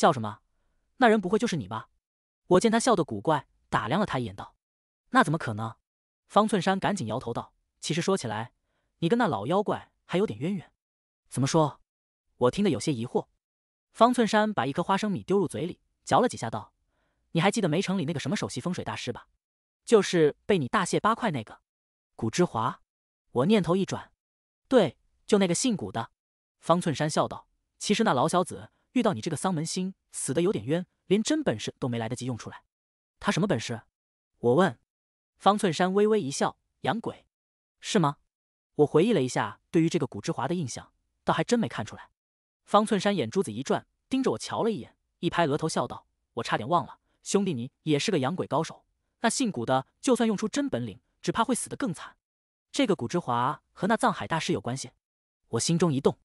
笑什么？那人不会就是你吧？我见他笑得古怪，打量了他一眼，道：“那怎么可能？”方寸山赶紧摇头道：“其实说起来，你跟那老妖怪还有点渊源。”“怎么说？”我听得有些疑惑。方寸山把一颗花生米丢入嘴里，嚼了几下，道：“你还记得梅城里那个什么首席风水大师吧？就是被你大卸八块那个。”“古之华。”我念头一转，“对，就那个姓古的。”方寸山笑道：“其实那老小子。”遇到你这个丧门星，死的有点冤，连真本事都没来得及用出来。他什么本事？我问。方寸山微微一笑，养鬼，是吗？我回忆了一下对于这个古之华的印象，倒还真没看出来。方寸山眼珠子一转，盯着我瞧了一眼，一拍额头笑道：“我差点忘了，兄弟你也是个养鬼高手。那姓古的就算用出真本领，只怕会死得更惨。”这个古之华和那藏海大师有关系？我心中一动，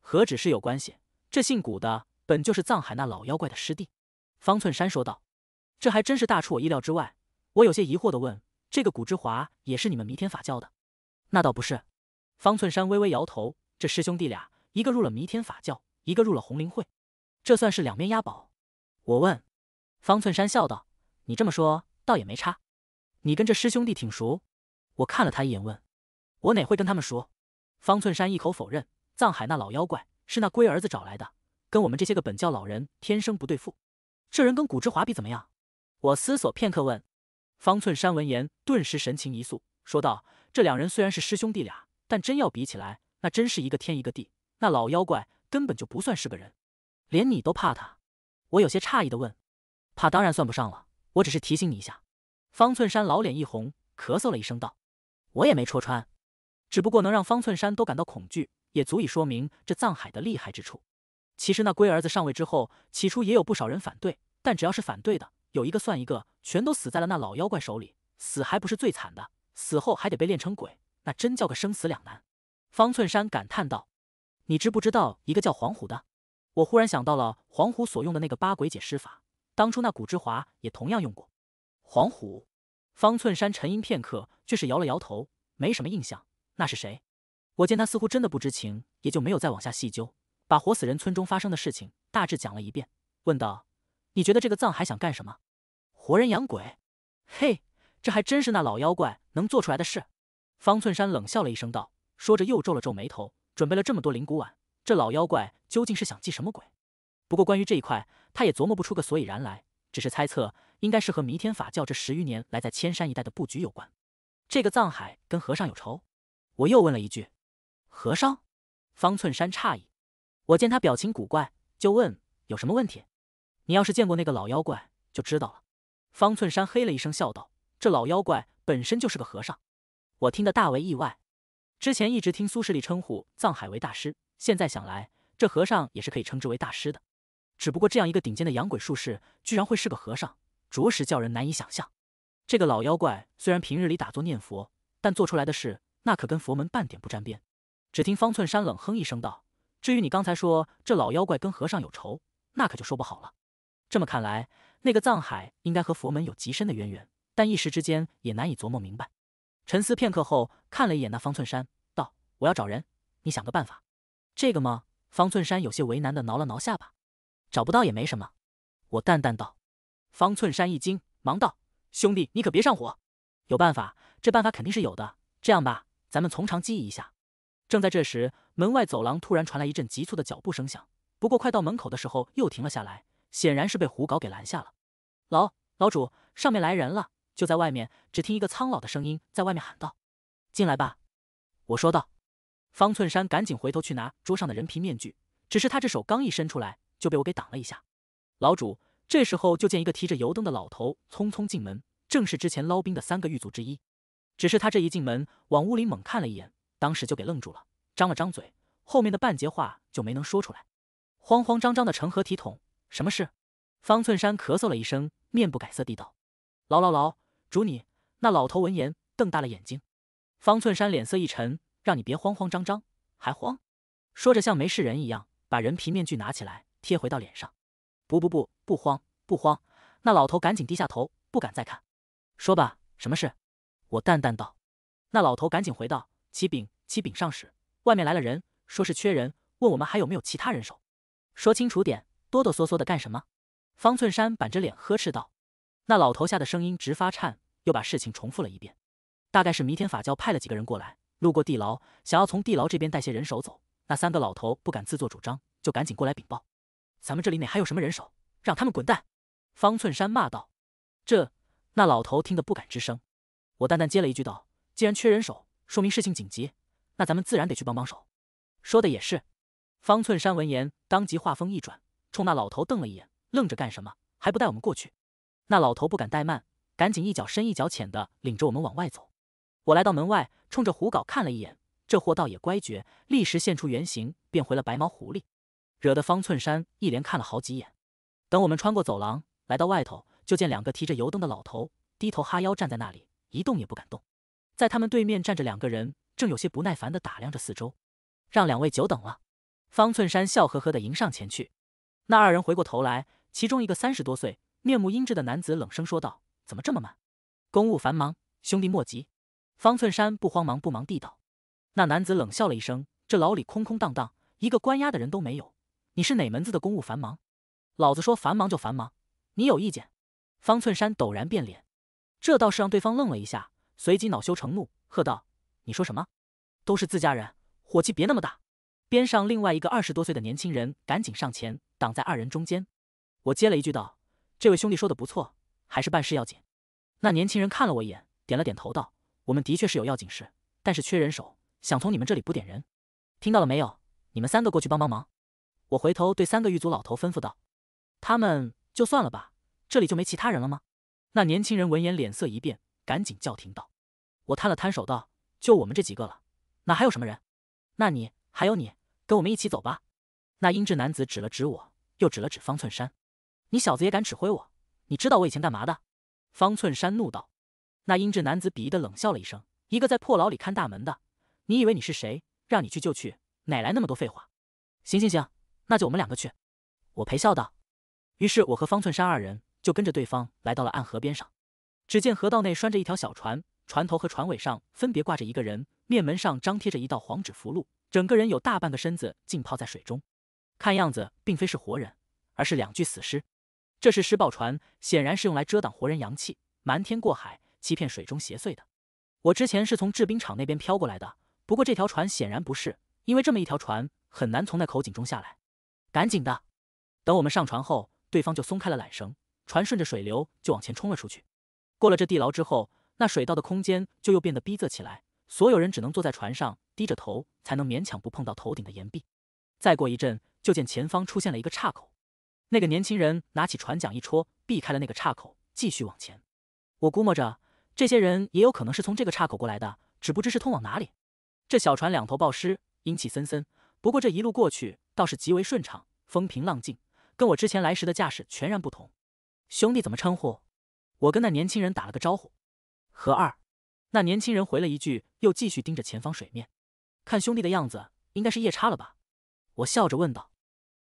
何止是有关系？这姓谷的本就是藏海那老妖怪的师弟，方寸山说道。这还真是大出我意料之外。我有些疑惑的问：“这个谷之华也是你们弥天法教的？”那倒不是。方寸山微微摇头：“这师兄弟俩，一个入了弥天法教，一个入了红林会，这算是两面押宝。”我问，方寸山笑道：“你这么说倒也没差。你跟这师兄弟挺熟？”我看了他一眼问：“我哪会跟他们熟？”方寸山一口否认：“藏海那老妖怪。”是那龟儿子找来的，跟我们这些个本教老人天生不对付。这人跟古之华比怎么样？我思索片刻问。方寸山闻言顿时神情一肃，说道：“这两人虽然是师兄弟俩，但真要比起来，那真是一个天一个地。那老妖怪根本就不算是个人，连你都怕他。”我有些诧异的问：“怕当然算不上了，我只是提醒你一下。”方寸山老脸一红，咳嗽了一声道：“我也没戳穿，只不过能让方寸山都感到恐惧。”也足以说明这藏海的厉害之处。其实那龟儿子上位之后，起初也有不少人反对，但只要是反对的，有一个算一个，全都死在了那老妖怪手里。死还不是最惨的，死后还得被炼成鬼，那真叫个生死两难。方寸山感叹道：“你知不知道一个叫黄虎的？”我忽然想到了黄虎所用的那个八鬼解尸法，当初那古之华也同样用过。黄虎？方寸山沉吟片刻，却是摇了摇头：“没什么印象，那是谁？”我见他似乎真的不知情，也就没有再往下细究，把活死人村中发生的事情大致讲了一遍，问道：“你觉得这个藏海想干什么？活人养鬼？嘿，这还真是那老妖怪能做出来的事。”方寸山冷笑了一声，道：“说着又皱了皱眉头，准备了这么多灵骨碗，这老妖怪究竟是想祭什么鬼？不过关于这一块，他也琢磨不出个所以然来，只是猜测应该是和弥天法教这十余年来在千山一带的布局有关。这个藏海跟和尚有仇？”我又问了一句。和尚，方寸山诧异，我见他表情古怪，就问有什么问题？你要是见过那个老妖怪，就知道了。方寸山嘿了一声，笑道：“这老妖怪本身就是个和尚。”我听得大为意外，之前一直听苏世立称呼藏海为大师，现在想来，这和尚也是可以称之为大师的。只不过这样一个顶尖的养鬼术士，居然会是个和尚，着实叫人难以想象。这个老妖怪虽然平日里打坐念佛，但做出来的事那可跟佛门半点不沾边。只听方寸山冷哼一声道：“至于你刚才说这老妖怪跟和尚有仇，那可就说不好了。这么看来，那个藏海应该和佛门有极深的渊源，但一时之间也难以琢磨明白。”沉思片刻后，看了一眼那方寸山，道：“我要找人，你想个办法。”这个吗？方寸山有些为难的挠了挠下巴，找不到也没什么。我淡淡道。方寸山一惊，忙道：“兄弟，你可别上火。有办法，这办法肯定是有的。这样吧，咱们从长计议一下。”正在这时，门外走廊突然传来一阵急促的脚步声响。不过快到门口的时候，又停了下来，显然是被胡搞给拦下了。老老主，上面来人了，就在外面。只听一个苍老的声音在外面喊道：“进来吧。”我说道。方寸山赶紧回头去拿桌上的人皮面具，只是他这手刚一伸出来，就被我给挡了一下。老主，这时候就见一个提着油灯的老头匆匆进门，正是之前捞兵的三个狱卒之一。只是他这一进门，往屋里猛看了一眼。当时就给愣住了，张了张嘴，后面的半截话就没能说出来，慌慌张张的成何体统？什么事？方寸山咳嗽了一声，面不改色地道：“劳劳劳，主你。”那老头闻言瞪大了眼睛，方寸山脸色一沉：“让你别慌慌张张，还慌？”说着像没事人一样，把人皮面具拿起来贴回到脸上。“不不不，不慌，不慌。”那老头赶紧低下头，不敢再看。“说吧，什么事？”我淡淡道。那老头赶紧回道。启禀，启禀上使，外面来了人，说是缺人，问我们还有没有其他人手。说清楚点，哆哆嗦嗦的干什么？方寸山板着脸呵斥道。那老头吓得声音直发颤，又把事情重复了一遍。大概是弥天法教派了几个人过来，路过地牢，想要从地牢这边带些人手走。那三个老头不敢自作主张，就赶紧过来禀报。咱们这里哪还有什么人手？让他们滚蛋！方寸山骂道。这，那老头听得不敢吱声。我淡淡接了一句道：“既然缺人手。”说明事情紧急，那咱们自然得去帮帮手。说的也是。方寸山闻言，当即话锋一转，冲那老头瞪了一眼：“愣着干什么？还不带我们过去？”那老头不敢怠慢，赶紧一脚深一脚浅的领着我们往外走。我来到门外，冲着胡搞看了一眼，这货倒也乖觉，立时现出原形，变回了白毛狐狸，惹得方寸山一连看了好几眼。等我们穿过走廊，来到外头，就见两个提着油灯的老头低头哈腰站在那里，一动也不敢动。在他们对面站着两个人，正有些不耐烦的打量着四周，让两位久等了。方寸山笑呵呵的迎上前去，那二人回过头来，其中一个三十多岁、面目阴鸷的男子冷声说道：“怎么这么慢？公务繁忙，兄弟莫急。”方寸山不慌忙不忙地道。那男子冷笑了一声：“这牢里空空荡荡，一个关押的人都没有，你是哪门子的公务繁忙？老子说繁忙就繁忙，你有意见？”方寸山陡然变脸，这倒是让对方愣了一下。随即恼羞成怒，喝道：“你说什么？都是自家人，火气别那么大。”边上另外一个二十多岁的年轻人赶紧上前挡在二人中间。我接了一句道：“这位兄弟说的不错，还是办事要紧。”那年轻人看了我一眼，点了点头道：“我们的确是有要紧事，但是缺人手，想从你们这里补点人。听到了没有？你们三个过去帮帮忙。”我回头对三个狱卒老头吩咐道：“他们就算了吧，这里就没其他人了吗？”那年轻人闻言脸色一变。赶紧叫停道：“我摊了摊手道，就我们这几个了，哪还有什么人？那你还有你，跟我们一起走吧。”那英智男子指了指我，又指了指方寸山：“你小子也敢指挥我？你知道我以前干嘛的？”方寸山怒道：“那英智男子鄙夷的冷笑了一声：‘一个在破牢里看大门的，你以为你是谁？让你去就去，哪来那么多废话？’行行行，那就我们两个去。”我陪笑道。于是我和方寸山二人就跟着对方来到了暗河边上。只见河道内拴着一条小船，船头和船尾上分别挂着一个人，面门上张贴着一道黄纸符箓，整个人有大半个身子浸泡在水中，看样子并非是活人，而是两具死尸。这是施爆船，显然是用来遮挡活人阳气，瞒天过海，欺骗水中邪祟的。我之前是从制冰厂那边飘过来的，不过这条船显然不是，因为这么一条船很难从那口井中下来。赶紧的，等我们上船后，对方就松开了缆绳，船顺着水流就往前冲了出去。过了这地牢之后，那水道的空间就又变得逼仄起来，所有人只能坐在船上低着头，才能勉强不碰到头顶的岩壁。再过一阵，就见前方出现了一个岔口，那个年轻人拿起船桨一戳，避开了那个岔口，继续往前。我估摸着，这些人也有可能是从这个岔口过来的，只不知是通往哪里。这小船两头抱尸，阴气森森。不过这一路过去倒是极为顺畅，风平浪静，跟我之前来时的架势全然不同。兄弟，怎么称呼？我跟那年轻人打了个招呼，何二，那年轻人回了一句，又继续盯着前方水面。看兄弟的样子，应该是夜叉了吧？我笑着问道。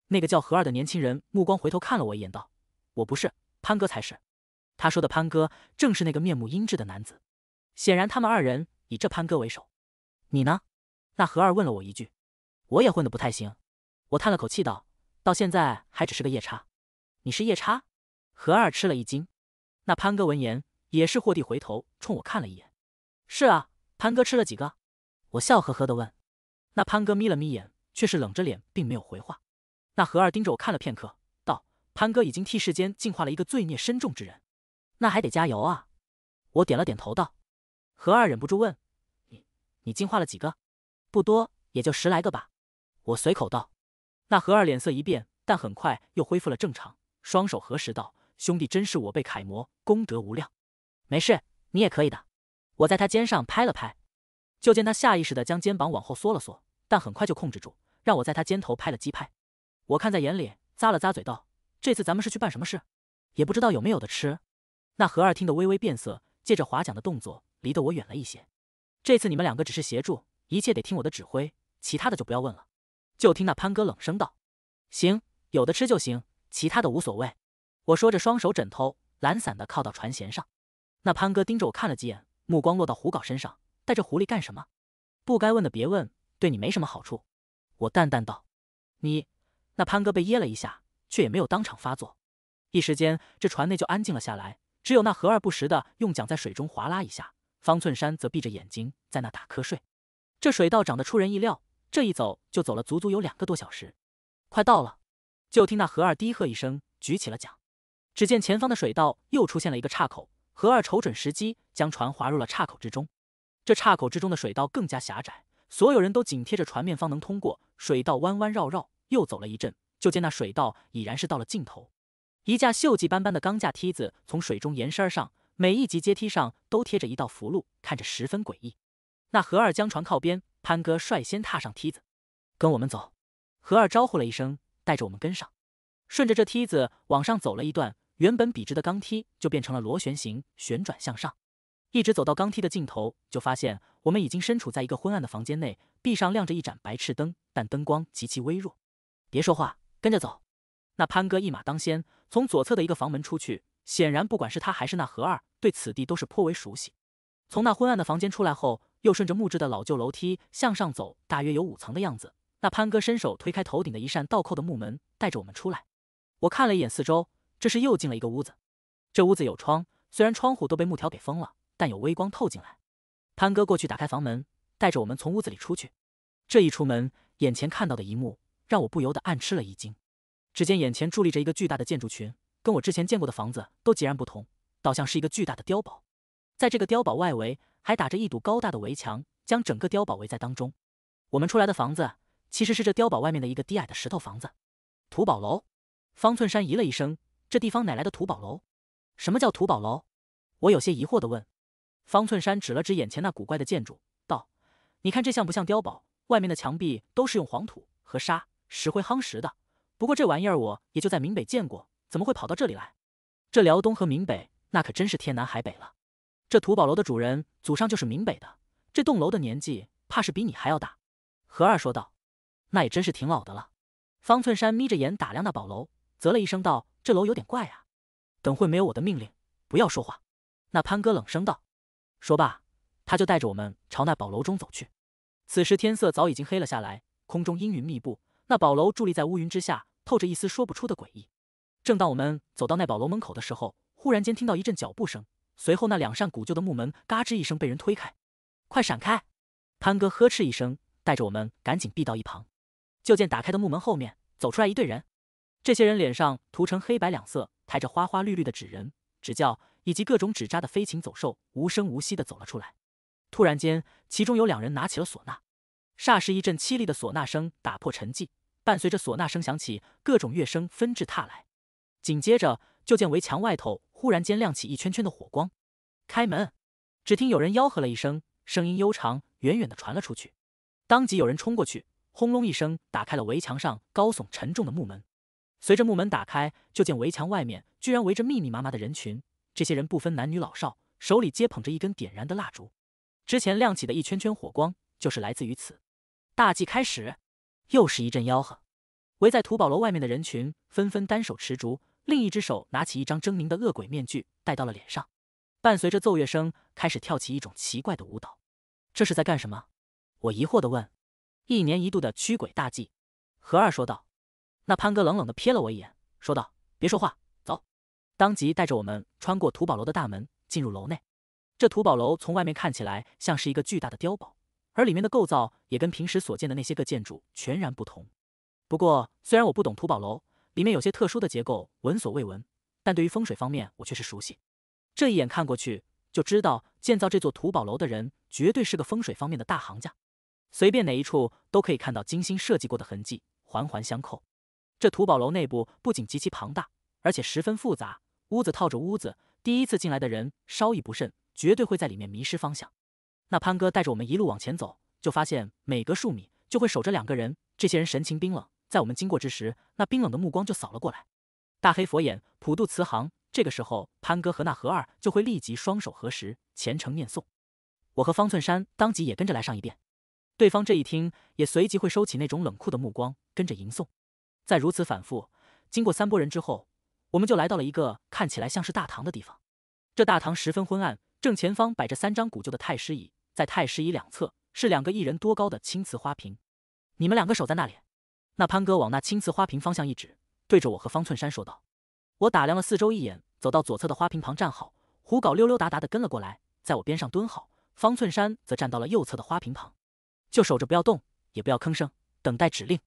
那个叫何二的年轻人目光回头看了我一眼，道：“我不是，潘哥才是。”他说的潘哥正是那个面目阴鸷的男子。显然，他们二人以这潘哥为首。你呢？那何二问了我一句。我也混的不太行。我叹了口气道：“到现在还只是个夜叉。”你是夜叉？何二吃了一惊。那潘哥闻言，也是霍地回头冲我看了一眼。是啊，潘哥吃了几个？我笑呵呵的问。那潘哥眯了眯眼，却是冷着脸，并没有回话。那何二盯着我看了片刻，道：“潘哥已经替世间净化了一个罪孽深重之人，那还得加油啊！”我点了点头，道：“何二忍不住问：你你净化了几个？不多，也就十来个吧。”我随口道。那何二脸色一变，但很快又恢复了正常，双手合十道。兄弟真是我辈楷模，功德无量。没事，你也可以的。我在他肩上拍了拍，就见他下意识的将肩膀往后缩了缩，但很快就控制住，让我在他肩头拍了几拍。我看在眼里，咂了咂嘴道：“这次咱们是去办什么事？也不知道有没有的吃。”那何二听得微微变色，借着划桨的动作离得我远了一些。这次你们两个只是协助，一切得听我的指挥，其他的就不要问了。就听那潘哥冷声道：“行，有的吃就行，其他的无所谓。”我说着，双手枕头，懒散的靠到船舷上。那潘哥盯着我看了几眼，目光落到胡搞身上，带着狐狸干什么？不该问的别问，对你没什么好处。我淡淡道。你，那潘哥被噎了一下，却也没有当场发作。一时间，这船内就安静了下来，只有那何二不时的用桨在水中划拉一下。方寸山则闭着眼睛在那打瞌睡。这水道长得出人意料，这一走就走了足足有两个多小时，快到了。就听那何二低喝一声，举起了桨。只见前方的水道又出现了一个岔口，何二瞅准时机，将船划入了岔口之中。这岔口之中的水道更加狭窄，所有人都紧贴着船面方能通过。水道弯弯绕绕，又走了一阵，就见那水道已然是到了尽头。一架锈迹斑斑的钢架梯子从水中延伸而上，每一级阶梯上都贴着一道符箓，看着十分诡异。那何二将船靠边，潘哥率先踏上梯子，跟我们走。何二招呼了一声，带着我们跟上，顺着这梯子往上走了一段。原本笔直的钢梯就变成了螺旋形，旋转向上，一直走到钢梯的尽头，就发现我们已经身处在一个昏暗的房间内，壁上亮着一盏白炽灯，但灯光极其微弱。别说话，跟着走。那潘哥一马当先，从左侧的一个房门出去，显然不管是他还是那何二对此地都是颇为熟悉。从那昏暗的房间出来后，又顺着木质的老旧楼梯向上走，大约有五层的样子。那潘哥伸手推开头顶的一扇倒扣的木门，带着我们出来。我看了一眼四周。这是又进了一个屋子，这屋子有窗，虽然窗户都被木条给封了，但有微光透进来。潘哥过去打开房门，带着我们从屋子里出去。这一出门，眼前看到的一幕让我不由得暗吃了一惊。只见眼前伫立着一个巨大的建筑群，跟我之前见过的房子都截然不同，倒像是一个巨大的碉堡。在这个碉堡外围还打着一堵高大的围墙，将整个碉堡围在当中。我们出来的房子其实是这碉堡外面的一个低矮的石头房子，土堡楼。方寸山咦了一声。这地方哪来的土宝楼？什么叫土宝楼？我有些疑惑地问。方寸山指了指眼前那古怪的建筑，道：“你看这像不像碉堡？外面的墙壁都是用黄土和沙石灰夯实的。不过这玩意儿我也就在闽北见过，怎么会跑到这里来？这辽东和闽北那可真是天南海北了。这土宝楼的主人祖上就是闽北的，这栋楼的年纪怕是比你还要大。”何二说道：“那也真是挺老的了。”方寸山眯着眼打量那宝楼。啧了一声，道：“这楼有点怪啊。”等会没有我的命令，不要说话。”那潘哥冷声道。说罢，他就带着我们朝那宝楼中走去。此时天色早已经黑了下来，空中阴云密布，那宝楼伫立在乌云之下，透着一丝说不出的诡异。正当我们走到那宝楼门口的时候，忽然间听到一阵脚步声，随后那两扇古旧的木门嘎吱一声被人推开。“快闪开！”潘哥呵斥一声，带着我们赶紧避到一旁。就见打开的木门后面走出来一队人。这些人脸上涂成黑白两色，抬着花花绿绿的纸人、纸轿以及各种纸扎的飞禽走兽，无声无息地走了出来。突然间，其中有两人拿起了唢呐，霎时一阵凄厉的唢呐声打破沉寂。伴随着唢呐声响起，各种乐声纷至沓来。紧接着，就见围墙外头忽然间亮起一圈圈的火光。开门！只听有人吆喝了一声，声音悠长，远远地传了出去。当即有人冲过去，轰隆一声，打开了围墙上高耸沉重的木门。随着木门打开，就见围墙外面居然围着密密麻麻的人群，这些人不分男女老少，手里皆捧着一根点燃的蜡烛，之前亮起的一圈圈火光就是来自于此。大祭开始，又是一阵吆喝，围在土堡楼外面的人群纷纷单手持烛，另一只手拿起一张狰狞的恶鬼面具戴到了脸上，伴随着奏乐声开始跳起一种奇怪的舞蹈。这是在干什么？我疑惑地问。一年一度的驱鬼大祭，何二说道。那潘哥冷冷的瞥了我一眼，说道：“别说话，走。”当即带着我们穿过土宝楼的大门，进入楼内。这土宝楼从外面看起来像是一个巨大的碉堡，而里面的构造也跟平时所见的那些个建筑全然不同。不过，虽然我不懂土宝楼里面有些特殊的结构闻所未闻，但对于风水方面我却是熟悉。这一眼看过去，就知道建造这座土宝楼的人绝对是个风水方面的大行家。随便哪一处都可以看到精心设计过的痕迹，环环相扣。这土宝楼内部不仅极其庞大，而且十分复杂，屋子套着屋子。第一次进来的人稍一不慎，绝对会在里面迷失方向。那潘哥带着我们一路往前走，就发现每隔数米就会守着两个人。这些人神情冰冷，在我们经过之时，那冰冷的目光就扫了过来。大黑佛眼，普渡慈航。这个时候，潘哥和那何二就会立即双手合十，虔诚念诵。我和方寸山当即也跟着来上一遍。对方这一听，也随即会收起那种冷酷的目光，跟着吟诵。在如此反复经过三波人之后，我们就来到了一个看起来像是大堂的地方。这大堂十分昏暗，正前方摆着三张古旧的太师椅，在太师椅两侧是两个一人多高的青瓷花瓶。你们两个守在那里。那潘哥往那青瓷花瓶方向一指，对着我和方寸山说道：“我打量了四周一眼，走到左侧的花瓶旁站好，胡搞溜溜达达的跟了过来，在我边上蹲好。方寸山则站到了右侧的花瓶旁，就守着不要动，也不要吭声，等待指令。”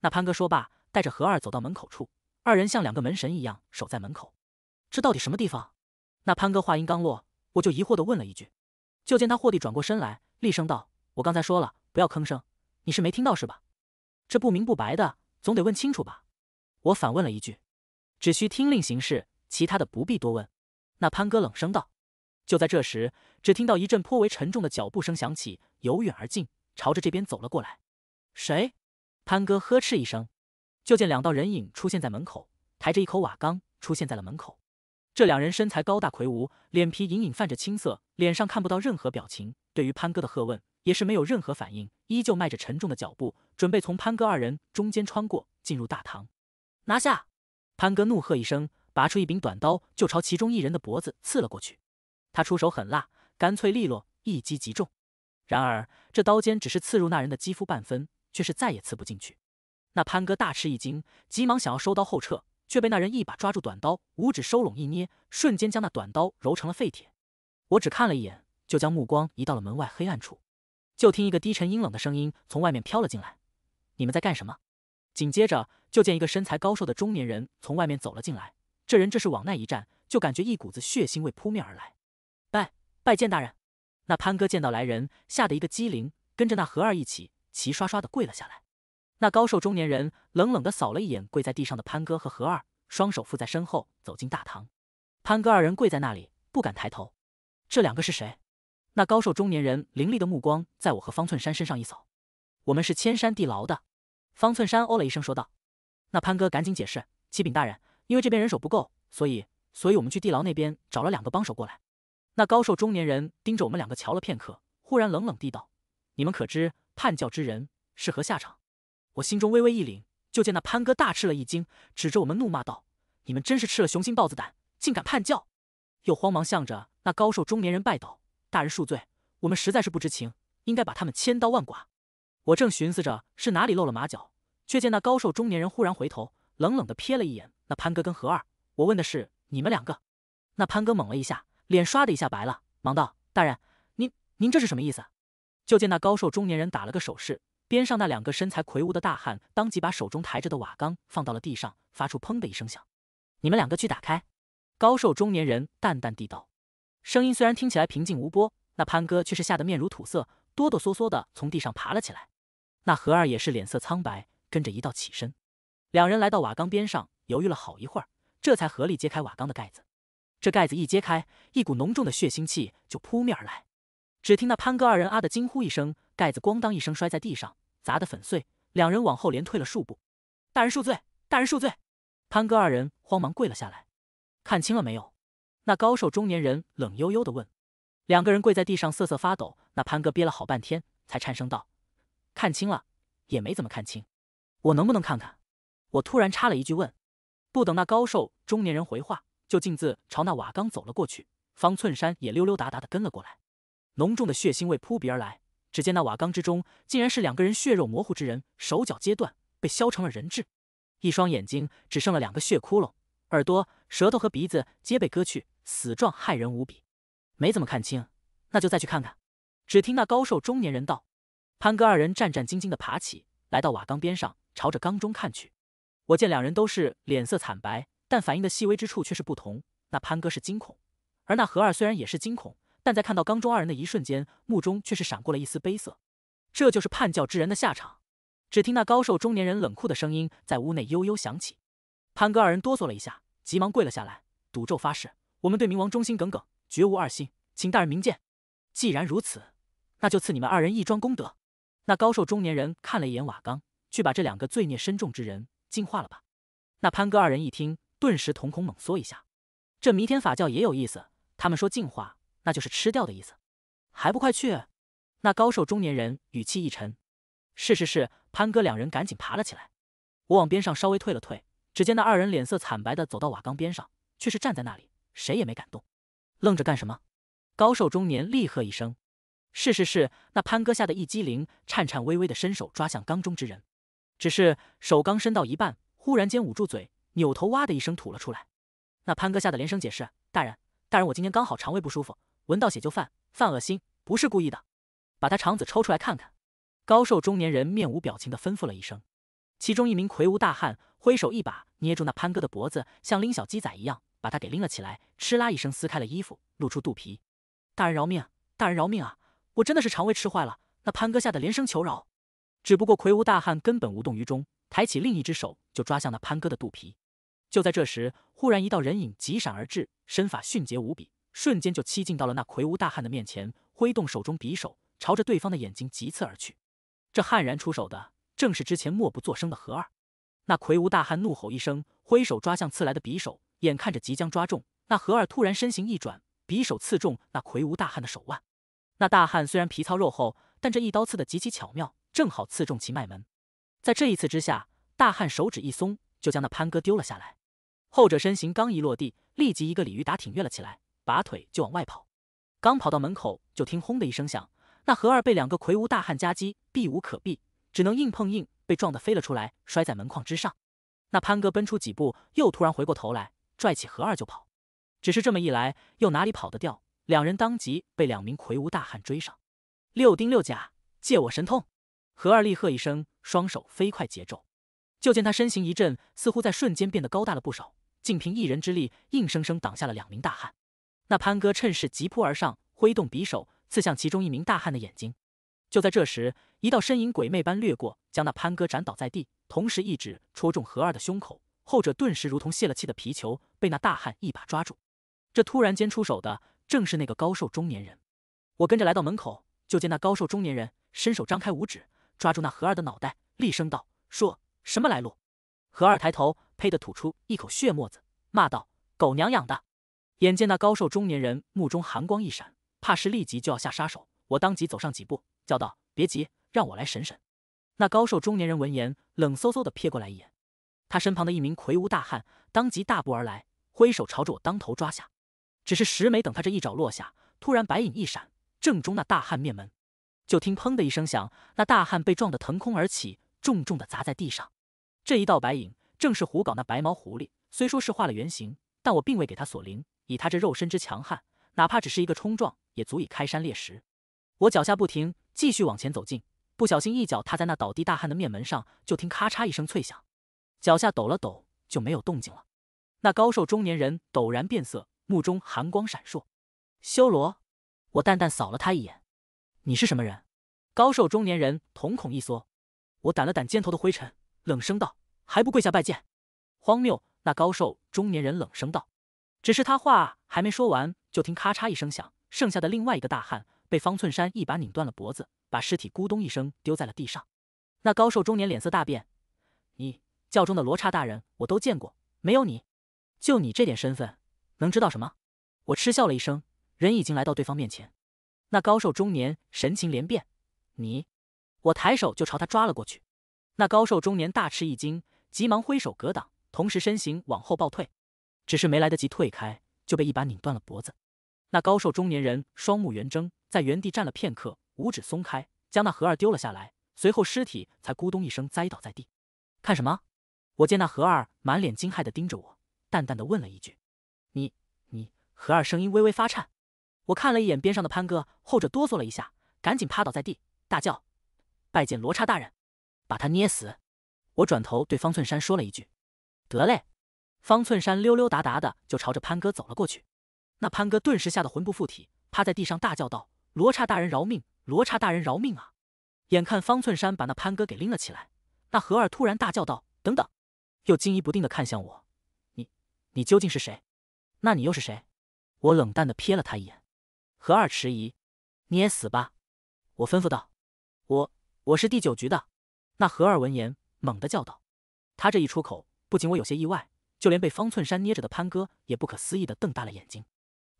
那潘哥说罢。带着何二走到门口处，二人像两个门神一样守在门口。这到底什么地方？那潘哥话音刚落，我就疑惑的问了一句。就见他霍地转过身来，厉声道：“我刚才说了，不要吭声，你是没听到是吧？这不明不白的，总得问清楚吧？”我反问了一句：“只需听令行事，其他的不必多问。”那潘哥冷声道。就在这时，只听到一阵颇为沉重的脚步声响起，由远而近，朝着这边走了过来。谁？潘哥呵斥一声。就见两道人影出现在门口，抬着一口瓦缸出现在了门口。这两人身材高大魁梧，脸皮隐隐泛着青色，脸上看不到任何表情，对于潘哥的喝问也是没有任何反应，依旧迈着沉重的脚步，准备从潘哥二人中间穿过，进入大堂。拿下！潘哥怒喝一声，拔出一柄短刀，就朝其中一人的脖子刺了过去。他出手狠辣，干脆利落，一击即中。然而这刀尖只是刺入那人的肌肤半分，却是再也刺不进去。那潘哥大吃一惊，急忙想要收刀后撤，却被那人一把抓住短刀，五指收拢一捏，瞬间将那短刀揉成了废铁。我只看了一眼，就将目光移到了门外黑暗处。就听一个低沉阴冷的声音从外面飘了进来：“你们在干什么？”紧接着，就见一个身材高瘦的中年人从外面走了进来。这人这是往那一站，就感觉一股子血腥味扑面而来。拜拜见大人！那潘哥见到来人，吓得一个机灵，跟着那何二一起齐刷刷的跪了下来。那高瘦中年人冷冷地扫了一眼跪在地上的潘哥和何二，双手负在身后走进大堂。潘哥二人跪在那里，不敢抬头。这两个是谁？那高瘦中年人凌厉的目光在我和方寸山身上一扫。我们是千山地牢的。方寸山哦了一声说道。那潘哥赶紧解释：启禀大人，因为这边人手不够，所以，所以我们去地牢那边找了两个帮手过来。那高瘦中年人盯着我们两个瞧了片刻，忽然冷冷地道：你们可知叛教之人是何下场？我心中微微一凛，就见那潘哥大吃了一惊，指着我们怒骂道：“你们真是吃了雄心豹子胆，竟敢叛教！”又慌忙向着那高瘦中年人拜倒：“大人恕罪，我们实在是不知情，应该把他们千刀万剐。”我正寻思着是哪里露了马脚，却见那高瘦中年人忽然回头，冷冷地瞥了一眼那潘哥跟何二。我问的是你们两个。那潘哥猛了一下，脸唰的一下白了，忙道：“大人，您您这是什么意思？”就见那高瘦中年人打了个手势。边上那两个身材魁梧的大汉，当即把手中抬着的瓦缸放到了地上，发出“砰”的一声响。你们两个去打开。”高瘦中年人淡淡地道，声音虽然听起来平静无波，那潘哥却是吓得面如土色，哆哆嗦嗦地从地上爬了起来。那何二也是脸色苍白，跟着一道起身。两人来到瓦缸边上，犹豫了好一会儿，这才合力揭开瓦缸的盖子。这盖子一揭开，一股浓重的血腥气就扑面而来。只听那潘哥二人“啊”的惊呼一声，盖子“咣当”一声摔在地上。砸得粉碎，两人往后连退了数步。大人恕罪，大人恕罪。潘哥二人慌忙跪了下来。看清了没有？那高瘦中年人冷悠悠的问。两个人跪在地上瑟瑟发抖。那潘哥憋了好半天，才颤声道：“看清了，也没怎么看清。”我能不能看看？我突然插了一句问。不等那高瘦中年人回话，就径自朝那瓦缸走了过去。方寸山也溜溜达达的跟了过来。浓重的血腥味扑鼻而来。只见那瓦缸之中，竟然是两个人血肉模糊之人，手脚皆断，被削成了人质。一双眼睛只剩了两个血窟窿，耳朵、舌头和鼻子皆被割去，死状骇人无比。没怎么看清，那就再去看看。只听那高瘦中年人道：“潘哥二人战战兢兢地爬起来到瓦缸边上，朝着缸中看去。我见两人都是脸色惨白，但反应的细微之处却是不同。那潘哥是惊恐，而那何二虽然也是惊恐。”但在看到缸中二人的一瞬间，目中却是闪过了一丝悲色。这就是叛教之人的下场。只听那高瘦中年人冷酷的声音在屋内悠悠响起：“潘哥二人哆嗦了一下，急忙跪了下来，赌咒发誓：我们对冥王忠心耿耿，绝无二心，请大人明鉴。既然如此，那就赐你们二人一桩功德。”那高瘦中年人看了一眼瓦缸，去把这两个罪孽深重之人净化了吧。那潘哥二人一听，顿时瞳孔猛缩一下。这弥天法教也有意思，他们说净化。那就是吃掉的意思，还不快去！那高瘦中年人语气一沉：“是是是，潘哥两人赶紧爬了起来。”我往边上稍微退了退，只见那二人脸色惨白的走到瓦缸边上，却是站在那里，谁也没敢动，愣着干什么？高瘦中年厉喝一声：“是是是！”那潘哥吓得一激灵，颤颤巍巍的伸手抓向缸中之人，只是手刚伸到一半，忽然间捂住嘴，扭头哇的一声吐了出来。那潘哥吓得连声解释：“大人，大人，我今天刚好肠胃不舒服。”闻到血就犯，犯恶心，不是故意的。把他肠子抽出来看看。高瘦中年人面无表情地吩咐了一声。其中一名魁梧大汉挥手一把捏住那潘哥的脖子，像拎小鸡仔一样把他给拎了起来，哧啦一声撕开了衣服，露出肚皮。大人饶命，大人饶命啊！我真的是肠胃吃坏了。那潘哥吓得连声求饶。只不过魁梧大汉根本无动于衷，抬起另一只手就抓向那潘哥的肚皮。就在这时，忽然一道人影急闪而至，身法迅捷无比。瞬间就欺近到了那魁梧大汉的面前，挥动手中匕首，朝着对方的眼睛急刺而去。这悍然出手的正是之前默不作声的何二。那魁梧大汉怒吼一声，挥手抓向刺来的匕首，眼看着即将抓中，那何二突然身形一转，匕首刺中那魁梧大汉的手腕。那大汉虽然皮糙肉厚，但这一刀刺得极其巧妙，正好刺中其脉门。在这一次之下，大汉手指一松，就将那潘哥丢了下来。后者身形刚一落地，立即一个鲤鱼打挺跃了起来。拔腿就往外跑，刚跑到门口，就听轰的一声响，那何二被两个魁梧大汉夹击，避无可避，只能硬碰硬，被撞得飞了出来，摔在门框之上。那潘哥奔出几步，又突然回过头来，拽起何二就跑，只是这么一来，又哪里跑得掉？两人当即被两名魁梧大汉追上。六丁六甲，借我神通！何二厉喝一声，双手飞快结咒，就见他身形一震，似乎在瞬间变得高大了不少，竟凭一人之力硬生生挡下了两名大汉。那潘哥趁势疾扑而上，挥动匕首刺向其中一名大汉的眼睛。就在这时，一道身影鬼魅般掠过，将那潘哥斩倒在地，同时一指戳中何二的胸口，后者顿时如同泄了气的皮球，被那大汉一把抓住。这突然间出手的，正是那个高瘦中年人。我跟着来到门口，就见那高瘦中年人伸手张开五指，抓住那何二的脑袋，厉声道：“说什么来路？”何二抬头，呸的吐出一口血沫子，骂道：“狗娘养的！”眼见那高瘦中年人目中寒光一闪，怕是立即就要下杀手。我当即走上几步，叫道：“别急，让我来审审。”那高瘦中年人闻言，冷飕飕的瞥过来一眼。他身旁的一名魁梧大汉当即大步而来，挥手朝着我当头抓下。只是时没等他这一爪落下，突然白影一闪，正中那大汉面门。就听“砰”的一声响，那大汉被撞得腾空而起，重重的砸在地上。这一道白影正是胡搞那白毛狐狸。虽说是化了原形，但我并未给他锁灵。以他这肉身之强悍，哪怕只是一个冲撞，也足以开山裂石。我脚下不停，继续往前走近，不小心一脚踏在那倒地大汉的面门上，就听咔嚓一声脆响，脚下抖了抖，就没有动静了。那高瘦中年人陡然变色，目中寒光闪烁。修罗，我淡淡扫了他一眼：“你是什么人？”高瘦中年人瞳孔一缩。我掸了掸肩头的灰尘，冷声道：“还不跪下拜见？”荒谬！那高瘦中年人冷声道。只是他话还没说完，就听咔嚓一声响，剩下的另外一个大汉被方寸山一把拧断了脖子，把尸体咕咚一声丢在了地上。那高瘦中年脸色大变：“你教中的罗刹大人，我都见过，没有你，就你这点身份，能知道什么？”我嗤笑了一声，人已经来到对方面前。那高瘦中年神情连变：“你……”我抬手就朝他抓了过去。那高瘦中年大吃一惊，急忙挥手格挡，同时身形往后暴退。只是没来得及退开，就被一把拧断了脖子。那高瘦中年人双目圆睁，在原地站了片刻，五指松开，将那何二丢了下来，随后尸体才咕咚一声栽倒在地。看什么？我见那何二满脸惊骇地盯着我，淡淡地问了一句：“你……你……”何二声音微微发颤。我看了一眼边上的潘哥，后者哆嗦了一下，赶紧趴倒在地，大叫：“拜见罗刹大人！”把他捏死！我转头对方寸山说了一句：“得嘞。”方寸山溜溜达达的就朝着潘哥走了过去，那潘哥顿时吓得魂不附体，趴在地上大叫道：“罗刹大人饶命，罗刹大人饶命啊！”眼看方寸山把那潘哥给拎了起来，那何二突然大叫道：“等等！”又惊疑不定的看向我：“你，你究竟是谁？那你又是谁？”我冷淡的瞥了他一眼。何二迟疑：“你也死吧！”我吩咐道：“我，我是第九局的。”那何二闻言，猛地叫道：“他这一出口，不仅我有些意外。”就连被方寸山捏着的潘哥也不可思议地瞪大了眼睛。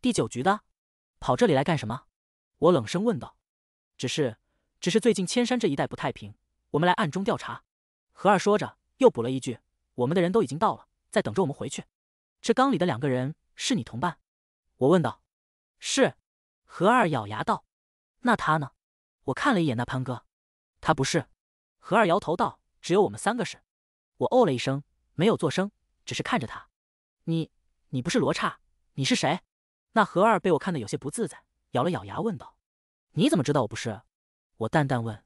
第九局的，跑这里来干什么？我冷声问道。只是，只是最近千山这一带不太平，我们来暗中调查。何二说着，又补了一句：“我们的人都已经到了，在等着我们回去。”这缸里的两个人是你同伴？我问道。是，何二咬牙道。那他呢？我看了一眼那潘哥，他不是。何二摇头道：“只有我们三个是。”我哦了一声，没有作声。只是看着他，你，你不是罗刹，你是谁？那何二被我看得有些不自在，咬了咬牙问道：“你怎么知道我不是？”我淡淡问。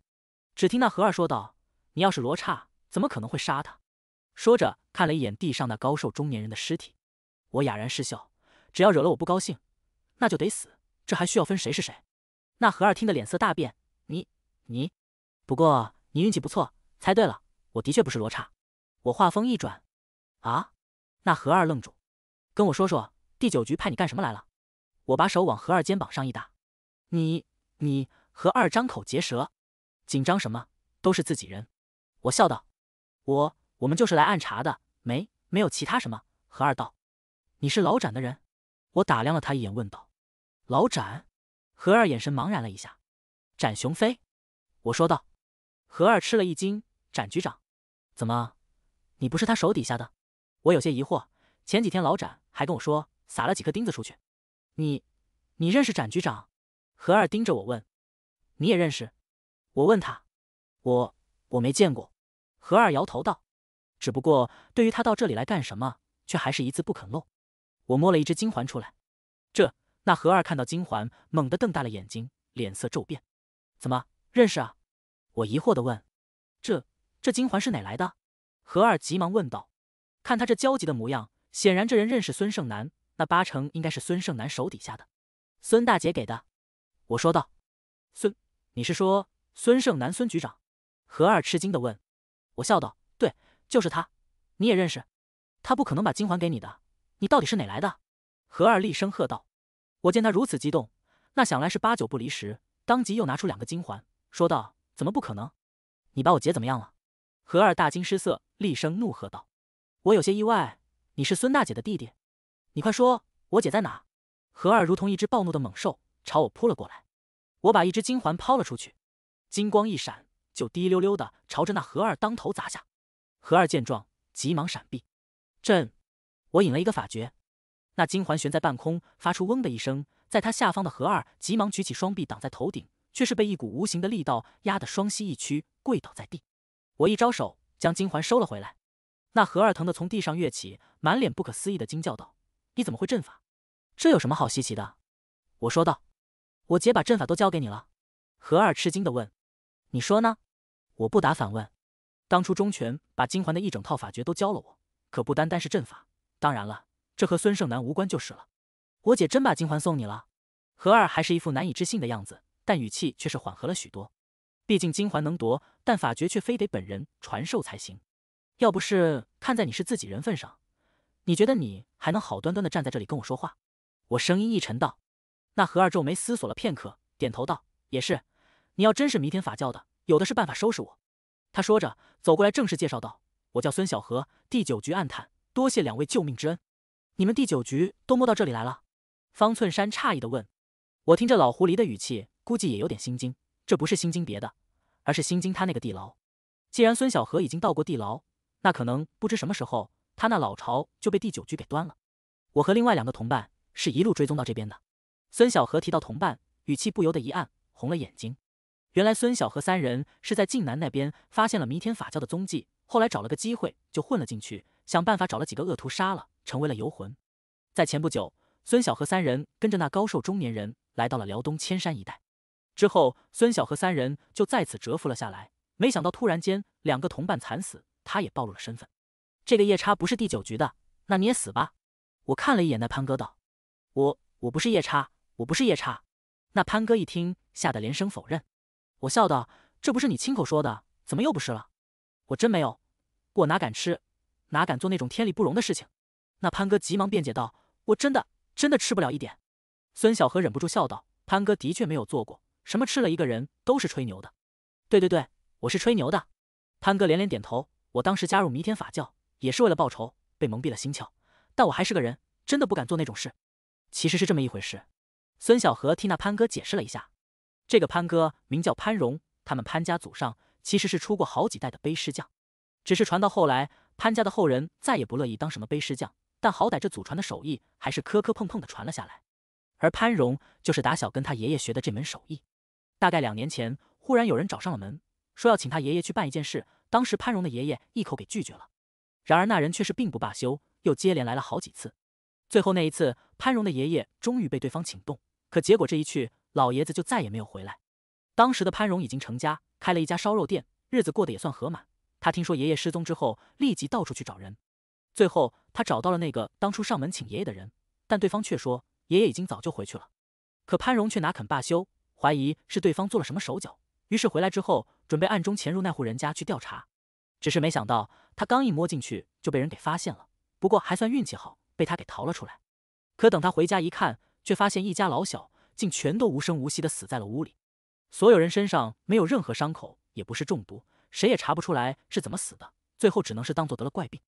只听那何二说道：“你要是罗刹，怎么可能会杀他？”说着看了一眼地上那高瘦中年人的尸体。我哑然失笑：“只要惹了我不高兴，那就得死。这还需要分谁是谁？”那何二听得脸色大变：“你，你……不过你运气不错，猜对了，我的确不是罗刹。”我话锋一转。啊！那何二愣住，跟我说说第九局派你干什么来了。我把手往何二肩膀上一搭，你你何二张口结舌，紧张什么？都是自己人。我笑道，我我们就是来暗查的，没没有其他什么。何二道，你是老展的人？我打量了他一眼，问道，老展？何二眼神茫然了一下，展雄飞。我说道，何二吃了一惊，展局长，怎么，你不是他手底下的？我有些疑惑，前几天老展还跟我说撒了几颗钉子出去。你，你认识展局长？何二盯着我问。你也认识？我问他。我，我没见过。何二摇头道。只不过对于他到这里来干什么，却还是一字不肯漏。我摸了一只金环出来。这，那何二看到金环，猛地瞪大了眼睛，脸色骤变。怎么认识啊？我疑惑的问。这，这金环是哪来的？何二急忙问道。看他这焦急的模样，显然这人认识孙胜男，那八成应该是孙胜男手底下的。孙大姐给的，我说道。孙，你是说孙胜男，孙局长？何二吃惊的问。我笑道：“对，就是他，你也认识？他不可能把金环给你的，你到底是哪来的？”何二厉声喝道。我见他如此激动，那想来是八九不离十，当即又拿出两个金环，说道：“怎么不可能？你把我姐怎么样了？”何二大惊失色，厉声怒喝道。我有些意外，你是孙大姐的弟弟？你快说，我姐在哪？何二如同一只暴怒的猛兽，朝我扑了过来。我把一只金环抛了出去，金光一闪，就滴溜溜的朝着那何二当头砸下。何二见状，急忙闪避。朕，我引了一个法诀，那金环悬在半空，发出嗡的一声。在他下方的何二急忙举起双臂挡在头顶，却是被一股无形的力道压得双膝一屈，跪倒在地。我一招手，将金环收了回来。那何二疼得从地上跃起，满脸不可思议的惊叫道：“你怎么会阵法？这有什么好稀奇的？”我说道：“我姐把阵法都教给你了。”何二吃惊的问：“你说呢？”我不答反问：“当初钟权把金环的一整套法诀都教了我，可不单单是阵法。当然了，这和孙胜男无关就是了。”我姐真把金环送你了？何二还是一副难以置信的样子，但语气却是缓和了许多。毕竟金环能夺，但法诀却非得本人传授才行。要不是看在你是自己人份上，你觉得你还能好端端的站在这里跟我说话？我声音一沉道。那何二皱眉思索了片刻，点头道：“也是，你要真是弥天法教的，有的是办法收拾我。”他说着走过来，正式介绍道：“我叫孙小何，第九局暗探，多谢两位救命之恩。你们第九局都摸到这里来了？”方寸山诧异的问。我听这老狐狸的语气，估计也有点心惊。这不是心惊别的，而是心惊他那个地牢。既然孙小何已经到过地牢，那可能不知什么时候，他那老巢就被第九局给端了。我和另外两个同伴是一路追踪到这边的。孙小河提到同伴，语气不由得一暗，红了眼睛。原来孙小河三人是在晋南那边发现了弥天法教的踪迹，后来找了个机会就混了进去，想办法找了几个恶徒杀了，成为了游魂。在前不久，孙小河三人跟着那高瘦中年人来到了辽东千山一带，之后孙小河三人就再次蛰伏了下来。没想到突然间，两个同伴惨死。他也暴露了身份，这个夜叉不是第九局的，那你也死吧！我看了一眼那潘哥，道：“我我不是夜叉，我不是夜叉。”那潘哥一听，吓得连声否认。我笑道：“这不是你亲口说的，怎么又不是了？”我真没有，我哪敢吃，哪敢做那种天理不容的事情？那潘哥急忙辩解道：“我真的真的吃不了一点。”孙小河忍不住笑道：“潘哥的确没有做过什么吃了一个人，都是吹牛的。”“对对对，我是吹牛的。”潘哥连连点头。我当时加入弥天法教也是为了报仇，被蒙蔽了心窍，但我还是个人，真的不敢做那种事。其实是这么一回事，孙小河替那潘哥解释了一下。这个潘哥名叫潘荣，他们潘家祖上其实是出过好几代的碑师匠，只是传到后来，潘家的后人再也不乐意当什么碑师匠，但好歹这祖传的手艺还是磕磕碰碰的传了下来。而潘荣就是打小跟他爷爷学的这门手艺。大概两年前，忽然有人找上了门。说要请他爷爷去办一件事，当时潘荣的爷爷一口给拒绝了。然而那人却是并不罢休，又接连来了好几次。最后那一次，潘荣的爷爷终于被对方请动，可结果这一去，老爷子就再也没有回来。当时的潘荣已经成家，开了一家烧肉店，日子过得也算和满。他听说爷爷失踪之后，立即到处去找人。最后他找到了那个当初上门请爷爷的人，但对方却说爷爷已经早就回去了。可潘荣却哪肯罢休，怀疑是对方做了什么手脚，于是回来之后。准备暗中潜入那户人家去调查，只是没想到他刚一摸进去就被人给发现了。不过还算运气好，被他给逃了出来。可等他回家一看，却发现一家老小竟全都无声无息的死在了屋里。所有人身上没有任何伤口，也不是中毒，谁也查不出来是怎么死的。最后只能是当做得了怪病。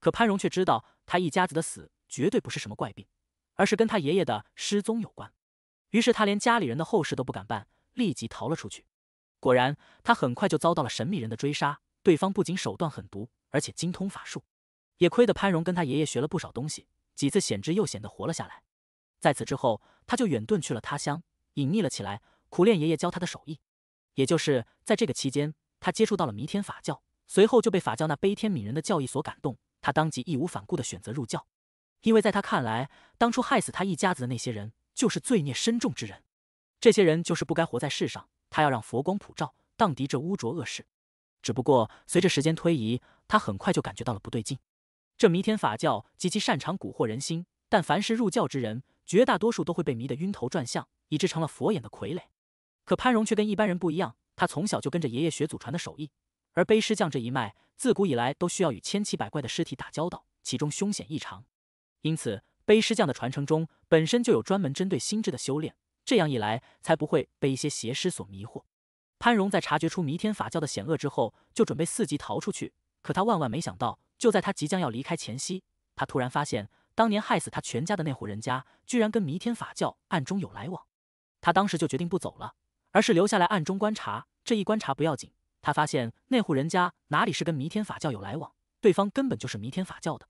可潘荣却知道他一家子的死绝对不是什么怪病，而是跟他爷爷的失踪有关。于是他连家里人的后事都不敢办，立即逃了出去。果然，他很快就遭到了神秘人的追杀。对方不仅手段狠毒，而且精通法术。也亏得潘荣跟他爷爷学了不少东西，几次险之又险的活了下来。在此之后，他就远遁去了他乡，隐匿了起来，苦练爷爷教他的手艺。也就是在这个期间，他接触到了弥天法教，随后就被法教那悲天悯人的教义所感动。他当即义无反顾的选择入教，因为在他看来，当初害死他一家子的那些人，就是罪孽深重之人。这些人就是不该活在世上。他要让佛光普照，荡涤这污浊恶事。只不过随着时间推移，他很快就感觉到了不对劲。这弥天法教极其擅长蛊惑人心，但凡是入教之人，绝大多数都会被迷得晕头转向，以致成了佛眼的傀儡。可潘荣却跟一般人不一样，他从小就跟着爷爷学祖传的手艺，而背尸匠这一脉自古以来都需要与千奇百怪的尸体打交道，其中凶险异常。因此，背尸匠的传承中本身就有专门针对心智的修炼。这样一来，才不会被一些邪师所迷惑。潘荣在察觉出弥天法教的险恶之后，就准备伺机逃出去。可他万万没想到，就在他即将要离开前夕，他突然发现，当年害死他全家的那户人家，居然跟弥天法教暗中有来往。他当时就决定不走了，而是留下来暗中观察。这一观察不要紧，他发现那户人家哪里是跟弥天法教有来往，对方根本就是弥天法教的。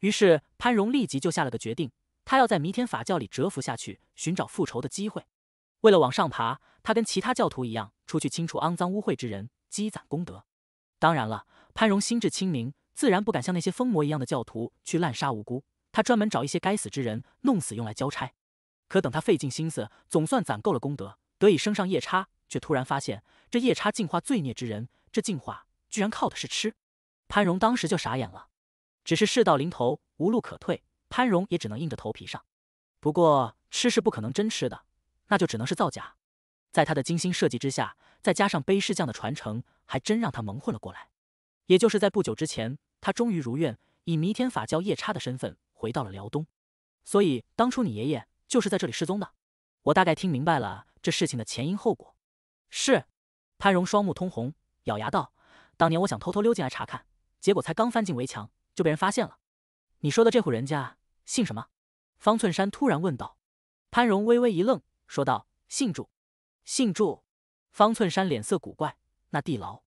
于是，潘荣立即就下了个决定。他要在弥天法教里蛰伏下去，寻找复仇的机会。为了往上爬，他跟其他教徒一样，出去清除肮脏污秽之人，积攒功德。当然了，潘荣心智清明，自然不敢像那些疯魔一样的教徒去滥杀无辜。他专门找一些该死之人弄死，用来交差。可等他费尽心思，总算攒够了功德，得以升上夜叉，却突然发现，这夜叉净化罪孽之人，这净化居然靠的是吃。潘荣当时就傻眼了。只是事到临头，无路可退。潘荣也只能硬着头皮上，不过吃是不可能真吃的，那就只能是造假。在他的精心设计之下，再加上背尸匠的传承，还真让他蒙混了过来。也就是在不久之前，他终于如愿以弥天法教夜叉的身份回到了辽东。所以当初你爷爷就是在这里失踪的。我大概听明白了这事情的前因后果。是，潘荣双目通红，咬牙道：“当年我想偷偷溜进来查看，结果才刚翻进围墙，就被人发现了。你说的这户人家。”姓什么？方寸山突然问道。潘荣微微一愣，说道：“姓祝，姓祝。”方寸山脸色古怪。那地牢，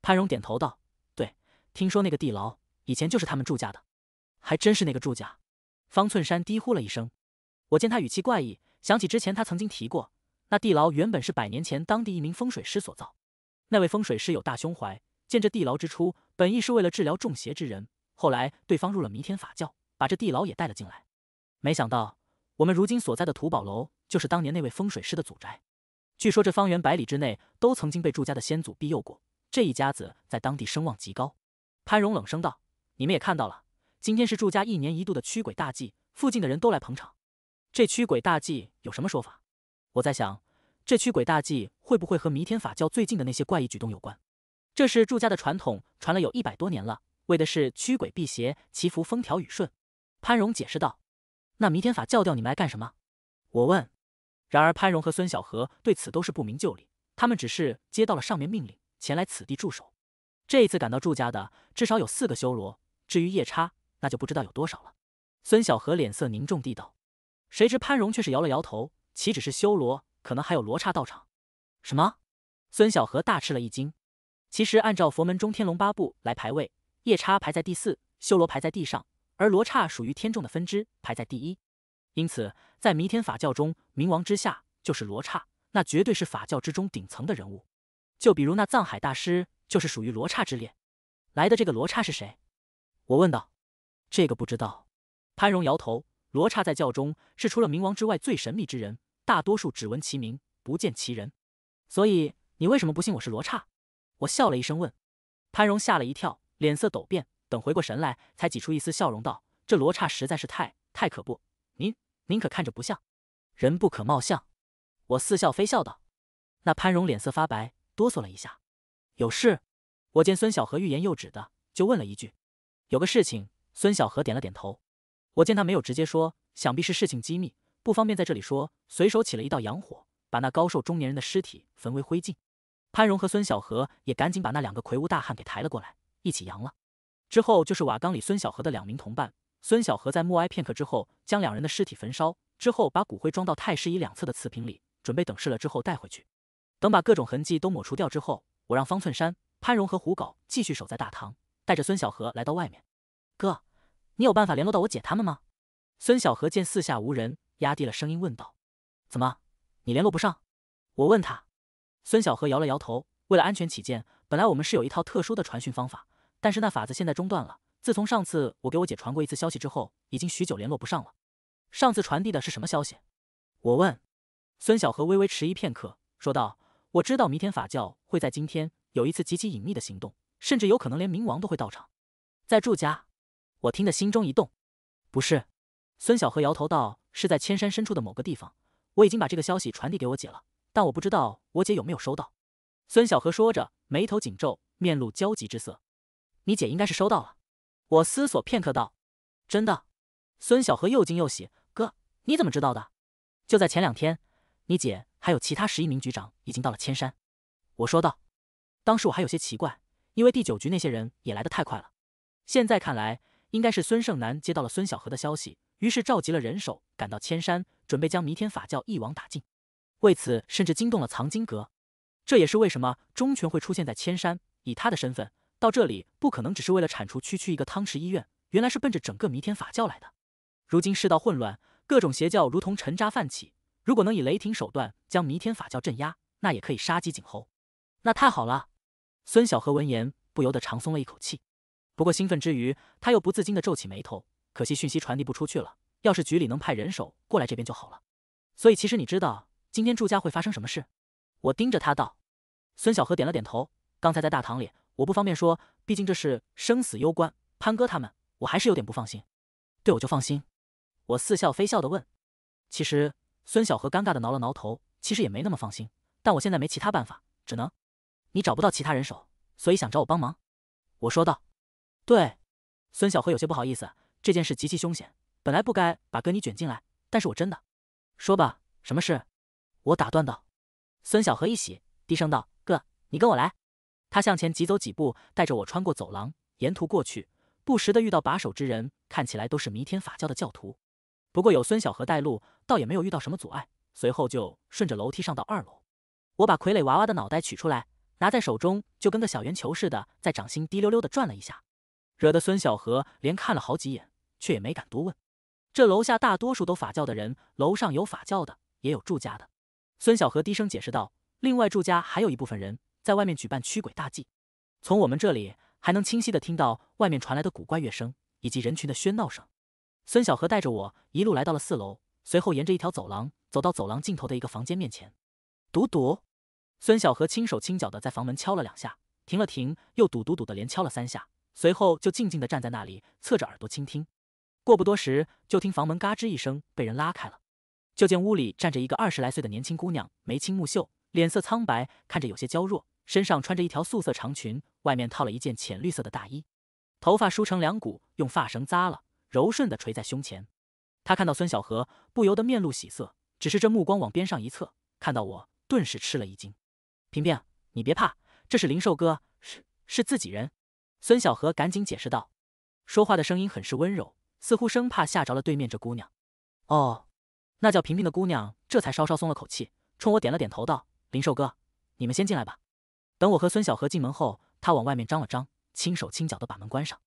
潘荣点头道：“对，听说那个地牢以前就是他们祝家的，还真是那个祝家。”方寸山低呼了一声。我见他语气怪异，想起之前他曾经提过，那地牢原本是百年前当地一名风水师所造。那位风水师有大胸怀，建这地牢之初本意是为了治疗中邪之人，后来对方入了弥天法教。把这地牢也带了进来，没想到我们如今所在的土宝楼就是当年那位风水师的祖宅。据说这方圆百里之内都曾经被祝家的先祖庇佑过，这一家子在当地声望极高。潘荣冷声道：“你们也看到了，今天是祝家一年一度的驱鬼大祭，附近的人都来捧场。这驱鬼大祭有什么说法？我在想，这驱鬼大祭会不会和弥天法教最近的那些怪异举动有关？这是祝家的传统，传了有一百多年了，为的是驱鬼辟邪、祈福风调雨顺。”潘荣解释道：“那弥天法叫调你们来干什么？”我问。然而潘荣和孙小河对此都是不明就里，他们只是接到了上面命令前来此地驻守。这一次赶到祝家的至少有四个修罗，至于夜叉，那就不知道有多少了。孙小河脸色凝重地道。谁知潘荣却是摇了摇头：“岂止是修罗，可能还有罗刹道场。”什么？孙小河大吃了一惊。其实按照佛门中天龙八部来排位，夜叉排在第四，修罗排在地上。而罗刹属于天众的分支，排在第一，因此在弥天法教中，冥王之下就是罗刹，那绝对是法教之中顶层的人物。就比如那藏海大师，就是属于罗刹之列。来的这个罗刹是谁？我问道。这个不知道。潘荣摇头。罗刹在教中是除了冥王之外最神秘之人，大多数只闻其名，不见其人。所以你为什么不信我是罗刹？我笑了一声问。潘荣吓了一跳，脸色陡变。等回过神来，才挤出一丝笑容道：“这罗刹实在是太太可怖，您您可看着不像，人不可貌相。”我似笑非笑道：“那潘荣脸色发白，哆嗦了一下。有事？”我见孙小河欲言又止的，就问了一句：“有个事情。”孙小河点了点头。我见他没有直接说，想必是事情机密，不方便在这里说。随手起了一道阳火，把那高瘦中年人的尸体焚为灰烬。潘荣和孙小河也赶紧把那两个魁梧大汉给抬了过来，一起扬了。之后就是瓦缸里孙小河的两名同伴。孙小河在默哀片刻之后，将两人的尸体焚烧，之后把骨灰装到太师椅两侧的瓷瓶里，准备等事了之后带回去。等把各种痕迹都抹除掉之后，我让方寸山、潘荣和胡搞继续守在大堂，带着孙小河来到外面。哥，你有办法联络到我姐他们吗？孙小河见四下无人，压低了声音问道：“怎么，你联络不上？”我问他。孙小河摇了摇头。为了安全起见，本来我们是有一套特殊的传讯方法。但是那法子现在中断了。自从上次我给我姐传过一次消息之后，已经许久联络不上了。上次传递的是什么消息？我问。孙小河微微迟疑片刻，说道：“我知道弥天法教会在今天有一次极其隐秘的行动，甚至有可能连冥王都会到场。”在祝家？我听得心中一动。不是。孙小河摇头道：“是在千山深处的某个地方。我已经把这个消息传递给我姐了，但我不知道我姐有没有收到。”孙小河说着，眉头紧皱，面露焦急之色。你姐应该是收到了，我思索片刻道：“真的。”孙小河又惊又喜：“哥，你怎么知道的？”就在前两天，你姐还有其他十一名局长已经到了千山，我说道：“当时我还有些奇怪，因为第九局那些人也来得太快了。现在看来，应该是孙胜男接到了孙小河的消息，于是召集了人手赶到千山，准备将弥天法教一网打尽。为此，甚至惊动了藏经阁。这也是为什么钟权会出现在千山，以他的身份。”到这里不可能只是为了铲除区区一个汤池医院，原来是奔着整个弥天法教来的。如今世道混乱，各种邪教如同尘渣泛起。如果能以雷霆手段将弥天法教镇压，那也可以杀鸡儆猴。那太好了！孙小河闻言不由得长松了一口气。不过兴奋之余，他又不自禁地皱起眉头。可惜讯息传递不出去了。要是局里能派人手过来这边就好了。所以，其实你知道今天住家会发生什么事？我盯着他道。孙小河点了点头。刚才在大堂里。我不方便说，毕竟这是生死攸关。潘哥他们，我还是有点不放心。对我就放心。我似笑非笑的问：“其实，孙小河尴尬的挠了挠头，其实也没那么放心。但我现在没其他办法，只能……你找不到其他人手，所以想找我帮忙。”我说道。对，孙小河有些不好意思。这件事极其凶险，本来不该把哥你卷进来，但是我真的……说吧，什么事？我打断道。孙小河一喜，低声道：“哥，你跟我来。”他向前急走几步，带着我穿过走廊，沿途过去，不时的遇到把守之人，看起来都是弥天法教的教徒。不过有孙小河带路，倒也没有遇到什么阻碍。随后就顺着楼梯上到二楼。我把傀儡娃娃的脑袋取出来，拿在手中，就跟个小圆球似的，在掌心滴溜溜的转了一下，惹得孙小河连看了好几眼，却也没敢多问。这楼下大多数都法教的人，楼上有法教的，也有住家的。孙小河低声解释道：“另外住家还有一部分人。”在外面举办驱鬼大祭，从我们这里还能清晰的听到外面传来的古怪乐声以及人群的喧闹声。孙小河带着我一路来到了四楼，随后沿着一条走廊走到走廊尽头的一个房间面前。嘟嘟，孙小河轻手轻脚的在房门敲了两下，停了停，又嘟嘟嘟的连敲了三下，随后就静静的站在那里，侧着耳朵倾听。过不多时，就听房门嘎吱一声被人拉开了，就见屋里站着一个二十来岁的年轻姑娘，眉清目秀，脸色苍白，看着有些娇弱。身上穿着一条素色长裙，外面套了一件浅绿色的大衣，头发梳成两股，用发绳扎了，柔顺的垂在胸前。他看到孙小荷，不由得面露喜色，只是这目光往边上一侧，看到我，顿时吃了一惊。平平，你别怕，这是灵兽哥，是是自己人。孙小荷赶紧解释道，说话的声音很是温柔，似乎生怕吓着了对面这姑娘。哦，那叫平平的姑娘这才稍稍松了口气，冲我点了点头，道：“灵兽哥，你们先进来吧。”等我和孙小荷进门后，他往外面张了张，轻手轻脚的把门关上。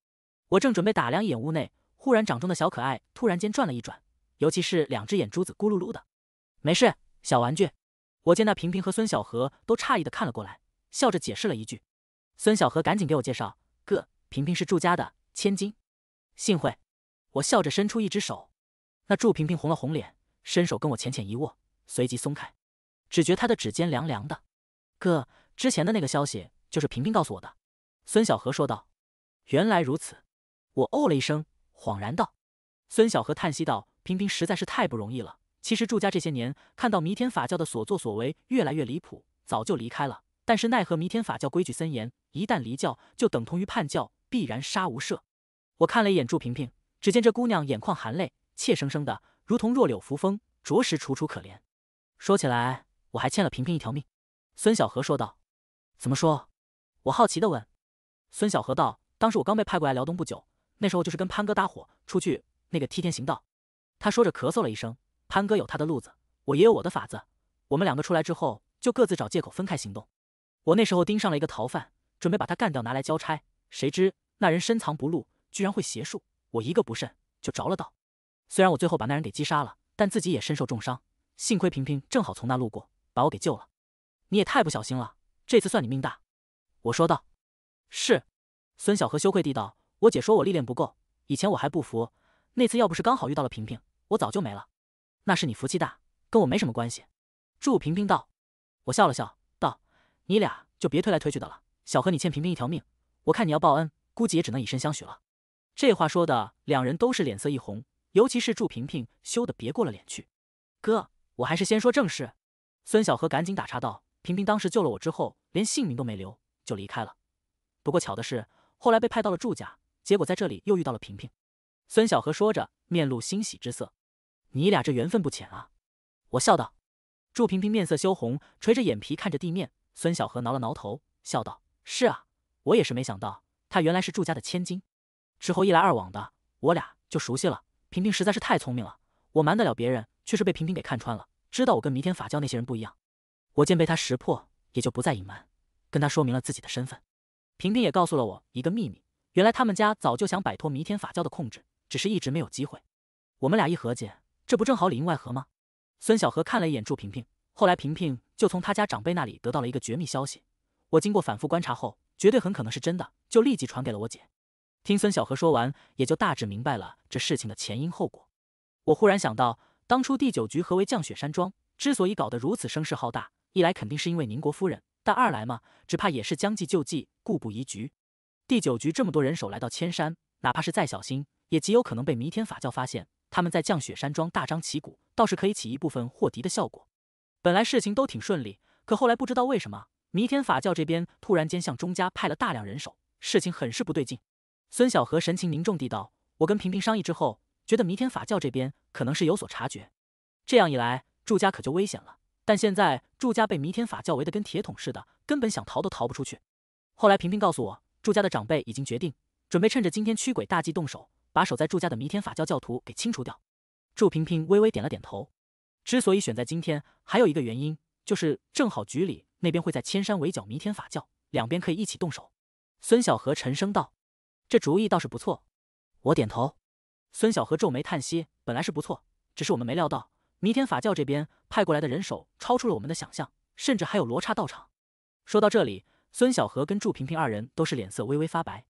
我正准备打量一眼屋内，忽然掌中的小可爱突然间转了一转，尤其是两只眼珠子咕噜噜的。没事，小玩具。我见那平平和孙小荷都诧异的看了过来，笑着解释了一句。孙小荷赶紧给我介绍：“哥，平平是祝家的千金，幸会。”我笑着伸出一只手，那祝平平红了红脸，伸手跟我浅浅一握，随即松开，只觉他的指尖凉凉的。哥。之前的那个消息就是平平告诉我的，孙小河说道。原来如此，我哦了一声，恍然道。孙小河叹息道：“平平实在是太不容易了。其实祝家这些年看到弥天法教的所作所为越来越离谱，早就离开了。但是奈何弥天法教规矩森严，一旦离教就等同于叛教，必然杀无赦。”我看了一眼祝平平，只见这姑娘眼眶含泪，怯生生的，如同弱柳扶风，着实楚楚可怜。说起来，我还欠了平平一条命，孙小河说道。怎么说？我好奇的问。孙小河道：“当时我刚被派过来辽东不久，那时候就是跟潘哥搭伙出去那个替天行道。”他说着咳嗽了一声。潘哥有他的路子，我也有我的法子。我们两个出来之后，就各自找借口分开行动。我那时候盯上了一个逃犯，准备把他干掉拿来交差。谁知那人深藏不露，居然会邪术。我一个不慎就着了道。虽然我最后把那人给击杀了，但自己也身受重伤。幸亏平平正好从那路过，把我给救了。你也太不小心了。这次算你命大，我说道。是，孙小河羞愧地道。我姐说我历练不够，以前我还不服。那次要不是刚好遇到了平平，我早就没了。那是你福气大，跟我没什么关系。祝平平道。我笑了笑，道：“你俩就别推来推去的了。”小何，你欠平平一条命，我看你要报恩，估计也只能以身相许了。这话说的，两人都是脸色一红，尤其是祝平平羞得别过了脸去。哥，我还是先说正事。孙小河赶紧打岔道。平平当时救了我之后，连姓名都没留就离开了。不过巧的是，后来被派到了祝家，结果在这里又遇到了平平。孙小河说着，面露欣喜之色：“你俩这缘分不浅啊！”我笑道。祝平平面色羞红，垂着眼皮看着地面。孙小河挠了挠头，笑道：“是啊，我也是没想到，她原来是祝家的千金。之后一来二往的，我俩就熟悉了。平平实在是太聪明了，我瞒得了别人，却是被平平给看穿了，知道我跟弥天法教那些人不一样。”我见被他识破，也就不再隐瞒，跟他说明了自己的身份。平平也告诉了我一个秘密，原来他们家早就想摆脱弥天法教的控制，只是一直没有机会。我们俩一合计，这不正好里应外合吗？孙小河看了一眼祝平平，后来平平就从他家长辈那里得到了一个绝密消息。我经过反复观察后，绝对很可能是真的，就立即传给了我姐。听孙小河说完，也就大致明白了这事情的前因后果。我忽然想到，当初第九局何为降雪山庄，之所以搞得如此声势浩大。一来肯定是因为宁国夫人，但二来嘛，只怕也是将计就计，故布疑局。第九局这么多人手来到千山，哪怕是再小心，也极有可能被弥天法教发现。他们在降雪山庄大张旗鼓，倒是可以起一部分惑敌的效果。本来事情都挺顺利，可后来不知道为什么，弥天法教这边突然间向钟家派了大量人手，事情很是不对劲。孙小河神情凝重地道：“我跟平平商议之后，觉得弥天法教这边可能是有所察觉。这样一来，祝家可就危险了。”但现在祝家被弥天法教围得跟铁桶似的，根本想逃都逃不出去。后来平平告诉我，祝家的长辈已经决定，准备趁着今天驱鬼大祭动手，把守在祝家的弥天法教教徒给清除掉。祝平平微微点了点头。之所以选在今天，还有一个原因，就是正好局里那边会在千山围剿弥天法教，两边可以一起动手。孙小河沉声道：“这主意倒是不错。”我点头。孙小河皱眉叹息：“本来是不错，只是我们没料到。”弥天法教这边派过来的人手超出了我们的想象，甚至还有罗刹道场。说到这里，孙小河跟祝平平二人都是脸色微微发白。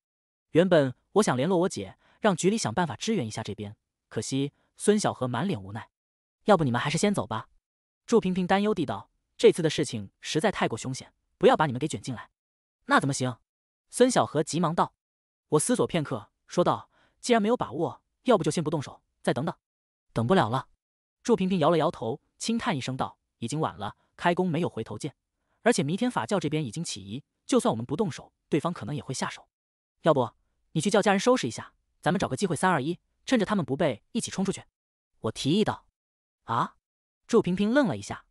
原本我想联络我姐，让局里想办法支援一下这边，可惜……孙小河满脸无奈。要不你们还是先走吧。祝平平担忧地道：“这次的事情实在太过凶险，不要把你们给卷进来。”那怎么行？孙小河急忙道。我思索片刻，说道：“既然没有把握，要不就先不动手，再等等。”等不了了。祝平平摇了摇头，轻叹一声道：“已经晚了，开弓没有回头箭。而且弥天法教这边已经起疑，就算我们不动手，对方可能也会下手。要不你去叫家人收拾一下，咱们找个机会，三二一，趁着他们不备，一起冲出去。”我提议道。啊！祝平平愣了一下，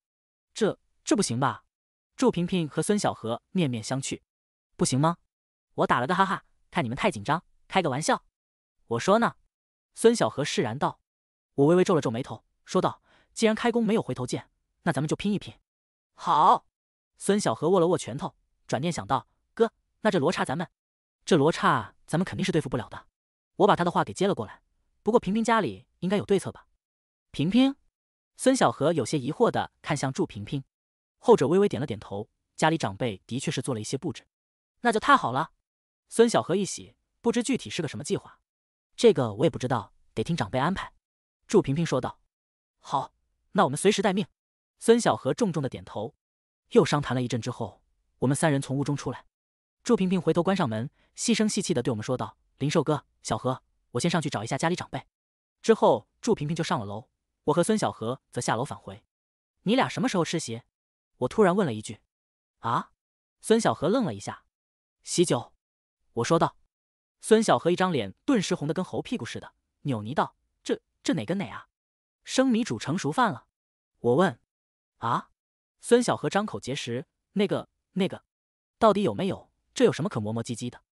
这这不行吧？祝平平和孙小河面面相觑，不行吗？我打了个哈哈，看你们太紧张，开个玩笑。我说呢。孙小河释然道。我微微皱了皱眉头。说道：“既然开弓没有回头箭，那咱们就拼一拼。”好，孙小河握了握拳头，转念想到：“哥，那这罗刹咱们……这罗刹咱们肯定是对付不了的。”我把他的话给接了过来。不过平平家里应该有对策吧？平平，孙小河有些疑惑的看向祝平平，后者微微点了点头。家里长辈的确是做了一些布置，那就太好了。孙小河一喜，不知具体是个什么计划。这个我也不知道，得听长辈安排。祝平平说道。好，那我们随时待命。孙小河重重的点头。又商谈了一阵之后，我们三人从屋中出来。祝平平回头关上门，细声细气的对我们说道：“林寿哥，小何，我先上去找一下家里长辈。”之后，祝平平就上了楼，我和孙小河则下楼返回。你俩什么时候吃席？我突然问了一句。啊？孙小河愣了一下。喜酒。我说道。孙小河一张脸顿时红的跟猴屁股似的，扭捏道：“这、这哪跟哪啊？”生米煮成熟饭了，我问，啊，孙小和张口结舌，那个那个，到底有没有？这有什么可磨磨唧唧的？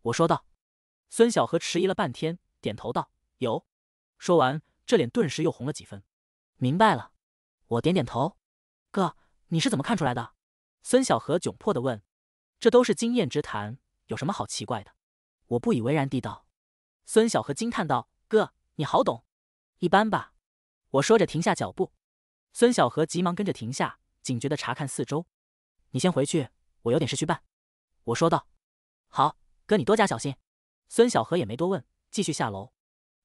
我说道。孙小和迟疑了半天，点头道：“有。”说完，这脸顿时又红了几分。明白了，我点点头。哥，你是怎么看出来的？孙小和窘迫的问。这都是经验之谈，有什么好奇怪的？我不以为然地道。孙小和惊叹道：“哥，你好懂。”一般吧。我说着停下脚步，孙小河急忙跟着停下，警觉地查看四周。你先回去，我有点事去办。我说道。好，哥你多加小心。孙小河也没多问，继续下楼。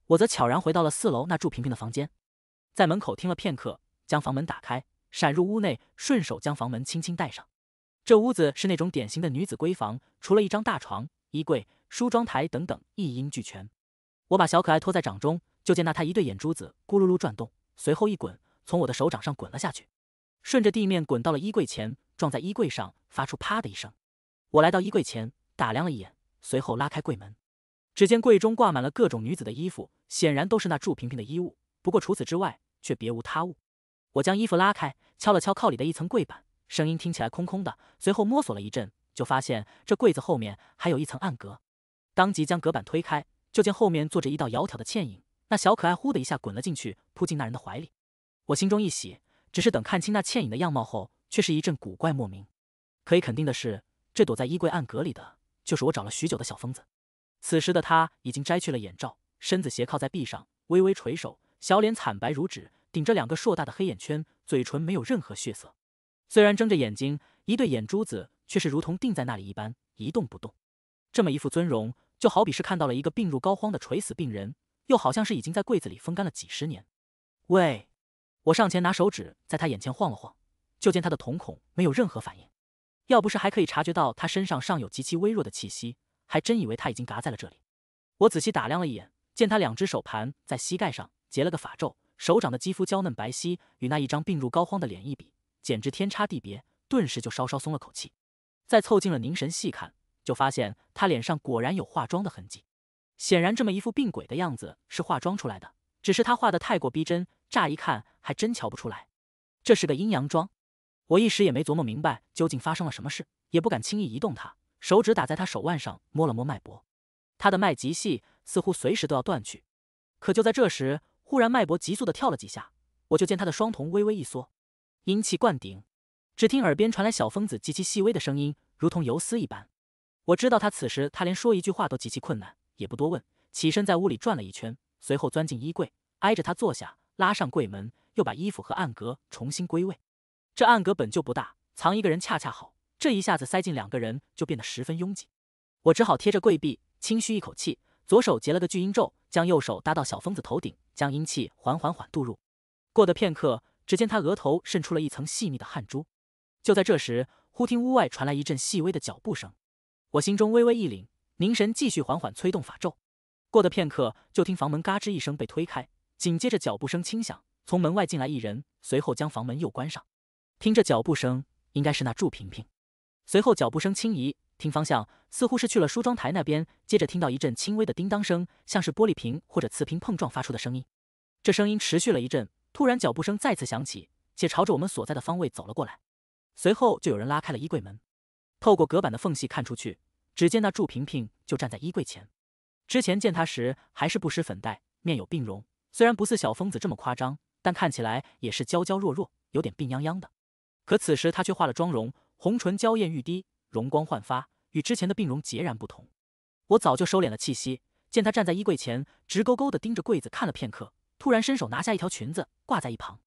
我则悄然回到了四楼那住平平的房间，在门口听了片刻，将房门打开，闪入屋内，顺手将房门轻轻带上。这屋子是那种典型的女子闺房，除了一张大床、衣柜、梳妆台等等一应俱全。我把小可爱托在掌中。就见那他一对眼珠子咕噜噜转动，随后一滚，从我的手掌上滚了下去，顺着地面滚到了衣柜前，撞在衣柜上，发出啪的一声。我来到衣柜前，打量了一眼，随后拉开柜门，只见柜中挂满了各种女子的衣服，显然都是那祝平平的衣物。不过除此之外，却别无他物。我将衣服拉开，敲了敲靠里的一层柜板，声音听起来空空的。随后摸索了一阵，就发现这柜子后面还有一层暗格，当即将隔板推开，就见后面坐着一道窈窕的倩影。那小可爱呼的一下滚了进去，扑进那人的怀里，我心中一喜。只是等看清那倩影的样貌后，却是一阵古怪莫名。可以肯定的是，这躲在衣柜暗格里的就是我找了许久的小疯子。此时的他已经摘去了眼罩，身子斜靠在壁上，微微垂首，小脸惨白如纸，顶着两个硕大的黑眼圈，嘴唇没有任何血色。虽然睁着眼睛，一对眼珠子却是如同定在那里一般，一动不动。这么一副尊容，就好比是看到了一个病入膏肓的垂死病人。又好像是已经在柜子里风干了几十年。喂，我上前拿手指在他眼前晃了晃，就见他的瞳孔没有任何反应。要不是还可以察觉到他身上尚有极其微弱的气息，还真以为他已经嘎在了这里。我仔细打量了一眼，见他两只手盘在膝盖上结了个法咒，手掌的肌肤娇嫩白皙，与那一张病入膏肓的脸一比，简直天差地别。顿时就稍稍松了口气。再凑近了凝神细看，就发现他脸上果然有化妆的痕迹。显然，这么一副病鬼的样子是化妆出来的，只是他画的太过逼真，乍一看还真瞧不出来。这是个阴阳妆，我一时也没琢磨明白究竟发生了什么事，也不敢轻易移动他。手指打在他手腕上，摸了摸脉搏，他的脉极细，似乎随时都要断去。可就在这时，忽然脉搏急速的跳了几下，我就见他的双瞳微微一缩，阴气灌顶。只听耳边传来小疯子极其细微的声音，如同游丝一般。我知道他此时他连说一句话都极其困难。也不多问，起身在屋里转了一圈，随后钻进衣柜，挨着他坐下，拉上柜门，又把衣服和暗格重新归位。这暗格本就不大，藏一个人恰恰好，这一下子塞进两个人就变得十分拥挤。我只好贴着柜壁，轻吁一口气，左手结了个巨阴咒，将右手搭到小疯子头顶，将阴气缓缓缓渡入。过得片刻，只见他额头渗出了一层细密的汗珠。就在这时，忽听屋外传来一阵细微的脚步声，我心中微微一凛。凝神，继续缓缓催动法咒。过得片刻，就听房门嘎吱一声被推开，紧接着脚步声轻响，从门外进来一人，随后将房门又关上。听着脚步声，应该是那祝平平。随后脚步声轻移，听方向似乎是去了梳妆台那边。接着听到一阵轻微的叮当声，像是玻璃瓶或者瓷瓶碰撞发出的声音。这声音持续了一阵，突然脚步声再次响起，且朝着我们所在的方位走了过来。随后就有人拉开了衣柜门，透过隔板的缝隙看出去。只见那祝平平就站在衣柜前，之前见她时还是不施粉黛，面有病容，虽然不似小疯子这么夸张，但看起来也是娇娇弱弱，有点病殃殃的。可此时她却化了妆容，红唇娇艳欲滴，容光焕发，与之前的病容截然不同。我早就收敛了气息，见她站在衣柜前，直勾勾地盯着柜子看了片刻，突然伸手拿下一条裙子，挂在一旁，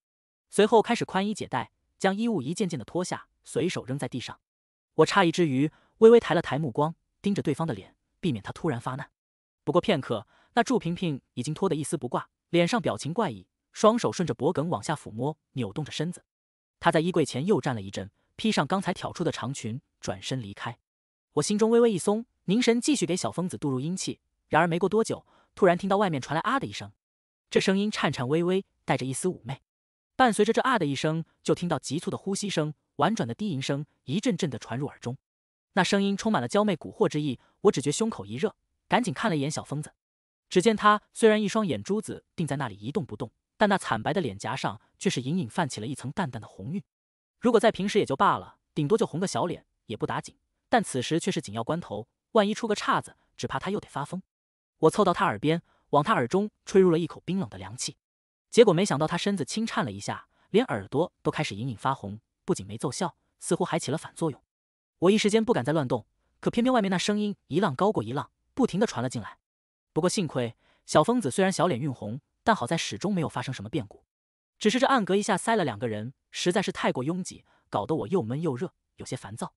随后开始宽衣解带，将衣物一件件的脱下，随手扔在地上。我诧异之余。微微抬了抬目光，盯着对方的脸，避免他突然发难。不过片刻，那祝平平已经脱得一丝不挂，脸上表情怪异，双手顺着脖梗往下抚摸，扭动着身子。他在衣柜前又站了一阵，披上刚才挑出的长裙，转身离开。我心中微微一松，凝神继续给小疯子注入阴气。然而没过多久，突然听到外面传来啊的一声，这声音颤颤巍巍，带着一丝妩媚。伴随着这啊的一声，就听到急促的呼吸声、婉转的低吟声，一阵阵的传入耳中。那声音充满了娇媚蛊惑之意，我只觉胸口一热，赶紧看了一眼小疯子。只见他虽然一双眼珠子定在那里一动不动，但那惨白的脸颊上却是隐隐泛起了一层淡淡的红晕。如果在平时也就罢了，顶多就红个小脸，也不打紧。但此时却是紧要关头，万一出个岔子，只怕他又得发疯。我凑到他耳边，往他耳中吹入了一口冰冷的凉气，结果没想到他身子轻颤了一下，连耳朵都开始隐隐发红。不仅没奏效，似乎还起了反作用。我一时间不敢再乱动，可偏偏外面那声音一浪高过一浪，不停地传了进来。不过幸亏小疯子虽然小脸晕红，但好在始终没有发生什么变故。只是这暗格一下塞了两个人，实在是太过拥挤，搞得我又闷又热，有些烦躁。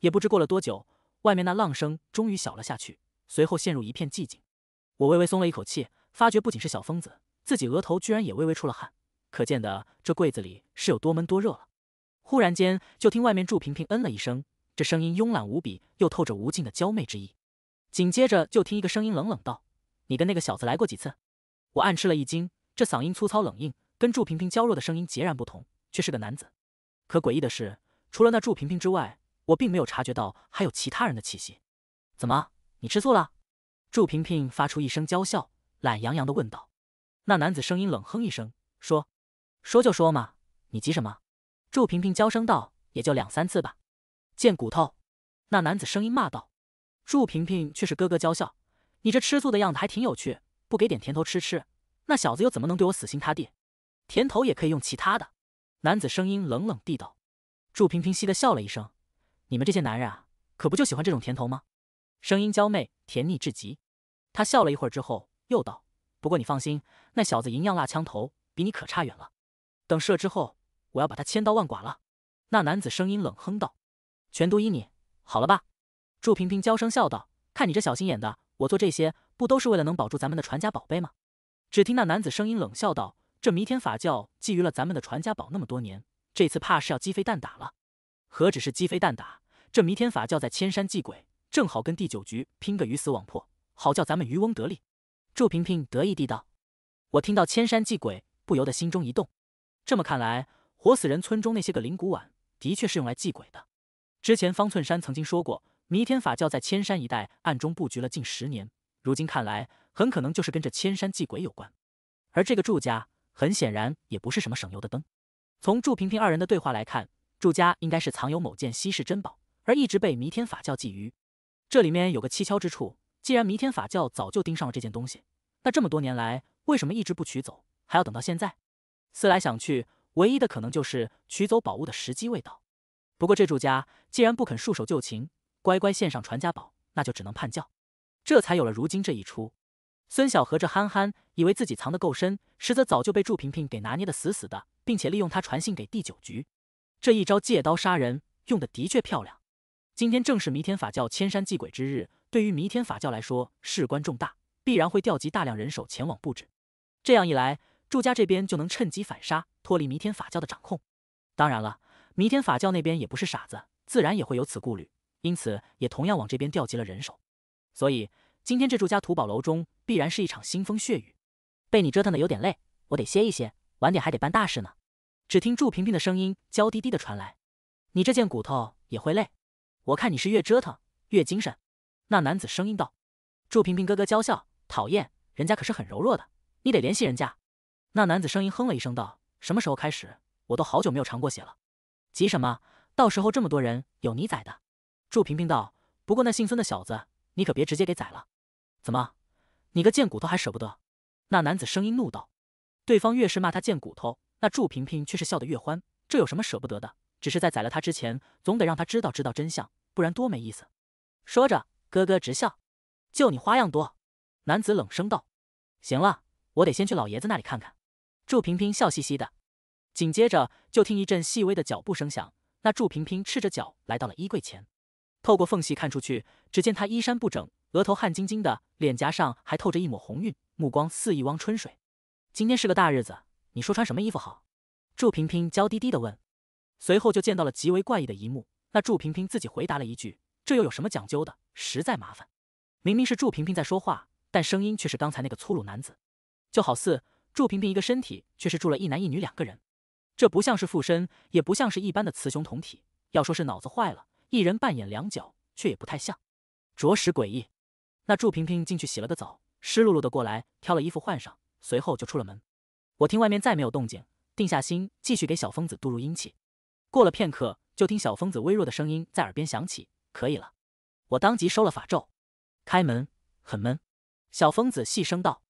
也不知过了多久，外面那浪声终于小了下去，随后陷入一片寂静。我微微松了一口气，发觉不仅是小疯子，自己额头居然也微微出了汗，可见的这柜子里是有多闷多热了。忽然间，就听外面祝平平嗯了一声。这声音慵懒无比，又透着无尽的娇媚之意。紧接着就听一个声音冷冷道：“你跟那个小子来过几次？”我暗吃了一惊，这嗓音粗糙冷硬，跟祝平平娇弱的声音截然不同，却是个男子。可诡异的是，除了那祝平平之外，我并没有察觉到还有其他人的气息。怎么，你吃醋了？”祝平平发出一声娇笑，懒洋洋的问道。那男子声音冷哼一声说：“说就说嘛，你急什么？”祝平平娇声道：“也就两三次吧。”贱骨头！那男子声音骂道。祝平平却是咯咯娇笑：“你这吃醋的样子还挺有趣，不给点甜头吃吃，那小子又怎么能对我死心塌地？”甜头也可以用其他的。男子声音冷冷地道。祝平平嘻的笑了一声：“你们这些男人啊，可不就喜欢这种甜头吗？”声音娇媚，甜腻至极。他笑了一会儿之后，又道：“不过你放心，那小子银样辣枪头，比你可差远了。等射之后，我要把他千刀万剐了。”那男子声音冷哼道。全都依你，好了吧？祝平平娇声笑道：“看你这小心眼的，我做这些不都是为了能保住咱们的传家宝贝吗？”只听那男子声音冷笑道：“这弥天法教觊觎了咱们的传家宝那么多年，这次怕是要鸡飞蛋打了。何止是鸡飞蛋打，这弥天法教在千山祭鬼，正好跟第九局拼个鱼死网破，好叫咱们渔翁得利。”祝平平得意地道：“我听到千山祭鬼，不由得心中一动。这么看来，活死人村中那些个灵骨碗，的确是用来祭鬼的。”之前方寸山曾经说过，弥天法教在千山一带暗中布局了近十年，如今看来，很可能就是跟着千山祭鬼有关。而这个祝家，很显然也不是什么省油的灯。从祝平平二人的对话来看，祝家应该是藏有某件稀世珍宝，而一直被弥天法教觊觎。这里面有个蹊跷之处，既然弥天法教早就盯上了这件东西，那这么多年来为什么一直不取走，还要等到现在？思来想去，唯一的可能就是取走宝物的时机未到。不过这祝家既然不肯束手就擒，乖乖献上传家宝，那就只能叛教，这才有了如今这一出。孙小和这憨憨以为自己藏得够深，实则早就被祝平平给拿捏的死死的，并且利用他传信给第九局，这一招借刀杀人用的的确漂亮。今天正是弥天法教千山祭鬼之日，对于弥天法教来说事关重大，必然会调集大量人手前往布置。这样一来，祝家这边就能趁机反杀，脱离弥天法教的掌控。当然了。弥天法教那边也不是傻子，自然也会有此顾虑，因此也同样往这边调集了人手。所以今天这祝家土宝楼中必然是一场腥风血雨。被你折腾的有点累，我得歇一歇，晚点还得办大事呢。只听祝平平的声音娇滴滴的传来：“你这贱骨头也会累？我看你是越折腾越精神。”那男子声音道：“祝平平咯咯娇笑，讨厌，人家可是很柔弱的，你得联系人家。”那男子声音哼了一声道：“什么时候开始？我都好久没有尝过血了。”急什么？到时候这么多人，有你宰的。祝平平道。不过那姓孙的小子，你可别直接给宰了。怎么？你个贱骨头还舍不得？那男子声音怒道。对方越是骂他贱骨头，那祝平平却是笑得越欢。这有什么舍不得的？只是在宰了他之前，总得让他知道知道真相，不然多没意思。说着，咯咯直笑。就你花样多。男子冷声道。行了，我得先去老爷子那里看看。祝平平笑嘻嘻的。紧接着就听一阵细微的脚步声响，那祝平平赤着脚来到了衣柜前，透过缝隙看出去，只见她衣衫不整，额头汗津津的，脸颊上还透着一抹红晕，目光似一汪春水。今天是个大日子，你说穿什么衣服好？祝平平娇滴滴的问。随后就见到了极为怪异的一幕，那祝平平自己回答了一句：“这又有什么讲究的？实在麻烦。”明明是祝平平在说话，但声音却是刚才那个粗鲁男子，就好似祝平平一个身体，却是住了一男一女两个人。这不像是附身，也不像是一般的雌雄同体。要说是脑子坏了，一人扮演两角，却也不太像，着实诡异。那祝平平进去洗了个澡，湿漉漉的过来，挑了衣服换上，随后就出了门。我听外面再没有动静，定下心，继续给小疯子渡入阴气。过了片刻，就听小疯子微弱的声音在耳边响起：“可以了。”我当即收了法咒，开门，很闷。小疯子细声道：“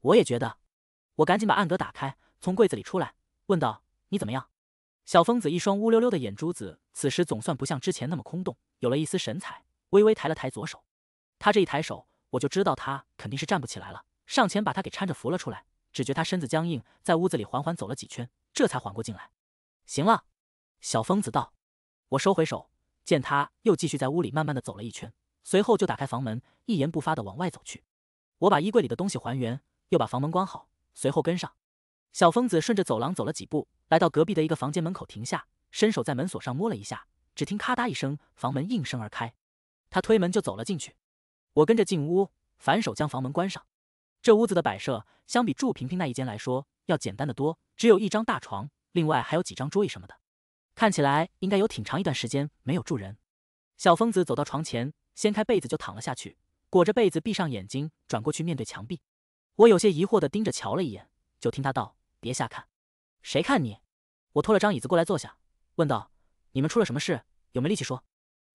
我也觉得。”我赶紧把暗格打开，从柜子里出来，问道。你怎么样？小疯子一双乌溜溜的眼珠子，此时总算不像之前那么空洞，有了一丝神采。微微抬了抬左手，他这一抬手，我就知道他肯定是站不起来了。上前把他给搀着扶了出来，只觉他身子僵硬，在屋子里缓缓走了几圈，这才缓过劲来。行了，小疯子道。我收回手，见他又继续在屋里慢慢的走了一圈，随后就打开房门，一言不发的往外走去。我把衣柜里的东西还原，又把房门关好，随后跟上。小疯子顺着走廊走了几步，来到隔壁的一个房间门口停下，伸手在门锁上摸了一下，只听咔嗒一声，房门应声而开。他推门就走了进去，我跟着进屋，反手将房门关上。这屋子的摆设相比住平平那一间来说要简单的多，只有一张大床，另外还有几张桌椅什么的，看起来应该有挺长一段时间没有住人。小疯子走到床前，掀开被子就躺了下去，裹着被子闭上眼睛，转过去面对墙壁。我有些疑惑的盯着瞧了一眼。就听他道：“别瞎看，谁看你？”我拖了张椅子过来坐下，问道：“你们出了什么事？有没力气说？”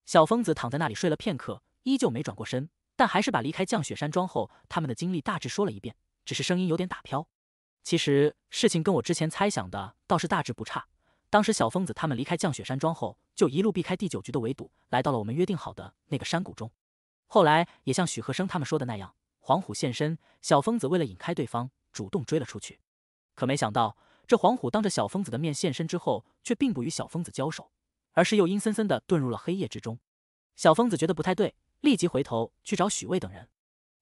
小疯子躺在那里睡了片刻，依旧没转过身，但还是把离开降雪山庄后他们的经历大致说了一遍，只是声音有点打飘。其实事情跟我之前猜想的倒是大致不差。当时小疯子他们离开降雪山庄后，就一路避开第九局的围堵，来到了我们约定好的那个山谷中。后来也像许和生他们说的那样，黄虎现身，小疯子为了引开对方。主动追了出去，可没想到，这黄虎当着小疯子的面现身之后，却并不与小疯子交手，而是又阴森森的遁入了黑夜之中。小疯子觉得不太对，立即回头去找许巍等人。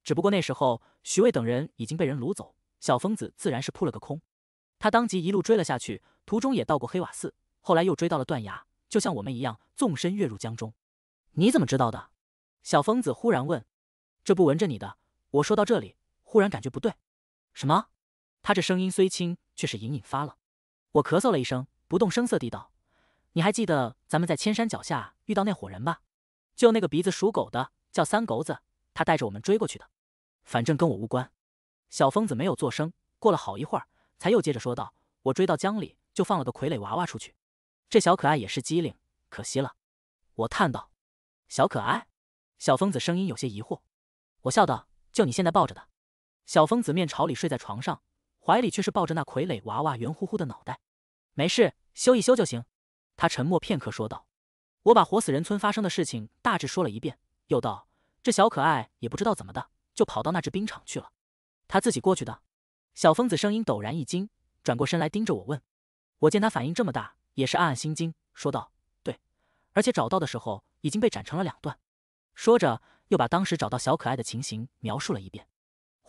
只不过那时候，许巍等人已经被人掳走，小疯子自然是扑了个空。他当即一路追了下去，途中也到过黑瓦寺，后来又追到了断崖，就像我们一样，纵身跃入江中。你怎么知道的？小疯子忽然问。这不闻着你的？我说到这里，忽然感觉不对。什么？他这声音虽轻，却是隐隐发了。我咳嗽了一声，不动声色地道：“你还记得咱们在千山脚下遇到那伙人吧？就那个鼻子属狗的，叫三狗子，他带着我们追过去的。反正跟我无关。”小疯子没有作声，过了好一会儿，才又接着说道：“我追到江里，就放了个傀儡娃娃出去。这小可爱也是机灵，可惜了。”我叹道：“小可爱。”小疯子声音有些疑惑。我笑道：“就你现在抱着的。”小疯子面朝里睡在床上，怀里却是抱着那傀儡娃娃圆乎乎的脑袋。没事，修一修就行。他沉默片刻，说道：“我把活死人村发生的事情大致说了一遍，又道：这小可爱也不知道怎么的，就跑到那制冰场去了。他自己过去的。”小疯子声音陡然一惊，转过身来盯着我问：“我见他反应这么大，也是暗暗心惊，说道：对，而且找到的时候已经被斩成了两段。说着，又把当时找到小可爱的情形描述了一遍。”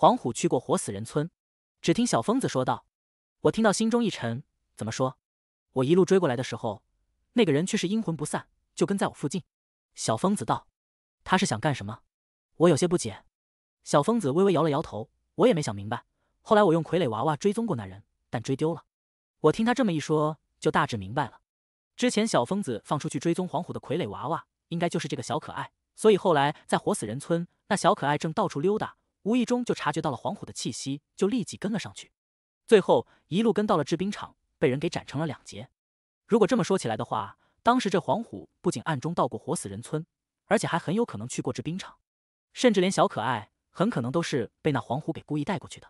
黄虎去过活死人村，只听小疯子说道：“我听到心中一沉，怎么说？我一路追过来的时候，那个人却是阴魂不散，就跟在我附近。”小疯子道：“他是想干什么？”我有些不解。小疯子微微摇了摇头，我也没想明白。后来我用傀儡娃娃追踪过那人，但追丢了。我听他这么一说，就大致明白了。之前小疯子放出去追踪黄虎的傀儡娃娃，应该就是这个小可爱，所以后来在活死人村，那小可爱正到处溜达。无意中就察觉到了黄虎的气息，就立即跟了上去，最后一路跟到了制冰厂，被人给斩成了两截。如果这么说起来的话，当时这黄虎不仅暗中到过活死人村，而且还很有可能去过制冰厂，甚至连小可爱很可能都是被那黄虎给故意带过去的。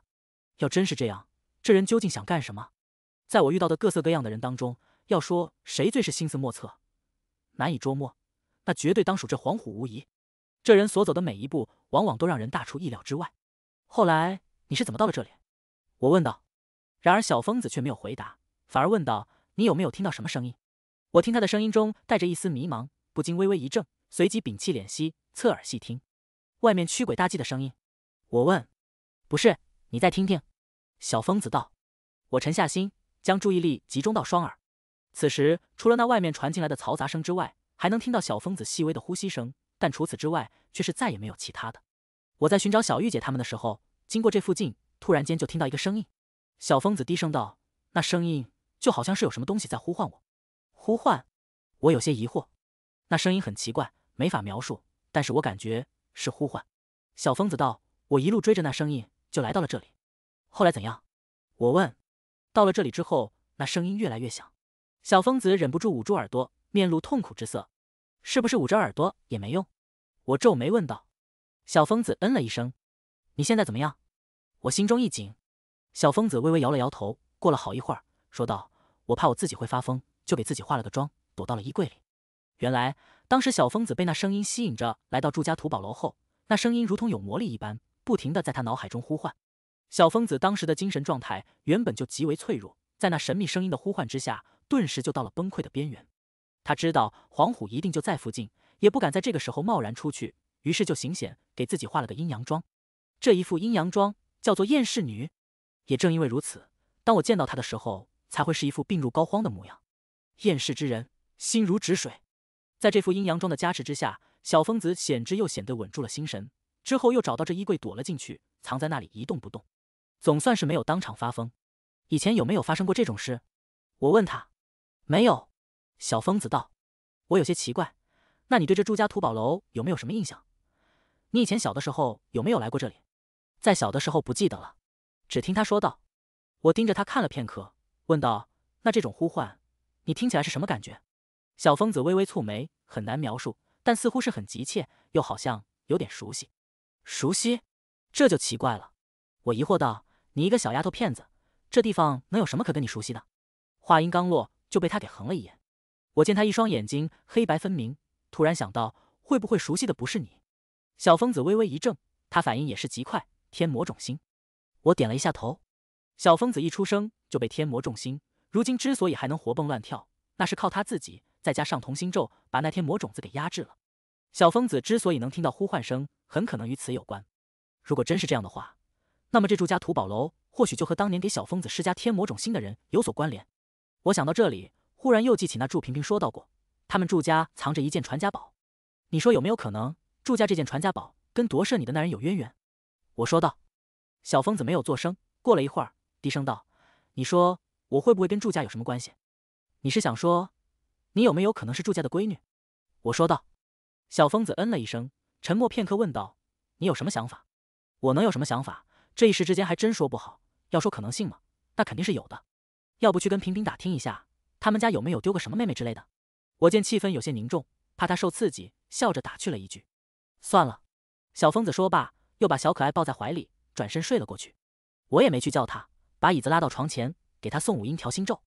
要真是这样，这人究竟想干什么？在我遇到的各色各样的人当中，要说谁最是心思莫测、难以捉摸，那绝对当属这黄虎无疑。这人所走的每一步，往往都让人大出意料之外。后来你是怎么到了这里？我问道。然而小疯子却没有回答，反而问道：“你有没有听到什么声音？”我听他的声音中带着一丝迷茫，不禁微微一怔，随即屏气敛息，侧耳细听。外面驱鬼大祭的声音？我问。不是，你再听听。小疯子道。我沉下心，将注意力集中到双耳。此时，除了那外面传进来的嘈杂声之外，还能听到小疯子细微的呼吸声。但除此之外，却是再也没有其他的。我在寻找小玉姐他们的时候，经过这附近，突然间就听到一个声音。小疯子低声道：“那声音就好像是有什么东西在呼唤我。”“呼唤？”我有些疑惑。“那声音很奇怪，没法描述，但是我感觉是呼唤。”小疯子道：“我一路追着那声音，就来到了这里。后来怎样？”我问。“到了这里之后，那声音越来越响。”小疯子忍不住捂住耳朵，面露痛苦之色。是不是捂着耳朵也没用？我皱眉问道。小疯子嗯了一声。你现在怎么样？我心中一紧。小疯子微微摇了摇头。过了好一会儿，说道：“我怕我自己会发疯，就给自己化了个妆，躲到了衣柜里。”原来，当时小疯子被那声音吸引着来到住家土宝楼后，那声音如同有魔力一般，不停的在他脑海中呼唤。小疯子当时的精神状态原本就极为脆弱，在那神秘声音的呼唤之下，顿时就到了崩溃的边缘。他知道黄虎一定就在附近，也不敢在这个时候贸然出去，于是就行险给自己画了个阴阳妆。这一副阴阳妆叫做厌世女，也正因为如此，当我见到他的时候，才会是一副病入膏肓的模样。厌世之人心如止水，在这副阴阳妆的加持之下，小疯子险之又险得稳住了心神，之后又找到这衣柜躲了进去，藏在那里一动不动，总算是没有当场发疯。以前有没有发生过这种事？我问他，没有。小疯子道：“我有些奇怪，那你对这祝家土宝楼有没有什么印象？你以前小的时候有没有来过这里？在小的时候不记得了。”只听他说道。我盯着他看了片刻，问道：“那这种呼唤，你听起来是什么感觉？”小疯子微微蹙眉，很难描述，但似乎是很急切，又好像有点熟悉。熟悉？这就奇怪了。我疑惑道：“你一个小丫头片子，这地方能有什么可跟你熟悉的？”话音刚落，就被他给横了一眼。我见他一双眼睛黑白分明，突然想到，会不会熟悉的不是你？小疯子微微一怔，他反应也是极快。天魔种心，我点了一下头。小疯子一出生就被天魔种心，如今之所以还能活蹦乱跳，那是靠他自己再加上同心咒把那天魔种子给压制了。小疯子之所以能听到呼唤声，很可能与此有关。如果真是这样的话，那么这住家土宝楼或许就和当年给小疯子施加天魔种心的人有所关联。我想到这里。忽然又记起那祝平平说到过，他们祝家藏着一件传家宝，你说有没有可能祝家这件传家宝跟夺舍你的那人有渊源？我说道。小疯子没有作声，过了一会儿，低声道：“你说我会不会跟祝家有什么关系？你是想说，你有没有可能是祝家的闺女？”我说道。小疯子嗯了一声，沉默片刻，问道：“你有什么想法？”“我能有什么想法？这一时之间还真说不好。要说可能性嘛，那肯定是有的。要不去跟平平打听一下？”他们家有没有丢个什么妹妹之类的？我见气氛有些凝重，怕他受刺激，笑着打趣了一句：“算了。”小疯子说罢，又把小可爱抱在怀里，转身睡了过去。我也没去叫他，把椅子拉到床前，给他送五音调心咒。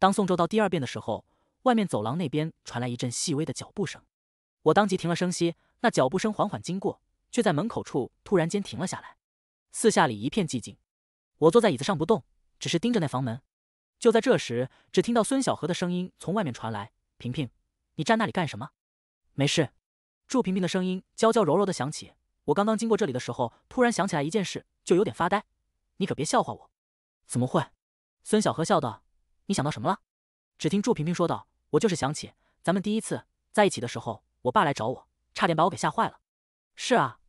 当诵咒到第二遍的时候，外面走廊那边传来一阵细微的脚步声。我当即停了声息，那脚步声缓缓经过，却在门口处突然间停了下来。四下里一片寂静，我坐在椅子上不动，只是盯着那房门。就在这时，只听到孙小荷的声音从外面传来：“平平，你站那里干什么？”“没事。”祝平平的声音娇娇柔柔的响起。“我刚刚经过这里的时候，突然想起来一件事，就有点发呆。你可别笑话我。”“怎么会？”孙小荷笑道。“你想到什么了？”只听祝平平说道：“我就是想起咱们第一次在一起的时候，我爸来找我，差点把我给吓坏了。”“是啊。”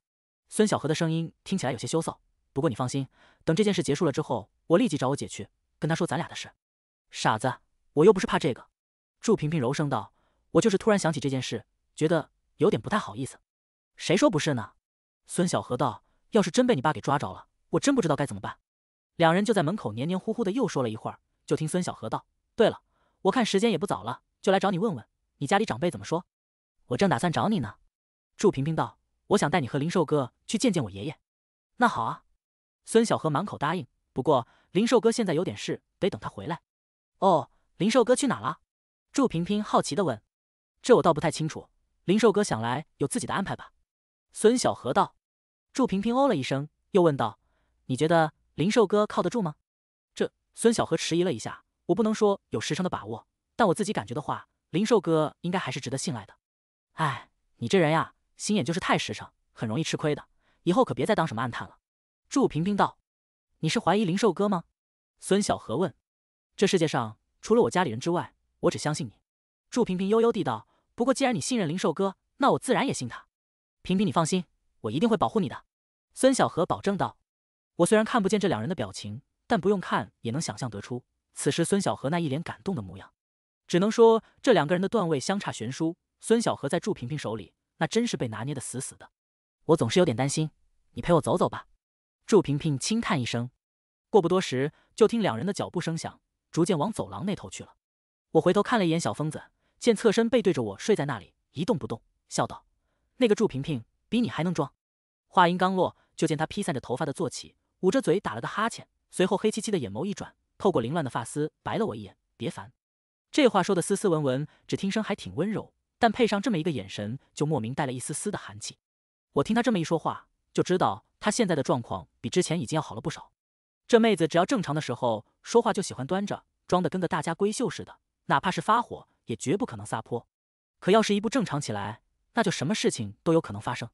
孙小荷的声音听起来有些羞臊。不过你放心，等这件事结束了之后，我立即找我姐去。跟他说咱俩的事，傻子，我又不是怕这个。祝平平柔声道：“我就是突然想起这件事，觉得有点不太好意思。”谁说不是呢？孙小河道：“要是真被你爸给抓着了，我真不知道该怎么办。”两人就在门口黏黏糊糊的又说了一会儿，就听孙小河道：“对了，我看时间也不早了，就来找你问问你家里长辈怎么说。”我正打算找你呢。祝平平道：“我想带你和灵寿哥去见见我爷爷。”那好啊，孙小河满口答应。不过。灵兽哥现在有点事，得等他回来。哦，灵兽哥去哪了？祝平平好奇的问。这我倒不太清楚，灵兽哥想来有自己的安排吧。孙小河道。祝平平哦了一声，又问道：“你觉得灵兽哥靠得住吗？”这孙小河迟疑了一下，我不能说有十成的把握，但我自己感觉的话，灵兽哥应该还是值得信赖的。哎，你这人呀，心眼就是太实诚，很容易吃亏的。以后可别再当什么暗探了。祝平平道。你是怀疑灵兽哥吗？孙小何问。这世界上除了我家里人之外，我只相信你。祝平平悠悠地道。不过既然你信任灵兽哥，那我自然也信他。平平，你放心，我一定会保护你的。孙小何保证道。我虽然看不见这两人的表情，但不用看也能想象得出，此时孙小何那一脸感动的模样。只能说这两个人的段位相差悬殊，孙小何在祝平平手里，那真是被拿捏的死死的。我总是有点担心，你陪我走走吧。祝平平轻叹一声，过不多时，就听两人的脚步声响，逐渐往走廊那头去了。我回头看了一眼小疯子，见侧身背对着我睡在那里一动不动，笑道：“那个祝平平比你还能装。”话音刚落，就见他披散着头发的坐起，捂着嘴打了个哈欠，随后黑漆漆的眼眸一转，透过凌乱的发丝白了我一眼：“别烦。”这话说的斯斯文文，只听声还挺温柔，但配上这么一个眼神，就莫名带了一丝丝的寒气。我听他这么一说话，就知道。她现在的状况比之前已经要好了不少。这妹子只要正常的时候说话就喜欢端着，装的跟个大家闺秀似的，哪怕是发火也绝不可能撒泼。可要是一不正常起来，那就什么事情都有可能发生。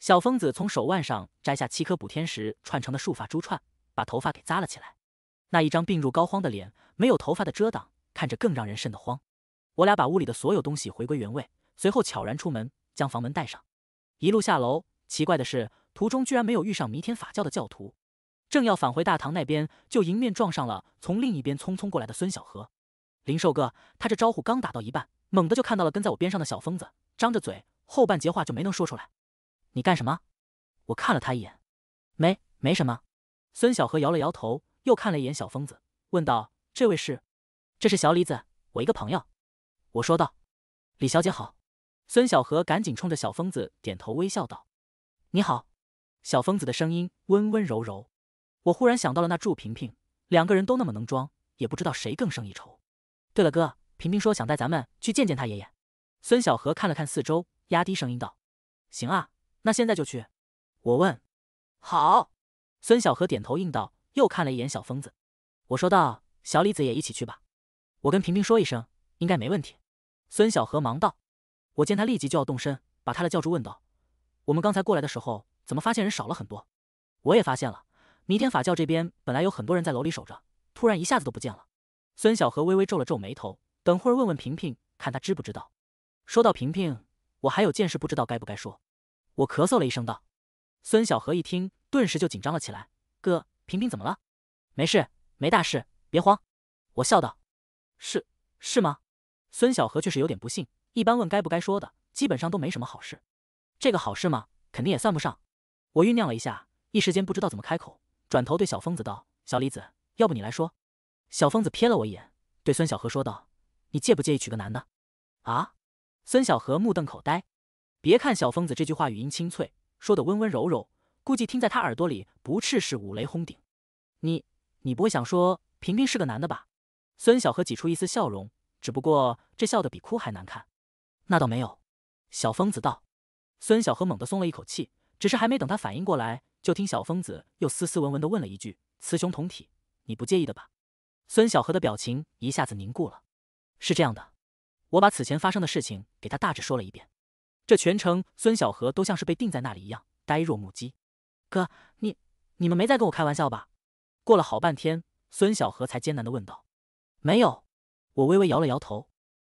小疯子从手腕上摘下七颗补天石串成的束发珠串，把头发给扎了起来。那一张病入膏肓的脸，没有头发的遮挡，看着更让人瘆得慌。我俩把屋里的所有东西回归原位，随后悄然出门，将房门带上，一路下楼。奇怪的是。途中居然没有遇上弥天法教的教徒，正要返回大堂那边，就迎面撞上了从另一边匆匆过来的孙小河。灵兽哥，他这招呼刚打到一半，猛地就看到了跟在我边上的小疯子，张着嘴，后半截话就没能说出来。你干什么？我看了他一眼，没，没什么。孙小河摇了摇头，又看了一眼小疯子，问道：“这位是？”“这是小李子，我一个朋友。”我说道。“李小姐好。”孙小何赶紧冲着小疯子点头微笑道：“你好。”小疯子的声音温温柔柔，我忽然想到了那祝平平，两个人都那么能装，也不知道谁更胜一筹。对了，哥，平平说想带咱们去见见他爷爷。孙小河看了看四周，压低声音道：“行啊，那现在就去。”我问：“好。”孙小河点头应道，又看了一眼小疯子。我说道：“小李子也一起去吧，我跟平平说一声，应该没问题。”孙小河忙道：“我见他立即就要动身，把他的叫住，问道：我们刚才过来的时候。”怎么发现人少了很多？我也发现了，弥天法教这边本来有很多人在楼里守着，突然一下子都不见了。孙小河微微皱了皱眉头，等会儿问问平平，看他知不知道。说到平平，我还有件事不知道该不该说。我咳嗽了一声，道：“孙小河一听，顿时就紧张了起来。哥，平平怎么了？没事，没大事，别慌。”我笑道：“是是吗？”孙小河却是有点不信。一般问该不该说的，基本上都没什么好事。这个好事嘛，肯定也算不上。我酝酿了一下，一时间不知道怎么开口，转头对小疯子道：“小李子，要不你来说？”小疯子瞥了我一眼，对孙小荷说道：“你介不介意娶个男的？”啊！孙小荷目瞪口呆。别看小疯子这句话语音清脆，说的温温柔柔，估计听在他耳朵里不啻是五雷轰顶。“你……你不会想说萍萍是个男的吧？”孙小荷挤出一丝笑容，只不过这笑的比哭还难看。“那倒没有。”小疯子道。孙小荷猛地松了一口气。只是还没等他反应过来，就听小疯子又斯斯文文的问了一句：“雌雄同体，你不介意的吧？”孙小河的表情一下子凝固了。是这样的，我把此前发生的事情给他大致说了一遍。这全程孙小河都像是被定在那里一样，呆若木鸡。哥，你你们没在跟我开玩笑吧？过了好半天，孙小河才艰难的问道：“没有。”我微微摇了摇头。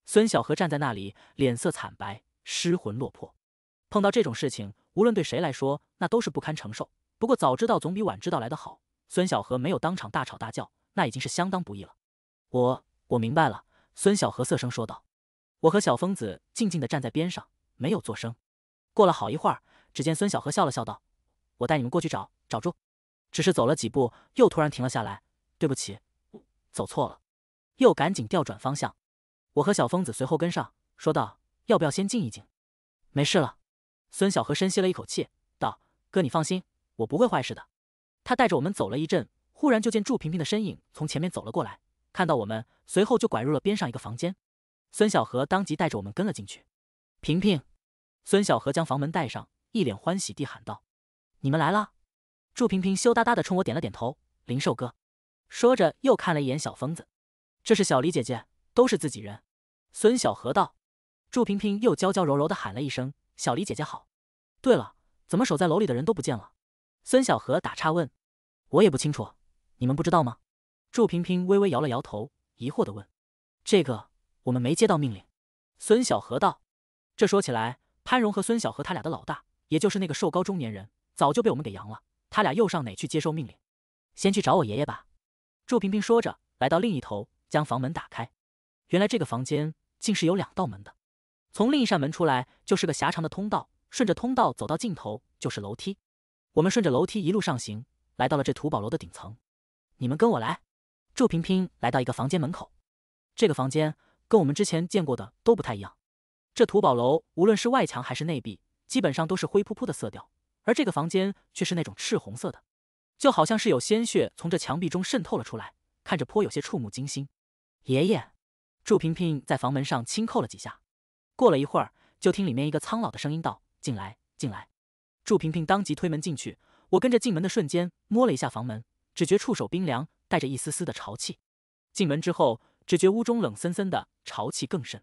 孙小河站在那里，脸色惨白，失魂落魄。碰到这种事情，无论对谁来说，那都是不堪承受。不过早知道总比晚知道来的好。孙小河没有当场大吵大叫，那已经是相当不易了。我我明白了，孙小河色声说道。我和小疯子静静的站在边上，没有作声。过了好一会儿，只见孙小河笑了笑道：“我带你们过去找找住。”只是走了几步，又突然停了下来。对不起，走错了，又赶紧调转方向。我和小疯子随后跟上，说道：“要不要先静一静？”没事了。孙小河深吸了一口气，道：“哥，你放心，我不会坏事的。”他带着我们走了一阵，忽然就见祝平平的身影从前面走了过来，看到我们，随后就拐入了边上一个房间。孙小河当即带着我们跟了进去。平平，孙小河将房门带上，一脸欢喜地喊道：“你们来了！”祝平平羞答答地冲我点了点头。灵兽哥，说着又看了一眼小疯子，这是小黎姐姐，都是自己人。孙小河道。祝平平又娇娇柔柔地喊了一声。小黎姐姐好。对了，怎么守在楼里的人都不见了？孙小何打岔问。我也不清楚，你们不知道吗？祝平平微微摇了摇头，疑惑的问。这个，我们没接到命令。孙小何道。这说起来，潘荣和孙小何他俩的老大，也就是那个瘦高中年人，早就被我们给扬了。他俩又上哪去接受命令？先去找我爷爷吧。祝平平说着，来到另一头，将房门打开。原来这个房间竟是有两道门的。从另一扇门出来就是个狭长的通道，顺着通道走到尽头就是楼梯。我们顺着楼梯一路上行，来到了这土堡楼的顶层。你们跟我来。祝平平来到一个房间门口，这个房间跟我们之前见过的都不太一样。这土堡楼无论是外墙还是内壁，基本上都是灰扑扑的色调，而这个房间却是那种赤红色的，就好像是有鲜血从这墙壁中渗透了出来，看着颇有些触目惊心。爷爷，祝平平在房门上轻叩了几下。过了一会儿，就听里面一个苍老的声音道：“进来，进来。”祝平平当即推门进去。我跟着进门的瞬间，摸了一下房门，只觉触手冰凉，带着一丝丝的潮气。进门之后，只觉屋中冷森森的，潮气更甚。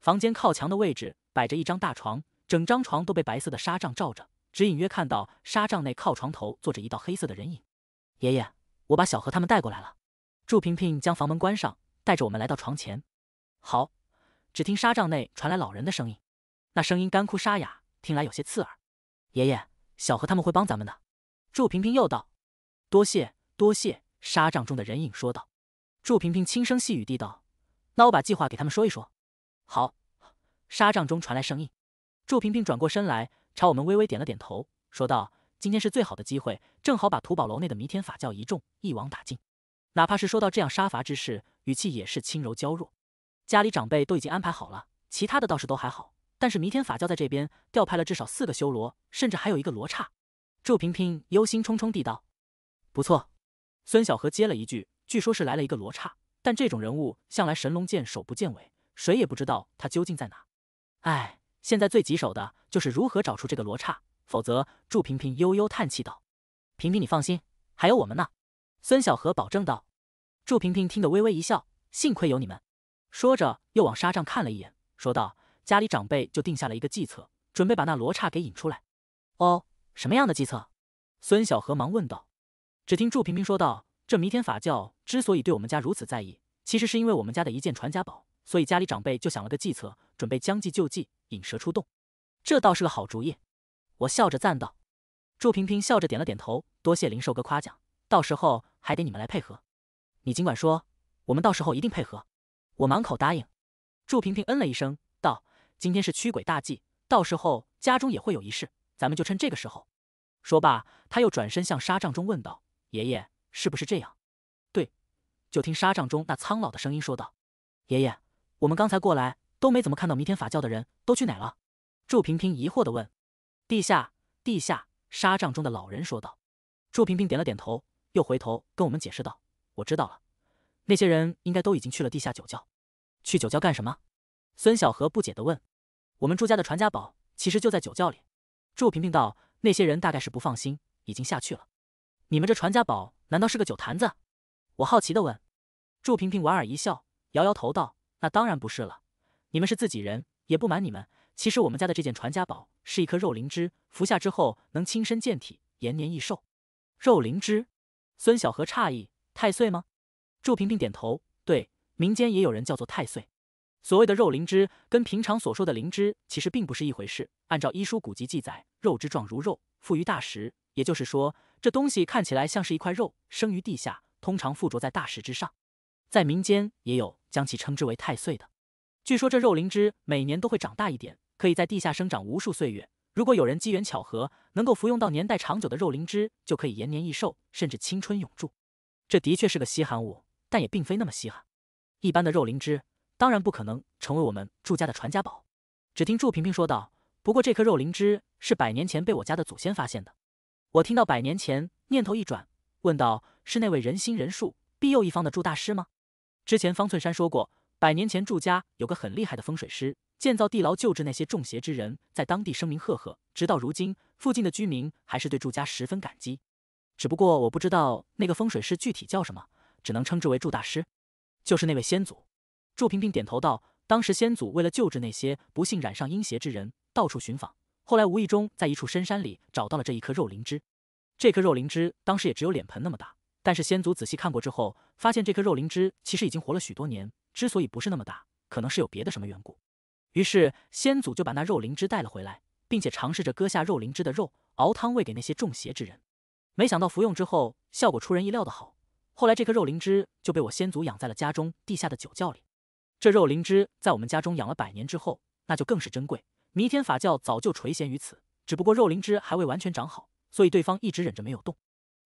房间靠墙的位置摆着一张大床，整张床都被白色的纱帐罩着，只隐约看到纱帐内靠床头坐着一道黑色的人影。爷爷，我把小何他们带过来了。祝平平将房门关上，带着我们来到床前。好。只听纱帐内传来老人的声音，那声音干枯沙哑，听来有些刺耳。爷爷，小何他们会帮咱们的。祝平平又道：“多谢，多谢。”纱帐中的人影说道。祝平平轻声细语地道：“那我把计划给他们说一说。”好。纱帐中传来声音。祝平平转过身来，朝我们微微点了点头，说道：“今天是最好的机会，正好把土宝楼内的弥天法教一众一网打尽。”哪怕是说到这样杀伐之事，语气也是轻柔娇弱。家里长辈都已经安排好了，其他的倒是都还好。但是弥天法教在这边调派了至少四个修罗，甚至还有一个罗刹。祝平平忧心忡忡地道：“不错。”孙小河接了一句：“据说是来了一个罗刹，但这种人物向来神龙见首不见尾，谁也不知道他究竟在哪。”哎，现在最棘手的就是如何找出这个罗刹，否则……祝平平悠悠叹气道：“平平，你放心，还有我们呢。”孙小河保证道。祝平平听得微微一笑：“幸亏有你们。”说着，又往沙帐看了一眼，说道：“家里长辈就定下了一个计策，准备把那罗刹给引出来。”“哦，什么样的计策？”孙小河忙问道。只听祝平平说道：“这弥天法教之所以对我们家如此在意，其实是因为我们家的一件传家宝。所以家里长辈就想了个计策，准备将计就计，引蛇出洞。这倒是个好主意。”我笑着赞道。祝平平笑着点了点头：“多谢灵兽哥夸奖，到时候还得你们来配合。你尽管说，我们到时候一定配合。”我满口答应，祝平平嗯了一声，道：“今天是驱鬼大忌，到时候家中也会有仪式，咱们就趁这个时候。”说罢，他又转身向沙帐中问道：“爷爷，是不是这样？”对，就听沙帐中那苍老的声音说道：“爷爷，我们刚才过来都没怎么看到弥天法教的人，都去哪了？”祝平平疑惑地问。地下，地下，沙帐中的老人说道。祝平平点了点头，又回头跟我们解释道：“我知道了。”那些人应该都已经去了地下酒窖，去酒窖干什么？孙小河不解的问。我们祝家的传家宝其实就在酒窖里，祝平平道。那些人大概是不放心，已经下去了。你们这传家宝难道是个酒坛子？我好奇的问。祝平平莞尔一笑，摇摇头道：“那当然不是了。你们是自己人，也不瞒你们，其实我们家的这件传家宝是一颗肉灵芝，服下之后能轻身健体，延年益寿。”肉灵芝？孙小河诧异：“太岁吗？”祝平平点头，对，民间也有人叫做太岁。所谓的肉灵芝跟平常所说的灵芝其实并不是一回事。按照医书古籍记载，肉之状如肉，附于大石，也就是说，这东西看起来像是一块肉，生于地下，通常附着在大石之上。在民间也有将其称之为太岁的。据说这肉灵芝每年都会长大一点，可以在地下生长无数岁月。如果有人机缘巧合能够服用到年代长久的肉灵芝，就可以延年益寿，甚至青春永驻。这的确是个稀罕物。但也并非那么稀罕，一般的肉灵芝当然不可能成为我们祝家的传家宝。只听祝平平说道：“不过这颗肉灵芝是百年前被我家的祖先发现的。”我听到百年前，念头一转，问道：“是那位人心仁术庇佑一方的祝大师吗？”之前方寸山说过，百年前祝家有个很厉害的风水师，建造地牢救治那些中邪之人，在当地声名赫赫。直到如今，附近的居民还是对祝家十分感激。只不过我不知道那个风水师具体叫什么。只能称之为祝大师，就是那位先祖。祝平平点头道：“当时先祖为了救治那些不幸染上阴邪之人，到处寻访，后来无意中在一处深山里找到了这一颗肉灵芝。这颗肉灵芝当时也只有脸盆那么大，但是先祖仔细看过之后，发现这颗肉灵芝其实已经活了许多年。之所以不是那么大，可能是有别的什么缘故。于是先祖就把那肉灵芝带了回来，并且尝试着割下肉灵芝的肉，熬汤喂给那些中邪之人。没想到服用之后，效果出人意料的好。”后来，这颗肉灵芝就被我先祖养在了家中地下的酒窖里。这肉灵芝在我们家中养了百年之后，那就更是珍贵。弥天法教早就垂涎于此，只不过肉灵芝还未完全长好，所以对方一直忍着没有动。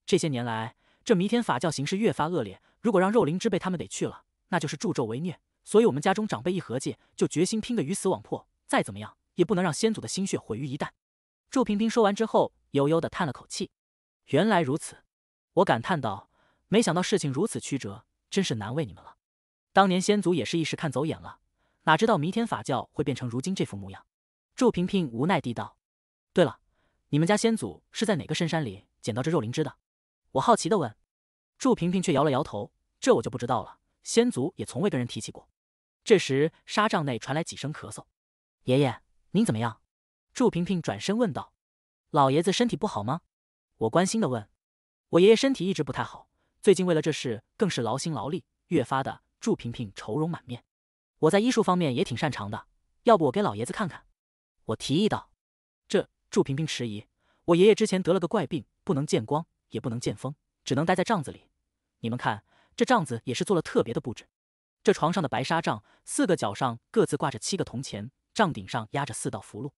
这些年来，这弥天法教形势越发恶劣，如果让肉灵芝被他们给去了，那就是助纣为虐。所以我们家中长辈一合计，就决心拼个鱼死网破，再怎么样也不能让先祖的心血毁于一旦。祝平平说完之后，悠悠的叹了口气。原来如此，我感叹道。没想到事情如此曲折，真是难为你们了。当年先祖也是一时看走眼了，哪知道弥天法教会变成如今这副模样。祝平平无奈地道：“对了，你们家先祖是在哪个深山里捡到这肉灵芝的？”我好奇的问。祝平平却摇了摇头：“这我就不知道了，先祖也从未跟人提起过。”这时，沙帐内传来几声咳嗽。“爷爷，您怎么样？”祝平平转身问道。“老爷子身体不好吗？”我关心的问。“我爷爷身体一直不太好。”最近为了这事，更是劳心劳力，越发的祝平平愁容满面。我在医术方面也挺擅长的，要不我给老爷子看看？我提议道。这祝平平迟疑。我爷爷之前得了个怪病，不能见光，也不能见风，只能待在帐子里。你们看，这帐子也是做了特别的布置。这床上的白纱帐，四个角上各自挂着七个铜钱，帐顶上压着四道符箓。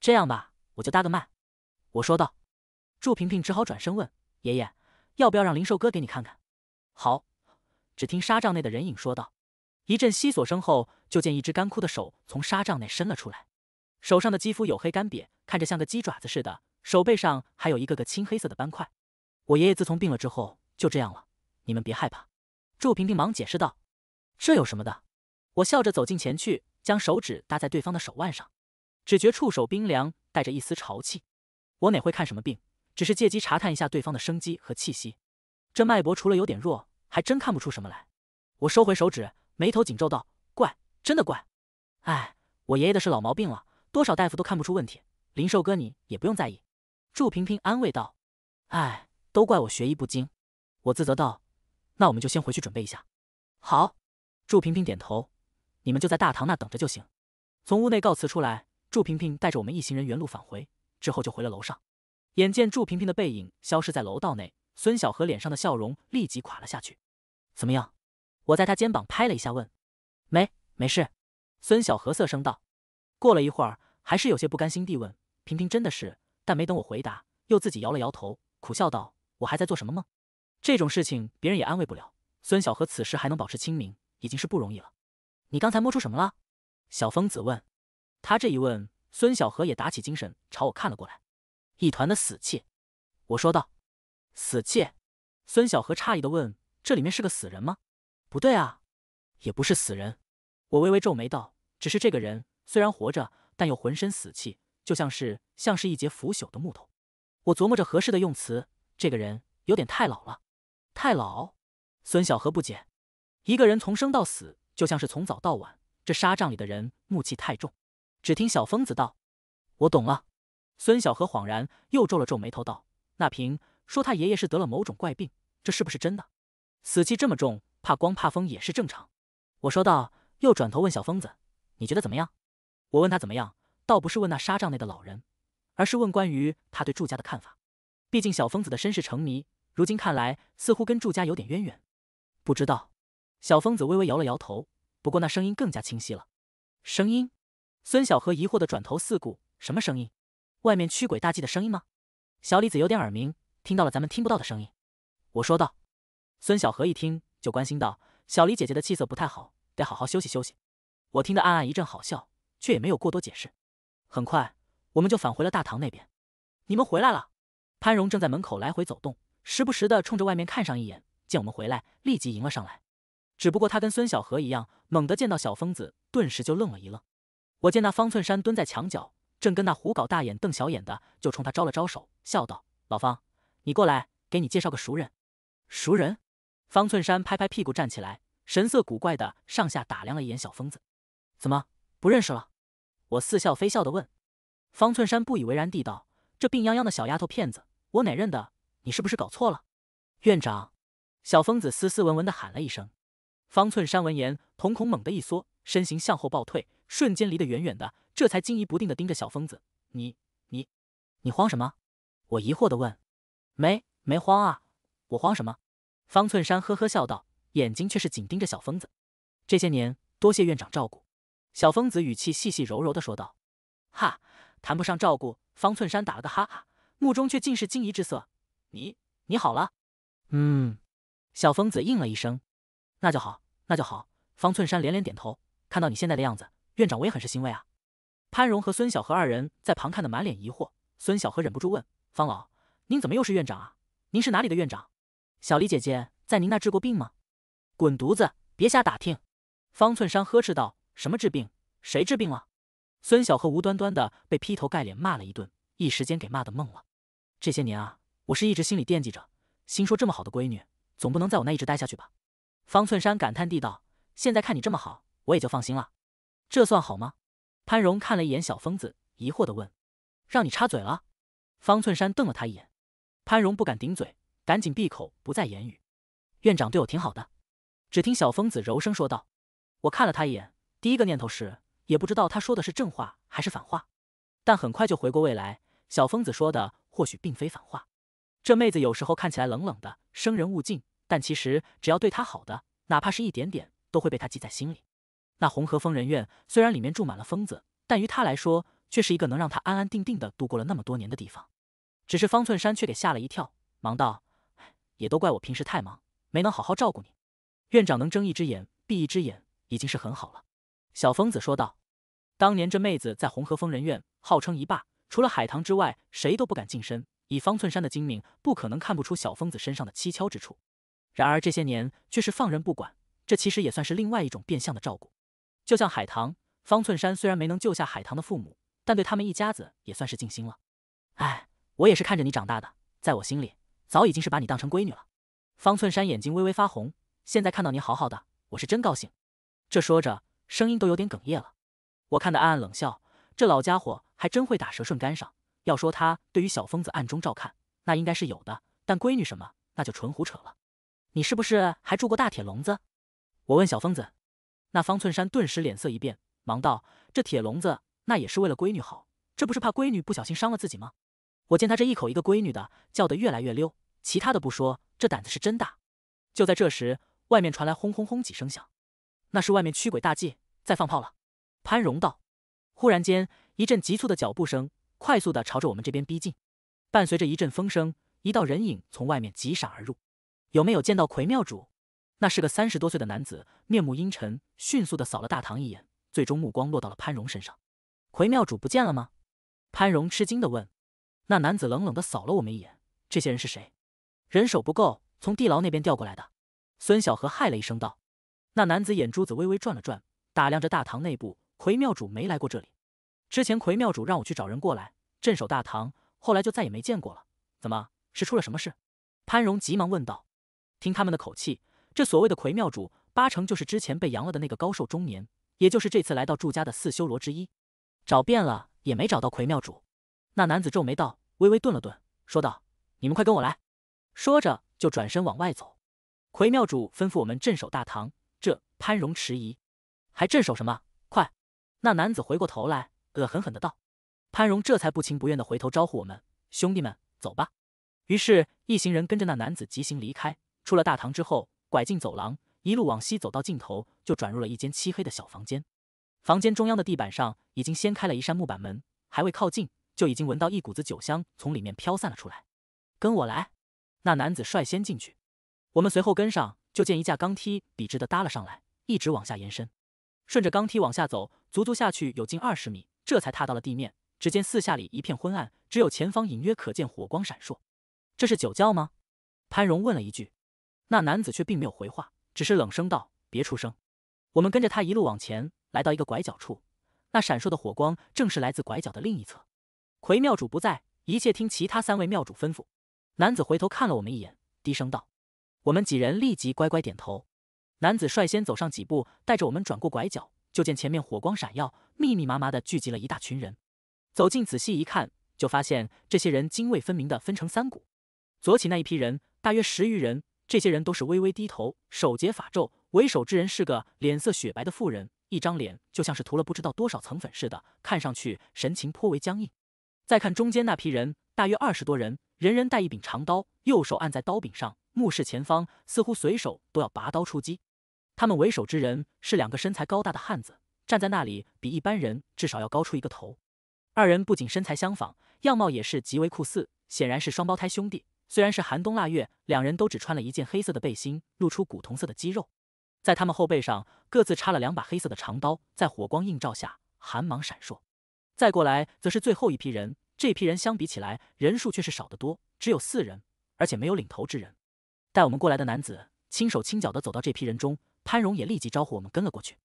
这样吧，我就搭个脉。我说道。祝平平只好转身问爷爷。要不要让灵兽哥给你看看？好。只听纱帐内的人影说道，一阵吸索声后，就见一只干枯的手从纱帐内伸了出来，手上的肌肤黝黑干瘪，看着像个鸡爪子似的，手背上还有一个个青黑色的斑块。我爷爷自从病了之后就这样了，你们别害怕。祝平平忙解释道：“这有什么的？”我笑着走近前去，将手指搭在对方的手腕上，只觉触手冰凉，带着一丝潮气。我哪会看什么病？只是借机查探一下对方的生机和气息，这脉搏除了有点弱，还真看不出什么来。我收回手指，眉头紧皱道：“怪，真的怪。”哎，我爷爷的是老毛病了，多少大夫都看不出问题。林寿哥，你也不用在意。”祝平平安慰道。“哎，都怪我学艺不精。”我自责道。“那我们就先回去准备一下。”好，祝平平点头：“你们就在大堂那等着就行。”从屋内告辞出来，祝平平带着我们一行人原路返回，之后就回了楼上。眼见祝平平的背影消失在楼道内，孙小荷脸上的笑容立即垮了下去。怎么样？我在他肩膀拍了一下，问：“没没事？”孙小荷色声道。过了一会儿，还是有些不甘心地问：“平平真的是？”但没等我回答，又自己摇了摇头，苦笑道：“我还在做什么梦？”这种事情别人也安慰不了。孙小荷此时还能保持清明，已经是不容易了。你刚才摸出什么了？小疯子问。他这一问，孙小荷也打起精神朝我看了过来。一团的死气，我说道：“死气。”孙小河诧异的问：“这里面是个死人吗？”“不对啊，也不是死人。”我微微皱眉道：“只是这个人虽然活着，但又浑身死气，就像是像是一截腐朽的木头。”我琢磨着合适的用词：“这个人有点太老了，太老。”孙小河不解：“一个人从生到死，就像是从早到晚。”这纱帐里的人木气太重。只听小疯子道：“我懂了。”孙小河恍然，又皱了皱眉头，道：“那平说他爷爷是得了某种怪病，这是不是真的？死气这么重，怕光怕风也是正常。”我说道，又转头问小疯子：“你觉得怎么样？”我问他怎么样，倒不是问那纱帐内的老人，而是问关于他对祝家的看法。毕竟小疯子的身世成谜，如今看来似乎跟祝家有点渊源。不知道，小疯子微微摇了摇头，不过那声音更加清晰了。声音？孙小河疑惑的转头四顾，什么声音？外面驱鬼大祭的声音吗？小李子有点耳鸣，听到了咱们听不到的声音。我说道。孙小荷一听就关心道：“小李姐姐的气色不太好，得好好休息休息。”我听得暗暗一阵好笑，却也没有过多解释。很快，我们就返回了大堂那边。你们回来了。潘荣正在门口来回走动，时不时的冲着外面看上一眼，见我们回来，立即迎了上来。只不过他跟孙小荷一样，猛地见到小疯子，顿时就愣了一愣。我见那方寸山蹲在墙角。正跟那胡搞大眼瞪小眼的，就冲他招了招手，笑道：“老方，你过来，给你介绍个熟人。”熟人，方寸山拍拍屁股站起来，神色古怪的上下打量了一眼小疯子：“怎么不认识了？”我似笑非笑的问。方寸山不以为然地道：“这病殃殃的小丫头片子，我哪认得？你是不是搞错了？”院长，小疯子斯斯文文的喊了一声。方寸山闻言，瞳孔猛地一缩，身形向后暴退，瞬间离得远远的。这才惊疑不定的盯着小疯子，“你你你慌什么？”我疑惑的问，“没没慌啊，我慌什么？”方寸山呵呵笑道，眼睛却是紧盯着小疯子。“这些年多谢院长照顾。”小疯子语气细细柔柔的说道，“哈，谈不上照顾。”方寸山打了个哈哈，目中却尽是惊疑之色。“你你好了？”“嗯。”小疯子应了一声，“那就好，那就好。”方寸山连连点头，看到你现在的样子，院长我也很是欣慰啊。潘荣和孙小荷二人在旁看的满脸疑惑，孙小荷忍不住问：“方老，您怎么又是院长啊？您是哪里的院长？小李姐姐在您那治过病吗？”“滚犊子，别瞎打听！”方寸山呵斥道。“什么治病？谁治病了？”孙小荷无端端的被劈头盖脸骂了一顿，一时间给骂的懵了。这些年啊，我是一直心里惦记着，心说这么好的闺女，总不能在我那一直待下去吧？方寸山感叹地道：“现在看你这么好，我也就放心了。这算好吗？”潘荣看了一眼小疯子，疑惑的问：“让你插嘴了？”方寸山瞪了他一眼，潘荣不敢顶嘴，赶紧闭口，不再言语。院长对我挺好的，只听小疯子柔声说道。我看了他一眼，第一个念头是，也不知道他说的是正话还是反话，但很快就回过味来，小疯子说的或许并非反话。这妹子有时候看起来冷冷的，生人勿近，但其实只要对她好的，哪怕是一点点，都会被她记在心里。那红河疯人院虽然里面住满了疯子，但于他来说却是一个能让他安安定定地度过了那么多年的地方。只是方寸山却给吓了一跳，忙道：“也都怪我平时太忙，没能好好照顾你。院长能睁一只眼闭一只眼，已经是很好了。”小疯子说道：“当年这妹子在红河疯人院号称一霸，除了海棠之外，谁都不敢近身。以方寸山的精明，不可能看不出小疯子身上的蹊跷之处。然而这些年却是放任不管，这其实也算是另外一种变相的照顾。”就像海棠，方寸山虽然没能救下海棠的父母，但对他们一家子也算是尽心了。哎，我也是看着你长大的，在我心里早已经是把你当成闺女了。方寸山眼睛微微发红，现在看到你好好的，我是真高兴。这说着，声音都有点哽咽了。我看的暗暗冷笑，这老家伙还真会打蛇顺杆上。要说他对于小疯子暗中照看，那应该是有的，但闺女什么，那就纯胡扯了。你是不是还住过大铁笼子？我问小疯子。那方寸山顿时脸色一变，忙道：“这铁笼子，那也是为了闺女好，这不是怕闺女不小心伤了自己吗？”我见他这一口一个闺女的叫得越来越溜，其他的不说，这胆子是真大。就在这时，外面传来轰轰轰几声响，那是外面驱鬼大祭在放炮了。潘荣道。忽然间，一阵急促的脚步声快速的朝着我们这边逼近，伴随着一阵风声，一道人影从外面急闪而入。有没有见到魁庙主？那是个三十多岁的男子，面目阴沉，迅速的扫了大堂一眼，最终目光落到了潘荣身上。魁庙主不见了吗？潘荣吃惊的问。那男子冷冷的扫了我们一眼：“这些人是谁？人手不够，从地牢那边调过来的。”孙小河骇了一声道。那男子眼珠子微微转了转，打量着大堂内部。魁庙主没来过这里。之前魁庙主让我去找人过来镇守大堂，后来就再也没见过了。怎么是出了什么事？潘荣急忙问道。听他们的口气。这所谓的魁庙主，八成就是之前被扬了的那个高寿中年，也就是这次来到祝家的四修罗之一。找遍了也没找到魁庙主，那男子皱眉道，微微顿了顿，说道：“你们快跟我来。”说着就转身往外走。魁庙主吩咐我们镇守大堂，这潘荣迟疑，还镇守什么？快！那男子回过头来，恶狠狠的道。潘荣这才不情不愿的回头招呼我们：“兄弟们，走吧。”于是，一行人跟着那男子急行离开。出了大堂之后。拐进走廊，一路往西走到尽头，就转入了一间漆黑的小房间。房间中央的地板上已经掀开了一扇木板门，还未靠近，就已经闻到一股子酒香从里面飘散了出来。跟我来，那男子率先进去，我们随后跟上，就见一架钢梯笔直地搭了上来，一直往下延伸。顺着钢梯往下走，足足下去有近二十米，这才踏到了地面。只见四下里一片昏暗，只有前方隐约可见火光闪烁。这是酒窖吗？潘荣问了一句。那男子却并没有回话，只是冷声道：“别出声。”我们跟着他一路往前，来到一个拐角处，那闪烁的火光正是来自拐角的另一侧。魁庙主不在，一切听其他三位庙主吩咐。男子回头看了我们一眼，低声道：“我们几人立即乖乖点头。”男子率先走上几步，带着我们转过拐角，就见前面火光闪耀，密密麻麻的聚集了一大群人。走近仔细一看，就发现这些人泾渭分明的分成三股。左起那一批人，大约十余人。这些人都是微微低头，手结法咒。为首之人是个脸色雪白的妇人，一张脸就像是涂了不知道多少层粉似的，看上去神情颇为僵硬。再看中间那批人，大约二十多人，人人带一柄长刀，右手按在刀柄上，目视前方，似乎随手都要拔刀出击。他们为首之人是两个身材高大的汉子，站在那里比一般人至少要高出一个头。二人不仅身材相仿，样貌也是极为酷似，显然是双胞胎兄弟。虽然是寒冬腊月，两人都只穿了一件黑色的背心，露出古铜色的肌肉。在他们后背上，各自插了两把黑色的长刀，在火光映照下，寒芒闪烁。再过来则是最后一批人，这批人相比起来，人数却是少得多，只有四人，而且没有领头之人。带我们过来的男子轻手轻脚地走到这批人中，潘荣也立即招呼我们跟了过去。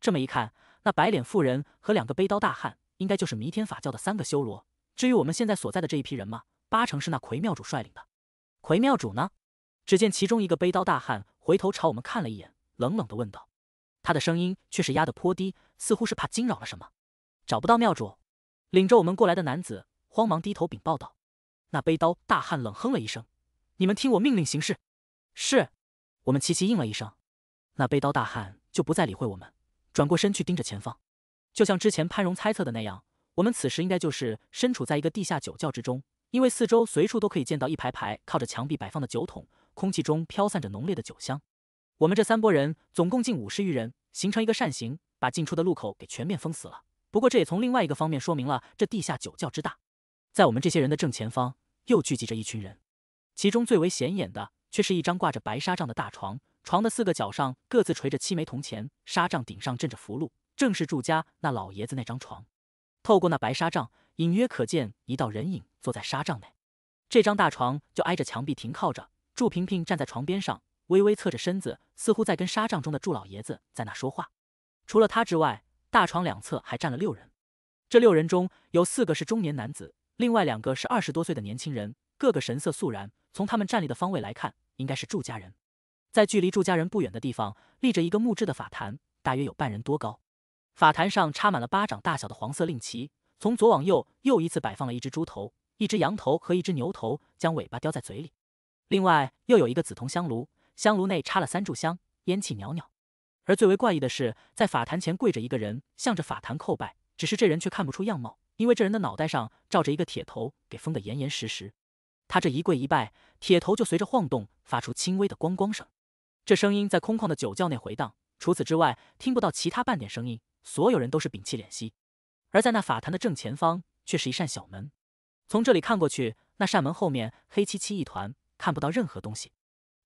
这么一看，那白脸妇人和两个背刀大汉，应该就是弥天法教的三个修罗。至于我们现在所在的这一批人吗？八成是那魁庙主率领的。魁庙主呢？只见其中一个背刀大汉回头朝我们看了一眼，冷冷的问道。他的声音却是压得颇低，似乎是怕惊扰了什么。找不到庙主，领着我们过来的男子慌忙低头禀报道。那背刀大汉冷哼了一声：“你们听我命令行事。”是，我们齐齐应了一声。那背刀大汉就不再理会我们，转过身去盯着前方。就像之前潘荣猜测的那样，我们此时应该就是身处在一个地下酒窖之中。因为四周随处都可以见到一排排靠着墙壁摆放的酒桶，空气中飘散着浓烈的酒香。我们这三拨人总共近五十余人，形成一个扇形，把进出的路口给全面封死了。不过这也从另外一个方面说明了这地下酒窖之大。在我们这些人的正前方，又聚集着一群人，其中最为显眼的，却是一张挂着白纱帐的大床，床的四个角上各自垂着七枚铜钱，纱帐顶上镇着符箓，正是住家那老爷子那张床。透过那白纱帐。隐约可见一道人影坐在纱帐内，这张大床就挨着墙壁停靠着。祝平平站在床边上，微微侧着身子，似乎在跟纱帐中的祝老爷子在那说话。除了他之外，大床两侧还站了六人，这六人中有四个是中年男子，另外两个是二十多岁的年轻人，个个神色肃然。从他们站立的方位来看，应该是祝家人。在距离祝家人不远的地方，立着一个木质的法坛，大约有半人多高，法坛上插满了巴掌大小的黄色令旗。从左往右，又一次摆放了一只猪头、一只羊头和一只牛头，将尾巴叼在嘴里。另外，又有一个紫铜香炉，香炉内插了三炷香，烟气袅袅。而最为怪异的是，在法坛前跪着一个人，向着法坛叩拜。只是这人却看不出样貌，因为这人的脑袋上罩着一个铁头，给封得严严实实。他这一跪一拜，铁头就随着晃动，发出轻微的咣咣声。这声音在空旷的酒窖内回荡，除此之外，听不到其他半点声音。所有人都是屏气敛息。而在那法坛的正前方，却是一扇小门。从这里看过去，那扇门后面黑漆漆一团，看不到任何东西。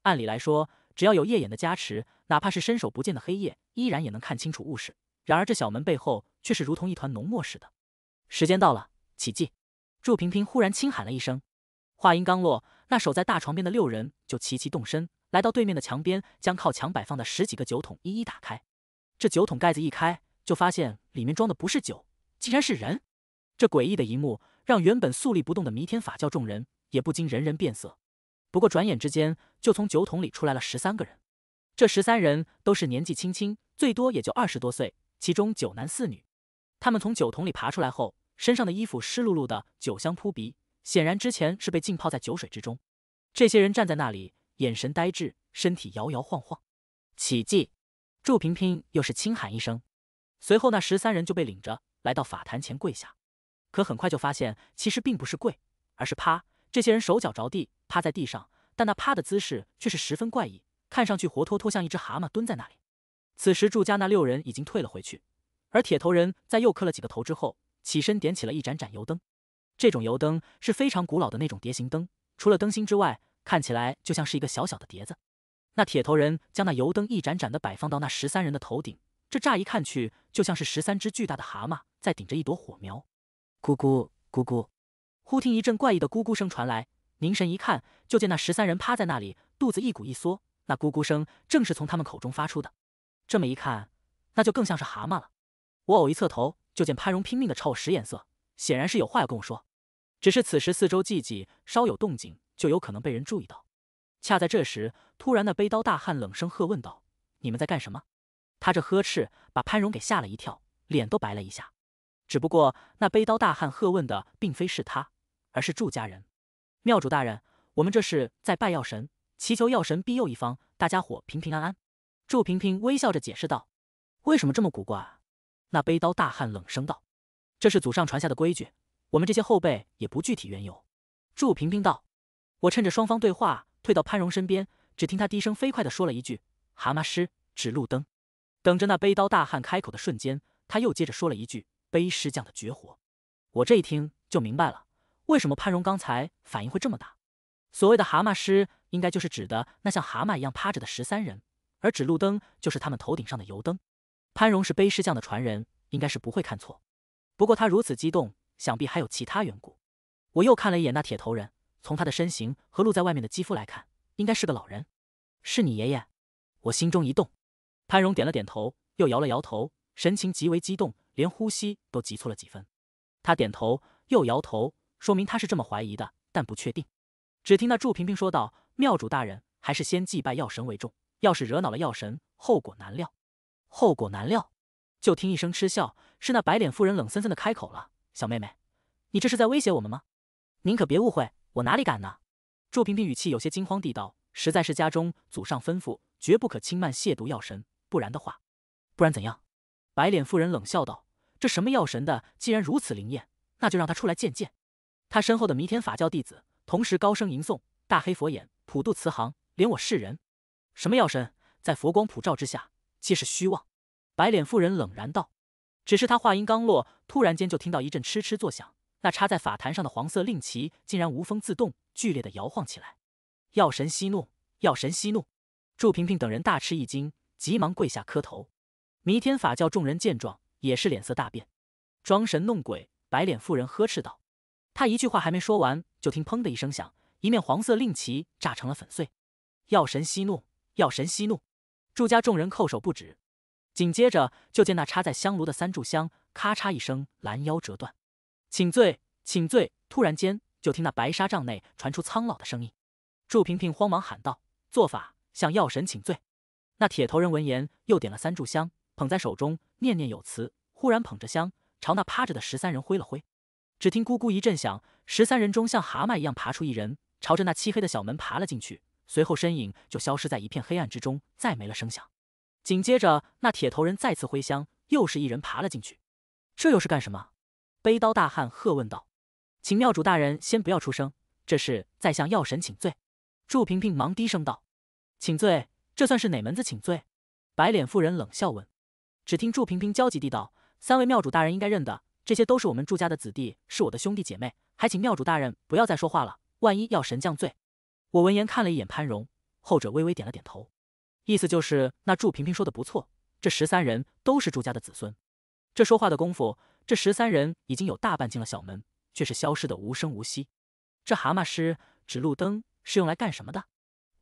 按理来说，只要有夜眼的加持，哪怕是伸手不见的黑夜，依然也能看清楚物事。然而这小门背后却是如同一团浓墨似的。时间到了，奇迹！祝平平忽然轻喊了一声。话音刚落，那守在大床边的六人就齐齐动身，来到对面的墙边，将靠墙摆放的十几个酒桶一一打开。这酒桶盖子一开，就发现里面装的不是酒。竟然是人！这诡异的一幕让原本肃立不动的弥天法教众人也不禁人人变色。不过转眼之间就从酒桶里出来了十三个人。这十三人都是年纪轻轻，最多也就二十多岁，其中九男四女。他们从酒桶里爬出来后，身上的衣服湿漉漉的，酒香扑鼻，显然之前是被浸泡在酒水之中。这些人站在那里，眼神呆滞，身体摇摇晃晃。奇迹！祝平平又是轻喊一声，随后那十三人就被领着。来到法坛前跪下，可很快就发现，其实并不是跪，而是趴。这些人手脚着地，趴在地上，但那趴的姿势却是十分怪异，看上去活脱脱像一只蛤蟆蹲在那里。此时，祝家那六人已经退了回去，而铁头人在又磕了几个头之后，起身点起了一盏盏油灯。这种油灯是非常古老的那种蝶形灯，除了灯芯之外，看起来就像是一个小小的碟子。那铁头人将那油灯一盏盏的摆放到那十三人的头顶。这乍一看去，就像是十三只巨大的蛤蟆在顶着一朵火苗，咕咕咕咕。忽听一阵怪异的咕咕声传来，凝神一看，就见那十三人趴在那里，肚子一鼓一缩，那咕咕声正是从他们口中发出的。这么一看，那就更像是蛤蟆了。我偶一侧头，就见潘荣拼命的朝我使眼色，显然是有话要跟我说。只是此时四周寂寂，稍有动静就有可能被人注意到。恰在这时，突然那背刀大汉冷声喝问道：“你们在干什么？”他这呵斥把潘荣给吓了一跳，脸都白了一下。只不过那背刀大汉喝问的并非是他，而是祝家人。庙主大人，我们这是在拜药神，祈求药神庇佑一方，大家伙平平安安。祝平平微笑着解释道：“为什么这么古怪？”那背刀大汉冷声道：“这是祖上传下的规矩，我们这些后辈也不具体缘由。”祝平平道：“我趁着双方对话，退到潘荣身边，只听他低声飞快地说了一句：‘蛤蟆师指路灯。’”等着那背刀大汉开口的瞬间，他又接着说了一句背尸匠的绝活。我这一听就明白了，为什么潘荣刚才反应会这么大。所谓的蛤蟆尸，应该就是指的那像蛤蟆一样趴着的十三人，而指路灯就是他们头顶上的油灯。潘荣是背尸匠的传人，应该是不会看错。不过他如此激动，想必还有其他缘故。我又看了一眼那铁头人，从他的身形和露在外面的肌肤来看，应该是个老人。是你爷爷？我心中一动。潘荣点了点头，又摇了摇头，神情极为激动，连呼吸都急促了几分。他点头又摇头，说明他是这么怀疑的，但不确定。只听那祝平平说道：“庙主大人，还是先祭拜药神为重。要是惹恼了药神，后果难料。”后果难料。就听一声嗤笑，是那白脸妇人冷森森的开口了：“小妹妹，你这是在威胁我们吗？您可别误会，我哪里敢呢？”祝平平语气有些惊慌地道：“实在是家中祖上吩咐，绝不可轻慢亵渎药神。”不然的话，不然怎样？白脸妇人冷笑道：“这什么药神的，既然如此灵验，那就让他出来见见。”他身后的弥天法教弟子同时高声吟诵：“大黑佛眼，普渡慈航，怜我世人。”什么药神，在佛光普照之下，皆是虚妄。”白脸妇人冷然道。只是他话音刚落，突然间就听到一阵嗤嗤作响，那插在法坛上的黄色令旗竟然无风自动，剧烈的摇晃起来。“药神息怒，药神息怒！”祝平平等人大吃一惊。急忙跪下磕头，弥天法教众人见状也是脸色大变。装神弄鬼，白脸妇人呵斥道：“他一句话还没说完，就听砰的一声响，一面黄色令旗炸成了粉碎。”药神息怒，药神息怒！祝家众人叩首不止。紧接着就见那插在香炉的三炷香咔嚓一声拦腰折断。请罪，请罪！突然间就听那白纱帐内传出苍老的声音。祝平平慌忙喊道：“做法向药神请罪。”那铁头人闻言，又点了三炷香，捧在手中，念念有词。忽然捧着香，朝那趴着的十三人挥了挥。只听咕咕一阵响，十三人中像蛤蟆一样爬出一人，朝着那漆黑的小门爬了进去，随后身影就消失在一片黑暗之中，再没了声响。紧接着，那铁头人再次挥香，又是一人爬了进去。这又是干什么？背刀大汉喝问道。请庙主大人先不要出声，这是在向药神请罪。祝平平忙低声道：“请罪。”这算是哪门子请罪？白脸妇人冷笑问。只听祝平平焦急地道：“三位庙主大人应该认得，这些都是我们祝家的子弟，是我的兄弟姐妹。还请庙主大人不要再说话了，万一要神降罪。”我闻言看了一眼潘荣，后者微微点了点头，意思就是那祝平平说的不错，这十三人都是祝家的子孙。这说话的功夫，这十三人已经有大半进了小门，却是消失的无声无息。这蛤蟆师指路灯是用来干什么的？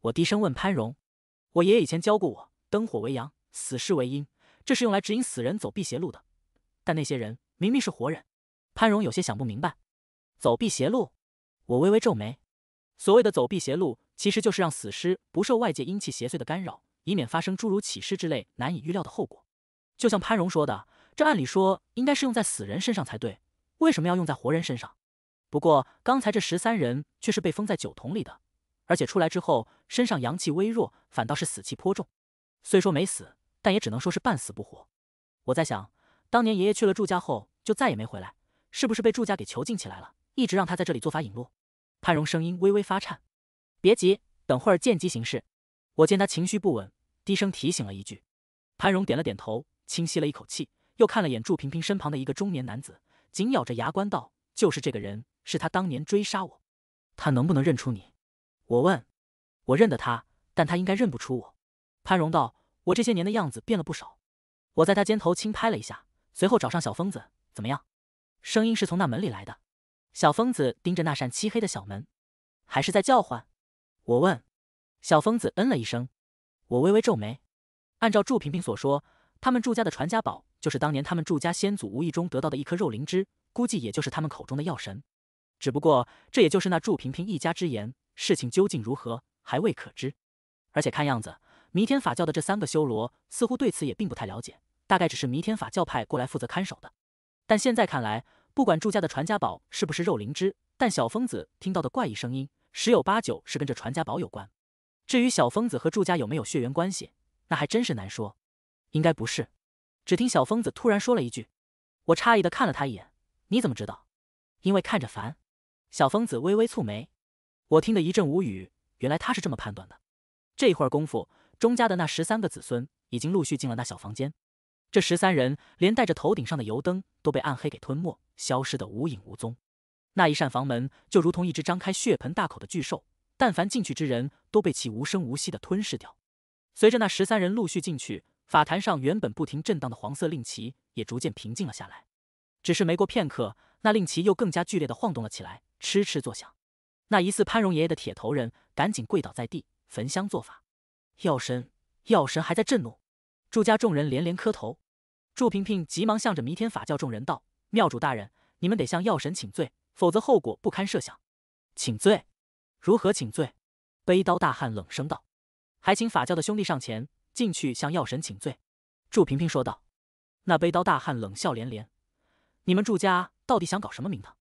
我低声问潘荣。我爷爷以前教过我，灯火为阳，死尸为阴，这是用来指引死人走辟邪路的。但那些人明明是活人，潘荣有些想不明白。走辟邪路，我微微皱眉。所谓的走辟邪路，其实就是让死尸不受外界阴气邪祟的干扰，以免发生诸如起尸之类难以预料的后果。就像潘荣说的，这按理说应该是用在死人身上才对，为什么要用在活人身上？不过刚才这十三人却是被封在酒桶里的。而且出来之后，身上阳气微弱，反倒是死气颇重。虽说没死，但也只能说是半死不活。我在想，当年爷爷去了祝家后，就再也没回来，是不是被祝家给囚禁起来了？一直让他在这里做法引路。潘荣声音微微发颤，别急，等会儿见机行事。我见他情绪不稳，低声提醒了一句。潘荣点了点头，轻吸了一口气，又看了眼祝平平身旁的一个中年男子，紧咬着牙关道：“就是这个人，是他当年追杀我。他能不能认出你？”我问，我认得他，但他应该认不出我。潘荣道，我这些年的样子变了不少。我在他肩头轻拍了一下，随后找上小疯子，怎么样？声音是从那门里来的。小疯子盯着那扇漆黑的小门，还是在叫唤。我问，小疯子嗯了一声。我微微皱眉。按照祝平平所说，他们祝家的传家宝就是当年他们祝家先祖无意中得到的一颗肉灵芝，估计也就是他们口中的药神。只不过，这也就是那祝平平一家之言，事情究竟如何，还未可知。而且看样子，弥天法教的这三个修罗似乎对此也并不太了解，大概只是弥天法教派过来负责看守的。但现在看来，不管祝家的传家宝是不是肉灵芝，但小疯子听到的怪异声音，十有八九是跟这传家宝有关。至于小疯子和祝家有没有血缘关系，那还真是难说。应该不是。只听小疯子突然说了一句：“我诧异的看了他一眼，你怎么知道？因为看着烦。”小疯子微微蹙眉，我听得一阵无语。原来他是这么判断的。这一会儿功夫，钟家的那十三个子孙已经陆续进了那小房间。这十三人连带着头顶上的油灯都被暗黑给吞没，消失的无影无踪。那一扇房门就如同一只张开血盆大口的巨兽，但凡进去之人都被其无声无息的吞噬掉。随着那十三人陆续进去，法坛上原本不停震荡的黄色令旗也逐渐平静了下来。只是没过片刻，那令旗又更加剧烈的晃动了起来。嗤嗤作响，那疑似潘荣爷爷的铁头人赶紧跪倒在地，焚香做法。药神，药神还在震怒。祝家众人连连磕头。祝平平急忙向着弥天法教众人道：“庙主大人，你们得向药神请罪，否则后果不堪设想。”请罪？如何请罪？背刀大汉冷声道：“还请法教的兄弟上前，进去向药神请罪。”祝平平说道。那背刀大汉冷笑连连：“你们祝家到底想搞什么名堂？”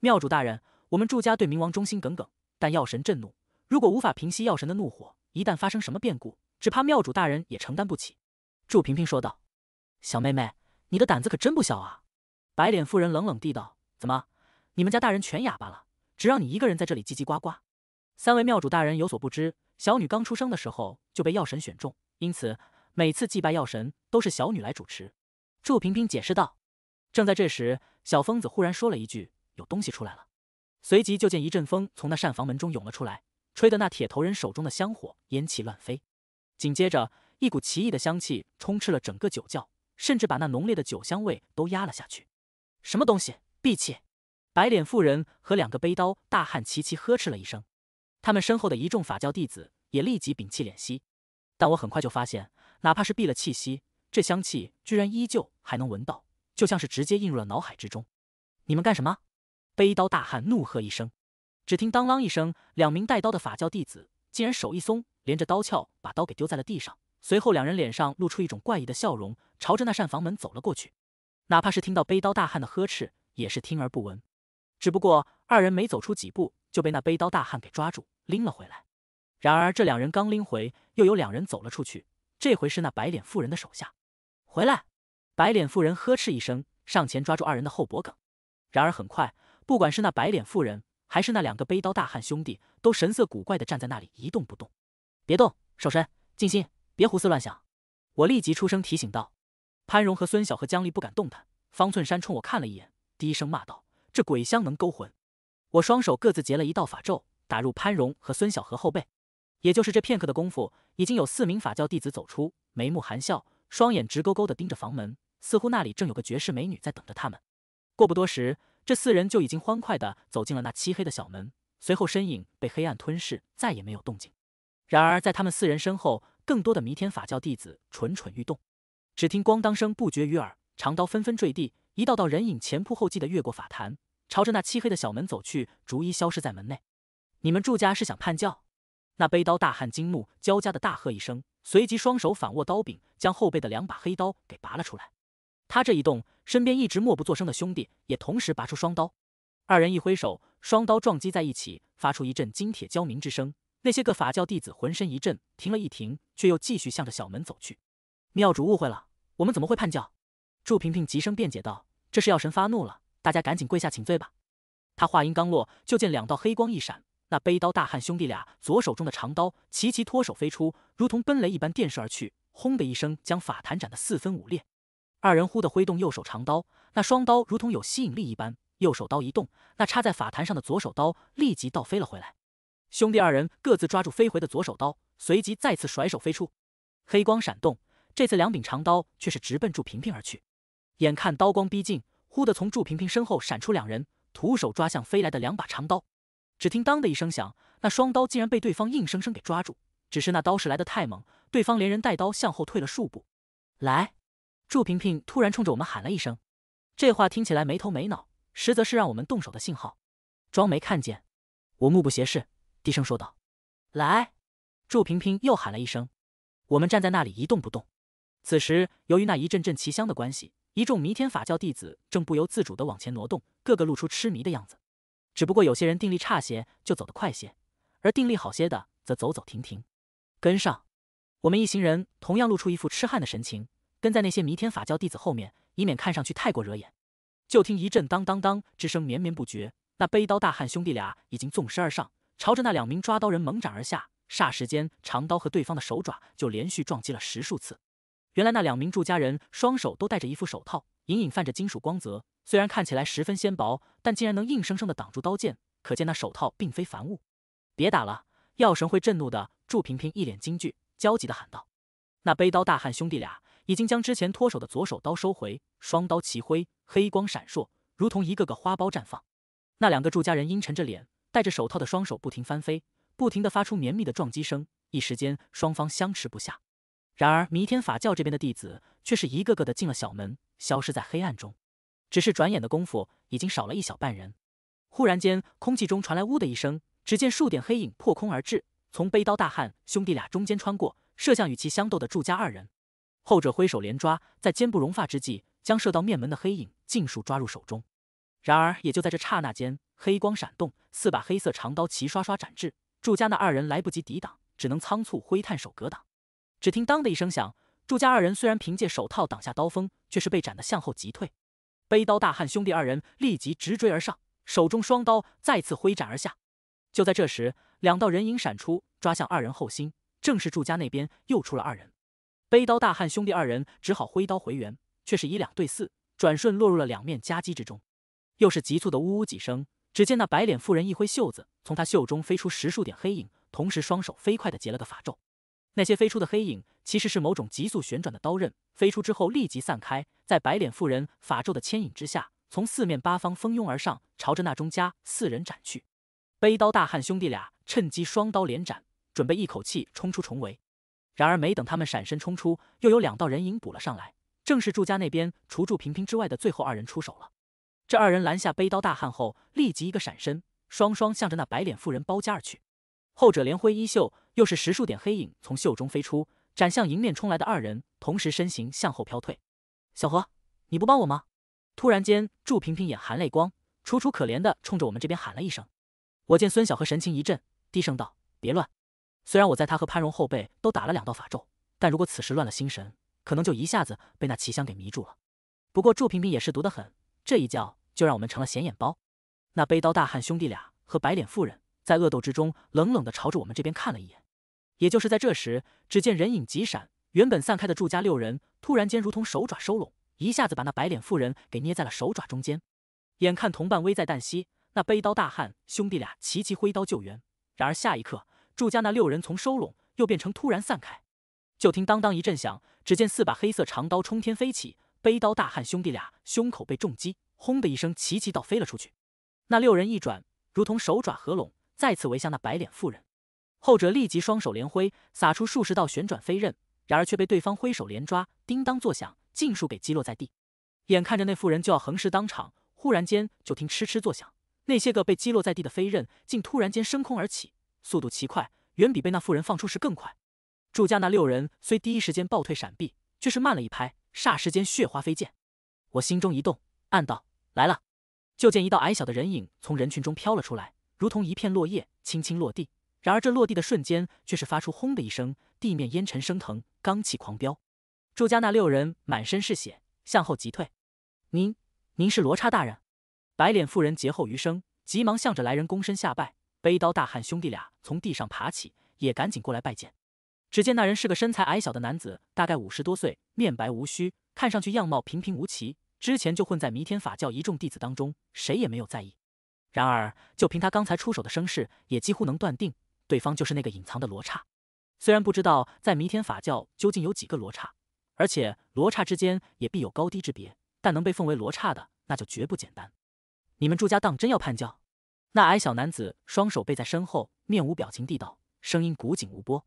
庙主大人。我们祝家对冥王忠心耿耿，但药神震怒，如果无法平息药神的怒火，一旦发生什么变故，只怕庙主大人也承担不起。”祝平平说道。“小妹妹，你的胆子可真不小啊！”白脸妇人冷冷地道。“怎么，你们家大人全哑巴了，只让你一个人在这里叽叽呱呱？”三位庙主大人有所不知，小女刚出生的时候就被药神选中，因此每次祭拜药神都是小女来主持。”祝平平解释道。正在这时，小疯子忽然说了一句：“有东西出来了。”随即就见一阵风从那扇房门中涌了出来，吹得那铁头人手中的香火烟气乱飞。紧接着，一股奇异的香气充斥了整个酒窖，甚至把那浓烈的酒香味都压了下去。什么东西？闭气！白脸妇人和两个背刀大汉齐齐呵斥了一声，他们身后的一众法教弟子也立即屏气敛息。但我很快就发现，哪怕是闭了气息，这香气居然依旧还能闻到，就像是直接映入了脑海之中。你们干什么？背刀大汉怒喝一声，只听当啷一声，两名带刀的法教弟子竟然手一松，连着刀鞘把刀给丢在了地上。随后两人脸上露出一种怪异的笑容，朝着那扇房门走了过去。哪怕是听到背刀大汉的呵斥，也是听而不闻。只不过二人没走出几步，就被那背刀大汉给抓住，拎了回来。然而这两人刚拎回，又有两人走了出去。这回是那白脸妇人的手下。回来！白脸妇人呵斥一声，上前抓住二人的后脖颈。然而很快。不管是那白脸妇人，还是那两个背刀大汉兄弟，都神色古怪地站在那里一动不动。别动，守身静心，别胡思乱想。我立即出声提醒道。潘荣和孙晓和江离不敢动弹。方寸山冲我看了一眼，低声骂道：“这鬼香能勾魂。”我双手各自结了一道法咒，打入潘荣和孙晓和后背。也就是这片刻的功夫，已经有四名法教弟子走出，眉目含笑，双眼直勾勾地盯着房门，似乎那里正有个绝世美女在等着他们。过不多时。这四人就已经欢快地走进了那漆黑的小门，随后身影被黑暗吞噬，再也没有动静。然而，在他们四人身后，更多的弥天法教弟子蠢蠢欲动。只听咣当声不绝于耳，长刀纷纷坠地，一道道人影前仆后继地越过法坛，朝着那漆黑的小门走去，逐一消失在门内。你们祝家是想叛教？那背刀大汉惊怒交加地大喝一声，随即双手反握刀柄，将后背的两把黑刀给拔了出来。他这一动。身边一直默不作声的兄弟也同时拔出双刀，二人一挥手，双刀撞击在一起，发出一阵金铁交鸣之声。那些个法教弟子浑身一震，停了一停，却又继续向着小门走去。庙主误会了，我们怎么会叛教？祝平平急声辩解道：“这是药神发怒了，大家赶紧跪下请罪吧。”他话音刚落，就见两道黑光一闪，那背刀大汉兄弟俩左手中的长刀齐齐脱手飞出，如同奔雷一般电射而去，轰的一声将法坛斩得四分五裂。二人忽地挥动右手长刀，那双刀如同有吸引力一般，右手刀一动，那插在法坛上的左手刀立即倒飞了回来。兄弟二人各自抓住飞回的左手刀，随即再次甩手飞出，黑光闪动。这次两柄长刀却是直奔祝平平而去。眼看刀光逼近，忽地从祝平平身后闪出两人，徒手抓向飞来的两把长刀。只听当的一声响，那双刀竟然被对方硬生生给抓住。只是那刀势来得太猛，对方连人带刀向后退了数步。来。祝平平突然冲着我们喊了一声，这话听起来没头没脑，实则是让我们动手的信号。装没看见，我目不斜视，低声说道：“来。”祝平平又喊了一声，我们站在那里一动不动。此时，由于那一阵阵奇香的关系，一众弥天法教弟子正不由自主的往前挪动，个个露出痴迷的样子。只不过有些人定力差些，就走得快些；而定力好些的则走走停停。跟上！我们一行人同样露出一副痴汉的神情。跟在那些弥天法教弟子后面，以免看上去太过惹眼。就听一阵当当当之声绵绵不绝，那背刀大汉兄弟俩已经纵身而上，朝着那两名抓刀人猛斩而下。霎时间，长刀和对方的手爪就连续撞击了十数次。原来那两名祝家人双手都戴着一副手套，隐隐泛着金属光泽，虽然看起来十分纤薄，但竟然能硬生生的挡住刀剑，可见那手套并非凡物。别打了！药神会震怒的祝平平一脸惊惧，焦急的喊道：“那背刀大汉兄弟俩！”已经将之前脱手的左手刀收回，双刀齐挥，黑光闪烁，如同一个个花苞绽放。那两个祝家人阴沉着脸，戴着手套的双手不停翻飞，不停的发出绵密的撞击声。一时间，双方相持不下。然而，弥天法教这边的弟子却是一个个的进了小门，消失在黑暗中。只是转眼的功夫，已经少了一小半人。忽然间，空气中传来“呜”的一声，只见数点黑影破空而至，从背刀大汉兄弟俩中间穿过，射向与其相斗的祝家二人。后者挥手连抓，在肩部容发之际，将射到面门的黑影尽数抓入手中。然而，也就在这刹那间，黑光闪动，四把黑色长刀齐刷刷斩至祝家那二人，来不及抵挡，只能仓促挥探手格挡。只听“当”的一声响，祝家二人虽然凭借手套挡下刀锋，却是被斩得向后急退。背刀大汉兄弟二人立即直追而上，手中双刀再次挥斩而下。就在这时，两道人影闪出，抓向二人后心，正是祝家那边又出了二人。背刀大汉兄弟二人只好挥刀回援，却是以两对四，转瞬落入了两面夹击之中。又是急促的呜呜几声，只见那白脸妇人一挥袖子，从她袖中飞出十数点黑影，同时双手飞快地结了个法咒。那些飞出的黑影其实是某种急速旋转的刀刃，飞出之后立即散开，在白脸妇人法咒的牵引之下，从四面八方蜂拥而上，朝着那中家四人斩去。背刀大汉兄弟俩趁机双刀连斩，准备一口气冲出重围。然而，没等他们闪身冲出，又有两道人影补了上来，正是祝家那边除祝平平之外的最后二人出手了。这二人拦下背刀大汉后，立即一个闪身，双双向着那白脸妇人包夹而去。后者连挥衣袖，又是十数点黑影从袖中飞出，斩向迎面冲来的二人，同时身形向后飘退。小何，你不帮我吗？突然间，祝平平眼含泪光，楚楚可怜的冲着我们这边喊了一声。我见孙小何神情一震，低声道：“别乱。”虽然我在他和潘荣后背都打了两道法咒，但如果此时乱了心神，可能就一下子被那奇香给迷住了。不过祝平平也是毒得很，这一觉就让我们成了显眼包。那背刀大汉兄弟俩和白脸妇人，在恶斗之中冷冷地朝着我们这边看了一眼。也就是在这时，只见人影急闪，原本散开的祝家六人突然间如同手爪收拢，一下子把那白脸妇人给捏在了手爪中间。眼看同伴危在旦夕，那背刀大汉兄弟俩齐齐挥刀救援，然而下一刻。祝家那六人从收拢又变成突然散开，就听当当一阵响，只见四把黑色长刀冲天飞起，背刀大汉兄弟俩胸口被重击，轰的一声齐齐倒飞了出去。那六人一转，如同手爪合拢，再次围向那白脸妇人。后者立即双手连挥，撒出数十道旋转飞刃，然而却被对方挥手连抓，叮当作响，尽数给击落在地。眼看着那妇人就要横尸当场，忽然间就听嗤嗤作响，那些个被击落在地的飞刃竟突然间升空而起。速度奇快，远比被那妇人放出时更快。祝家那六人虽第一时间暴退闪避，却是慢了一拍，霎时间血花飞溅。我心中一动，暗道来了。就见一道矮小的人影从人群中飘了出来，如同一片落叶轻轻落地。然而这落地的瞬间，却是发出轰的一声，地面烟尘升腾，罡气狂飙。祝家那六人满身是血，向后急退。您，您是罗刹大人？白脸妇人劫后余生，急忙向着来人躬身下拜。飞刀大汉兄弟俩从地上爬起，也赶紧过来拜见。只见那人是个身材矮小的男子，大概五十多岁，面白无须，看上去样貌平平无奇。之前就混在弥天法教一众弟子当中，谁也没有在意。然而，就凭他刚才出手的声势，也几乎能断定对方就是那个隐藏的罗刹。虽然不知道在弥天法教究竟有几个罗刹，而且罗刹之间也必有高低之别，但能被奉为罗刹的，那就绝不简单。你们祝家当真要叛教？那矮小男子双手背在身后面无表情地道，声音古井无波。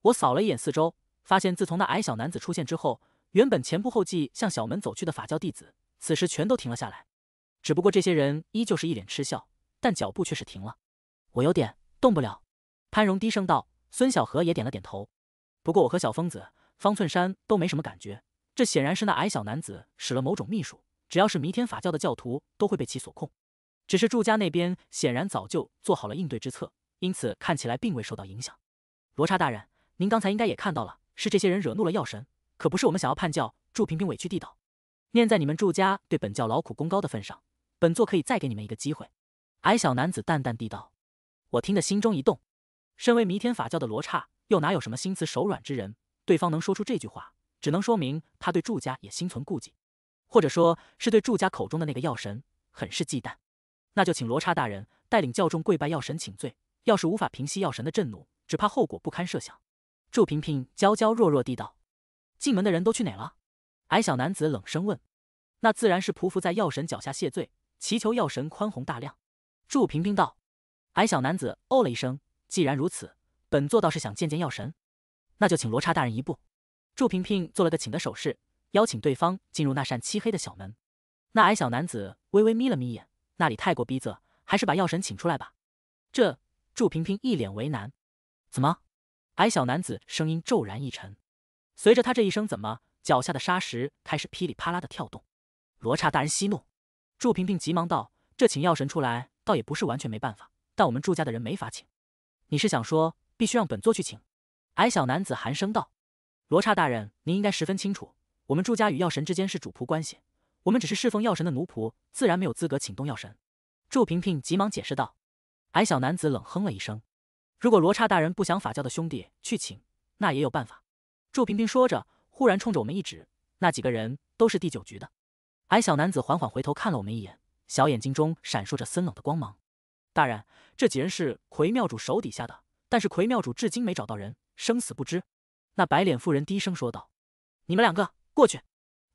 我扫了一眼四周，发现自从那矮小男子出现之后，原本前仆后继向小门走去的法教弟子，此时全都停了下来。只不过这些人依旧是一脸嗤笑，但脚步却是停了。我有点动不了。潘荣低声道，孙小河也点了点头。不过我和小疯子方寸山都没什么感觉，这显然是那矮小男子使了某种秘术，只要是弥天法教的教徒，都会被其所控。只是祝家那边显然早就做好了应对之策，因此看起来并未受到影响。罗刹大人，您刚才应该也看到了，是这些人惹怒了药神，可不是我们想要叛教。祝平平委屈地道：“念在你们祝家对本教劳苦功高的份上，本座可以再给你们一个机会。”矮小男子淡淡地道：“我听得心中一动。身为弥天法教的罗刹，又哪有什么心慈手软之人？对方能说出这句话，只能说明他对祝家也心存顾忌，或者说是对祝家口中的那个药神很是忌惮。”那就请罗刹大人带领教众跪拜药神请罪，要是无法平息药神的震怒，只怕后果不堪设想。祝平平娇娇弱弱地道：“进门的人都去哪了？”矮小男子冷声问：“那自然是匍匐在药神脚下谢罪，祈求药神宽宏大量。”祝平平道：“矮小男子哦了一声，既然如此，本座倒是想见见药神，那就请罗刹大人一步。”祝平平做了个请的手势，邀请对方进入那扇漆黑的小门。那矮小男子微微眯了眯眼。那里太过逼仄，还是把药神请出来吧。这祝平平一脸为难。怎么？矮小男子声音骤然一沉。随着他这一声“怎么”，脚下的沙石开始噼里啪啦的跳动。罗刹大人息怒！祝平平急忙道：“这请药神出来，倒也不是完全没办法，但我们祝家的人没法请。你是想说，必须让本座去请？”矮小男子寒声道：“罗刹大人，您应该十分清楚，我们祝家与药神之间是主仆关系。”我们只是侍奉药神的奴仆，自然没有资格请动药神。祝平平急忙解释道。矮小男子冷哼了一声：“如果罗刹大人不想法教的兄弟去请，那也有办法。”祝平平说着，忽然冲着我们一指：“那几个人都是第九局的。”矮小男子缓缓回头看了我们一眼，小眼睛中闪烁着森冷的光芒：“大人，这几人是魁庙主手底下的，但是魁庙主至今没找到人，生死不知。”那白脸妇人低声说道：“你们两个过去。”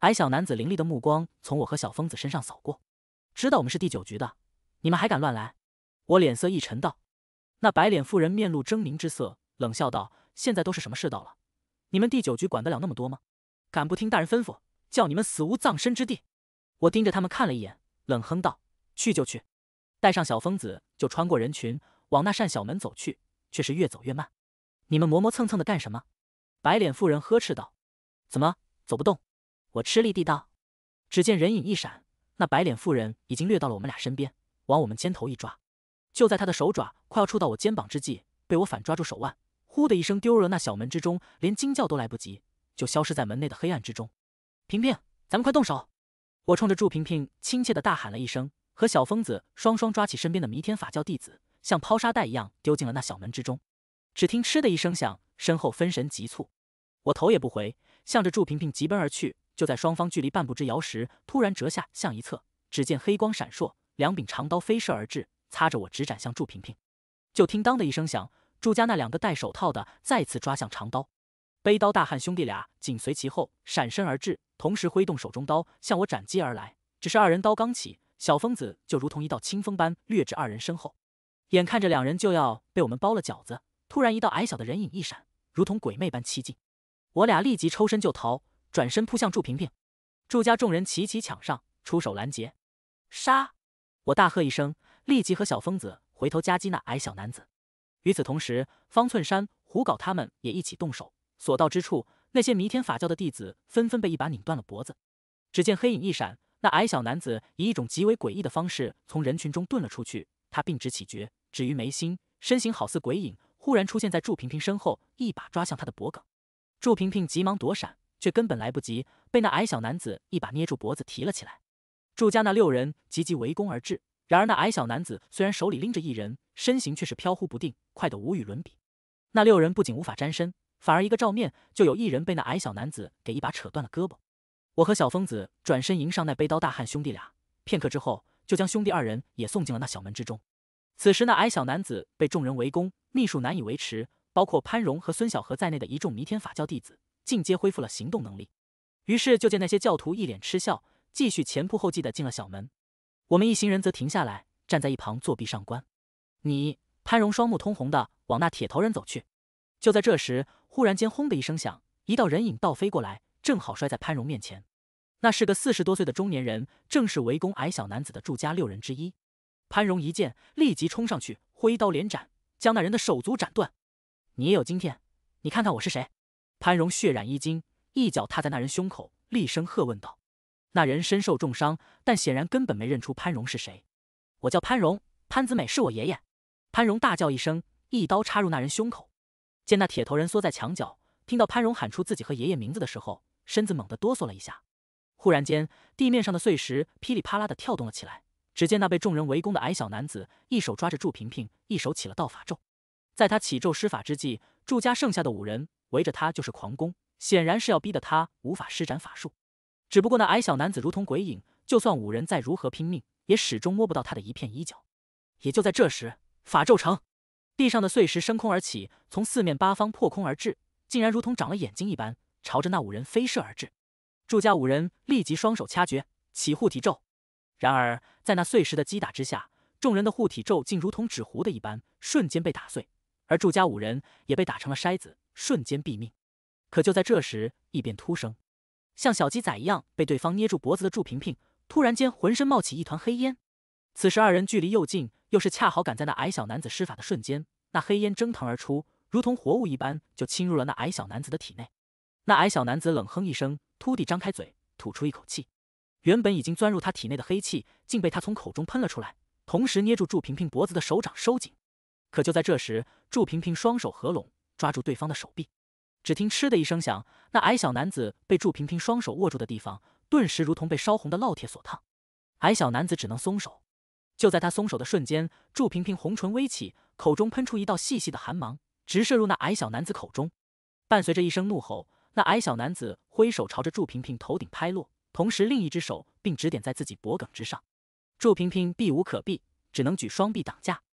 白小男子凌厉的目光从我和小疯子身上扫过，知道我们是第九局的，你们还敢乱来？我脸色一沉道。那白脸妇人面露狰狞之色，冷笑道：“现在都是什么世道了，你们第九局管得了那么多吗？敢不听大人吩咐，叫你们死无葬身之地！”我盯着他们看了一眼，冷哼道：“去就去。”带上小疯子，就穿过人群往那扇小门走去，却是越走越慢。你们磨磨蹭蹭的干什么？白脸妇人呵斥道：“怎么走不动？”我吃力地道，只见人影一闪，那白脸妇人已经掠到了我们俩身边，往我们肩头一抓。就在他的手爪快要触到我肩膀之际，被我反抓住手腕，呼的一声丢入了那小门之中，连惊叫都来不及，就消失在门内的黑暗之中。平平，咱们快动手！我冲着祝平平亲切的大喊了一声，和小疯子双双抓起身边的弥天法教弟子，像抛沙袋一样丢进了那小门之中。只听嗤的一声响，身后分神急促，我头也不回，向着祝平平疾奔而去。就在双方距离半步之遥时，突然折下向一侧，只见黑光闪烁，两柄长刀飞射而至，擦着我直斩向祝平平。就听“当”的一声响，祝家那两个戴手套的再次抓向长刀，背刀大汉兄弟俩紧随其后，闪身而至，同时挥动手中刀向我斩击而来。只是二人刀刚起，小疯子就如同一道清风般掠至二人身后，眼看着两人就要被我们包了饺子，突然一道矮小的人影一闪，如同鬼魅般欺近，我俩立即抽身就逃。转身扑向祝平平，祝家众人齐齐抢上，出手拦截。杀！我大喝一声，立即和小疯子回头夹击那矮小男子。与此同时，方寸山、胡搞他们也一起动手，所到之处，那些弥天法教的弟子纷纷被一把拧断了脖子。只见黑影一闪，那矮小男子以一种极为诡异的方式从人群中遁了出去。他并指起诀，止于眉心，身形好似鬼影，忽然出现在祝平平身后，一把抓向他的脖颈。祝平平急忙躲闪。却根本来不及，被那矮小男子一把捏住脖子提了起来。祝家那六人急急围攻而至，然而那矮小男子虽然手里拎着一人，身形却是飘忽不定，快得无与伦比。那六人不仅无法沾身，反而一个照面就有一人被那矮小男子给一把扯断了胳膊。我和小疯子转身迎上那背刀大汉兄弟俩，片刻之后就将兄弟二人也送进了那小门之中。此时那矮小男子被众人围攻，秘术难以维持，包括潘荣和孙小河在内的一众弥天法教弟子。进阶恢复了行动能力，于是就见那些教徒一脸嗤笑，继续前仆后继的进了小门。我们一行人则停下来，站在一旁作壁上观。你潘荣双目通红的往那铁头人走去。就在这时，忽然间轰的一声响，一道人影倒飞过来，正好摔在潘荣面前。那是个四十多岁的中年人，正是围攻矮小男子的祝家六人之一。潘荣一见，立即冲上去挥刀连斩，将那人的手足斩断。你也有今天！你看看我是谁？潘荣血染衣襟，一脚踏在那人胸口，厉声喝问道：“那人身受重伤，但显然根本没认出潘荣是谁。”“我叫潘荣，潘子美是我爷爷。”潘荣大叫一声，一刀插入那人胸口。见那铁头人缩在墙角，听到潘荣喊出自己和爷爷名字的时候，身子猛地哆嗦了一下。忽然间，地面上的碎石噼里啪啦地跳动了起来。只见那被众人围攻的矮小男子，一手抓着祝平平，一手起了道法咒。在他起咒施法之际，祝家剩下的五人。围着他就是狂攻，显然是要逼得他无法施展法术。只不过那矮小男子如同鬼影，就算五人再如何拼命，也始终摸不到他的一片衣角。也就在这时，法咒成，地上的碎石升空而起，从四面八方破空而至，竟然如同长了眼睛一般，朝着那五人飞射而至。祝家五人立即双手掐诀，起护体咒。然而在那碎石的击打之下，众人的护体咒竟如同纸糊的一般，瞬间被打碎，而祝家五人也被打成了筛子。瞬间毙命。可就在这时，异变突生，像小鸡仔一样被对方捏住脖子的祝平平，突然间浑身冒起一团黑烟。此时二人距离又近，又是恰好赶在那矮小男子施法的瞬间，那黑烟蒸腾而出，如同活物一般，就侵入了那矮小男子的体内。那矮小男子冷哼一声，突地张开嘴，吐出一口气。原本已经钻入他体内的黑气，竟被他从口中喷了出来。同时，捏住祝平平脖子的手掌收紧。可就在这时，祝平平双手合拢。抓住对方的手臂，只听“嗤”的一声响，那矮小男子被祝平平双手握住的地方，顿时如同被烧红的烙铁所烫，矮小男子只能松手。就在他松手的瞬间，祝平平红唇微起，口中喷出一道细细的寒芒，直射入那矮小男子口中。伴随着一声怒吼，那矮小男子挥手朝着祝平平头顶拍落，同时另一只手并指点在自己脖梗之上。祝平平避无可避，只能举双臂挡架。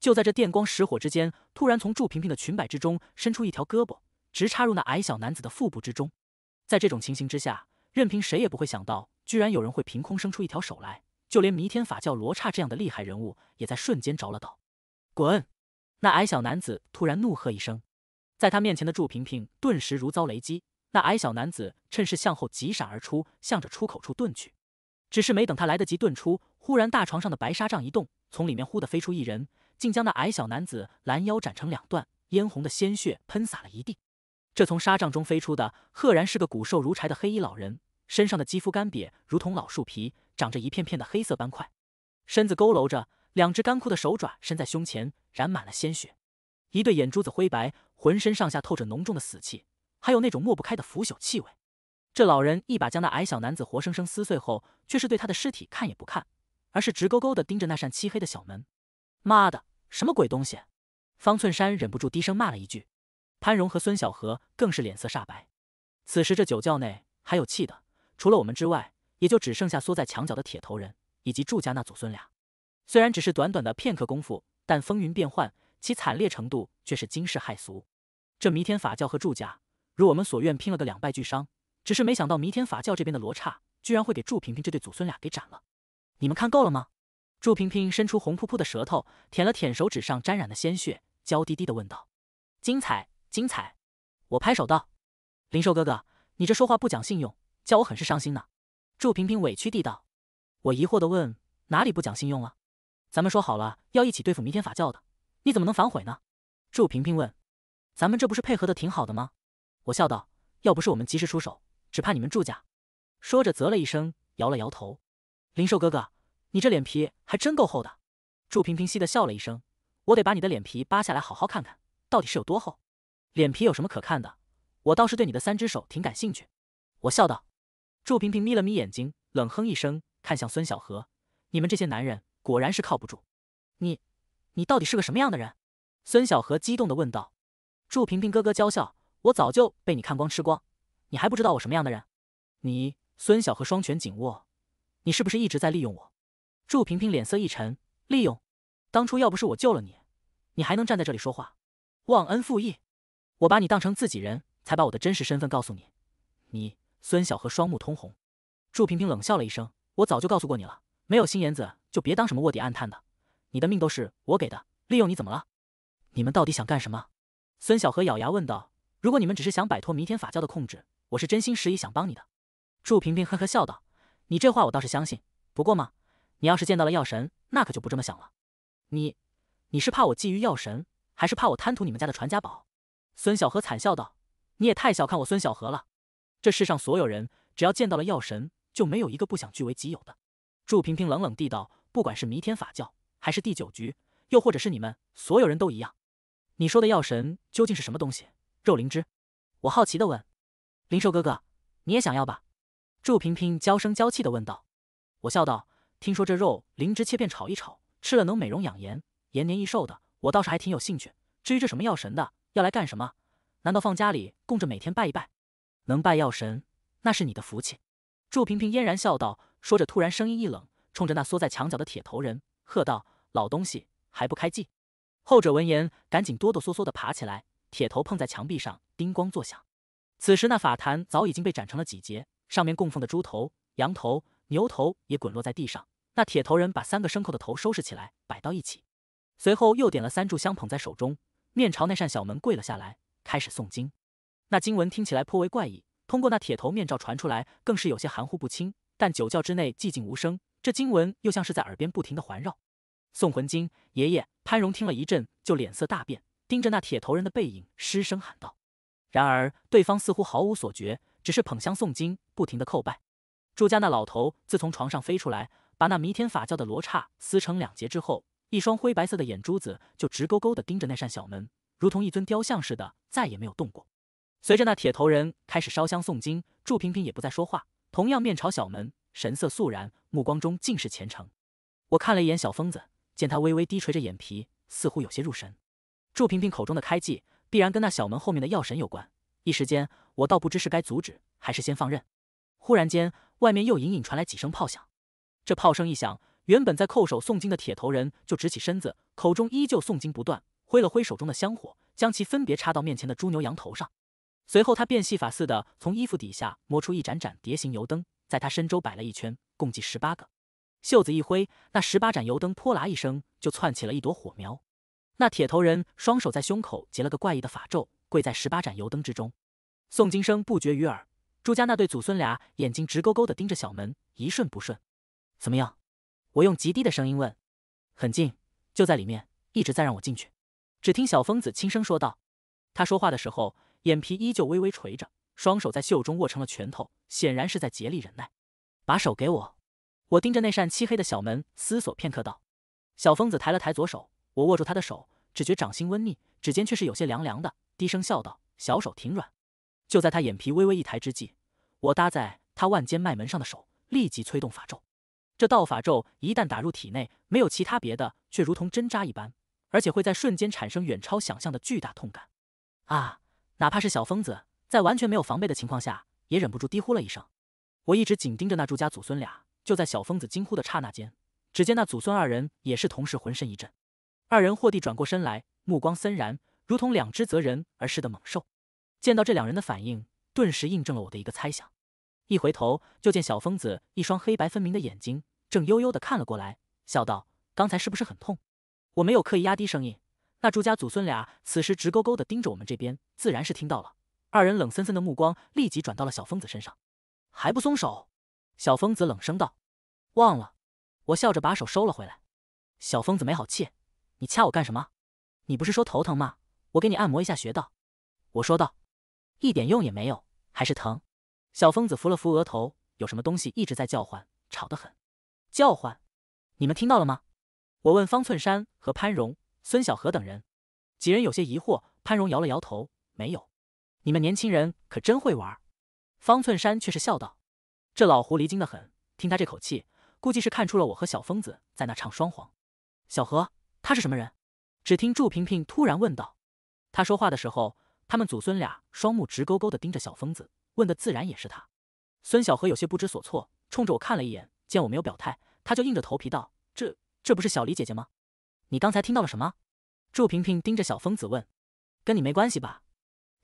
就在这电光石火之间，突然从祝平平的裙摆之中伸出一条胳膊，直插入那矮小男子的腹部之中。在这种情形之下，任凭谁也不会想到，居然有人会凭空生出一条手来。就连弥天法教罗刹这样的厉害人物，也在瞬间着了道。滚！那矮小男子突然怒喝一声，在他面前的祝平平顿时如遭雷击。那矮小男子趁势向后急闪而出，向着出口处遁去。只是没等他来得及遁出，忽然大床上的白纱帐一动，从里面忽地飞出一人。竟将那矮小男子拦腰斩成两段，嫣红的鲜血喷洒了一地。这从纱帐中飞出的，赫然是个骨瘦如柴的黑衣老人，身上的肌肤干瘪，如同老树皮，长着一片片的黑色斑块，身子佝偻着，两只干枯的手爪伸在胸前，染满了鲜血，一对眼珠子灰白，浑身上下透着浓重的死气，还有那种抹不开的腐朽气味。这老人一把将那矮小男子活生生撕碎后，却是对他的尸体看也不看，而是直勾勾地盯着那扇漆黑的小门。妈的，什么鬼东西！方寸山忍不住低声骂了一句。潘荣和孙小河更是脸色煞白。此时这酒窖内还有气的，除了我们之外，也就只剩下缩在墙角的铁头人以及祝家那祖孙俩。虽然只是短短的片刻功夫，但风云变幻，其惨烈程度却是惊世骇俗。这弥天法教和祝家如我们所愿拼了个两败俱伤，只是没想到弥天法教这边的罗刹居然会给祝平平这对祖孙俩给斩了。你们看够了吗？祝平平伸出红扑扑的舌头，舔了舔手指上沾染的鲜血，娇滴滴的问道：“精彩，精彩！”我拍手道：“灵兽哥哥，你这说话不讲信用，叫我很是伤心呢。”祝平平委屈地道：“我疑惑地问，哪里不讲信用了？咱们说好了要一起对付弥天法教的，你怎么能反悔呢？”祝平平问：“咱们这不是配合的挺好的吗？”我笑道：“要不是我们及时出手，只怕你们祝家……”说着啧了一声，摇了摇头。灵兽哥哥。你这脸皮还真够厚的，祝平平嘻的笑了一声，我得把你的脸皮扒下来好好看看，到底是有多厚。脸皮有什么可看的？我倒是对你的三只手挺感兴趣。我笑道。祝平平眯了眯眼睛，冷哼一声，看向孙小何：“你们这些男人果然是靠不住。你，你到底是个什么样的人？”孙小何激动的问道。祝平平咯咯娇笑：“我早就被你看光吃光，你还不知道我什么样的人？”你，孙小何双拳紧握：“你是不是一直在利用我？”祝平平脸色一沉，利用，当初要不是我救了你，你还能站在这里说话？忘恩负义！我把你当成自己人，才把我的真实身份告诉你。你，孙小和双目通红。祝平平冷笑了一声：“我早就告诉过你了，没有心眼子就别当什么卧底暗探的。你的命都是我给的，利用你怎么了？你们到底想干什么？”孙小和咬牙问道：“如果你们只是想摆脱弥天法教的控制，我是真心实意想帮你的。”祝平平呵呵笑道：“你这话我倒是相信，不过嘛。”你要是见到了药神，那可就不这么想了。你，你是怕我觊觎药神，还是怕我贪图你们家的传家宝？孙小何惨笑道：“你也太小看我孙小何了。这世上所有人，只要见到了药神，就没有一个不想据为己有的。”祝平平冷冷地道：“不管是弥天法教，还是第九局，又或者是你们，所有人都一样。你说的药神究竟是什么东西？肉灵芝？”我好奇地问：“灵兽哥哥，你也想要吧？”祝平平娇声娇气地问道。我笑道。听说这肉灵芝切片炒一炒，吃了能美容养颜、延年益寿的，我倒是还挺有兴趣。至于这什么药神的，要来干什么？难道放家里供着，每天拜一拜？能拜药神，那是你的福气。”祝平平嫣然笑道，说着突然声音一冷，冲着那缩在墙角的铁头人喝道：“老东西，还不开计？”后者闻言，赶紧哆哆嗦嗦地爬起来，铁头碰在墙壁上，叮咣作响。此时那法坛早已经被斩成了几截，上面供奉的猪头、羊头。牛头也滚落在地上，那铁头人把三个牲口的头收拾起来，摆到一起，随后又点了三炷香，捧在手中，面朝那扇小门跪了下来，开始诵经。那经文听起来颇为怪异，通过那铁头面罩传出来，更是有些含糊不清。但酒窖之内寂静无声，这经文又像是在耳边不停的环绕。送魂经，爷爷潘荣听了一阵，就脸色大变，盯着那铁头人的背影，失声喊道：“然而，对方似乎毫无所觉，只是捧香诵经，不停的叩拜。”祝家那老头自从床上飞出来，把那弥天法教的罗刹撕成两截之后，一双灰白色的眼珠子就直勾勾地盯着那扇小门，如同一尊雕像似的，再也没有动过。随着那铁头人开始烧香诵经，祝平平也不再说话，同样面朝小门，神色肃然，目光中尽是虔诚。我看了一眼小疯子，见他微微低垂着眼皮，似乎有些入神。祝平平口中的开记，必然跟那小门后面的药神有关。一时间，我倒不知是该阻止，还是先放任。忽然间，外面又隐隐传来几声炮响。这炮声一响，原本在叩首诵经的铁头人就直起身子，口中依旧诵经不断，挥了挥手中的香火，将其分别插到面前的猪、牛、羊头上。随后，他变戏法似的从衣服底下摸出一盏盏蝶形油灯，在他身周摆了一圈，共计十八个。袖子一挥，那十八盏油灯“泼啦一声就窜起了一朵火苗。那铁头人双手在胸口结了个怪异的法咒，跪在十八盏油灯之中，诵经声不绝于耳。朱家那对祖孙俩眼睛直勾勾的盯着小门，一瞬不瞬。怎么样？我用极低的声音问。很近，就在里面，一直在让我进去。只听小疯子轻声说道。他说话的时候，眼皮依旧微微垂着，双手在袖中握成了拳头，显然是在竭力忍耐。把手给我。我盯着那扇漆黑的小门，思索片刻道。小疯子抬了抬左手，我握住他的手，只觉掌心温腻，指尖却是有些凉凉的，低声笑道：“小手挺软。”就在他眼皮微微一抬之际。我搭在他腕间脉门上的手，立即催动法咒。这道法咒一旦打入体内，没有其他别的，却如同针扎一般，而且会在瞬间产生远超想象的巨大痛感。啊！哪怕是小疯子，在完全没有防备的情况下，也忍不住低呼了一声。我一直紧盯着那祝家祖孙俩，就在小疯子惊呼的刹那间，只见那祖孙二人也是同时浑身一震，二人霍地转过身来，目光森然，如同两只择人而噬的猛兽。见到这两人的反应。顿时印证了我的一个猜想，一回头就见小疯子一双黑白分明的眼睛正悠悠的看了过来，笑道：“刚才是不是很痛？”我没有刻意压低声音，那朱家祖孙俩此时直勾勾的盯着我们这边，自然是听到了。二人冷森森的目光立即转到了小疯子身上，还不松手？小疯子冷声道：“忘了。”我笑着把手收了回来。小疯子没好气：“你掐我干什么？你不是说头疼吗？我给你按摩一下穴道。”我说道：“一点用也没有。”还是疼，小疯子扶了扶额头，有什么东西一直在叫唤，吵得很。叫唤，你们听到了吗？我问方寸山和潘荣、孙小河等人。几人有些疑惑，潘荣摇了摇头，没有。你们年轻人可真会玩。方寸山却是笑道：“这老狐狸精的很，听他这口气，估计是看出了我和小疯子在那唱双簧。”小何，他是什么人？只听祝平平突然问道。他说话的时候。他们祖孙俩双目直勾勾地盯着小疯子，问的自然也是他。孙小荷有些不知所措，冲着我看了一眼，见我没有表态，他就硬着头皮道：“这这不是小李姐姐吗？你刚才听到了什么？”祝平平盯着小疯子问：“跟你没关系吧？”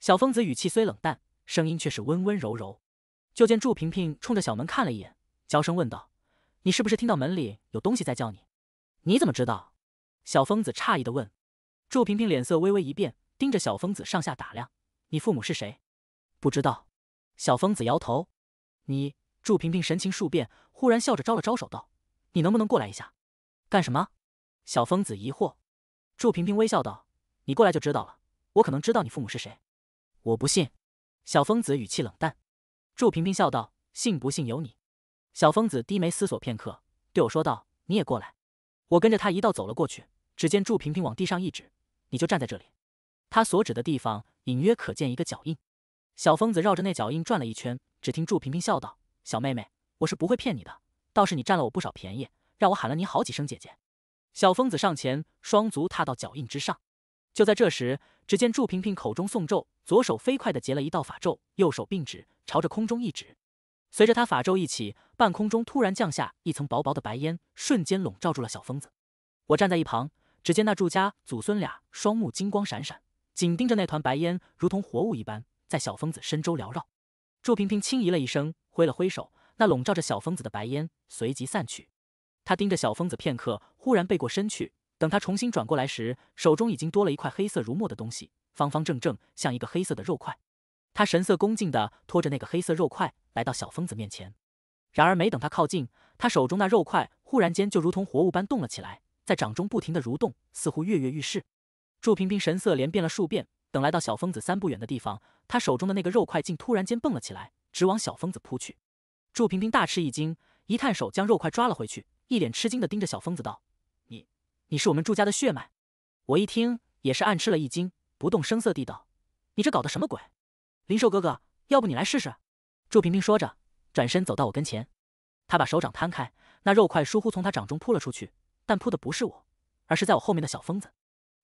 小疯子语气虽冷淡，声音却是温温柔柔。就见祝平平冲着小门看了一眼，娇声问道：“你是不是听到门里有东西在叫你？你怎么知道？”小疯子诧异地问。祝平平脸色微微一变。盯着小疯子上下打量，你父母是谁？不知道。小疯子摇头。你祝平平神情数变，忽然笑着招了招手，道：“你能不能过来一下？干什么？”小疯子疑惑。祝平平微笑道：“你过来就知道了，我可能知道你父母是谁。”我不信。小疯子语气冷淡。祝平平笑道：“信不信由你。”小疯子低眉思索片刻，对我说道：“你也过来。”我跟着他一道走了过去。只见祝平平往地上一指：“你就站在这里。”他所指的地方隐约可见一个脚印，小疯子绕着那脚印转了一圈，只听祝平平笑道：“小妹妹，我是不会骗你的，倒是你占了我不少便宜，让我喊了你好几声姐姐。”小疯子上前，双足踏到脚印之上。就在这时，只见祝平平口中诵咒，左手飞快地结了一道法咒，右手并指，朝着空中一指。随着他法咒一起，半空中突然降下一层薄薄的白烟，瞬间笼罩住了小疯子。我站在一旁，只见那祝家祖孙俩双目金光闪闪。紧盯着那团白烟，如同活物一般，在小疯子身周缭绕。祝平平轻咦了一声，挥了挥手，那笼罩着小疯子的白烟随即散去。他盯着小疯子片刻，忽然背过身去。等他重新转过来时，手中已经多了一块黑色如墨的东西，方方正正，像一个黑色的肉块。他神色恭敬的拖着那个黑色肉块来到小疯子面前。然而没等他靠近，他手中那肉块忽然间就如同活物般动了起来，在掌中不停的蠕动，似乎跃跃欲试。祝平平神色连变了数遍，等来到小疯子三步远的地方，他手中的那个肉块竟突然间蹦了起来，直往小疯子扑去。祝平平大吃一惊，一探手将肉块抓了回去，一脸吃惊地盯着小疯子道：“你，你是我们祝家的血脉？”我一听也是暗吃了一惊，不动声色地道：“你这搞的什么鬼？”灵兽哥哥，要不你来试试？”祝平平说着，转身走到我跟前，他把手掌摊开，那肉块疏忽从他掌中扑了出去，但扑的不是我，而是在我后面的小疯子。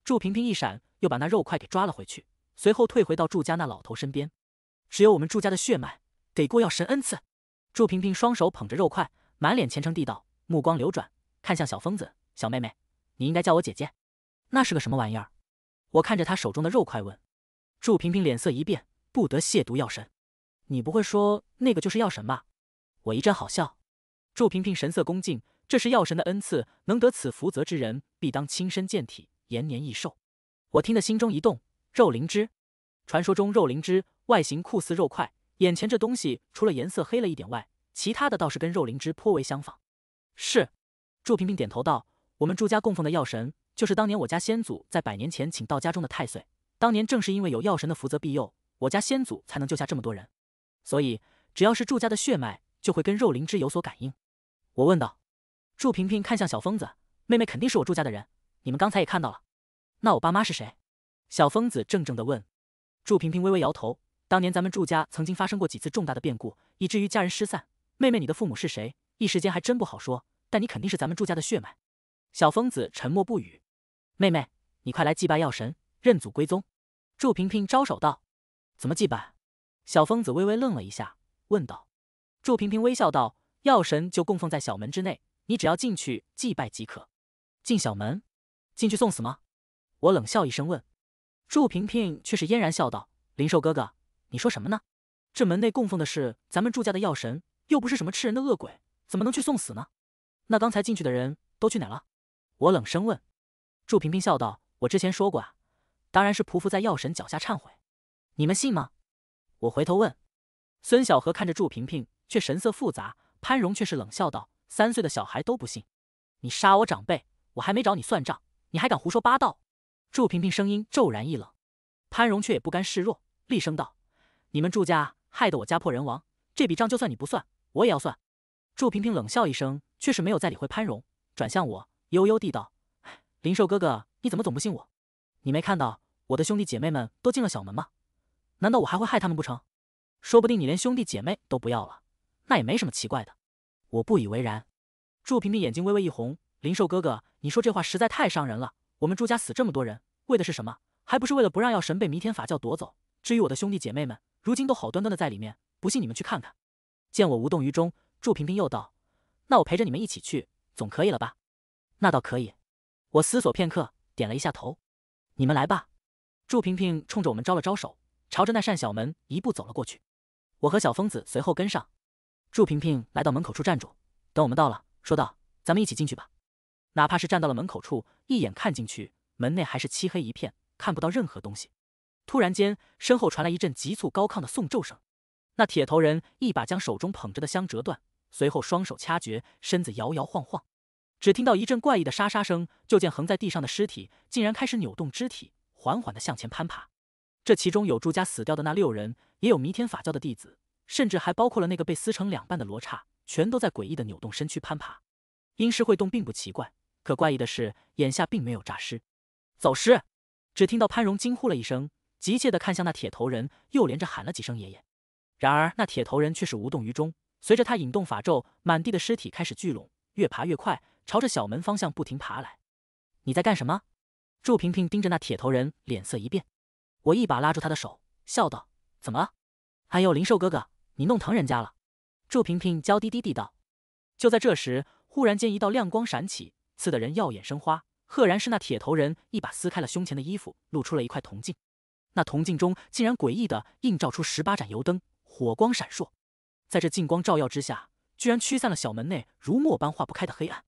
祝平平一闪，又把那肉块给抓了回去，随后退回到祝家那老头身边。只有我们祝家的血脉，得过药神恩赐。祝平平双手捧着肉块，满脸虔诚地道，目光流转，看向小疯子：“小妹妹，你应该叫我姐姐。”那是个什么玩意儿？我看着他手中的肉块问。祝平平脸色一变：“不得亵渎药神！你不会说那个就是药神吧？”我一阵好笑。祝平平神色恭敬：“这是药神的恩赐，能得此福泽之人，必当亲身健体。”延年益寿，我听得心中一动。肉灵芝，传说中肉灵芝外形酷似肉块，眼前这东西除了颜色黑了一点外，其他的倒是跟肉灵芝颇为相仿。是，祝平平点头道：“我们祝家供奉的药神，就是当年我家先祖在百年前请到家中的太岁。当年正是因为有药神的福泽庇佑，我家先祖才能救下这么多人。所以，只要是祝家的血脉，就会跟肉灵芝有所感应。”我问道：“祝平平看向小疯子，妹妹肯定是我祝家的人。”你们刚才也看到了，那我爸妈是谁？小疯子怔怔的问。祝平平微微摇头。当年咱们祝家曾经发生过几次重大的变故，以至于家人失散。妹妹，你的父母是谁？一时间还真不好说，但你肯定是咱们祝家的血脉。小疯子沉默不语。妹妹，你快来祭拜药神，认祖归宗。祝平平招手道。怎么祭拜？小疯子微微愣了一下，问道。祝平平微笑道，药神就供奉在小门之内，你只要进去祭拜即可。进小门？进去送死吗？我冷笑一声问，祝平平却是嫣然笑道：“灵兽哥哥，你说什么呢？这门内供奉的是咱们祝家的药神，又不是什么吃人的恶鬼，怎么能去送死呢？”那刚才进去的人都去哪了？我冷声问，祝平平笑道：“我之前说过啊，当然是匍匐在药神脚下忏悔，你们信吗？”我回头问，孙小河看着祝平平，却神色复杂。潘荣却是冷笑道：“三岁的小孩都不信，你杀我长辈，我还没找你算账。”你还敢胡说八道！祝平平声音骤然一冷，潘荣却也不甘示弱，厉声道：“你们祝家害得我家破人亡，这笔账就算你不算，我也要算。”祝平平冷笑一声，却是没有再理会潘荣，转向我，悠悠地道：“灵寿哥哥，你怎么总不信我？你没看到我的兄弟姐妹们都进了小门吗？难道我还会害他们不成？说不定你连兄弟姐妹都不要了，那也没什么奇怪的。”我不以为然。祝平平眼睛微微一红。灵兽哥哥，你说这话实在太伤人了。我们祝家死这么多人，为的是什么？还不是为了不让药神被弥天法教夺走。至于我的兄弟姐妹们，如今都好端端的在里面，不信你们去看看。见我无动于衷，祝平平又道：“那我陪着你们一起去，总可以了吧？”那倒可以。我思索片刻，点了一下头。你们来吧。祝平平冲着我们招了招手，朝着那扇小门一步走了过去。我和小疯子随后跟上。祝平平来到门口处站住，等我们到了，说道：“咱们一起进去吧。”哪怕是站到了门口处，一眼看进去，门内还是漆黑一片，看不到任何东西。突然间，身后传来一阵急促高亢的诵咒声。那铁头人一把将手中捧着的香折断，随后双手掐诀，身子摇摇晃晃。只听到一阵怪异的沙沙声，就见横在地上的尸体竟然开始扭动肢体，缓缓地向前攀爬。这其中有朱家死掉的那六人，也有弥天法教的弟子，甚至还包括了那个被撕成两半的罗刹，全都在诡异的扭动身躯攀爬。阴尸会动并不奇怪。可怪异的是，眼下并没有诈尸、走尸！只听到潘荣惊呼了一声，急切的看向那铁头人，又连着喊了几声“爷爷”。然而那铁头人却是无动于衷。随着他引动法咒，满地的尸体开始聚拢，越爬越快，朝着小门方向不停爬来。你在干什么？祝平平盯着那铁头人，脸色一变。我一把拉住他的手，笑道：“怎么了？哎呦，灵兽哥哥，你弄疼人家了。”祝平平娇滴滴地道。就在这时，忽然间一道亮光闪起。刺得人耀眼生花，赫然是那铁头人一把撕开了胸前的衣服，露出了一块铜镜。那铜镜中竟然诡异的映照出十八盏油灯，火光闪烁。在这镜光照耀之下，居然驱散了小门内如墨般化不开的黑暗。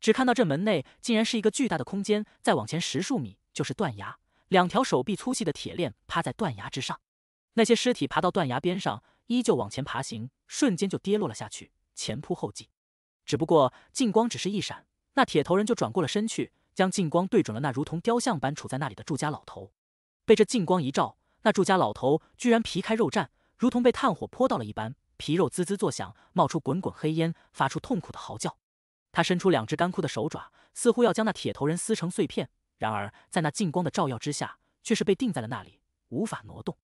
只看到这门内竟然是一个巨大的空间，再往前十数米就是断崖，两条手臂粗细的铁链趴在断崖之上。那些尸体爬到断崖边上，依旧往前爬行，瞬间就跌落了下去，前仆后继。只不过镜光只是一闪。那铁头人就转过了身去，将近光对准了那如同雕像般处在那里的祝家老头。被这镜光一照，那祝家老头居然皮开肉绽，如同被炭火泼到了一般，皮肉滋滋作响，冒出滚滚黑烟，发出痛苦的嚎叫。他伸出两只干枯的手爪，似乎要将那铁头人撕成碎片。然而，在那近光的照耀之下，却是被定在了那里，无法挪动。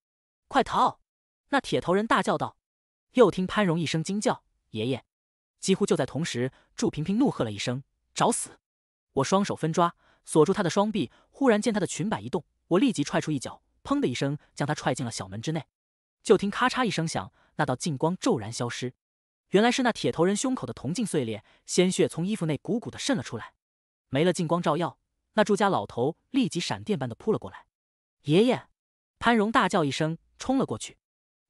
快逃！那铁头人大叫道。又听潘荣一声惊叫：“爷爷！”几乎就在同时，祝平平怒喝了一声。找死！我双手分抓，锁住他的双臂。忽然见他的裙摆一动，我立即踹出一脚，砰的一声将他踹进了小门之内。就听咔嚓一声响，那道镜光骤然消失。原来是那铁头人胸口的铜镜碎裂，鲜血从衣服内鼓鼓的渗了出来。没了镜光照耀，那祝家老头立即闪电般的扑了过来。爷爷，潘荣大叫一声，冲了过去。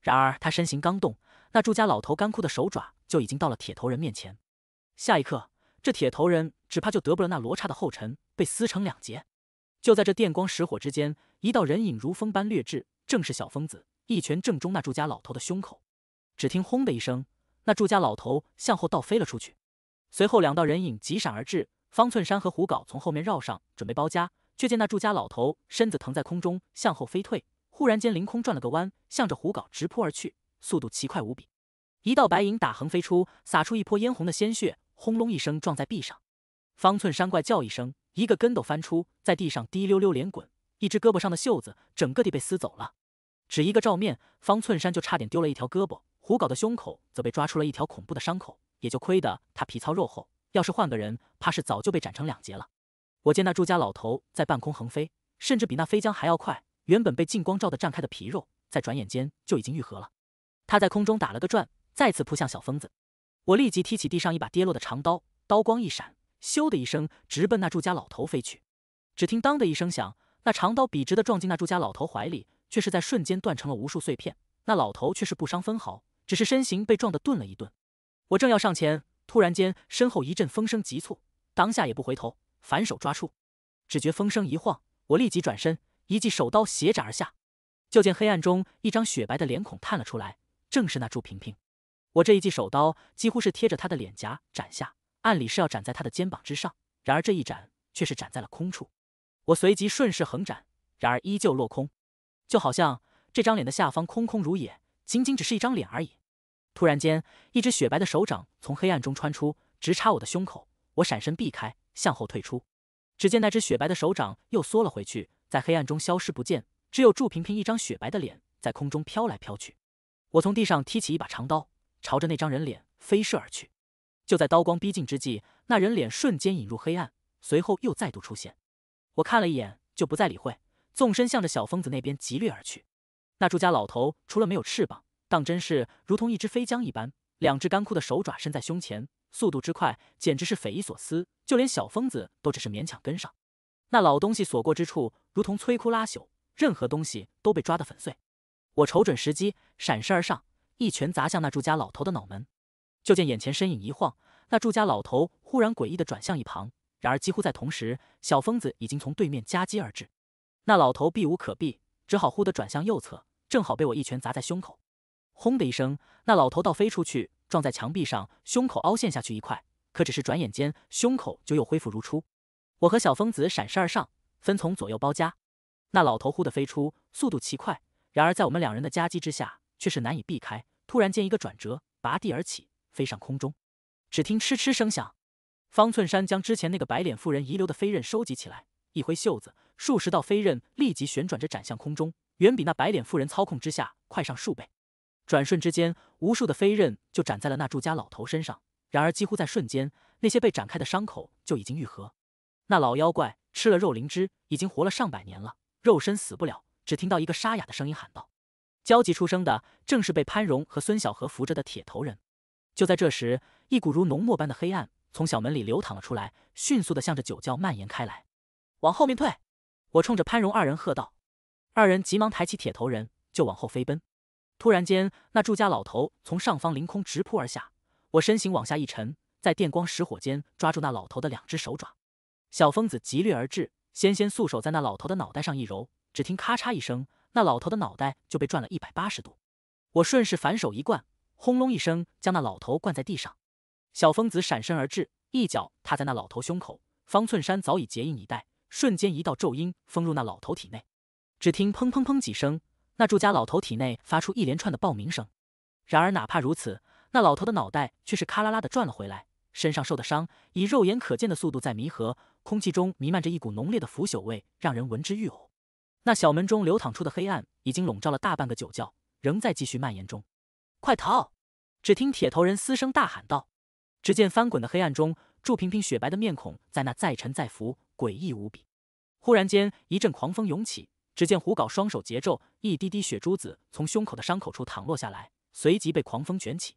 然而他身形刚动，那祝家老头干枯的手爪就已经到了铁头人面前。下一刻，这铁头人。只怕就得不了那罗刹的后尘，被撕成两截。就在这电光石火之间，一道人影如风般掠至，正是小疯子，一拳正中那祝家老头的胸口。只听轰的一声，那祝家老头向后倒飞了出去。随后两道人影疾闪而至，方寸山和胡搞从后面绕上，准备包夹。却见那祝家老头身子腾在空中，向后飞退，忽然间凌空转了个弯，向着胡搞直扑而去，速度奇快无比。一道白影打横飞出，洒出一泼嫣红的鲜血，轰隆一声撞在壁上。方寸山怪叫一声，一个跟斗翻出，在地上滴溜溜连滚。一只胳膊上的袖子整个地被撕走了。只一个照面，方寸山就差点丢了一条胳膊。胡搞的胸口则被抓出了一条恐怖的伤口，也就亏得他皮糙肉厚，要是换个人，怕是早就被斩成两截了。我见那祝家老头在半空横飞，甚至比那飞将还要快。原本被近光照的绽开的皮肉，在转眼间就已经愈合了。他在空中打了个转，再次扑向小疯子。我立即提起地上一把跌落的长刀，刀光一闪。咻的一声，直奔那祝家老头飞去。只听当的一声响，那长刀笔直的撞进那祝家老头怀里，却是在瞬间断成了无数碎片。那老头却是不伤分毫，只是身形被撞得顿了一顿。我正要上前，突然间身后一阵风声急促，当下也不回头，反手抓出。只觉风声一晃，我立即转身，一记手刀斜斩而下。就见黑暗中一张雪白的脸孔探了出来，正是那祝平平。我这一记手刀几乎是贴着他的脸颊斩下。按理是要斩在他的肩膀之上，然而这一斩却是斩在了空处。我随即顺势横斩，然而依旧落空。就好像这张脸的下方空空如也，仅仅只是一张脸而已。突然间，一只雪白的手掌从黑暗中穿出，直插我的胸口。我闪身避开，向后退出。只见那只雪白的手掌又缩了回去，在黑暗中消失不见。只有祝平平一张雪白的脸在空中飘来飘去。我从地上提起一把长刀，朝着那张人脸飞射而去。就在刀光逼近之际，那人脸瞬间隐入黑暗，随后又再度出现。我看了一眼，就不再理会，纵身向着小疯子那边疾掠而去。那祝家老头除了没有翅膀，当真是如同一只飞僵一般，两只干枯的手爪伸在胸前，速度之快，简直是匪夷所思，就连小疯子都只是勉强跟上。那老东西所过之处，如同摧枯拉朽，任何东西都被抓得粉碎。我瞅准时机，闪身而上，一拳砸向那祝家老头的脑门。就见眼前身影一晃，那住家老头忽然诡异的转向一旁，然而几乎在同时，小疯子已经从对面夹击而至，那老头避无可避，只好忽地转向右侧，正好被我一拳砸在胸口，轰的一声，那老头倒飞出去，撞在墙壁上，胸口凹陷下去一块，可只是转眼间，胸口就又恢复如初。我和小疯子闪身而上，分从左右包夹，那老头忽地飞出，速度奇快，然而在我们两人的夹击之下，却是难以避开，突然间一个转折，拔地而起。飞上空中，只听嗤嗤声响，方寸山将之前那个白脸妇人遗留的飞刃收集起来，一挥袖子，数十道飞刃立即旋转着斩向空中，远比那白脸妇人操控之下快上数倍。转瞬之间，无数的飞刃就斩在了那祝家老头身上。然而，几乎在瞬间，那些被斩开的伤口就已经愈合。那老妖怪吃了肉灵芝，已经活了上百年了，肉身死不了。只听到一个沙哑的声音喊道：“焦急出声的正是被潘荣和孙小河扶着的铁头人。”就在这时，一股如浓墨般的黑暗从小门里流淌了出来，迅速的向着酒窖蔓延开来。往后面退！我冲着潘荣二人喝道。二人急忙抬起铁头人，就往后飞奔。突然间，那祝家老头从上方凌空直扑而下，我身形往下一沉，在电光石火间抓住那老头的两只手爪。小疯子急掠而至，纤纤素手在那老头的脑袋上一揉，只听咔嚓一声，那老头的脑袋就被转了一百八十度。我顺势反手一灌。轰隆一声，将那老头灌在地上。小疯子闪身而至，一脚踏在那老头胸口。方寸山早已结印以待，瞬间一道咒音封入那老头体内。只听砰砰砰几声，那祝家老头体内发出一连串的爆鸣声。然而，哪怕如此，那老头的脑袋却是咔啦啦的转了回来，身上受的伤以肉眼可见的速度在弥合。空气中弥漫着一股浓烈的腐朽味，让人闻之欲呕。那小门中流淌出的黑暗已经笼罩了大半个酒窖，仍在继续蔓延中。快逃！只听铁头人嘶声大喊道。只见翻滚的黑暗中，祝平平雪白的面孔在那再沉再浮，诡异无比。忽然间，一阵狂风涌起，只见胡搞双手结咒，一滴滴血珠子从胸口的伤口处淌落下来，随即被狂风卷起。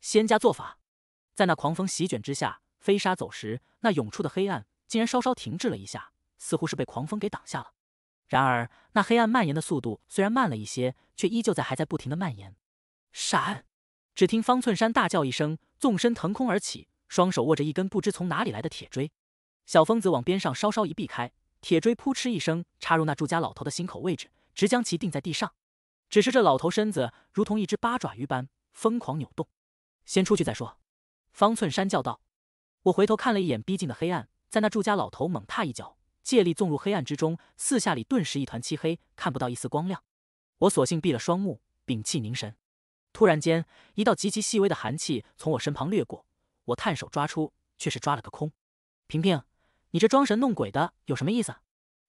仙家做法，在那狂风席卷之下，飞沙走石，那涌出的黑暗竟然稍稍停滞了一下，似乎是被狂风给挡下了。然而，那黑暗蔓延的速度虽然慢了一些，却依旧在还在不停的蔓延。闪！只听方寸山大叫一声，纵身腾空而起，双手握着一根不知从哪里来的铁锥。小疯子往边上稍稍一避开，铁锥扑哧一声插入那祝家老头的心口位置，直将其钉在地上。只是这老头身子如同一只八爪鱼般疯狂扭动。先出去再说，方寸山叫道。我回头看了一眼逼近的黑暗，在那祝家老头猛踏一脚，借力纵入黑暗之中，四下里顿时一团漆黑，看不到一丝光亮。我索性闭了双目，屏气凝神。突然间，一道极其细微的寒气从我身旁掠过，我探手抓出，却是抓了个空。平平，你这装神弄鬼的有什么意思？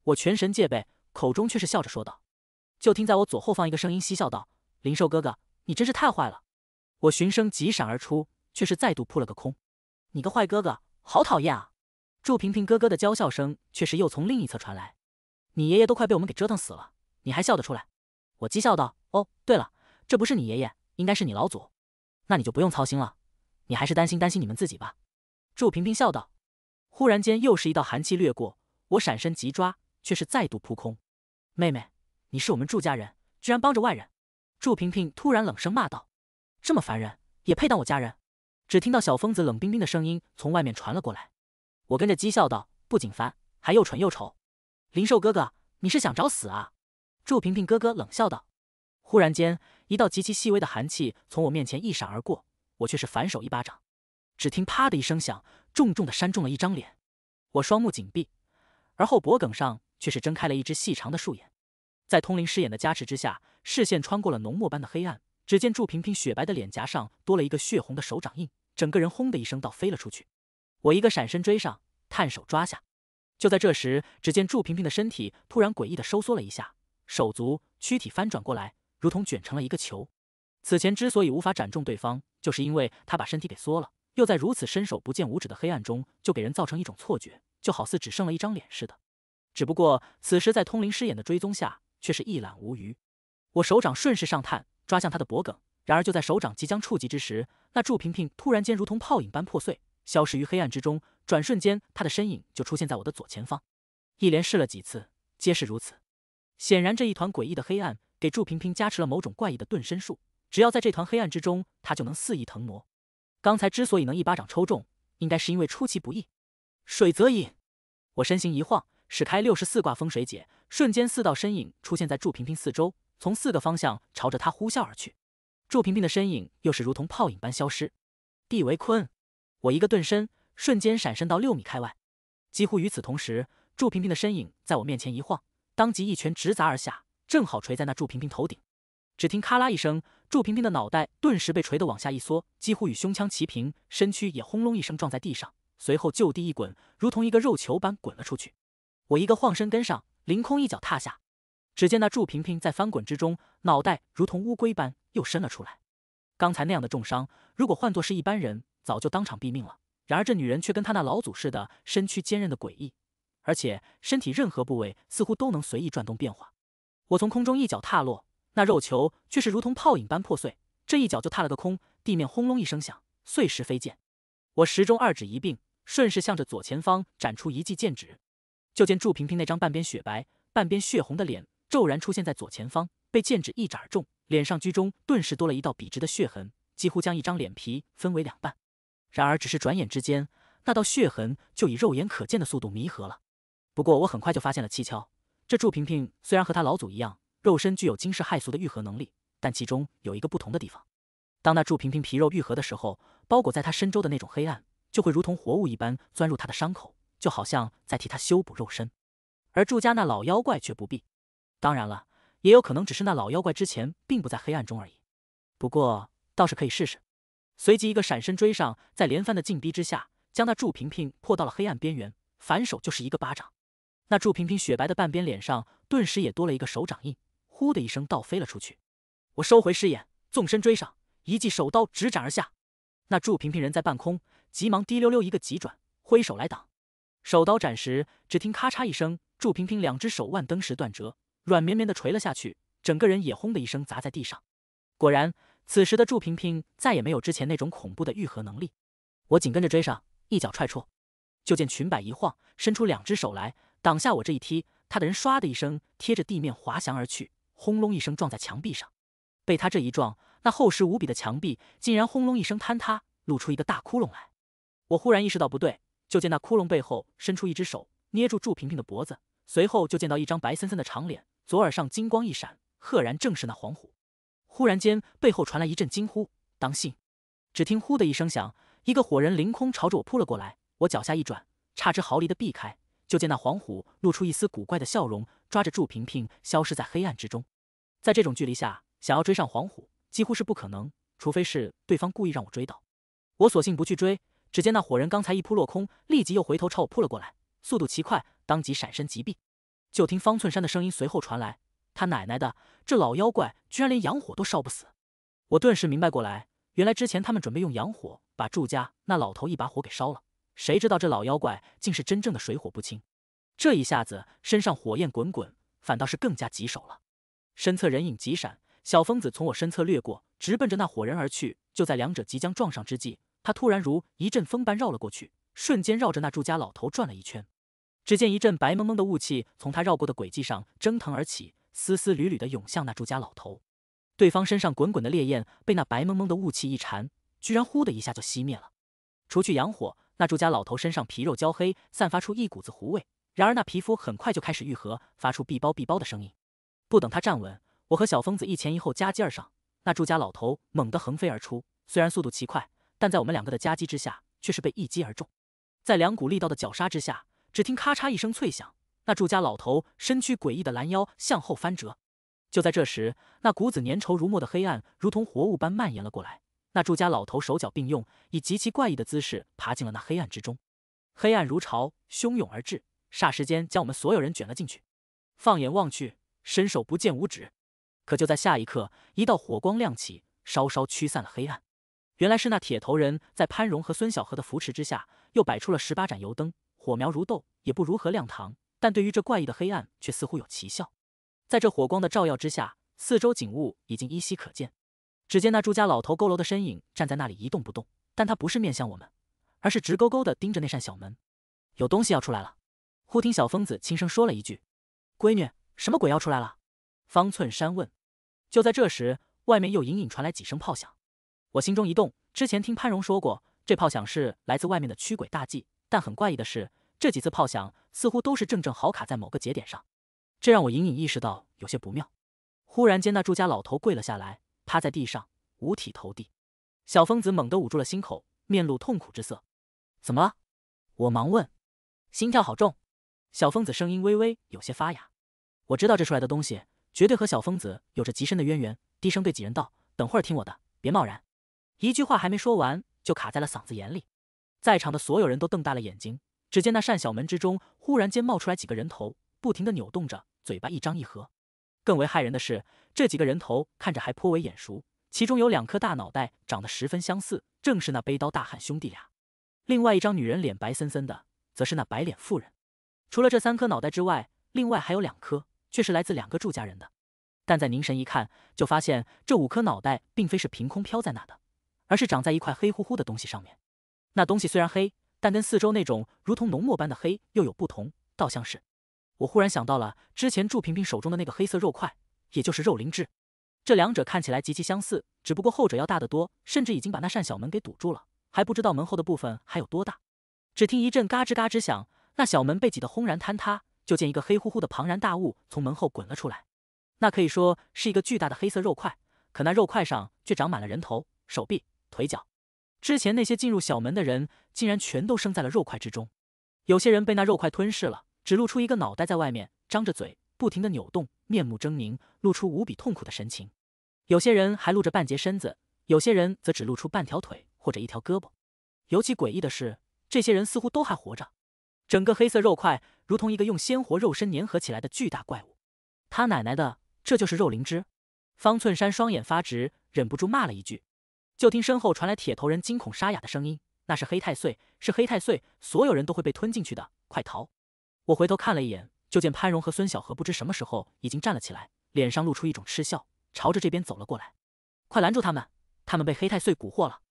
我全神戒备，口中却是笑着说道。就听在我左后方一个声音嬉笑道：“灵兽哥哥，你真是太坏了。”我循声疾闪而出，却是再度扑了个空。你个坏哥哥，好讨厌啊！祝平平哥哥的娇笑声却是又从另一侧传来：“你爷爷都快被我们给折腾死了，你还笑得出来？”我讥笑道：“哦，对了，这不是你爷爷。”应该是你老祖，那你就不用操心了，你还是担心担心你们自己吧。”祝平平笑道。忽然间，又是一道寒气掠过，我闪身急抓，却是再度扑空。“妹妹，你是我们祝家人，居然帮着外人！”祝平平突然冷声骂道。“这么烦人，也配当我家人？”只听到小疯子冷冰冰的声音从外面传了过来，我跟着讥笑道：“不仅烦，还又蠢又丑。”灵兽哥哥，你是想找死啊？”祝平平哥哥冷笑道。忽然间。一道极其细微的寒气从我面前一闪而过，我却是反手一巴掌，只听啪的一声响，重重的扇中了一张脸。我双目紧闭，而后脖梗上却是睁开了一只细长的竖眼，在通灵师眼的加持之下，视线穿过了浓墨般的黑暗，只见祝平平雪白的脸颊上多了一个血红的手掌印，整个人轰的一声倒飞了出去。我一个闪身追上，探手抓下。就在这时，只见祝平平的身体突然诡异的收缩了一下，手足躯体翻转过来。如同卷成了一个球。此前之所以无法斩中对方，就是因为他把身体给缩了，又在如此伸手不见五指的黑暗中，就给人造成一种错觉，就好似只剩了一张脸似的。只不过此时在通灵师眼的追踪下，却是一览无余。我手掌顺势上探，抓向他的脖颈。然而就在手掌即将触及之时，那祝平平突然间如同泡影般破碎，消失于黑暗之中。转瞬间，他的身影就出现在我的左前方。一连试了几次，皆是如此。显然，这一团诡异的黑暗。给祝平平加持了某种怪异的遁身术，只要在这团黑暗之中，他就能肆意腾挪。刚才之所以能一巴掌抽中，应该是因为出其不意。水泽隐，我身形一晃，使开六十四卦风水解，瞬间四道身影出现在祝平平四周，从四个方向朝着他呼啸而去。祝平平的身影又是如同泡影般消失。地为坤，我一个遁身，瞬间闪身到六米开外。几乎与此同时，祝平平的身影在我面前一晃，当即一拳直砸而下。正好垂在那祝平平头顶，只听咔啦一声，祝平平的脑袋顿时被锤得往下一缩，几乎与胸腔齐平，身躯也轰隆一声撞在地上，随后就地一滚，如同一个肉球般滚了出去。我一个晃身跟上，凌空一脚踏下，只见那祝平平在翻滚之中，脑袋如同乌龟般又伸了出来。刚才那样的重伤，如果换作是一般人，早就当场毙命了。然而这女人却跟她那老祖似的身躯坚韧的诡异，而且身体任何部位似乎都能随意转动变化。我从空中一脚踏落，那肉球却是如同泡影般破碎，这一脚就踏了个空，地面轰隆一声响，碎石飞溅。我时中二指一并，顺势向着左前方展出一记剑指。就见祝平平那张半边雪白、半边血红的脸骤然出现在左前方，被剑指一斩中，脸上居中顿时多了一道笔直的血痕，几乎将一张脸皮分为两半。然而只是转眼之间，那道血痕就以肉眼可见的速度弥合了。不过我很快就发现了蹊跷。这祝平平虽然和他老祖一样，肉身具有惊世骇俗的愈合能力，但其中有一个不同的地方：当那祝平平皮肉愈合的时候，包裹在他身周的那种黑暗就会如同活物一般钻入他的伤口，就好像在替他修补肉身。而祝家那老妖怪却不必。当然了，也有可能只是那老妖怪之前并不在黑暗中而已。不过倒是可以试试。随即一个闪身追上，在连番的劲逼之下，将那祝平平迫到了黑暗边缘，反手就是一个巴掌。那祝平平雪白的半边脸上，顿时也多了一个手掌印，呼的一声倒飞了出去。我收回视眼，纵身追上，一记手刀直斩而下。那祝平平人在半空，急忙滴溜溜一个急转，挥手来挡。手刀斩时，只听咔嚓一声，祝平平两只手腕登时断折，软绵绵的垂了下去，整个人也轰的一声砸在地上。果然，此时的祝平平再也没有之前那种恐怖的愈合能力。我紧跟着追上，一脚踹出，就见裙摆一晃，伸出两只手来。挡下我这一踢，他的人唰的一声贴着地面滑翔而去，轰隆一声撞在墙壁上。被他这一撞，那厚实无比的墙壁竟然轰隆一声坍塌，露出一个大窟窿来。我忽然意识到不对，就见那窟窿背后伸出一只手，捏住祝平平的脖子，随后就见到一张白森森的长脸，左耳上金光一闪，赫然正是那黄虎。忽然间，背后传来一阵惊呼：“当心！”只听呼的一声响，一个火人凌空朝着我扑了过来，我脚下一转，差之毫厘的避开。就见那黄虎露出一丝古怪的笑容，抓着祝平平消失在黑暗之中。在这种距离下，想要追上黄虎几乎是不可能，除非是对方故意让我追到。我索性不去追。只见那伙人刚才一扑落空，立即又回头朝我扑了过来，速度奇快，当即闪身疾避。就听方寸山的声音随后传来：“他奶奶的，这老妖怪居然连洋火都烧不死！”我顿时明白过来，原来之前他们准备用洋火把祝家那老头一把火给烧了。谁知道这老妖怪竟是真正的水火不侵，这一下子身上火焰滚滚，反倒是更加棘手了。身侧人影急闪，小疯子从我身侧掠过，直奔着那火人而去。就在两者即将撞上之际，他突然如一阵风般绕了过去，瞬间绕着那祝家老头转了一圈。只见一阵白蒙蒙的雾气从他绕过的轨迹上蒸腾而起，丝丝缕缕的涌向那祝家老头。对方身上滚滚的烈焰被那白蒙蒙的雾气一缠，居然呼的一下就熄灭了。除去阳火。那祝家老头身上皮肉焦黑，散发出一股子狐味。然而那皮肤很快就开始愈合，发出“闭包闭包”的声音。不等他站稳，我和小疯子一前一后夹击而上。那祝家老头猛地横飞而出，虽然速度奇快，但在我们两个的夹击之下，却是被一击而中。在两股力道的绞杀之下，只听咔嚓一声脆响，那祝家老头身躯诡异的拦腰向后翻折。就在这时，那股子粘稠如墨的黑暗，如同活物般蔓延了过来。那祝家老头手脚并用，以极其怪异的姿势爬进了那黑暗之中。黑暗如潮，汹涌而至，霎时间将我们所有人卷了进去。放眼望去，伸手不见五指。可就在下一刻，一道火光亮起，稍稍驱散了黑暗。原来是那铁头人在潘荣和孙小河的扶持之下，又摆出了十八盏油灯，火苗如豆，也不如何亮堂。但对于这怪异的黑暗，却似乎有奇效。在这火光的照耀之下，四周景物已经依稀可见。只见那祝家老头佝偻的身影站在那里一动不动，但他不是面向我们，而是直勾勾的盯着那扇小门。有东西要出来了。忽听小疯子轻声说了一句：“闺女，什么鬼要出来了？”方寸山问。就在这时，外面又隐隐传来几声炮响。我心中一动，之前听潘荣说过，这炮响是来自外面的驱鬼大计。但很怪异的是，这几次炮响似乎都是正正好卡在某个节点上，这让我隐隐意识到有些不妙。忽然间，那祝家老头跪了下来。趴在地上五体投地，小疯子猛地捂住了心口，面露痛苦之色。怎么了？我忙问。心跳好重。小疯子声音微微有些发哑。我知道这出来的东西绝对和小疯子有着极深的渊源，低声对几人道：等会儿听我的，别贸然。一句话还没说完，就卡在了嗓子眼里。在场的所有人都瞪大了眼睛，只见那扇小门之中忽然间冒出来几个人头，不停的扭动着，嘴巴一张一合。更为骇人的是，这几个人头看着还颇为眼熟，其中有两颗大脑袋长得十分相似，正是那背刀大汉兄弟俩。另外一张女人脸白森森的，则是那白脸妇人。除了这三颗脑袋之外，另外还有两颗，却是来自两个住家人的。但在凝神一看，就发现这五颗脑袋并非是凭空飘在那的，而是长在一块黑乎乎的东西上面。那东西虽然黑，但跟四周那种如同浓墨般的黑又有不同，倒像是……我忽然想到了之前祝平平手中的那个黑色肉块，也就是肉灵芝。这两者看起来极其相似，只不过后者要大得多，甚至已经把那扇小门给堵住了。还不知道门后的部分还有多大。只听一阵嘎吱嘎吱响，那小门被挤得轰然坍塌。就见一个黑乎乎的庞然大物从门后滚了出来。那可以说是一个巨大的黑色肉块，可那肉块上却长满了人头、手臂、腿脚。之前那些进入小门的人，竟然全都生在了肉块之中。有些人被那肉块吞噬了。只露出一个脑袋在外面，张着嘴，不停的扭动，面目狰狞，露出无比痛苦的神情。有些人还露着半截身子，有些人则只露出半条腿或者一条胳膊。尤其诡异的是，这些人似乎都还活着。整个黑色肉块如同一个用鲜活肉身粘合起来的巨大怪物。他奶奶的，这就是肉灵芝！方寸山双眼发直，忍不住骂了一句。就听身后传来铁头人惊恐沙哑的声音：“那是黑太岁，是黑太岁！所有人都会被吞进去的，快逃！”我回头看了一眼，就见潘荣和孙小荷不知什么时候已经站了起来，脸上露出一种嗤笑，朝着这边走了过来。快拦住他们！他们被黑太岁蛊惑了。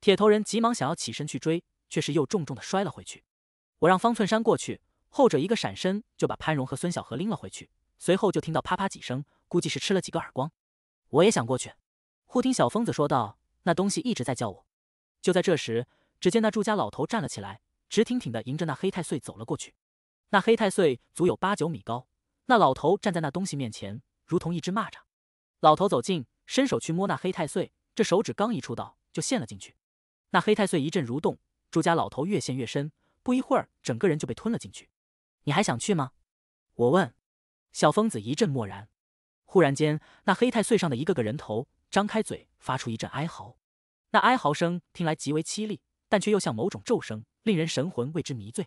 铁头人急忙想要起身去追，却是又重重的摔了回去。我让方寸山过去，后者一个闪身就把潘荣和孙小荷拎了回去。随后就听到啪啪几声，估计是吃了几个耳光。我也想过去，忽听小疯子说道：“那东西一直在叫我。”就在这时，只见那祝家老头站了起来，直挺挺的迎着那黑太岁走了过去。那黑太岁足有八九米高，那老头站在那东西面前，如同一只蚂蚱。老头走近，伸手去摸那黑太岁，这手指刚一触到，就陷了进去。那黑太岁一阵蠕动，朱家老头越陷越深，不一会儿，整个人就被吞了进去。你还想去吗？我问。小疯子一阵默然。忽然间，那黑太岁上的一个个人头张开嘴，发出一阵哀嚎。那哀嚎声听来极为凄厉，但却又像某种咒声，令人神魂为之迷醉。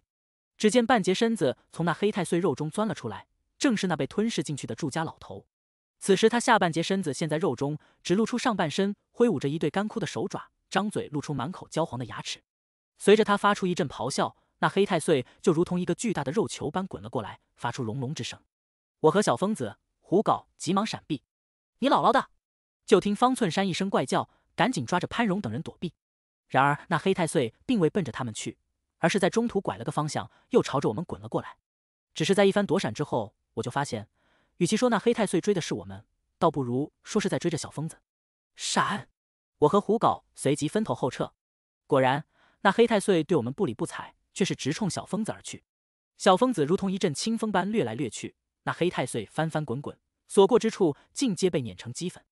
只见半截身子从那黑太岁肉中钻了出来，正是那被吞噬进去的祝家老头。此时他下半截身子陷在肉中，只露出上半身，挥舞着一对干枯的手爪，张嘴露出满口焦黄的牙齿。随着他发出一阵咆哮，那黑太岁就如同一个巨大的肉球般滚了过来，发出隆隆之声。我和小疯子、胡搞急忙闪避。你姥姥的！就听方寸山一声怪叫，赶紧抓着潘荣等人躲避。然而那黑太岁并未奔着他们去。而是在中途拐了个方向，又朝着我们滚了过来。只是在一番躲闪之后，我就发现，与其说那黑太岁追的是我们，倒不如说是在追着小疯子。闪！我和胡搞随即分头后撤。果然，那黑太岁对我们不理不睬，却是直冲小疯子而去。小疯子如同一阵清风般掠来掠去，那黑太岁翻翻滚滚，所过之处尽皆被碾成齑粉。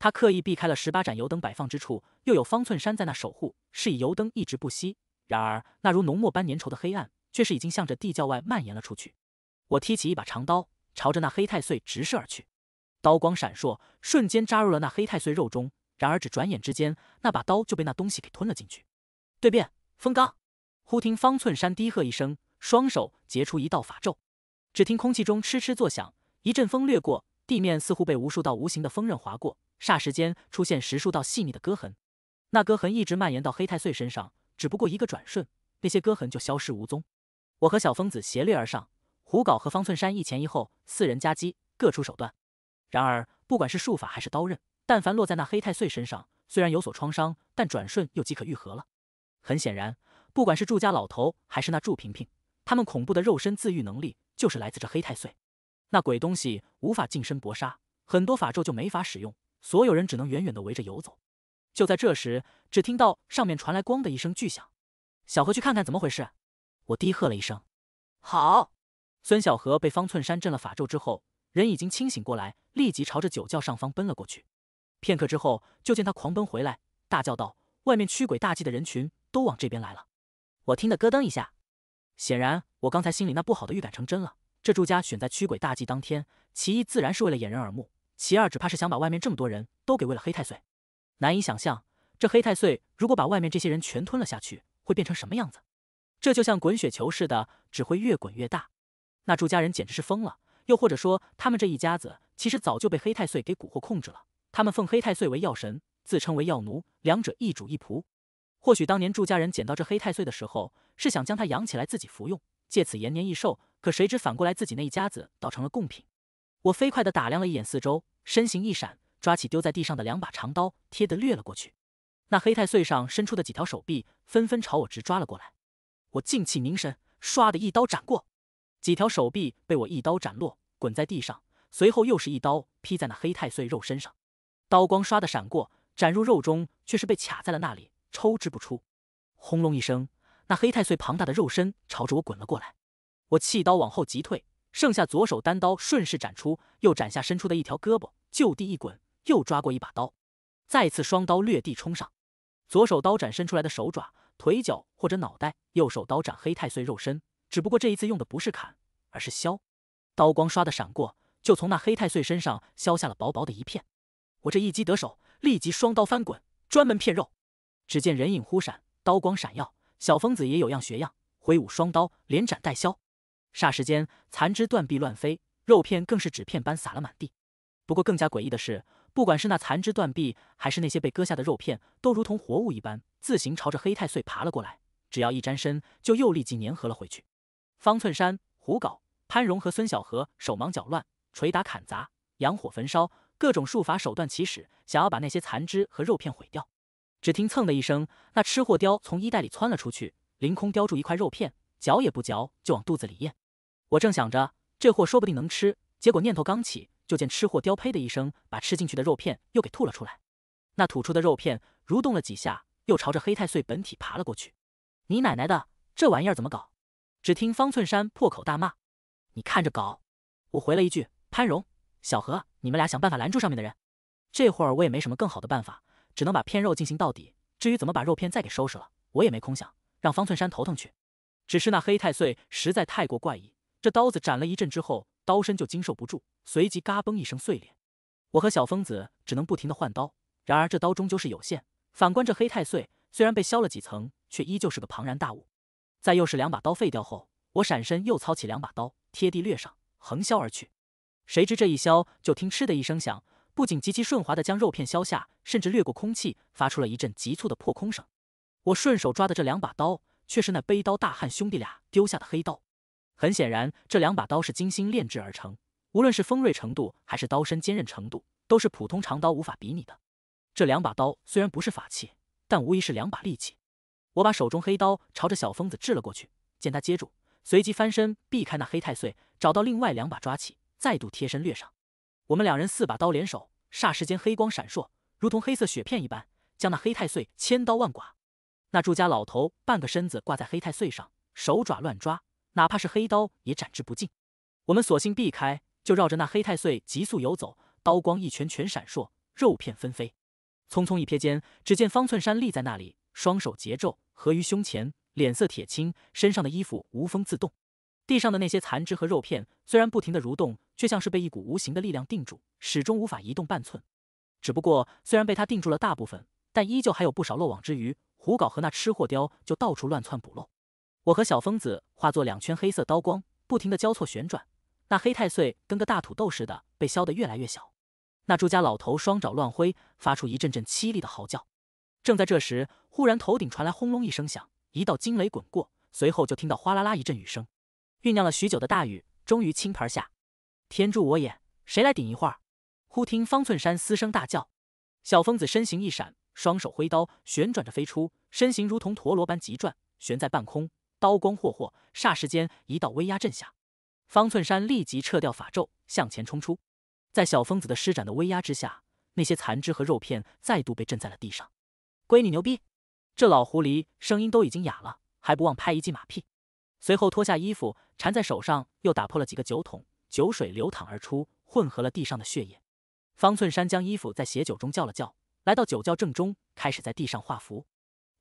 他刻意避开了十八盏油灯摆放之处，又有方寸山在那守护，是以油灯一直不熄。然而，那如浓墨般粘稠的黑暗却是已经向着地窖外蔓延了出去。我踢起一把长刀，朝着那黑太岁直射而去，刀光闪烁，瞬间扎入了那黑太岁肉中。然而，只转眼之间，那把刀就被那东西给吞了进去。对变风刚，忽听方寸山低喝一声，双手结出一道法咒，只听空气中嗤嗤作响，一阵风掠过地面，似乎被无数道无形的锋刃划过，霎时间出现十数道细密的割痕，那割痕一直蔓延到黑太岁身上。只不过一个转瞬，那些割痕就消失无踪。我和小疯子斜掠而上，胡搞和方寸山一前一后，四人夹击，各出手段。然而，不管是术法还是刀刃，但凡落在那黑太岁身上，虽然有所创伤，但转瞬又即可愈合了。很显然，不管是祝家老头还是那祝平平，他们恐怖的肉身自愈能力，就是来自这黑太岁。那鬼东西无法近身搏杀，很多法咒就没法使用，所有人只能远远的围着游走。就在这时，只听到上面传来“咣”的一声巨响，小何去看看怎么回事。我低喝了一声：“好！”孙小何被方寸山震了法咒之后，人已经清醒过来，立即朝着酒窖上方奔了过去。片刻之后，就见他狂奔回来，大叫道：“外面驱鬼大祭的人群都往这边来了！”我听得咯噔一下，显然我刚才心里那不好的预感成真了。这祝家选在驱鬼大祭当天，其一自然是为了掩人耳目，其二只怕是想把外面这么多人都给喂了黑太岁。难以想象，这黑太岁如果把外面这些人全吞了下去，会变成什么样子？这就像滚雪球似的，只会越滚越大。那祝家人简直是疯了，又或者说，他们这一家子其实早就被黑太岁给蛊惑控制了。他们奉黑太岁为药神，自称为药奴，两者一主一仆。或许当年祝家人捡到这黑太岁的时候，是想将他养起来自己服用，借此延年益寿。可谁知反过来，自己那一家子倒成了贡品。我飞快地打量了一眼四周，身形一闪。抓起丢在地上的两把长刀，贴的掠了过去。那黑太岁上伸出的几条手臂，纷纷朝我直抓了过来。我静气凝神，唰的一刀斩过，几条手臂被我一刀斩落，滚在地上。随后又是一刀劈在那黑太岁肉身上，刀光唰的闪过，斩入肉中，却是被卡在了那里，抽之不出。轰隆一声，那黑太岁庞大的肉身朝着我滚了过来。我弃刀往后急退，剩下左手单刀顺势斩出，又斩下伸出的一条胳膊，就地一滚。又抓过一把刀，再次双刀掠地冲上，左手刀斩伸出来的手爪、腿脚或者脑袋，右手刀斩黑太岁肉身。只不过这一次用的不是砍，而是削。刀光刷的闪过，就从那黑太岁身上削下了薄薄的一片。我这一击得手，立即双刀翻滚，专门片肉。只见人影忽闪，刀光闪耀，小疯子也有样学样，挥舞双刀，连斩带削。霎时间，残肢断臂乱飞，肉片更是纸片般撒了满地。不过更加诡异的是。不管是那残肢断臂，还是那些被割下的肉片，都如同活物一般，自行朝着黑太岁爬了过来。只要一沾身，就又立即粘合了回去。方寸山、胡搞、潘荣和孙小河手忙脚乱，锤打砍砸，扬火焚烧，各种术法手段起使，想要把那些残肢和肉片毁掉。只听蹭的一声，那吃货雕从衣袋里窜了出去，凌空叼住一块肉片，嚼也不嚼，就往肚子里咽。我正想着这货说不定能吃，结果念头刚起。就见吃货叼呸的一声，把吃进去的肉片又给吐了出来。那吐出的肉片蠕动了几下，又朝着黑太岁本体爬了过去。你奶奶的，这玩意儿怎么搞？只听方寸山破口大骂：“你看着搞！”我回了一句：“潘荣，小何，你们俩想办法拦住上面的人。这会儿我也没什么更好的办法，只能把片肉进行到底。至于怎么把肉片再给收拾了，我也没空想，让方寸山头疼去。只是那黑太岁实在太过怪异，这刀子斩了一阵之后。”刀身就经受不住，随即嘎嘣一声碎裂。我和小疯子只能不停的换刀，然而这刀终究是有限。反观这黑太岁，虽然被削了几层，却依旧是个庞然大物。在又是两把刀废掉后，我闪身又操起两把刀，贴地掠上，横削而去。谁知这一削，就听嗤的一声响，不仅极其顺滑的将肉片削下，甚至掠过空气，发出了一阵急促的破空声。我顺手抓的这两把刀，却是那背刀大汉兄弟俩丢下的黑刀。很显然，这两把刀是精心炼制而成，无论是锋锐程度，还是刀身坚韧程度，都是普通长刀无法比拟的。这两把刀虽然不是法器，但无疑是两把利器。我把手中黑刀朝着小疯子掷了过去，见他接住，随即翻身避开那黑太岁，找到另外两把抓起，再度贴身掠上。我们两人四把刀联手，霎时间黑光闪烁，如同黑色雪片一般，将那黑太岁千刀万剐。那祝家老头半个身子挂在黑太岁上，手爪乱抓。哪怕是黑刀也斩之不尽，我们索性避开，就绕着那黑太岁急速游走，刀光一拳拳闪烁，肉片纷飞。匆匆一瞥间，只见方寸山立在那里，双手结咒合于胸前，脸色铁青，身上的衣服无风自动。地上的那些残肢和肉片虽然不停地蠕动，却像是被一股无形的力量定住，始终无法移动半寸。只不过虽然被他定住了大部分，但依旧还有不少漏网之鱼，胡搞和那吃货雕就到处乱窜捕漏。我和小疯子化作两圈黑色刀光，不停地交错旋转。那黑太岁跟个大土豆似的，被削得越来越小。那朱家老头双爪乱挥，发出一阵阵凄厉的嚎叫。正在这时，忽然头顶传来轰隆一声响，一道惊雷滚过，随后就听到哗啦啦一阵雨声。酝酿了许久的大雨终于倾盆下。天助我也！谁来顶一会儿？忽听方寸山嘶声大叫，小疯子身形一闪，双手挥刀旋转着飞出，身形如同陀螺般急转，悬在半空。刀光霍霍，霎时间一道威压震下，方寸山立即撤掉法咒，向前冲出。在小疯子的施展的威压之下，那些残肢和肉片再度被震在了地上。闺女牛逼！这老狐狸声音都已经哑了，还不忘拍一记马屁。随后脱下衣服缠在手上，又打破了几个酒桶，酒水流淌而出，混合了地上的血液。方寸山将衣服在血酒中叫了叫，来到酒窖正中，开始在地上画符。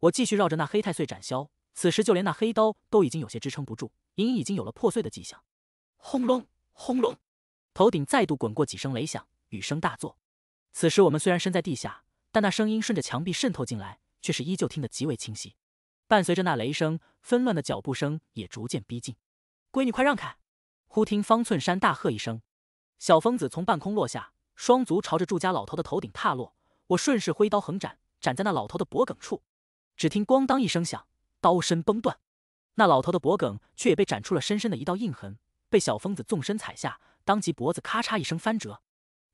我继续绕着那黑太岁斩消，此时，就连那黑刀都已经有些支撑不住，隐隐已经有了破碎的迹象。轰隆，轰隆，头顶再度滚过几声雷响，雨声大作。此时我们虽然身在地下，但那声音顺着墙壁渗透进来，却是依旧听得极为清晰。伴随着那雷声，纷乱的脚步声也逐渐逼近。闺女，快让开！忽听方寸山大喝一声，小疯子从半空落下，双足朝着祝家老头的头顶踏落。我顺势挥刀横斩，斩在那老头的脖颈处。只听咣当一声响。刀身崩断，那老头的脖颈却也被斩出了深深的一道印痕，被小疯子纵身踩下，当即脖子咔嚓一声翻折。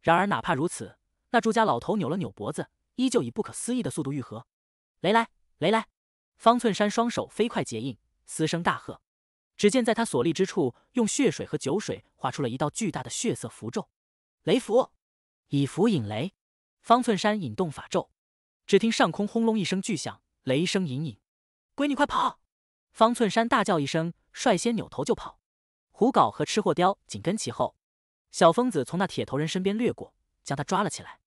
然而哪怕如此，那朱家老头扭了扭脖子，依旧以不可思议的速度愈合。雷来，雷来！方寸山双手飞快结印，嘶声大喝。只见在他所立之处，用血水和酒水画出了一道巨大的血色符咒。雷符，以符引雷。方寸山引动法咒，只听上空轰隆一声巨响，雷声隐隐。闺女快跑！方寸山大叫一声，率先扭头就跑。胡搞和吃货雕紧跟其后。小疯子从那铁头人身边掠过，将他抓了起来。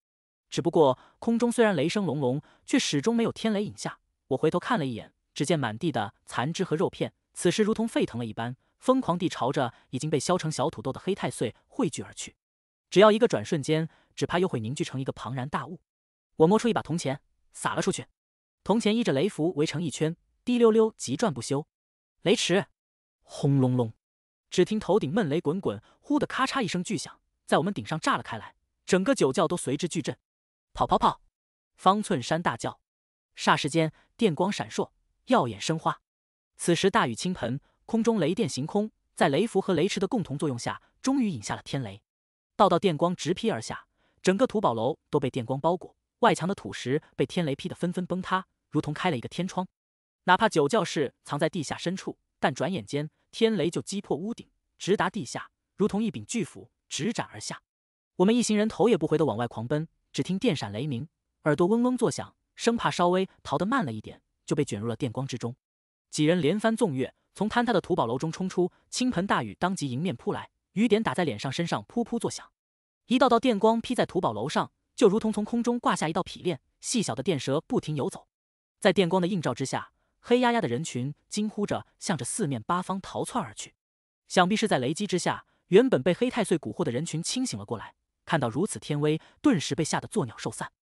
只不过空中虽然雷声隆隆，却始终没有天雷引下。我回头看了一眼，只见满地的残肢和肉片，此时如同沸腾了一般，疯狂地朝着已经被削成小土豆的黑太岁汇聚而去。只要一个转瞬间，只怕又会凝聚成一个庞然大物。我摸出一把铜钱，撒了出去。铜钱依着雷符围成一圈。滴溜溜急转不休，雷池，轰隆隆！只听头顶闷雷滚滚，忽的咔嚓一声巨响，在我们顶上炸了开来，整个酒窖都随之巨震。跑跑跑！方寸山大叫。霎时间，电光闪烁，耀眼生花。此时大雨倾盆，空中雷电行空，在雷符和雷池的共同作用下，终于引下了天雷。道道电光直劈而下，整个土宝楼都被电光包裹，外墙的土石被天雷劈得纷纷崩塌，如同开了一个天窗。哪怕酒窖是藏在地下深处，但转眼间天雷就击破屋顶，直达地下，如同一柄巨斧直斩而下。我们一行人头也不回地往外狂奔，只听电闪雷鸣，耳朵嗡嗡作响，生怕稍微逃得慢了一点就被卷入了电光之中。几人连翻纵跃，从坍塌的土堡楼中冲出，倾盆大雨当即迎面扑来，雨点打在脸上身上扑扑作响。一道道电光劈在土堡楼上，就如同从空中挂下一道劈链，细小的电蛇不停游走，在电光的映照之下。黑压压的人群惊呼着，向着四面八方逃窜而去。想必是在雷击之下，原本被黑太岁蛊惑的人群清醒了过来，看到如此天威，顿时被吓得作鸟兽散。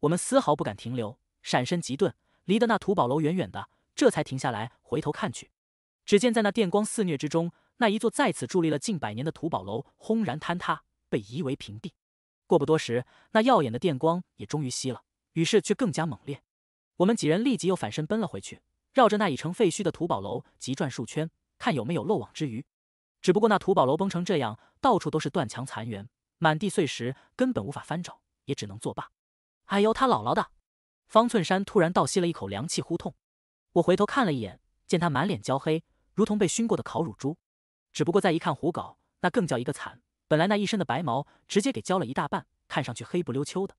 我们丝毫不敢停留，闪身急遁，离得那土宝楼远远的，这才停下来回头看去。只见在那电光肆虐之中，那一座在此伫立了近百年的土宝楼轰然坍塌，被夷为平地。过不多时，那耀眼的电光也终于熄了，于是却更加猛烈。我们几人立即又反身奔了回去。绕着那已成废墟的土堡楼急转数圈，看有没有漏网之鱼。只不过那土堡楼崩成这样，到处都是断墙残垣、满地碎石，根本无法翻找，也只能作罢。哎呦，他姥姥的！方寸山突然倒吸了一口凉气，呼痛！我回头看了一眼，见他满脸焦黑，如同被熏过的烤乳猪。只不过再一看胡搞，那更叫一个惨。本来那一身的白毛直接给焦了一大半，看上去黑不溜秋的。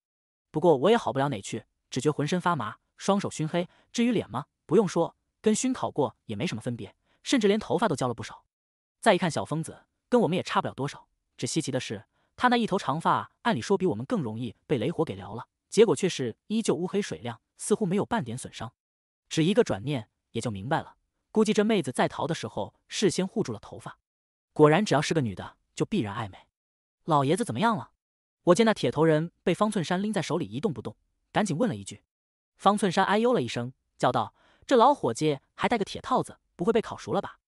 不过我也好不了哪去，只觉浑身发麻，双手熏黑。至于脸吗？不用说，跟熏烤过也没什么分别，甚至连头发都焦了不少。再一看，小疯子跟我们也差不了多少。只稀奇的是，他那一头长发，按理说比我们更容易被雷火给燎了，结果却是依旧乌黑水亮，似乎没有半点损伤。只一个转念，也就明白了，估计这妹子在逃的时候事先护住了头发。果然，只要是个女的，就必然爱美。老爷子怎么样了？我见那铁头人被方寸山拎在手里一动不动，赶紧问了一句。方寸山哎呦了一声，叫道。这老伙计还带个铁套子，不会被烤熟了吧？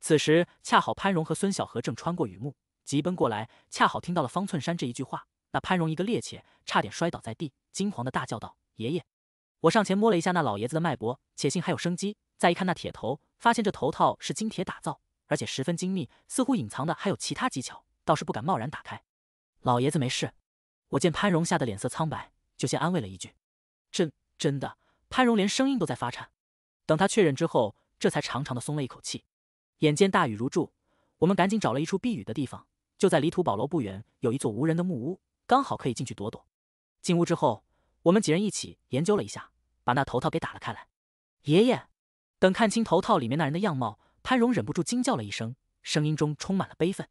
此时恰好潘荣和孙小何正穿过雨幕，急奔过来，恰好听到了方寸山这一句话。那潘荣一个趔趄，差点摔倒在地，惊慌的大叫道：“爷爷！”我上前摸了一下那老爷子的脉搏，且幸还有生机。再一看那铁头，发现这头套是金铁打造，而且十分精密，似乎隐藏的还有其他技巧，倒是不敢贸然打开。老爷子没事。我见潘荣吓得脸色苍白，就先安慰了一句：“真真的。”潘荣连声音都在发颤。等他确认之后，这才长长的松了一口气。眼见大雨如注，我们赶紧找了一处避雨的地方。就在离土堡楼不远，有一座无人的木屋，刚好可以进去躲躲。进屋之后，我们几人一起研究了一下，把那头套给打了开来。爷爷，等看清头套里面那人的样貌，潘荣忍不住惊叫了一声，声音中充满了悲愤。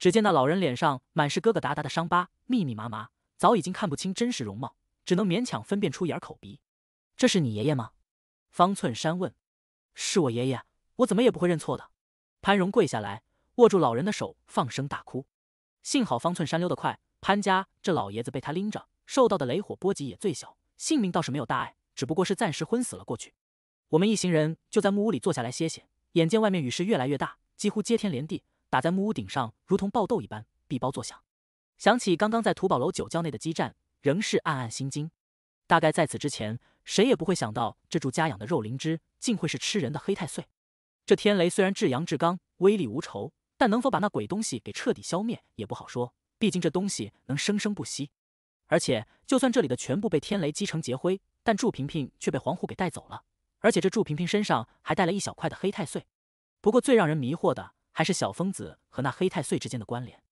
只见那老人脸上满是疙疙瘩瘩的伤疤，密密麻麻，早已经看不清真实容貌，只能勉强分辨出眼口鼻。这是你爷爷吗？方寸山问：“是我爷爷，我怎么也不会认错的。”潘荣跪下来，握住老人的手，放声大哭。幸好方寸山溜得快，潘家这老爷子被他拎着，受到的雷火波及也最小，性命倒是没有大碍，只不过是暂时昏死了过去。我们一行人就在木屋里坐下来歇歇，眼见外面雨势越来越大，几乎接天连地，打在木屋顶上如同爆豆一般，噼包作响。想起刚刚在土宝楼酒窖内的激战，仍是暗暗心惊。大概在此之前。谁也不会想到，这祝家养的肉灵芝竟会是吃人的黑太岁。这天雷虽然至阳至刚，威力无仇，但能否把那鬼东西给彻底消灭也不好说。毕竟这东西能生生不息。而且，就算这里的全部被天雷击成劫灰，但祝平平却被黄虎给带走了。而且，这祝平平身上还带了一小块的黑太岁。不过，最让人迷惑的还是小疯子和那黑太岁之间的关联。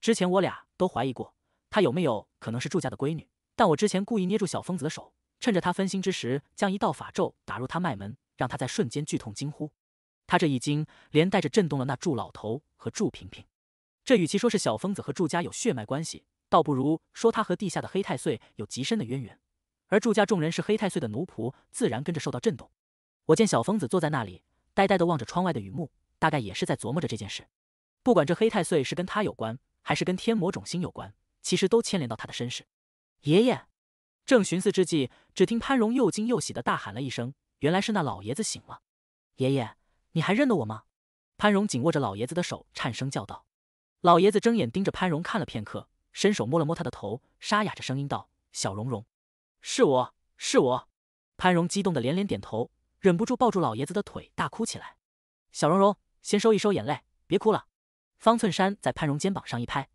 之前我俩都怀疑过，他有没有可能是祝家的闺女？但我之前故意捏住小疯子的手。趁着他分心之时，将一道法咒打入他脉门，让他在瞬间剧痛惊呼。他这一惊，连带着震动了那祝老头和祝萍萍。这与其说是小疯子和祝家有血脉关系，倒不如说他和地下的黑太岁有极深的渊源。而祝家众人是黑太岁的奴仆，自然跟着受到震动。我见小疯子坐在那里，呆呆地望着窗外的雨幕，大概也是在琢磨着这件事。不管这黑太岁是跟他有关，还是跟天魔种星有关，其实都牵连到他的身世。爷爷。正寻思之际，只听潘荣又惊又喜地大喊了一声：“原来是那老爷子醒了！爷爷，你还认得我吗？”潘荣紧握着老爷子的手，颤声叫道。老爷子睁眼盯着潘荣看了片刻，伸手摸了摸他的头，沙哑着声音道：“小荣荣，是我，是我。”潘荣激动地连连点头，忍不住抱住老爷子的腿，大哭起来。“小荣荣，先收一收眼泪，别哭了。”方寸山在潘荣肩膀上一拍，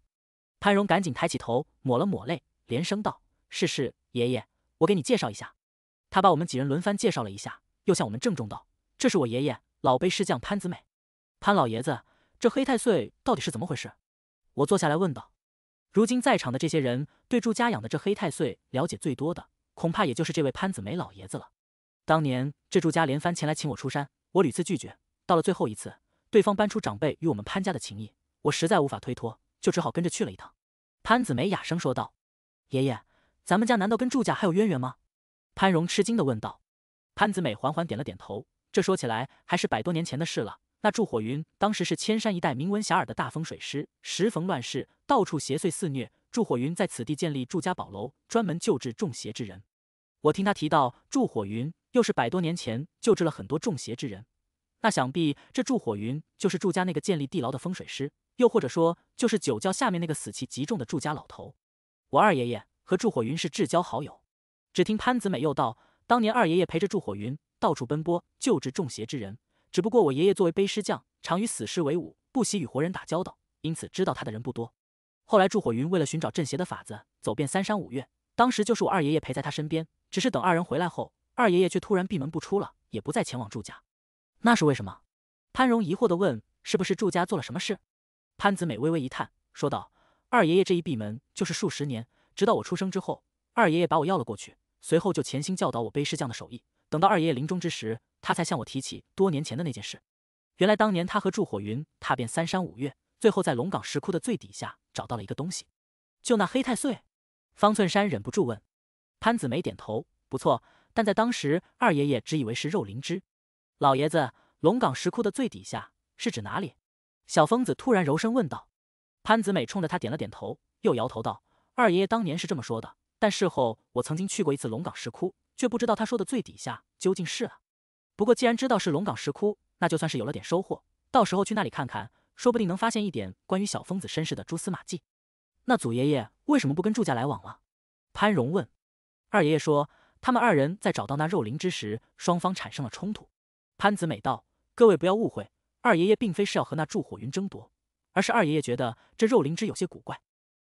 潘荣赶紧抬起头，抹了抹泪，连声道：“是是。”爷爷，我给你介绍一下，他把我们几人轮番介绍了一下，又向我们郑重道：“这是我爷爷，老辈师匠潘子美。潘老爷子。这黑太岁到底是怎么回事？”我坐下来问道。如今在场的这些人对祝家养的这黑太岁了解最多的，恐怕也就是这位潘子梅老爷子了。当年这祝家连番前来请我出山，我屡次拒绝，到了最后一次，对方搬出长辈与我们潘家的情谊，我实在无法推脱，就只好跟着去了一趟。潘子梅哑声说道：“爷爷。”咱们家难道跟祝家还有渊源吗？潘荣吃惊的问道。潘子美缓缓点了点头。这说起来还是百多年前的事了。那祝火云当时是千山一带名闻遐迩的大风水师。时逢乱世，到处邪祟肆虐。祝火云在此地建立祝家宝楼，专门救治中邪之人。我听他提到，祝火云又是百多年前救治了很多中邪之人。那想必这祝火云就是祝家那个建立地牢的风水师，又或者说就是酒窖下面那个死气极重的祝家老头，我二爷爷。和祝火云是至交好友。只听潘子美又道：“当年二爷爷陪着祝火云到处奔波救治中邪之人，只不过我爷爷作为背尸将，常与死尸为伍，不喜与活人打交道，因此知道他的人不多。后来祝火云为了寻找镇邪的法子，走遍三山五岳，当时就是我二爷爷陪在他身边。只是等二人回来后，二爷爷却突然闭门不出了，也不再前往祝家。那是为什么？”潘荣疑惑地问：“是不是祝家做了什么事？”潘子美微微一叹，说道：“二爷爷这一闭门就是数十年。”直到我出生之后，二爷爷把我要了过去，随后就潜心教导我背尸匠的手艺。等到二爷爷临终之时，他才向我提起多年前的那件事。原来当年他和祝火云踏遍三山五岳，最后在龙岗石窟的最底下找到了一个东西。就那黑太岁？方寸山忍不住问。潘子梅点头，不错。但在当时，二爷爷只以为是肉灵芝。老爷子，龙岗石窟的最底下是指哪里？小疯子突然柔声问道。潘子美冲着他点了点头，又摇头道。二爷爷当年是这么说的，但事后我曾经去过一次龙岗石窟，却不知道他说的最底下究竟是啊。不过既然知道是龙岗石窟，那就算是有了点收获。到时候去那里看看，说不定能发现一点关于小疯子身世的蛛丝马迹。那祖爷爷为什么不跟祝家来往了？潘荣问。二爷爷说，他们二人在找到那肉灵芝时，双方产生了冲突。潘子美道：“各位不要误会，二爷爷并非是要和那祝火云争夺，而是二爷爷觉得这肉灵芝有些古怪。”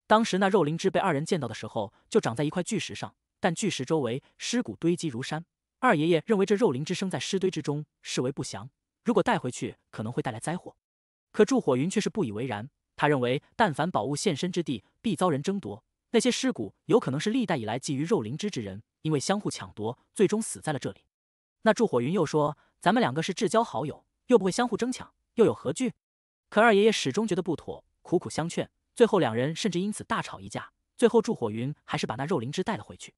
当时那肉灵芝被二人见到的时候，就长在一块巨石上，但巨石周围尸骨堆积如山。二爷爷认为这肉灵芝生在尸堆之中，视为不祥，如果带回去可能会带来灾祸。可祝火云却是不以为然，他认为但凡宝物现身之地必遭人争夺，那些尸骨有可能是历代以来觊觎肉灵芝之人，因为相互抢夺，最终死在了这里。那祝火云又说：“咱们两个是至交好友，又不会相互争抢，又有何惧？”可二爷爷始终觉得不妥，苦苦相劝。最后，两人甚至因此大吵一架。最后，祝火云还是把那肉灵芝带了回去。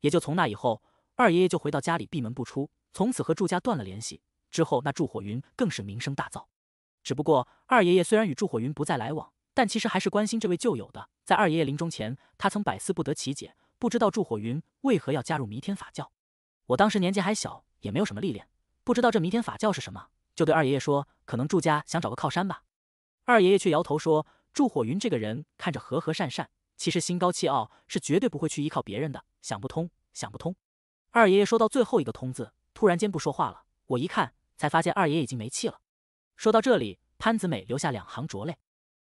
也就从那以后，二爷爷就回到家里闭门不出，从此和祝家断了联系。之后，那祝火云更是名声大噪。只不过，二爷爷虽然与祝火云不再来往，但其实还是关心这位旧友的。在二爷爷临终前，他曾百思不得其解，不知道祝火云为何要加入弥天法教。我当时年纪还小，也没有什么历练，不知道这弥天法教是什么，就对二爷爷说：“可能祝家想找个靠山吧。”二爷爷却摇头说。祝火云这个人看着和和善善，其实心高气傲，是绝对不会去依靠别人的。想不通，想不通。二爷爷说到最后一个“通”字，突然间不说话了。我一看，才发现二爷爷已经没气了。说到这里，潘子美留下两行浊泪。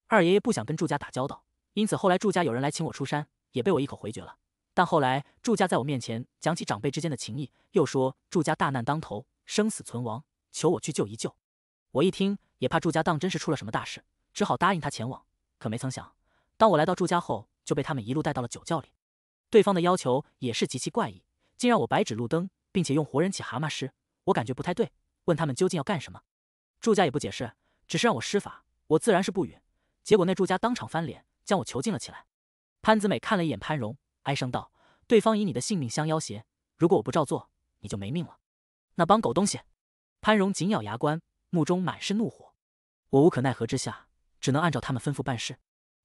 二爷爷不想跟祝家打交道，因此后来祝家有人来请我出山，也被我一口回绝了。但后来祝家在我面前讲起长辈之间的情谊，又说祝家大难当头，生死存亡，求我去救一救。我一听，也怕祝家当真是出了什么大事，只好答应他前往。可没曾想，当我来到祝家后，就被他们一路带到了酒窖里。对方的要求也是极其怪异，竟让我白纸路灯，并且用活人起蛤蟆尸，我感觉不太对，问他们究竟要干什么，祝家也不解释，只是让我施法。我自然是不允，结果那祝家当场翻脸，将我囚禁了起来。潘子美看了一眼潘荣，哀声道：“对方以你的性命相要挟，如果我不照做，你就没命了。”那帮狗东西！潘荣紧咬牙关，目中满是怒火。我无可奈何之下。只能按照他们吩咐办事。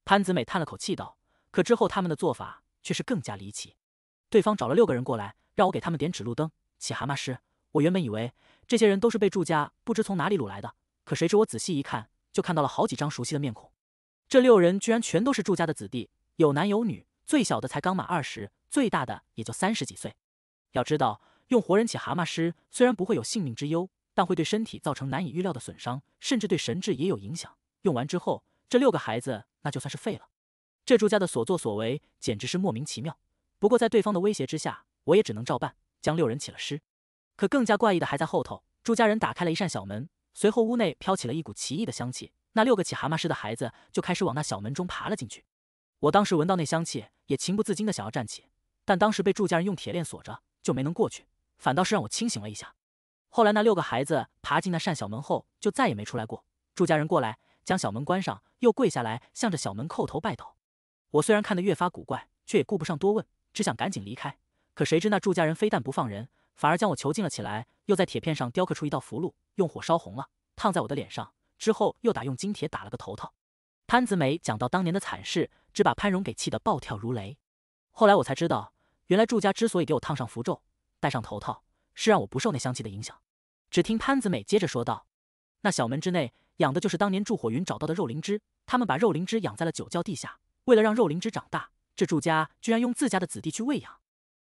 潘子美叹了口气道：“可之后他们的做法却是更加离奇。对方找了六个人过来，让我给他们点指路灯、起蛤蟆师。我原本以为这些人都是被祝家不知从哪里掳来的，可谁知我仔细一看，就看到了好几张熟悉的面孔。这六人居然全都是祝家的子弟，有男有女，最小的才刚满二十，最大的也就三十几岁。要知道，用活人起蛤蟆师虽然不会有性命之忧，但会对身体造成难以预料的损伤，甚至对神智也有影响。”用完之后，这六个孩子那就算是废了。这祝家的所作所为简直是莫名其妙。不过在对方的威胁之下，我也只能照办，将六人起了尸。可更加怪异的还在后头。祝家人打开了一扇小门，随后屋内飘起了一股奇异的香气。那六个起蛤蟆尸的孩子就开始往那小门中爬了进去。我当时闻到那香气，也情不自禁的想要站起，但当时被祝家人用铁链锁着，就没能过去。反倒是让我清醒了一下。后来那六个孩子爬进那扇小门后，就再也没出来过。祝家人过来。将小门关上，又跪下来，向着小门叩头拜倒。我虽然看得越发古怪，却也顾不上多问，只想赶紧离开。可谁知那祝家人非但不放人，反而将我囚禁了起来，又在铁片上雕刻出一道符箓，用火烧红了，烫在我的脸上。之后又打用金铁打了个头套。潘子美讲到当年的惨事，只把潘荣给气得暴跳如雷。后来我才知道，原来祝家之所以给我烫上符咒、戴上头套，是让我不受那香气的影响。只听潘子美接着说道：“那小门之内。”养的就是当年祝火云找到的肉灵芝，他们把肉灵芝养在了酒窖地下，为了让肉灵芝长大，这祝家居然用自家的子弟去喂养。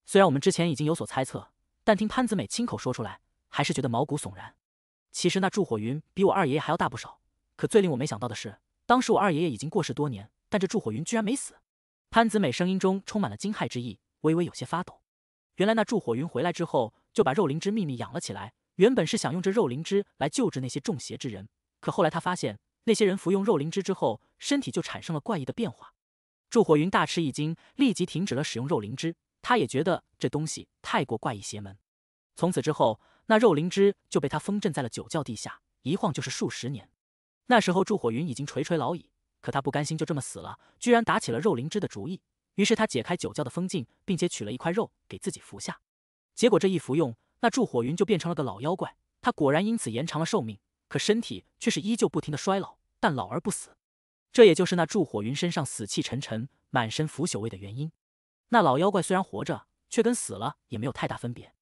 虽然我们之前已经有所猜测，但听潘子美亲口说出来，还是觉得毛骨悚然。其实那祝火云比我二爷爷还要大不少，可最令我没想到的是，当时我二爷爷已经过世多年，但这祝火云居然没死。潘子美声音中充满了惊骇之意，微微有些发抖。原来那祝火云回来之后，就把肉灵芝秘密养了起来，原本是想用这肉灵芝来救治那些中邪之人。可后来他发现，那些人服用肉灵芝之后，身体就产生了怪异的变化。祝火云大吃一惊，立即停止了使用肉灵芝。他也觉得这东西太过怪异邪门。从此之后，那肉灵芝就被他封镇在了酒窖地下，一晃就是数十年。那时候祝火云已经垂垂老矣，可他不甘心就这么死了，居然打起了肉灵芝的主意。于是他解开酒窖的封禁，并且取了一块肉给自己服下。结果这一服用，那祝火云就变成了个老妖怪。他果然因此延长了寿命。可身体却是依旧不停的衰老，但老而不死，这也就是那祝火云身上死气沉沉、满身腐朽味的原因。那老妖怪虽然活着，却跟死了也没有太大分别。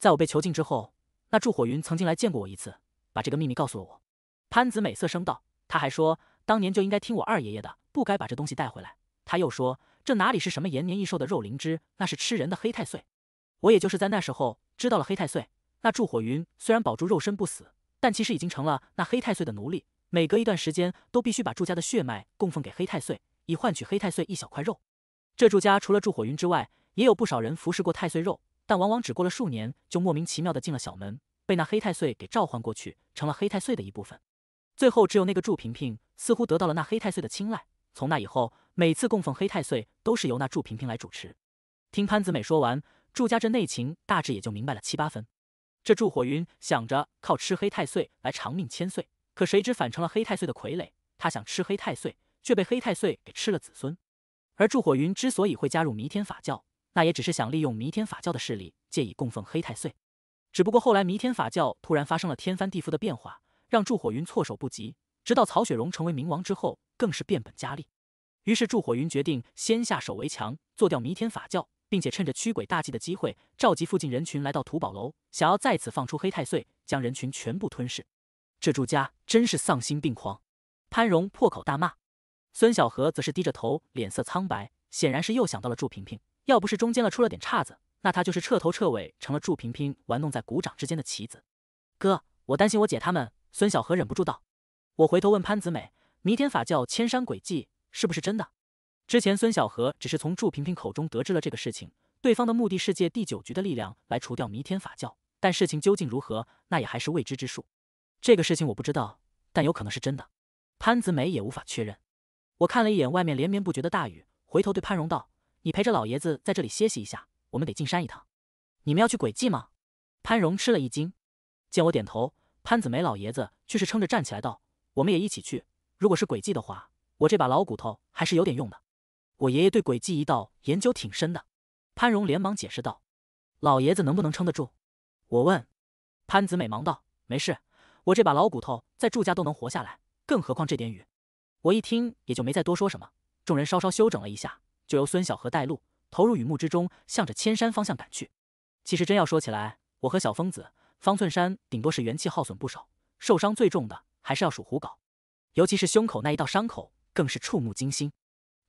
在我被囚禁之后，那祝火云曾经来见过我一次，把这个秘密告诉了我。潘子美色声道：“他还说，当年就应该听我二爷爷的，不该把这东西带回来。”他又说：“这哪里是什么延年益寿的肉灵芝，那是吃人的黑太岁。”我也就是在那时候知道了黑太岁。那祝火云虽然保住肉身不死。但其实已经成了那黑太岁的奴隶，每隔一段时间都必须把祝家的血脉供奉给黑太岁，以换取黑太岁一小块肉。这祝家除了祝火云之外，也有不少人服侍过太岁肉，但往往只过了数年，就莫名其妙的进了小门，被那黑太岁给召唤过去，成了黑太岁的一部分。最后只有那个祝平平似乎得到了那黑太岁的青睐，从那以后，每次供奉黑太岁都是由那祝平平来主持。听潘子美说完，祝家这内情大致也就明白了七八分。这祝火云想着靠吃黑太岁来长命千岁，可谁知反成了黑太岁的傀儡。他想吃黑太岁，却被黑太岁给吃了子孙。而祝火云之所以会加入弥天法教，那也只是想利用弥天法教的势力，借以供奉黑太岁。只不过后来弥天法教突然发生了天翻地覆的变化，让祝火云措手不及。直到曹雪荣成为冥王之后，更是变本加厉。于是祝火云决定先下手为强，做掉弥天法教。并且趁着驱鬼大祭的机会，召集附近人群来到土宝楼，想要再次放出黑太岁，将人群全部吞噬。这祝家真是丧心病狂！潘荣破口大骂。孙小荷则是低着头，脸色苍白，显然是又想到了祝平平。要不是中间了出了点岔子，那他就是彻头彻尾成了祝平平玩弄在股掌之间的棋子。哥，我担心我姐他们。孙小荷忍不住道。我回头问潘子美，弥天法教千山诡计是不是真的？之前孙小河只是从祝平平口中得知了这个事情，对方的目的是借第九局的力量来除掉弥天法教，但事情究竟如何，那也还是未知之数。这个事情我不知道，但有可能是真的。潘子梅也无法确认。我看了一眼外面连绵不绝的大雨，回头对潘荣道：“你陪着老爷子在这里歇息一下，我们得进山一趟。你们要去诡计吗？”潘荣吃了一惊，见我点头，潘子梅老爷子却是撑着站起来道：“我们也一起去。如果是诡计的话，我这把老骨头还是有点用的。”我爷爷对诡计一道研究挺深的，潘荣连忙解释道：“老爷子能不能撑得住？”我问，潘子美忙道：“没事，我这把老骨头在祝家都能活下来，更何况这点雨。”我一听也就没再多说什么。众人稍稍休整了一下，就由孙小河带路，投入雨幕之中，向着千山方向赶去。其实真要说起来，我和小疯子、方寸山顶多是元气耗损不少，受伤最重的还是要数胡狗，尤其是胸口那一道伤口，更是触目惊心。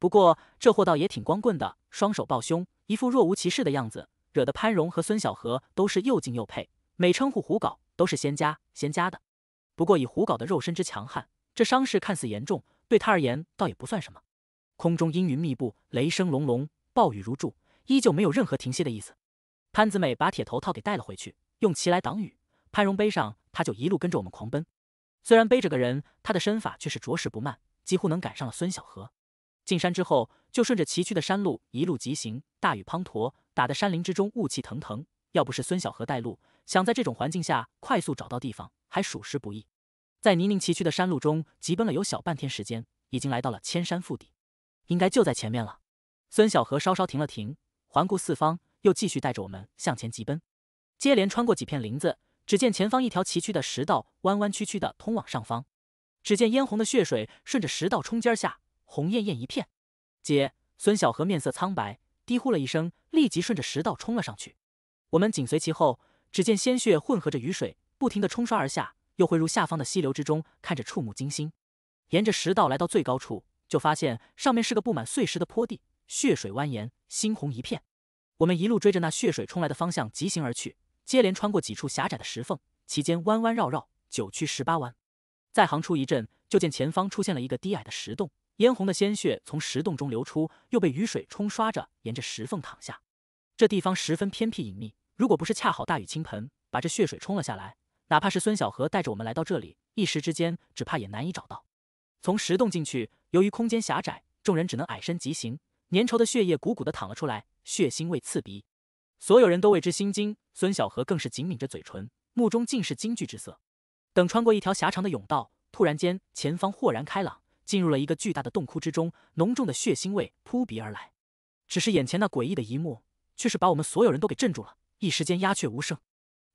不过这货倒也挺光棍的，双手抱胸，一副若无其事的样子，惹得潘荣和孙小河都是又敬又佩，每称呼胡搞都是仙家仙家的。不过以胡搞的肉身之强悍，这伤势看似严重，对他而言倒也不算什么。空中阴云密布，雷声隆隆，暴雨如注，依旧没有任何停歇的意思。潘子美把铁头套给带了回去，用其来挡雨。潘荣背上他就一路跟着我们狂奔，虽然背着个人，他的身法却是着实不慢，几乎能赶上了孙小河。进山之后，就顺着崎岖的山路一路疾行。大雨滂沱，打得山林之中雾气腾腾。要不是孙小河带路，想在这种环境下快速找到地方，还属实不易。在泥泞崎岖的山路中疾奔了有小半天时间，已经来到了千山腹地，应该就在前面了。孙小河稍稍停了停，环顾四方，又继续带着我们向前疾奔。接连穿过几片林子，只见前方一条崎岖的石道，弯弯曲曲的通往上方。只见嫣红的血水顺着石道冲尖下。红艳艳一片，姐孙小荷面色苍白，低呼了一声，立即顺着石道冲了上去。我们紧随其后，只见鲜血混合着雨水，不停的冲刷而下，又汇入下方的溪流之中，看着触目惊心。沿着石道来到最高处，就发现上面是个布满碎石的坡地，血水蜿蜒，猩红一片。我们一路追着那血水冲来的方向疾行而去，接连穿过几处狭窄的石缝，其间弯弯绕绕，九曲十八弯。再行出一阵，就见前方出现了一个低矮的石洞。嫣红的鲜血从石洞中流出，又被雨水冲刷着，沿着石缝淌下。这地方十分偏僻隐秘，如果不是恰好大雨倾盆，把这血水冲了下来，哪怕是孙小河带着我们来到这里，一时之间只怕也难以找到。从石洞进去，由于空间狭窄，众人只能矮身疾行。粘稠的血液鼓鼓地淌了出来，血腥味刺鼻，所有人都为之心惊。孙小河更是紧抿着嘴唇，目中尽是惊惧之色。等穿过一条狭长的甬道，突然间前方豁然开朗。进入了一个巨大的洞窟之中，浓重的血腥味扑鼻而来。只是眼前那诡异的一幕，却是把我们所有人都给镇住了，一时间鸦雀无声。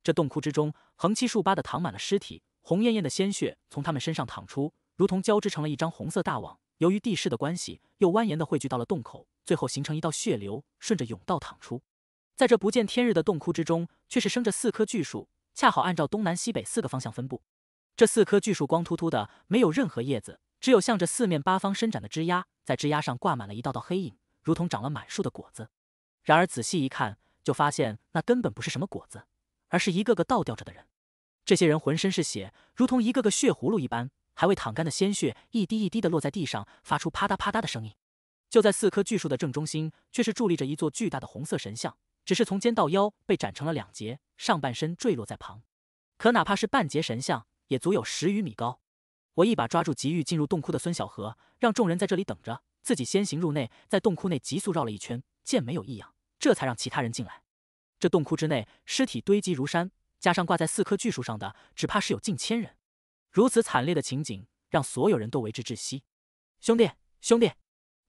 这洞窟之中横七竖八的躺满了尸体，红艳艳的鲜血从他们身上淌出，如同交织成了一张红色大网。由于地势的关系，又蜿蜒的汇聚到了洞口，最后形成一道血流，顺着甬道淌出。在这不见天日的洞窟之中，却是生着四棵巨树，恰好按照东南西北四个方向分布。这四棵巨树光秃秃的，没有任何叶子。只有向着四面八方伸展的枝丫，在枝丫上挂满了一道道黑影，如同长了满树的果子。然而仔细一看，就发现那根本不是什么果子，而是一个个倒吊着的人。这些人浑身是血，如同一个个血葫芦一般，还未淌干的鲜血一滴一滴的落在地上，发出啪嗒啪嗒的声音。就在四棵巨树的正中心，却是伫立着一座巨大的红色神像，只是从肩到腰被斩成了两截，上半身坠落在旁。可哪怕是半截神像，也足有十余米高。我一把抓住急欲进入洞窟的孙小河，让众人在这里等着，自己先行入内，在洞窟内急速绕了一圈，见没有异样，这才让其他人进来。这洞窟之内，尸体堆积如山，加上挂在四棵巨树上的，只怕是有近千人。如此惨烈的情景，让所有人都为之窒息。兄弟，兄弟！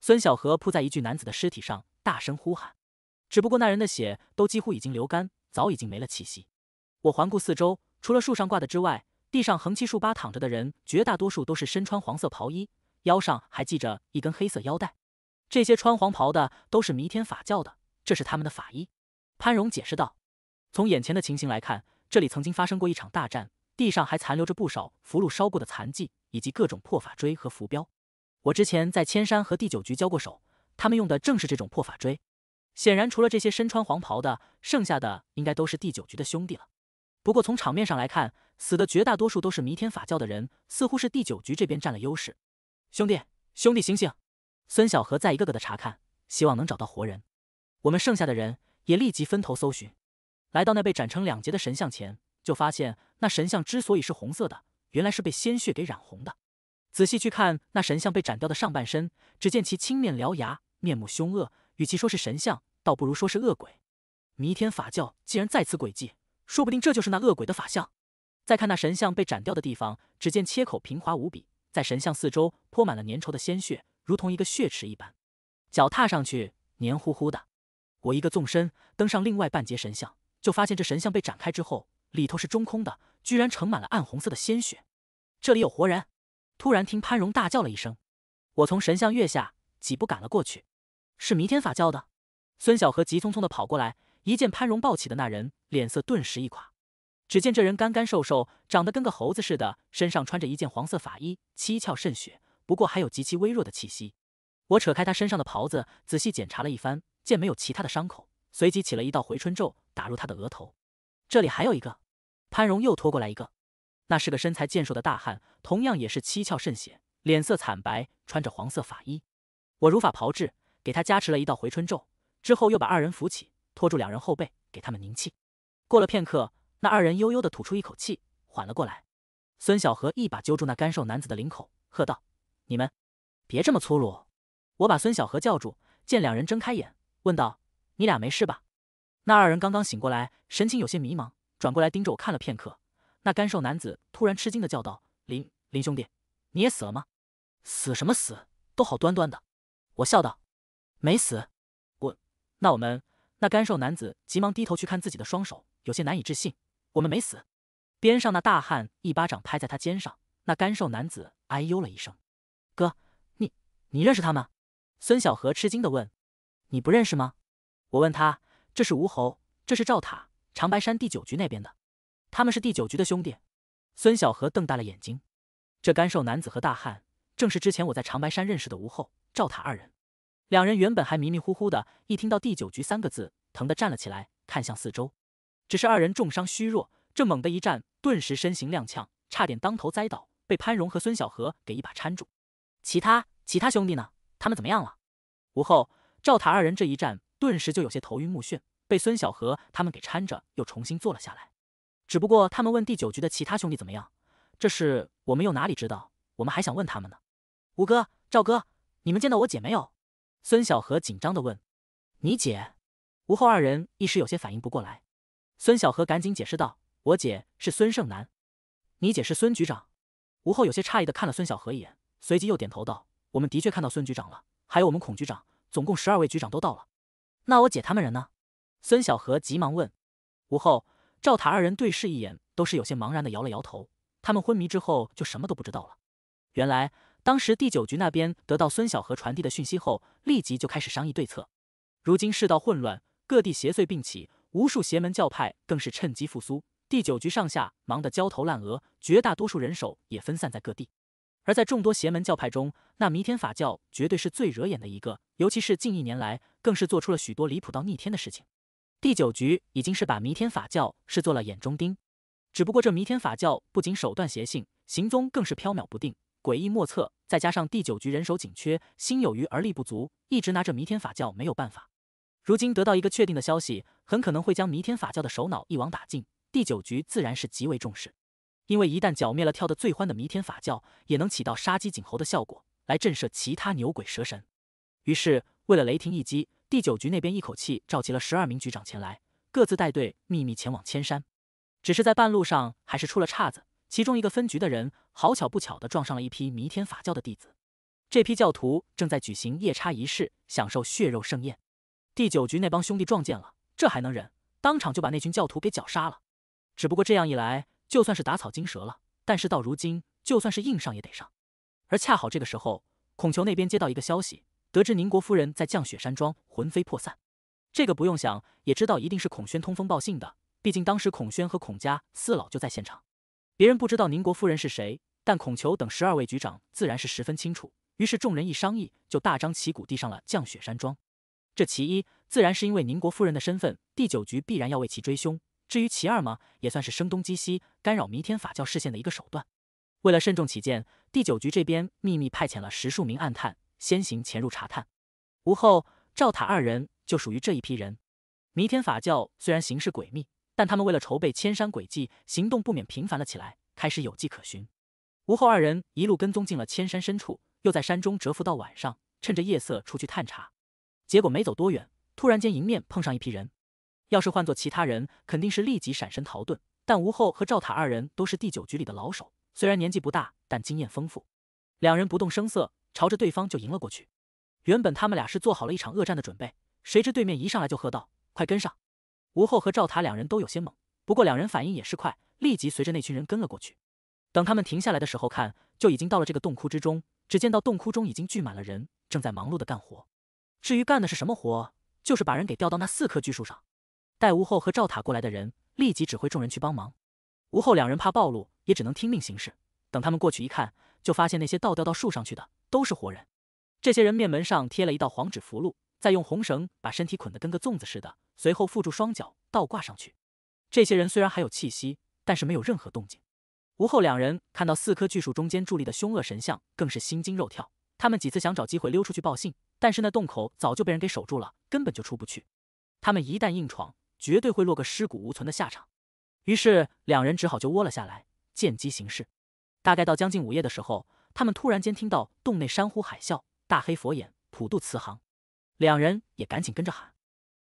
孙小河扑在一具男子的尸体上，大声呼喊。只不过那人的血都几乎已经流干，早已经没了气息。我环顾四周，除了树上挂的之外，地上横七竖八躺着的人，绝大多数都是身穿黄色袍衣，腰上还系着一根黑色腰带。这些穿黄袍的都是弥天法教的，这是他们的法衣。潘荣解释道：“从眼前的情形来看，这里曾经发生过一场大战，地上还残留着不少俘虏烧过的残迹，以及各种破法锥和浮标。我之前在千山和第九局交过手，他们用的正是这种破法锥。显然，除了这些身穿黄袍的，剩下的应该都是第九局的兄弟了。”不过从场面上来看，死的绝大多数都是弥天法教的人，似乎是第九局这边占了优势。兄弟，兄弟醒醒！孙小河在一个个的查看，希望能找到活人。我们剩下的人也立即分头搜寻。来到那被斩成两截的神像前，就发现那神像之所以是红色的，原来是被鲜血给染红的。仔细去看那神像被斩掉的上半身，只见其青面獠牙，面目凶恶，与其说是神像，倒不如说是恶鬼。弥天法教竟然在此诡计！说不定这就是那恶鬼的法相。再看那神像被斩掉的地方，只见切口平滑无比，在神像四周泼满了粘稠的鲜血，如同一个血池一般。脚踏上去，黏糊糊的。我一个纵身登上另外半截神像，就发现这神像被斩开之后，里头是中空的，居然盛满了暗红色的鲜血。这里有活人！突然听潘荣大叫了一声，我从神像跃下几步赶了过去。是弥天法教的。孙小河急匆匆地跑过来，一见潘荣抱起的那人。脸色顿时一垮。只见这人干干瘦瘦，长得跟个猴子似的，身上穿着一件黄色法衣，七窍渗血，不过还有极其微弱的气息。我扯开他身上的袍子，仔细检查了一番，见没有其他的伤口，随即起了一道回春咒，打入他的额头。这里还有一个，潘荣又拖过来一个，那是个身材健硕的大汉，同样也是七窍渗血，脸色惨白，穿着黄色法衣。我如法炮制，给他加持了一道回春咒，之后又把二人扶起，拖住两人后背，给他们凝气。过了片刻，那二人悠悠的吐出一口气，缓了过来。孙小河一把揪住那干瘦男子的领口，喝道：“你们，别这么粗鲁！”我把孙小河叫住，见两人睁开眼，问道：“你俩没事吧？”那二人刚刚醒过来，神情有些迷茫，转过来盯着我看了片刻。那干瘦男子突然吃惊的叫道：“林林兄弟，你也死了吗？”“死什么死？都好端端的。”我笑道：“没死。”“我……那我们……”那干瘦男子急忙低头去看自己的双手。有些难以置信，我们没死。边上那大汉一巴掌拍在他肩上，那干瘦男子哎呦了一声。哥，你你认识他吗？”孙小河吃惊的问。你不认识吗？我问他，这是吴侯，这是赵塔，长白山第九局那边的，他们是第九局的兄弟。孙小河瞪大了眼睛，这干瘦男子和大汉正是之前我在长白山认识的吴侯、赵塔二人。两人原本还迷迷糊糊的，一听到第九局三个字，疼的站了起来，看向四周。只是二人重伤虚弱，这猛的一站，顿时身形踉跄，差点当头栽倒，被潘荣和孙小河给一把搀住。其他其他兄弟呢？他们怎么样了？吴后、赵塔二人这一站，顿时就有些头晕目眩，被孙小河他们给搀着，又重新坐了下来。只不过他们问第九局的其他兄弟怎么样，这事我们又哪里知道？我们还想问他们呢。吴哥、赵哥，你们见到我姐没有？孙小河紧张地问。你姐？吴后二人一时有些反应不过来。孙小河赶紧解释道：“我姐是孙胜男，你姐是孙局长。”吴后有些诧异的看了孙小河一眼，随即又点头道：“我们的确看到孙局长了，还有我们孔局长，总共十二位局长都到了。”“那我姐他们人呢？”孙小河急忙问。吴后、赵塔二人对视一眼，都是有些茫然的摇了摇头。他们昏迷之后就什么都不知道了。原来，当时第九局那边得到孙小河传递的讯息后，立即就开始商议对策。如今世道混乱，各地邪祟并起。无数邪门教派更是趁机复苏，第九局上下忙得焦头烂额，绝大多数人手也分散在各地。而在众多邪门教派中，那弥天法教绝对是最惹眼的一个，尤其是近一年来，更是做出了许多离谱到逆天的事情。第九局已经是把弥天法教视作了眼中钉。只不过这弥天法教不仅手段邪性，行踪更是飘渺不定、诡异莫测，再加上第九局人手紧缺，心有余而力不足，一直拿着弥天法教没有办法。如今得到一个确定的消息，很可能会将弥天法教的首脑一网打尽。第九局自然是极为重视，因为一旦剿灭了跳得最欢的弥天法教，也能起到杀鸡儆猴的效果，来震慑其他牛鬼蛇神。于是，为了雷霆一击，第九局那边一口气召集了十二名局长前来，各自带队秘密前往千山。只是在半路上还是出了岔子，其中一个分局的人好巧不巧的撞上了一批弥天法教的弟子。这批教徒正在举行夜叉仪式，享受血肉盛宴。第九局那帮兄弟撞见了，这还能忍？当场就把那群教徒给绞杀了。只不过这样一来，就算是打草惊蛇了。但是到如今，就算是硬上也得上。而恰好这个时候，孔求那边接到一个消息，得知宁国夫人在降雪山庄魂飞魄散。这个不用想，也知道一定是孔宣通风报信的。毕竟当时孔宣和孔家四老就在现场。别人不知道宁国夫人是谁，但孔求等十二位局长自然是十分清楚。于是众人一商议，就大张旗鼓地上了降雪山庄。这其一，自然是因为宁国夫人的身份，第九局必然要为其追凶。至于其二嘛，也算是声东击西，干扰弥天法教视线的一个手段。为了慎重起见，第九局这边秘密派遣了十数名暗探，先行潜入查探。吴后、赵塔二人就属于这一批人。弥天法教虽然行事诡秘，但他们为了筹备千山诡计，行动不免频繁了起来，开始有迹可循。吴后二人一路跟踪进了千山深处，又在山中蛰伏到晚上，趁着夜色出去探查。结果没走多远，突然间迎面碰上一批人。要是换做其他人，肯定是立即闪身逃遁。但吴后和赵塔二人都是第九局里的老手，虽然年纪不大，但经验丰富。两人不动声色，朝着对方就迎了过去。原本他们俩是做好了一场恶战的准备，谁知对面一上来就喝道：“快跟上！”吴后和赵塔两人都有些懵，不过两人反应也是快，立即随着那群人跟了过去。等他们停下来的时候看，就已经到了这个洞窟之中。只见到洞窟中已经聚满了人，正在忙碌的干活。至于干的是什么活，就是把人给吊到那四棵巨树上。待吴后和赵塔过来的人立即指挥众人去帮忙。吴后两人怕暴露，也只能听命行事。等他们过去一看，就发现那些倒吊到树上去的都是活人。这些人面门上贴了一道黄纸符箓，再用红绳把身体捆得跟个粽子似的，随后缚住双脚倒挂上去。这些人虽然还有气息，但是没有任何动静。吴后两人看到四棵巨树中间伫立的凶恶神像，更是心惊肉跳。他们几次想找机会溜出去报信。但是那洞口早就被人给守住了，根本就出不去。他们一旦硬闯，绝对会落个尸骨无存的下场。于是两人只好就窝了下来，见机行事。大概到将近午夜的时候，他们突然间听到洞内山呼海啸，大黑佛眼普渡慈航，两人也赶紧跟着喊。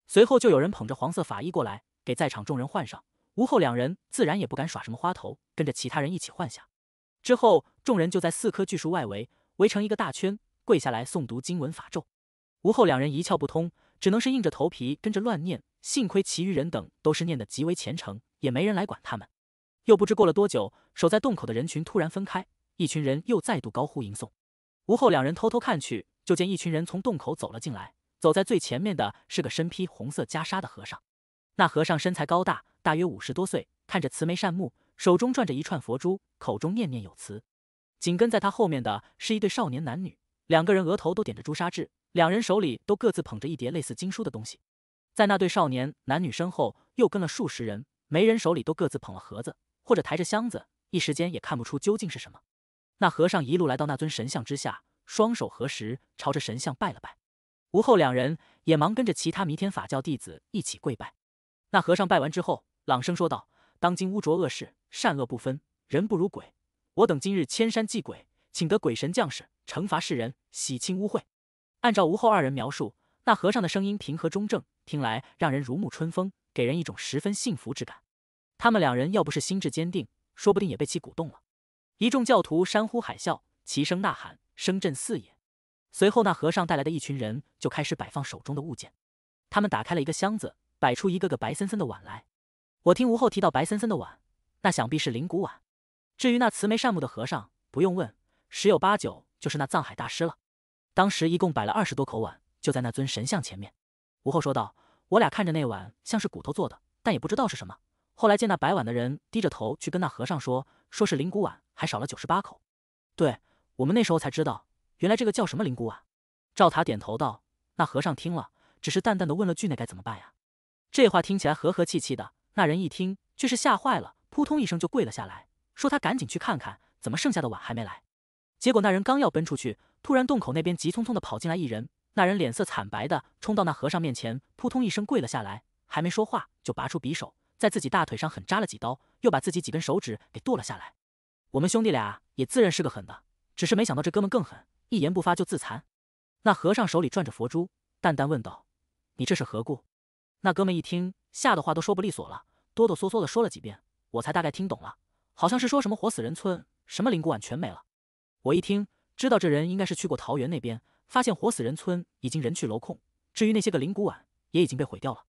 随后就有人捧着黄色法衣过来，给在场众人换上。吴后两人自然也不敢耍什么花头，跟着其他人一起换下。之后众人就在四棵巨树外围围成一个大圈。跪下来诵读经文法咒，吴后两人一窍不通，只能是硬着头皮跟着乱念。幸亏其余人等都是念得极为虔诚，也没人来管他们。又不知过了多久，守在洞口的人群突然分开，一群人又再度高呼吟诵。吴后两人偷偷看去，就见一群人从洞口走了进来。走在最前面的是个身披红色袈裟的和尚，那和尚身材高大，大约五十多岁，看着慈眉善目，手中转着一串佛珠，口中念念有词。紧跟在他后面的是一对少年男女。两个人额头都点着朱砂痣，两人手里都各自捧着一叠类似经书的东西。在那对少年男女身后，又跟了数十人，每人手里都各自捧了盒子或者抬着箱子，一时间也看不出究竟是什么。那和尚一路来到那尊神像之下，双手合十，朝着神像拜了拜。吴后两人也忙跟着其他弥天法教弟子一起跪拜。那和尚拜完之后，朗声说道：“当今污浊恶世，善恶不分，人不如鬼。我等今日千山祭鬼，请得鬼神降世。”惩罚世人，洗清污秽。按照吴后二人描述，那和尚的声音平和中正，听来让人如沐春风，给人一种十分幸福之感。他们两人要不是心智坚定，说不定也被其鼓动了。一众教徒山呼海啸，齐声呐喊，声震四野。随后，那和尚带来的一群人就开始摆放手中的物件。他们打开了一个箱子，摆出一个个白森森的碗来。我听吴后提到白森森的碗，那想必是灵骨碗。至于那慈眉善目的和尚，不用问，十有八九。就是那藏海大师了。当时一共摆了二十多口碗，就在那尊神像前面。吴后说道：“我俩看着那碗像是骨头做的，但也不知道是什么。后来见那摆碗的人低着头去跟那和尚说，说是灵骨碗，还少了九十八口。对，我们那时候才知道，原来这个叫什么灵骨碗。”赵塔点头道：“那和尚听了，只是淡淡的问了句：那该怎么办呀？”这话听起来和和气气的，那人一听却是吓坏了，扑通一声就跪了下来，说他赶紧去看看，怎么剩下的碗还没来。结果那人刚要奔出去，突然洞口那边急匆匆的跑进来一人。那人脸色惨白的冲到那和尚面前，扑通一声跪了下来，还没说话就拔出匕首，在自己大腿上狠扎了几刀，又把自己几根手指给剁了下来。我们兄弟俩也自认是个狠的，只是没想到这哥们更狠，一言不发就自残。那和尚手里攥着佛珠，淡淡问道：“你这是何故？”那哥们一听，吓得话都说不利索了，哆哆嗦嗦的说了几遍，我才大概听懂了，好像是说什么“活死人村”什么灵骨碗全没了。我一听，知道这人应该是去过桃园那边，发现活死人村已经人去楼空，至于那些个灵骨碗也已经被毁掉了。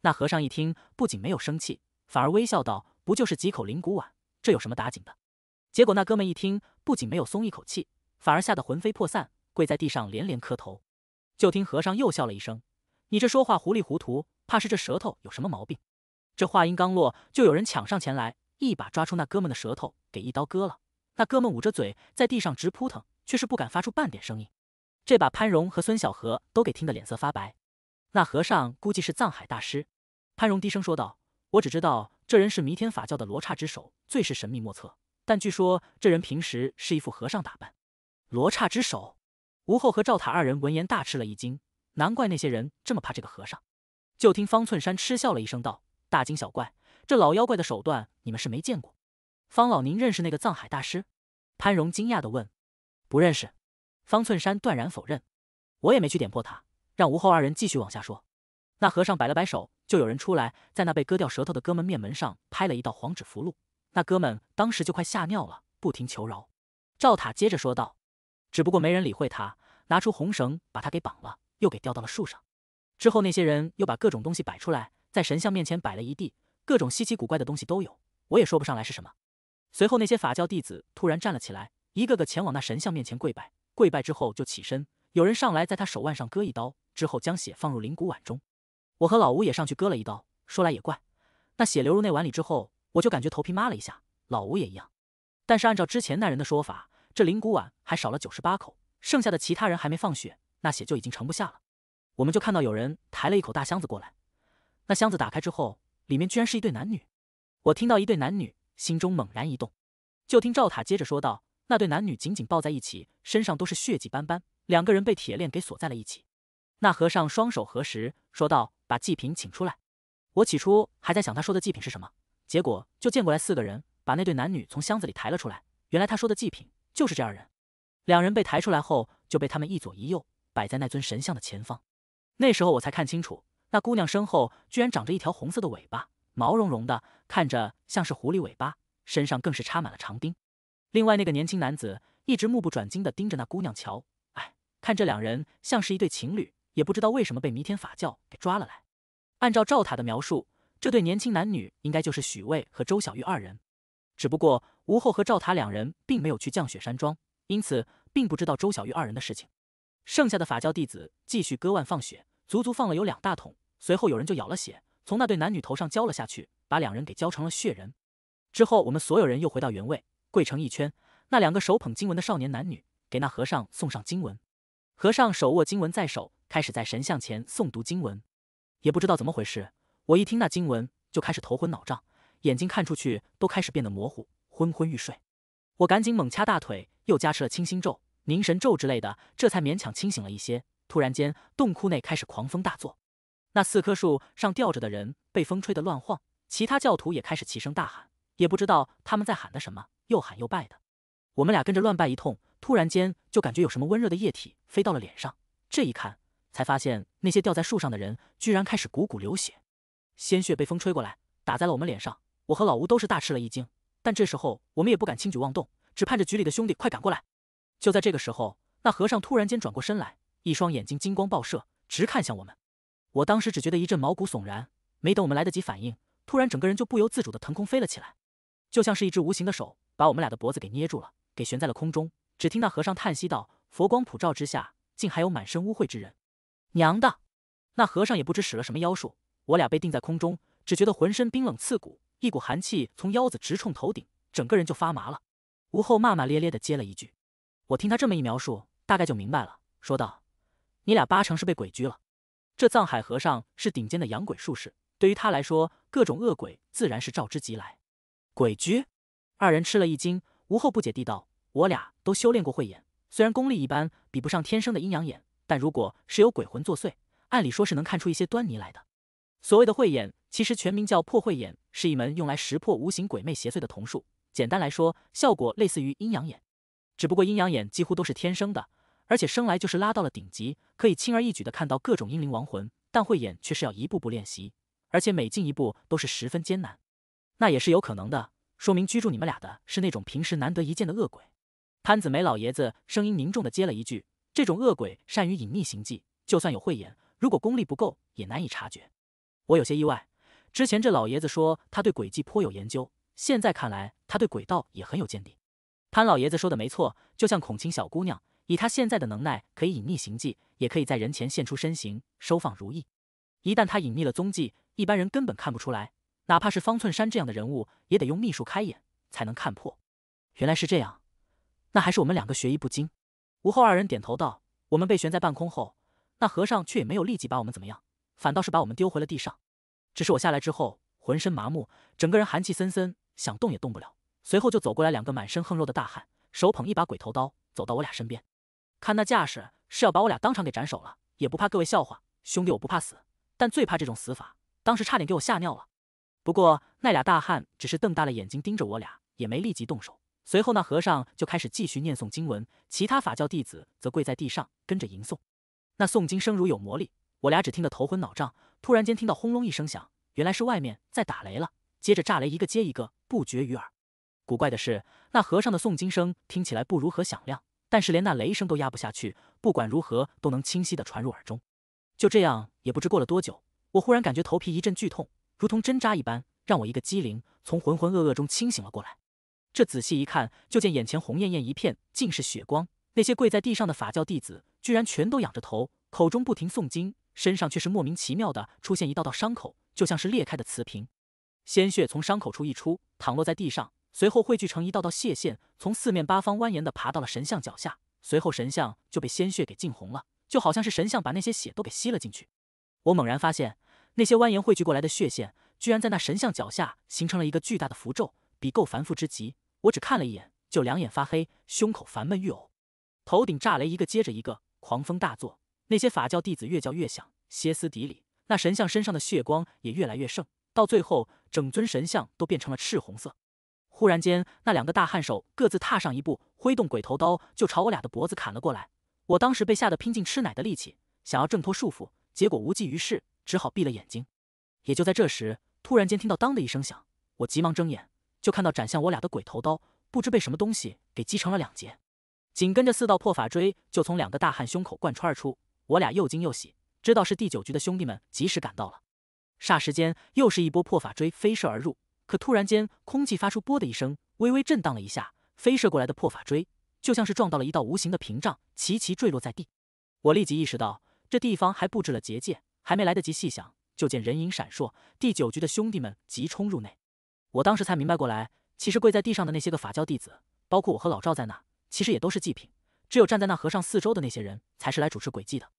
那和尚一听，不仅没有生气，反而微笑道：“不就是几口灵骨碗，这有什么打紧的？”结果那哥们一听，不仅没有松一口气，反而吓得魂飞魄散，跪在地上连连磕头。就听和尚又笑了一声：“你这说话糊里糊涂，怕是这舌头有什么毛病？”这话音刚落，就有人抢上前来，一把抓出那哥们的舌头，给一刀割了。那哥们捂着嘴，在地上直扑腾，却是不敢发出半点声音。这把潘荣和孙小河都给听得脸色发白。那和尚估计是藏海大师。潘荣低声说道：“我只知道这人是弥天法教的罗刹之首，最是神秘莫测。但据说这人平时是一副和尚打扮。”罗刹之首，吴后和赵塔二人闻言大吃了一惊。难怪那些人这么怕这个和尚。就听方寸山嗤笑了一声，道：“大惊小怪，这老妖怪的手段你们是没见过。”方老，您认识那个藏海大师？潘荣惊讶地问。不认识，方寸山断然否认。我也没去点破他，让吴后二人继续往下说。那和尚摆了摆手，就有人出来，在那被割掉舌头的哥们面门上拍了一道黄纸符箓。那哥们当时就快吓尿了，不停求饶。赵塔接着说道，只不过没人理会他，拿出红绳把他给绑了，又给吊到了树上。之后那些人又把各种东西摆出来，在神像面前摆了一地，各种稀奇古怪的东西都有，我也说不上来是什么。随后，那些法教弟子突然站了起来，一个个前往那神像面前跪拜。跪拜之后就起身，有人上来在他手腕上割一刀，之后将血放入灵骨碗中。我和老吴也上去割了一刀。说来也怪，那血流入那碗里之后，我就感觉头皮麻了一下，老吴也一样。但是按照之前那人的说法，这灵骨碗还少了九十八口，剩下的其他人还没放血，那血就已经盛不下了。我们就看到有人抬了一口大箱子过来，那箱子打开之后，里面居然是一对男女。我听到一对男女。心中猛然一动，就听赵塔接着说道：“那对男女紧紧抱在一起，身上都是血迹斑斑，两个人被铁链给锁在了一起。”那和尚双手合十，说道：“把祭品请出来。”我起初还在想他说的祭品是什么，结果就见过来四个人把那对男女从箱子里抬了出来。原来他说的祭品就是这二人。两人被抬出来后，就被他们一左一右摆在那尊神像的前方。那时候我才看清楚，那姑娘身后居然长着一条红色的尾巴。毛茸茸的，看着像是狐狸尾巴，身上更是插满了长钉。另外那个年轻男子一直目不转睛的盯着那姑娘瞧，哎，看这两人像是一对情侣，也不知道为什么被弥天法教给抓了来。按照赵塔的描述，这对年轻男女应该就是许巍和周小玉二人，只不过吴后和赵塔两人并没有去降雪山庄，因此并不知道周小玉二人的事情。剩下的法教弟子继续割腕放血，足足放了有两大桶，随后有人就咬了血。从那对男女头上浇了下去，把两人给浇成了血人。之后，我们所有人又回到原位，跪成一圈。那两个手捧经文的少年男女，给那和尚送上经文。和尚手握经文在手，开始在神像前诵读经文。也不知道怎么回事，我一听那经文，就开始头昏脑胀，眼睛看出去都开始变得模糊，昏昏欲睡。我赶紧猛掐大腿，又加持了清心咒、凝神咒之类的，这才勉强清醒了一些。突然间，洞窟内开始狂风大作。那四棵树上吊着的人被风吹得乱晃，其他教徒也开始齐声大喊，也不知道他们在喊的什么，又喊又拜的。我们俩跟着乱拜一通，突然间就感觉有什么温热的液体飞到了脸上，这一看才发现那些吊在树上的人居然开始汩汩流血，鲜血被风吹过来，打在了我们脸上。我和老吴都是大吃了一惊，但这时候我们也不敢轻举妄动，只盼着局里的兄弟快赶过来。就在这个时候，那和尚突然间转过身来，一双眼睛金光爆射，直看向我们。我当时只觉得一阵毛骨悚然，没等我们来得及反应，突然整个人就不由自主的腾空飞了起来，就像是一只无形的手把我们俩的脖子给捏住了，给悬在了空中。只听那和尚叹息道：“佛光普照之下，竟还有满身污秽之人。”娘的！那和尚也不知使了什么妖术，我俩被定在空中，只觉得浑身冰冷刺骨，一股寒气从腰子直冲头顶，整个人就发麻了。吴后骂骂咧咧地接了一句：“我听他这么一描述，大概就明白了。”说道：“你俩八成是被鬼拘了。”这藏海和尚是顶尖的养鬼术士，对于他来说，各种恶鬼自然是召之即来。鬼居，二人吃了一惊。吴后不解地道：“我俩都修炼过慧眼，虽然功力一般，比不上天生的阴阳眼，但如果是有鬼魂作祟，按理说是能看出一些端倪来的。所谓的慧眼，其实全名叫破慧眼，是一门用来识破无形鬼魅邪祟的瞳术。简单来说，效果类似于阴阳眼，只不过阴阳眼几乎都是天生的。”而且生来就是拉到了顶级，可以轻而易举地看到各种英灵亡魂，但慧眼却是要一步步练习，而且每进一步都是十分艰难。那也是有可能的，说明居住你们俩的是那种平时难得一见的恶鬼。潘子梅老爷子声音凝重地接了一句：“这种恶鬼善于隐匿行迹，就算有慧眼，如果功力不够，也难以察觉。”我有些意外，之前这老爷子说他对诡计颇有研究，现在看来他对诡道也很有见地。潘老爷子说的没错，就像孔青小姑娘。以他现在的能耐，可以隐匿行迹，也可以在人前现出身形，收放如意。一旦他隐匿了踪迹，一般人根本看不出来，哪怕是方寸山这样的人物，也得用秘术开眼才能看破。原来是这样，那还是我们两个学艺不精。吴后二人点头道：“我们被悬在半空后，那和尚却也没有立即把我们怎么样，反倒是把我们丢回了地上。只是我下来之后，浑身麻木，整个人寒气森森，想动也动不了。随后就走过来两个满身横肉的大汉，手捧一把鬼头刀，走到我俩身边。”看那架势是要把我俩当场给斩首了，也不怕各位笑话。兄弟我不怕死，但最怕这种死法，当时差点给我吓尿了。不过那俩大汉只是瞪大了眼睛盯着我俩，也没立即动手。随后那和尚就开始继续念诵经文，其他法教弟子则跪在地上跟着吟诵。那诵经声如有魔力，我俩只听得头昏脑胀。突然间听到轰隆一声响，原来是外面在打雷了。接着炸雷一个接一个，不绝于耳。古怪的是，那和尚的诵经声听起来不如何响亮。但是连那雷声都压不下去，不管如何都能清晰的传入耳中。就这样，也不知过了多久，我忽然感觉头皮一阵剧痛，如同针扎一般，让我一个机灵，从浑浑噩噩中清醒了过来。这仔细一看，就见眼前红艳艳一片，尽是血光。那些跪在地上的法教弟子，居然全都仰着头，口中不停诵经，身上却是莫名其妙的出现一道道伤口，就像是裂开的瓷瓶，鲜血从伤口处溢出，淌落在地上。随后汇聚成一道道血线，从四面八方蜿蜒的爬到了神像脚下。随后神像就被鲜血给浸红了，就好像是神像把那些血都给吸了进去。我猛然发现，那些蜿蜒汇聚过来的血线，居然在那神像脚下形成了一个巨大的符咒，比够繁复之极。我只看了一眼，就两眼发黑，胸口烦闷欲呕，头顶炸雷一个接着一个，狂风大作。那些法教弟子越叫越响，歇斯底里。那神像身上的血光也越来越盛，到最后，整尊神像都变成了赤红色。忽然间，那两个大汉手各自踏上一步，挥动鬼头刀就朝我俩的脖子砍了过来。我当时被吓得拼尽吃奶的力气，想要挣脱束缚，结果无济于事，只好闭了眼睛。也就在这时，突然间听到当的一声响，我急忙睁眼，就看到斩向我俩的鬼头刀不知被什么东西给击成了两截。紧跟着四道破法锥就从两个大汉胸口贯穿而出。我俩又惊又喜，知道是第九局的兄弟们及时赶到了。霎时间，又是一波破法锥飞射而入。可突然间，空气发出“啵”的一声，微微震荡了一下，飞射过来的破法锥就像是撞到了一道无形的屏障，齐齐坠落在地。我立即意识到这地方还布置了结界，还没来得及细想，就见人影闪烁，第九局的兄弟们急冲入内。我当时才明白过来，其实跪在地上的那些个法教弟子，包括我和老赵在那，其实也都是祭品，只有站在那和尚四周的那些人才是来主持诡计的。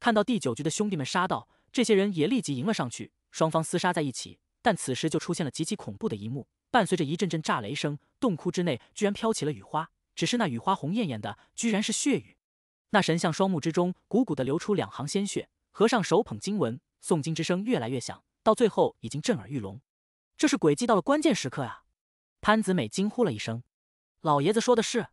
看到第九局的兄弟们杀到，这些人也立即迎了上去，双方厮杀在一起。但此时就出现了极其恐怖的一幕，伴随着一阵阵炸雷声，洞窟之内居然飘起了雨花。只是那雨花红艳艳的，居然是血雨。那神像双目之中鼓鼓的流出两行鲜血，和尚手捧经文，诵经之声越来越响，到最后已经震耳欲聋。这是诡计到了关键时刻呀！潘子美惊呼了一声：“老爷子说的是。”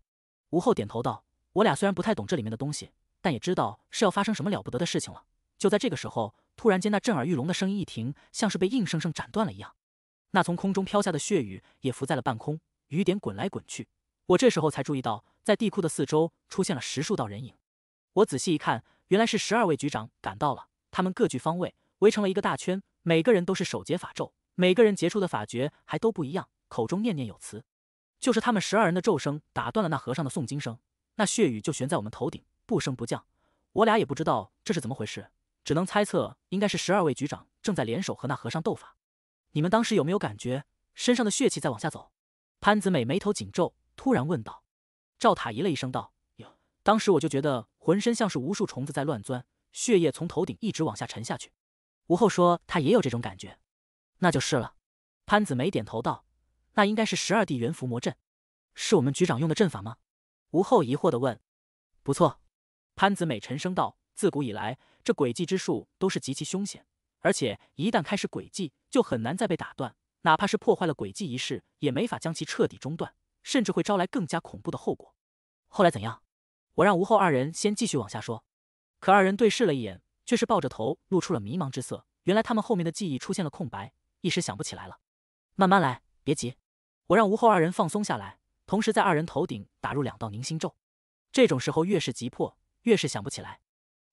吴后点头道：“我俩虽然不太懂这里面的东西，但也知道是要发生什么了不得的事情了。”就在这个时候，突然间那震耳欲聋的声音一停，像是被硬生生斩断了一样。那从空中飘下的血雨也浮在了半空，雨点滚来滚去。我这时候才注意到，在地库的四周出现了十数道人影。我仔细一看，原来是十二位局长赶到了。他们各据方位，围成了一个大圈，每个人都是手结法咒，每个人结出的法诀还都不一样，口中念念有词。就是他们十二人的咒声打断了那和尚的诵经声，那血雨就悬在我们头顶，不升不降。我俩也不知道这是怎么回事。只能猜测，应该是十二位局长正在联手和那和尚斗法。你们当时有没有感觉身上的血气在往下走？潘子美眉头紧皱，突然问道。赵塔咦了一声道：“哟，当时我就觉得浑身像是无数虫子在乱钻，血液从头顶一直往下沉下去。”吴后说他也有这种感觉。那就是了。潘子美点头道：“那应该是十二地元伏魔阵，是我们局长用的阵法吗？”吴后疑惑地问。“不错。”潘子美沉声道：“自古以来。”这诡计之术都是极其凶险，而且一旦开始诡计，就很难再被打断。哪怕是破坏了诡计一事，也没法将其彻底中断，甚至会招来更加恐怖的后果。后来怎样？我让吴后二人先继续往下说。可二人对视了一眼，却是抱着头，露出了迷茫之色。原来他们后面的记忆出现了空白，一时想不起来了。慢慢来，别急。我让吴后二人放松下来，同时在二人头顶打入两道凝心咒。这种时候越是急迫，越是想不起来。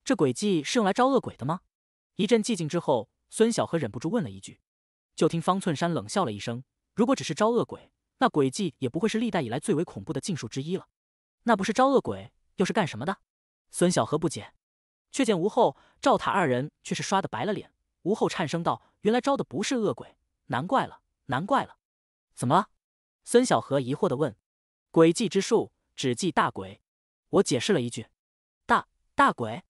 这诡计是用来招恶鬼的吗？一阵寂静之后，孙小河忍不住问了一句。就听方寸山冷笑了一声：“如果只是招恶鬼，那诡计也不会是历代以来最为恐怖的禁术之一了。那不是招恶鬼，又是干什么的？”孙小河不解。却见吴后、赵塔二人却是刷的白了脸。吴后颤声道：“原来招的不是恶鬼，难怪了，难怪了。”“怎么了？”孙小河疑惑的问。“诡计之术只记大鬼。”我解释了一句。“大大鬼。”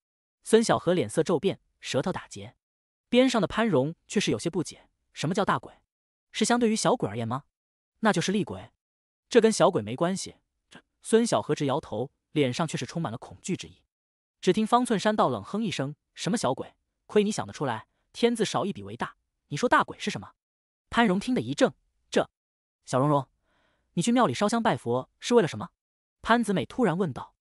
孙小荷脸色骤变，舌头打结，边上的潘荣却是有些不解：什么叫大鬼？是相对于小鬼而言吗？那就是厉鬼，这跟小鬼没关系。这孙小荷直摇头，脸上却是充满了恐惧之意。只听方寸山道冷哼一声：“什么小鬼？亏你想得出来！天字少一笔为大，你说大鬼是什么？”潘荣听得一怔：“这小蓉蓉，你去庙里烧香拜佛是为了什么？”潘子美突然问道。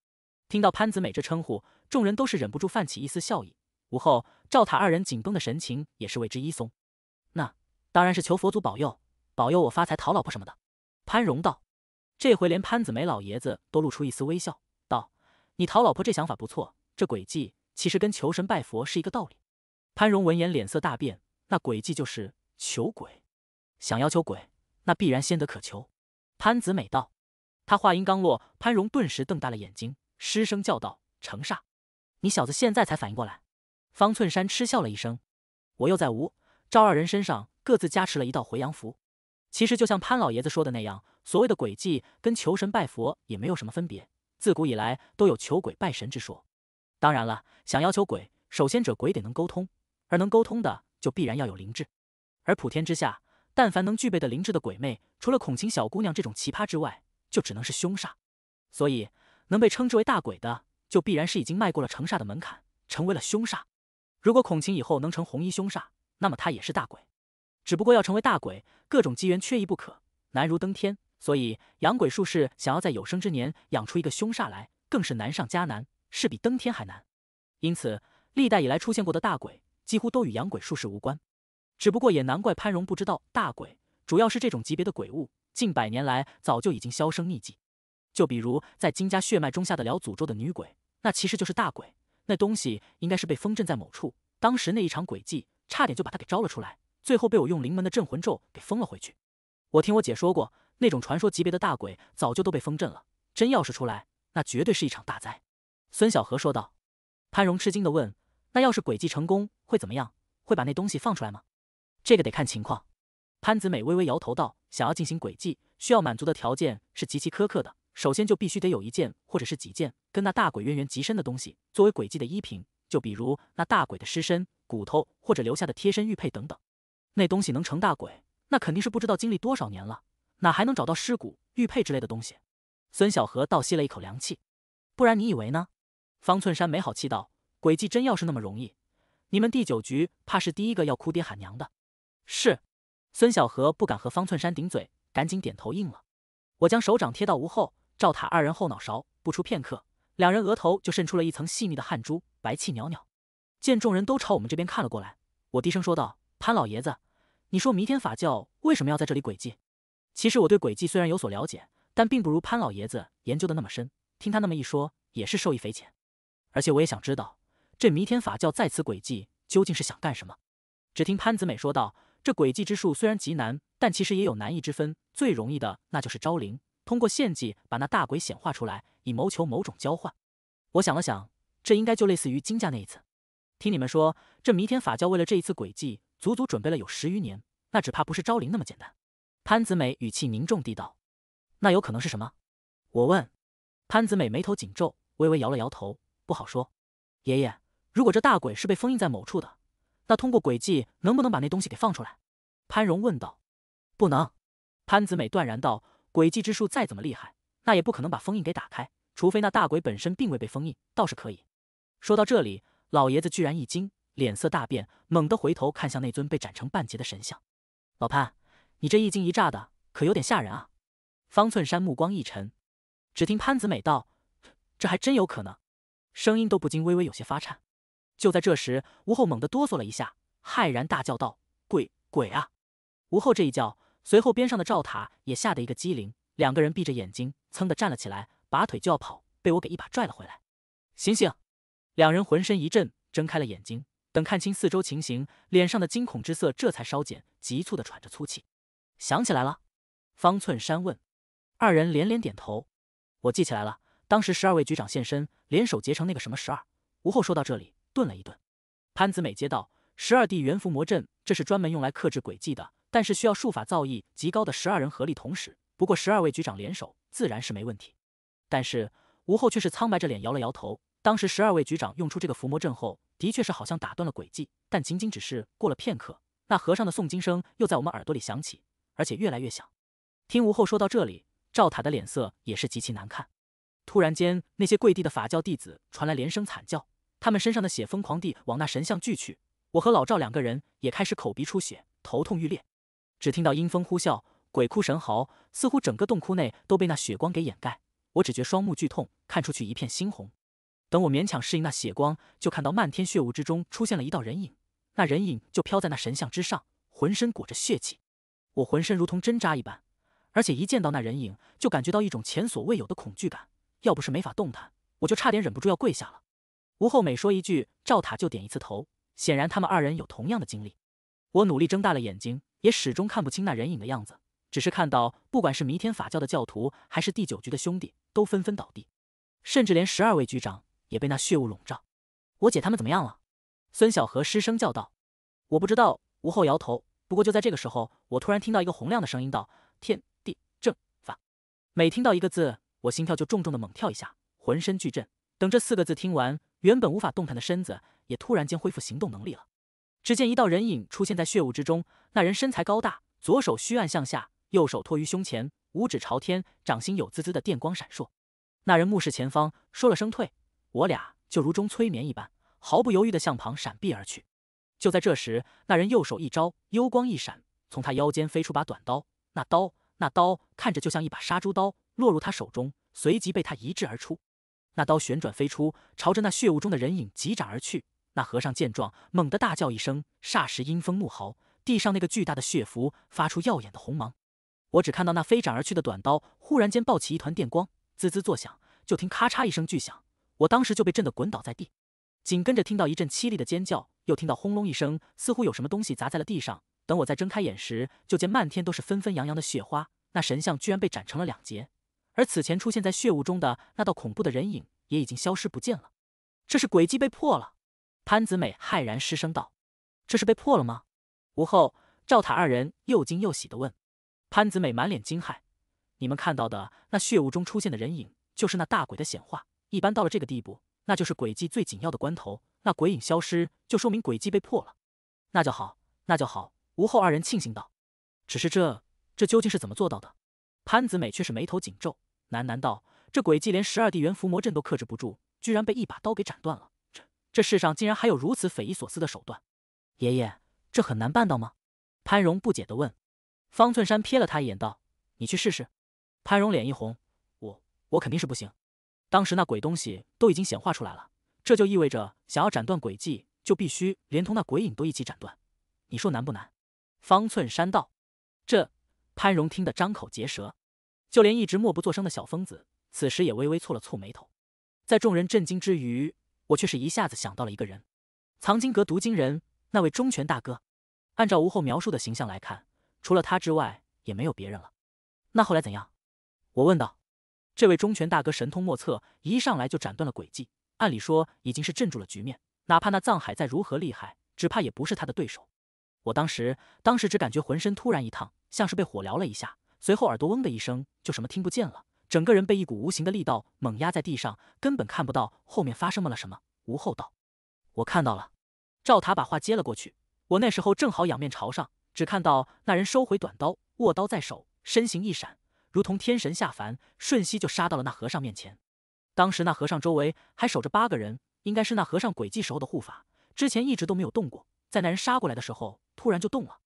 听到潘子美这称呼，众人都是忍不住泛起一丝笑意。午后，赵塔二人紧绷的神情也是为之一松。那当然是求佛祖保佑，保佑我发财讨老婆什么的。潘荣道。这回连潘子美老爷子都露出一丝微笑，道：“你讨老婆这想法不错，这诡计其实跟求神拜佛是一个道理。”潘荣闻言脸色大变，那诡计就是求鬼。想要求鬼，那必然先得可求。潘子美道。他话音刚落，潘荣顿时瞪大了眼睛。失声叫道：“成煞，你小子现在才反应过来！”方寸山嗤笑了一声：“我又在吴赵二人身上各自加持了一道回阳符。其实，就像潘老爷子说的那样，所谓的诡计，跟求神拜佛也没有什么分别。自古以来，都有求鬼拜神之说。当然了，想要求鬼，首先者鬼得能沟通，而能沟通的，就必然要有灵智。而普天之下，但凡能具备的灵智的鬼魅，除了孔情小姑娘这种奇葩之外，就只能是凶煞。所以。”能被称之为大鬼的，就必然是已经迈过了成煞的门槛，成为了凶煞。如果孔晴以后能成红衣凶煞，那么他也是大鬼。只不过要成为大鬼，各种机缘缺一不可，难如登天。所以养鬼术士想要在有生之年养出一个凶煞来，更是难上加难，是比登天还难。因此，历代以来出现过的大鬼，几乎都与养鬼术士无关。只不过也难怪潘荣不知道大鬼，主要是这种级别的鬼物，近百年来早就已经销声匿迹。就比如在金家血脉中下得了诅咒的女鬼，那其实就是大鬼。那东西应该是被封镇在某处。当时那一场诡计，差点就把他给招了出来，最后被我用灵门的镇魂咒给封了回去。我听我姐说过，那种传说级别的大鬼，早就都被封镇了。真要是出来，那绝对是一场大灾。孙小荷说道。潘荣吃惊的问：“那要是诡计成功，会怎么样？会把那东西放出来吗？”这个得看情况。潘子美微微摇头道：“想要进行诡计，需要满足的条件是极其苛刻的。”首先就必须得有一件或者是几件跟那大鬼渊源极深的东西作为诡计的衣品，就比如那大鬼的尸身、骨头或者留下的贴身玉佩等等。那东西能成大鬼，那肯定是不知道经历多少年了，哪还能找到尸骨、玉佩之类的东西？孙小河倒吸了一口凉气。不然你以为呢？方寸山没好气道：“诡计真要是那么容易，你们第九局怕是第一个要哭爹喊娘的。”是。孙小河不敢和方寸山顶嘴，赶紧点头应了。我将手掌贴到无后。赵塔二人后脑勺，不出片刻，两人额头就渗出了一层细腻的汗珠，白气袅袅。见众人都朝我们这边看了过来，我低声说道：“潘老爷子，你说弥天法教为什么要在这里诡计？”其实我对诡计虽然有所了解，但并不如潘老爷子研究的那么深。听他那么一说，也是受益匪浅。而且我也想知道，这弥天法教在此诡计究竟是想干什么？只听潘子美说道：“这诡计之术虽然极难，但其实也有难易之分。最容易的那就是招灵。”通过献祭把那大鬼显化出来，以谋求某种交换。我想了想，这应该就类似于金家那一次。听你们说，这弥天法教为了这一次诡计，足足准备了有十余年，那只怕不是招灵那么简单。潘子美语气凝重地道：“那有可能是什么？”我问。潘子美眉头紧皱，微微摇了摇头：“不好说。”爷爷，如果这大鬼是被封印在某处的，那通过诡计能不能把那东西给放出来？”潘荣问道。“不能。”潘子美断然道。诡计之术再怎么厉害，那也不可能把封印给打开，除非那大鬼本身并未被封印，倒是可以。说到这里，老爷子居然一惊，脸色大变，猛地回头看向那尊被斩成半截的神像。老潘，你这一惊一乍的，可有点吓人啊！方寸山目光一沉，只听潘子美道：“这还真有可能。”声音都不禁微微有些发颤。就在这时，吴后猛地哆嗦了一下，骇然大叫道：“鬼鬼啊！”吴后这一叫。随后，边上的赵塔也吓得一个机灵，两个人闭着眼睛，噌的站了起来，拔腿就要跑，被我给一把拽了回来。醒醒！两人浑身一震，睁开了眼睛。等看清四周情形，脸上的惊恐之色这才稍减，急促的喘着粗气。想起来了？方寸山问。二人连连点头。我记起来了，当时十二位局长现身，联手结成那个什么十二。吴后说到这里，顿了一顿。潘子美接道：“十二地元伏魔阵，这是专门用来克制诡计的。”但是需要术法造诣极高的十二人合力，同时不过十二位局长联手自然是没问题。但是吴后却是苍白着脸摇了摇头。当时十二位局长用出这个伏魔阵后，的确是好像打断了轨迹，但仅仅只是过了片刻，那和尚的诵经声又在我们耳朵里响起，而且越来越响。听吴后说到这里，赵塔的脸色也是极其难看。突然间，那些跪地的法教弟子传来连声惨叫，他们身上的血疯狂地往那神像聚去。我和老赵两个人也开始口鼻出血，头痛欲裂。只听到阴风呼啸，鬼哭神嚎，似乎整个洞窟内都被那血光给掩盖。我只觉双目剧痛，看出去一片猩红。等我勉强适应那血光，就看到漫天血雾之中出现了一道人影。那人影就飘在那神像之上，浑身裹着血气。我浑身如同针扎一般，而且一见到那人影，就感觉到一种前所未有的恐惧感。要不是没法动弹，我就差点忍不住要跪下了。吴后每说一句，赵塔就点一次头，显然他们二人有同样的经历。我努力睁大了眼睛。也始终看不清那人影的样子，只是看到不管是弥天法教的教徒，还是第九局的兄弟，都纷纷倒地，甚至连十二位局长也被那血雾笼罩。我姐他们怎么样了？孙小荷失声叫道。我不知道。吴后摇头。不过就在这个时候，我突然听到一个洪亮的声音道：“天地正法。”每听到一个字，我心跳就重重的猛跳一下，浑身巨震。等这四个字听完，原本无法动弹的身子也突然间恢复行动能力了。只见一道人影出现在血雾之中，那人身材高大，左手虚按向下，右手托于胸前，五指朝天，掌心有滋滋的电光闪烁。那人目视前方，说了声退，我俩就如中催眠一般，毫不犹豫地向旁闪避而去。就在这时，那人右手一招，幽光一闪，从他腰间飞出把短刀。那刀那刀看着就像一把杀猪刀，落入他手中，随即被他一掷而出。那刀旋转飞出，朝着那血雾中的人影疾斩而去。那和尚见状，猛地大叫一声，霎时阴风怒号，地上那个巨大的血符发出耀眼的红芒。我只看到那飞斩而去的短刀，忽然间爆起一团电光，滋滋作响，就听咔嚓一声巨响，我当时就被震得滚倒在地。紧跟着听到一阵凄厉的尖叫，又听到轰隆一声，似乎有什么东西砸在了地上。等我再睁开眼时，就见漫天都是纷纷扬扬的血花，那神像居然被斩成了两截，而此前出现在血雾中的那道恐怖的人影也已经消失不见了。这是诡计被破了。潘子美骇然失声道：“这是被破了吗？”吴后、赵塔二人又惊又喜地问。潘子美满脸惊骇：“你们看到的那血雾中出现的人影，就是那大鬼的显化。一般到了这个地步，那就是诡计最紧要的关头。那鬼影消失，就说明诡计被破了。那就好，那就好。”吴后二人庆幸道。只是这……这究竟是怎么做到的？潘子美却是眉头紧皱，喃喃道：“这诡计连十二地元伏魔阵都克制不住，居然被一把刀给斩断了。”这世上竟然还有如此匪夷所思的手段，爷爷，这很难办到吗？潘荣不解地问。方寸山瞥了他一眼，道：“你去试试。”潘荣脸一红：“我我肯定是不行。当时那鬼东西都已经显化出来了，这就意味着想要斩断轨迹，就必须连同那鬼影都一起斩断。你说难不难？”方寸山道：“这。”潘荣听得张口结舌，就连一直默不作声的小疯子，此时也微微蹙了蹙眉头。在众人震惊之余，我却是一下子想到了一个人，藏经阁读经人那位忠权大哥。按照吴后描述的形象来看，除了他之外也没有别人了。那后来怎样？我问道。这位忠权大哥神通莫测，一上来就斩断了诡计，按理说已经是镇住了局面，哪怕那藏海再如何厉害，只怕也不是他的对手。我当时，当时只感觉浑身突然一烫，像是被火燎了一下，随后耳朵嗡的一声，就什么听不见了。整个人被一股无形的力道猛压在地上，根本看不到后面发生了什么。吴厚道，我看到了。赵塔把话接了过去。我那时候正好仰面朝上，只看到那人收回短刀，握刀在手，身形一闪，如同天神下凡，瞬息就杀到了那和尚面前。当时那和尚周围还守着八个人，应该是那和尚诡计时候的护法，之前一直都没有动过。在那人杀过来的时候，突然就动了，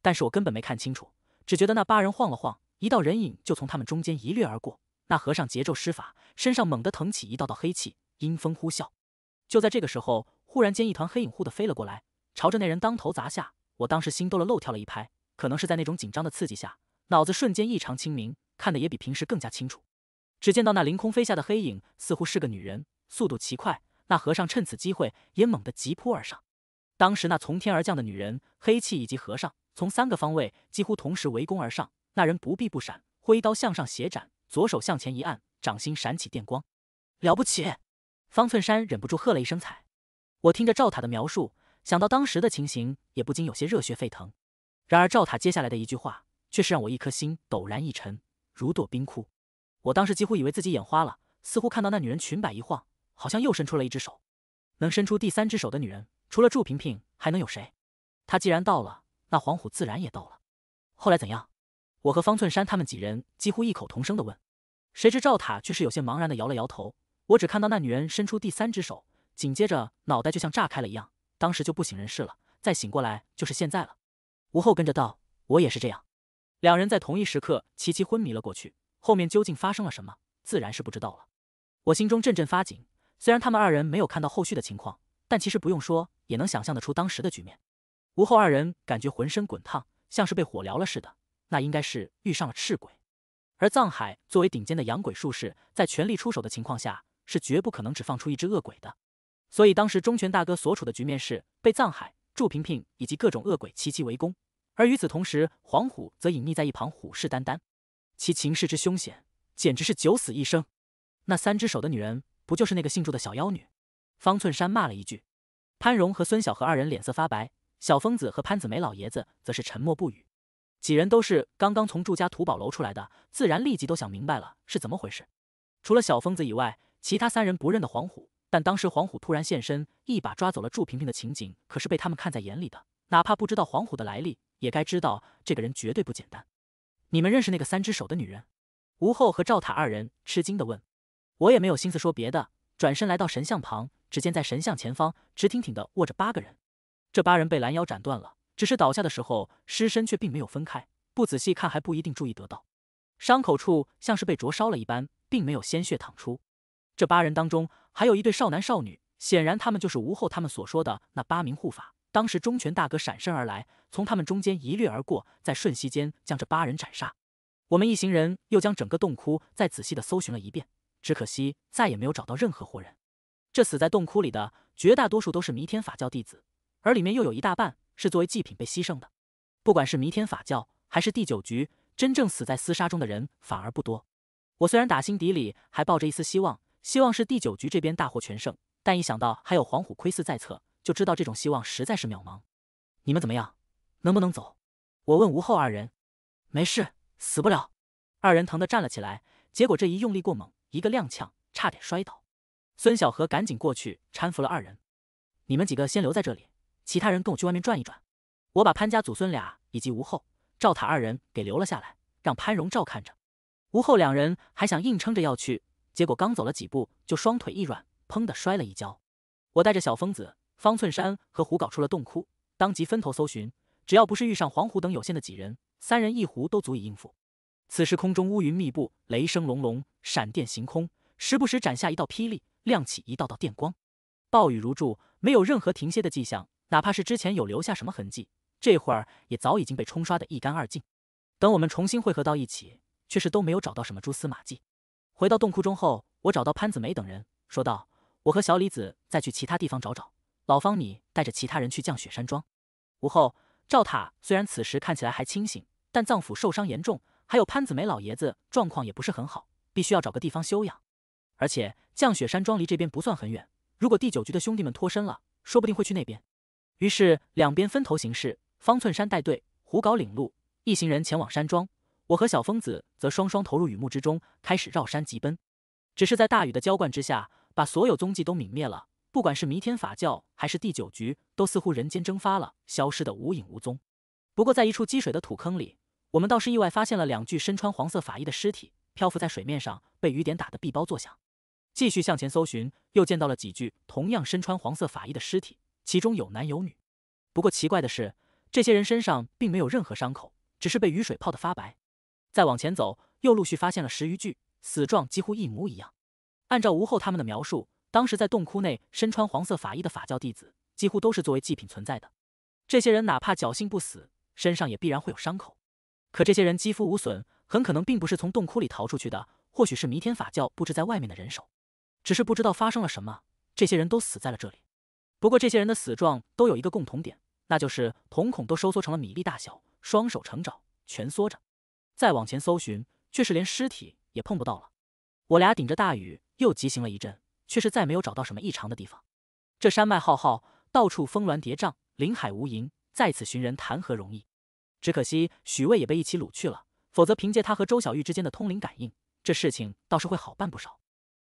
但是我根本没看清楚，只觉得那八人晃了晃。一道人影就从他们中间一掠而过，那和尚节奏施法，身上猛地腾起一道道黑气，阴风呼啸。就在这个时候，忽然间，一团黑影忽地飞了过来，朝着那人当头砸下。我当时心都了漏跳了一拍，可能是在那种紧张的刺激下，脑子瞬间异常清明，看得也比平时更加清楚。只见到那凌空飞下的黑影似乎是个女人，速度奇快。那和尚趁此机会也猛地疾扑而上。当时那从天而降的女人、黑气以及和尚从三个方位几乎同时围攻而上。那人不避不闪，挥刀向上斜斩，左手向前一按，掌心闪起电光。了不起！方寸山忍不住喝了一声彩。我听着赵塔的描述，想到当时的情形，也不禁有些热血沸腾。然而赵塔接下来的一句话，却是让我一颗心陡然一沉，如堕冰窟。我当时几乎以为自己眼花了，似乎看到那女人裙摆一晃，好像又伸出了一只手。能伸出第三只手的女人，除了祝平平，还能有谁？她既然到了，那黄虎自然也到了。后来怎样？我和方寸山他们几人几乎异口同声的问，谁知赵塔却是有些茫然的摇了摇头。我只看到那女人伸出第三只手，紧接着脑袋就像炸开了一样，当时就不省人事了。再醒过来就是现在了。吴后跟着道：“我也是这样。”两人在同一时刻齐齐昏迷了过去。后面究竟发生了什么，自然是不知道了。我心中阵阵发紧。虽然他们二人没有看到后续的情况，但其实不用说也能想象得出当时的局面。吴后二人感觉浑身滚烫，像是被火燎了似的。那应该是遇上了赤鬼，而藏海作为顶尖的养鬼术士，在全力出手的情况下，是绝不可能只放出一只恶鬼的。所以当时忠权大哥所处的局面是被藏海、祝平平以及各种恶鬼齐齐围攻，而与此同时，黄虎则隐匿在一旁虎视眈眈。其情势之凶险，简直是九死一生。那三只手的女人，不就是那个姓祝的小妖女？方寸山骂了一句。潘荣和孙小和二人脸色发白，小疯子和潘子梅老爷子则是沉默不语。几人都是刚刚从祝家土宝楼出来的，自然立即都想明白了是怎么回事。除了小疯子以外，其他三人不认得黄虎，但当时黄虎突然现身，一把抓走了祝平平的情景，可是被他们看在眼里的。哪怕不知道黄虎的来历，也该知道这个人绝对不简单。你们认识那个三只手的女人？吴后和赵塔二人吃惊的问。我也没有心思说别的，转身来到神像旁，只见在神像前方直挺挺的卧着八个人，这八人被拦腰斩断了。只是倒下的时候，尸身却并没有分开，不仔细看还不一定注意得到。伤口处像是被灼烧了一般，并没有鲜血淌出。这八人当中还有一对少男少女，显然他们就是吴后他们所说的那八名护法。当时忠权大哥闪身而来，从他们中间一掠而过，在瞬息间将这八人斩杀。我们一行人又将整个洞窟再仔细的搜寻了一遍，只可惜再也没有找到任何活人。这死在洞窟里的绝大多数都是弥天法教弟子，而里面又有一大半。是作为祭品被牺牲的，不管是弥天法教还是第九局，真正死在厮杀中的人反而不多。我虽然打心底里还抱着一丝希望，希望是第九局这边大获全胜，但一想到还有黄虎窥伺在侧，就知道这种希望实在是渺茫。你们怎么样？能不能走？我问吴后二人。没事，死不了。二人疼得站了起来，结果这一用力过猛，一个踉跄，差点摔倒。孙小河赶紧过去搀扶了二人。你们几个先留在这里。其他人跟我去外面转一转，我把潘家祖孙俩以及吴后、赵塔二人给留了下来，让潘荣照看着。吴后两人还想硬撑着要去，结果刚走了几步就双腿一软，砰的摔了一跤。我带着小疯子、方寸山和胡搞出了洞窟，当即分头搜寻。只要不是遇上黄虎等有限的几人，三人一胡都足以应付。此时空中乌云密布，雷声隆隆，闪电行空，时不时斩下一道霹雳，亮起一道道电光，暴雨如注，没有任何停歇的迹象。哪怕是之前有留下什么痕迹，这会儿也早已经被冲刷得一干二净。等我们重新汇合到一起，却是都没有找到什么蛛丝马迹。回到洞窟中后，我找到潘子梅等人，说道：“我和小李子再去其他地方找找，老方你带着其他人去降雪山庄。”午后，赵塔虽然此时看起来还清醒，但脏腑受伤严重，还有潘子梅老爷子状况也不是很好，必须要找个地方休养。而且降雪山庄离这边不算很远，如果第九局的兄弟们脱身了，说不定会去那边。于是两边分头行事，方寸山带队，胡搞领路，一行人前往山庄。我和小疯子则双双投入雨幕之中，开始绕山疾奔。只是在大雨的浇灌之下，把所有踪迹都泯灭了。不管是弥天法教还是第九局，都似乎人间蒸发了，消失得无影无踪。不过在一处积水的土坑里，我们倒是意外发现了两具身穿黄色法衣的尸体，漂浮在水面上，被雨点打得闭包作响。继续向前搜寻，又见到了几具同样身穿黄色法衣的尸体。其中有男有女，不过奇怪的是，这些人身上并没有任何伤口，只是被雨水泡得发白。再往前走，又陆续发现了十余具，死状几乎一模一样。按照吴后他们的描述，当时在洞窟内身穿黄色法衣的法教弟子，几乎都是作为祭品存在的。这些人哪怕侥幸不死，身上也必然会有伤口。可这些人肌肤无损，很可能并不是从洞窟里逃出去的，或许是弥天法教布置在外面的人手。只是不知道发生了什么，这些人都死在了这里。不过这些人的死状都有一个共同点，那就是瞳孔都收缩成了米粒大小，双手成爪，蜷缩着。再往前搜寻，却是连尸体也碰不到了。我俩顶着大雨又疾行了一阵，却是再没有找到什么异常的地方。这山脉浩浩，到处峰峦叠嶂，林海无垠，在此寻人谈何容易？只可惜许巍也被一起掳去了，否则凭借他和周小玉之间的通灵感应，这事情倒是会好办不少。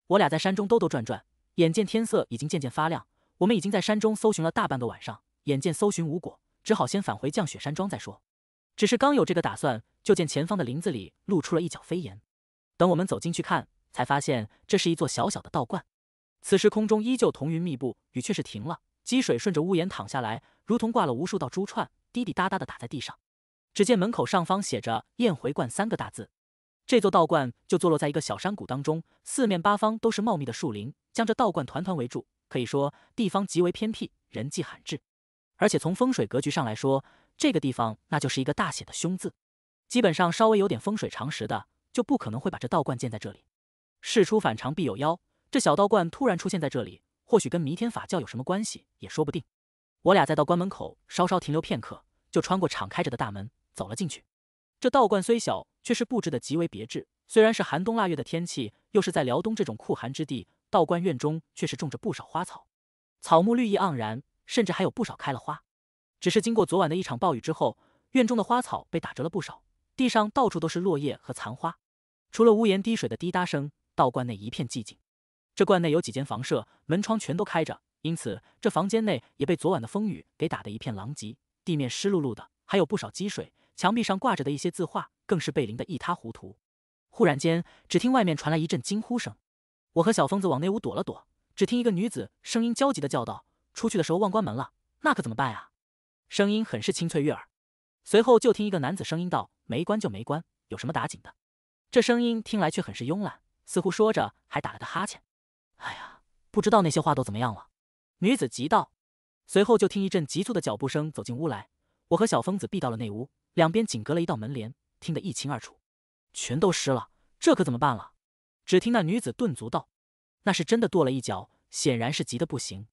我俩在山中兜兜转转，眼见天色已经渐渐发亮。我们已经在山中搜寻了大半个晚上，眼见搜寻无果，只好先返回降雪山庄再说。只是刚有这个打算，就见前方的林子里露出了一角飞檐。等我们走进去看，才发现这是一座小小的道观。此时空中依旧彤云密布，雨却是停了，积水顺着屋檐淌下来，如同挂了无数道珠串，滴滴答答的打在地上。只见门口上方写着“雁回观”三个大字。这座道观就坐落在一个小山谷当中，四面八方都是茂密的树林，将这道观团团围住。可以说，地方极为偏僻，人迹罕至。而且从风水格局上来说，这个地方那就是一个大写的凶字。基本上，稍微有点风水常识的，就不可能会把这道观建在这里。事出反常必有妖，这小道观突然出现在这里，或许跟弥天法教有什么关系也说不定。我俩在道观门口稍稍停留片刻，就穿过敞开着的大门走了进去。这道观虽小，却是布置的极为别致。虽然是寒冬腊月的天气，又是在辽东这种酷寒之地。道观院中却是种着不少花草，草木绿意盎然，甚至还有不少开了花。只是经过昨晚的一场暴雨之后，院中的花草被打折了不少，地上到处都是落叶和残花。除了屋檐滴水的滴答声，道观内一片寂静。这观内有几间房舍，门窗全都开着，因此这房间内也被昨晚的风雨给打得一片狼藉，地面湿漉漉的，还有不少积水。墙壁上挂着的一些字画更是被淋得一塌糊涂。忽然间，只听外面传来一阵惊呼声。我和小疯子往内屋躲了躲，只听一个女子声音焦急的叫道：“出去的时候忘关门了，那可怎么办啊？”声音很是清脆悦耳。随后就听一个男子声音道：“没关就没关，有什么打紧的？”这声音听来却很是慵懒，似乎说着还打了个哈欠。哎呀，不知道那些话都怎么样了？女子急道。随后就听一阵急促的脚步声走进屋来，我和小疯子避到了内屋，两边仅隔了一道门帘，听得一清二楚。全都湿了，这可怎么办了？只听那女子顿足道：“那是真的跺了一脚，显然是急得不行。”“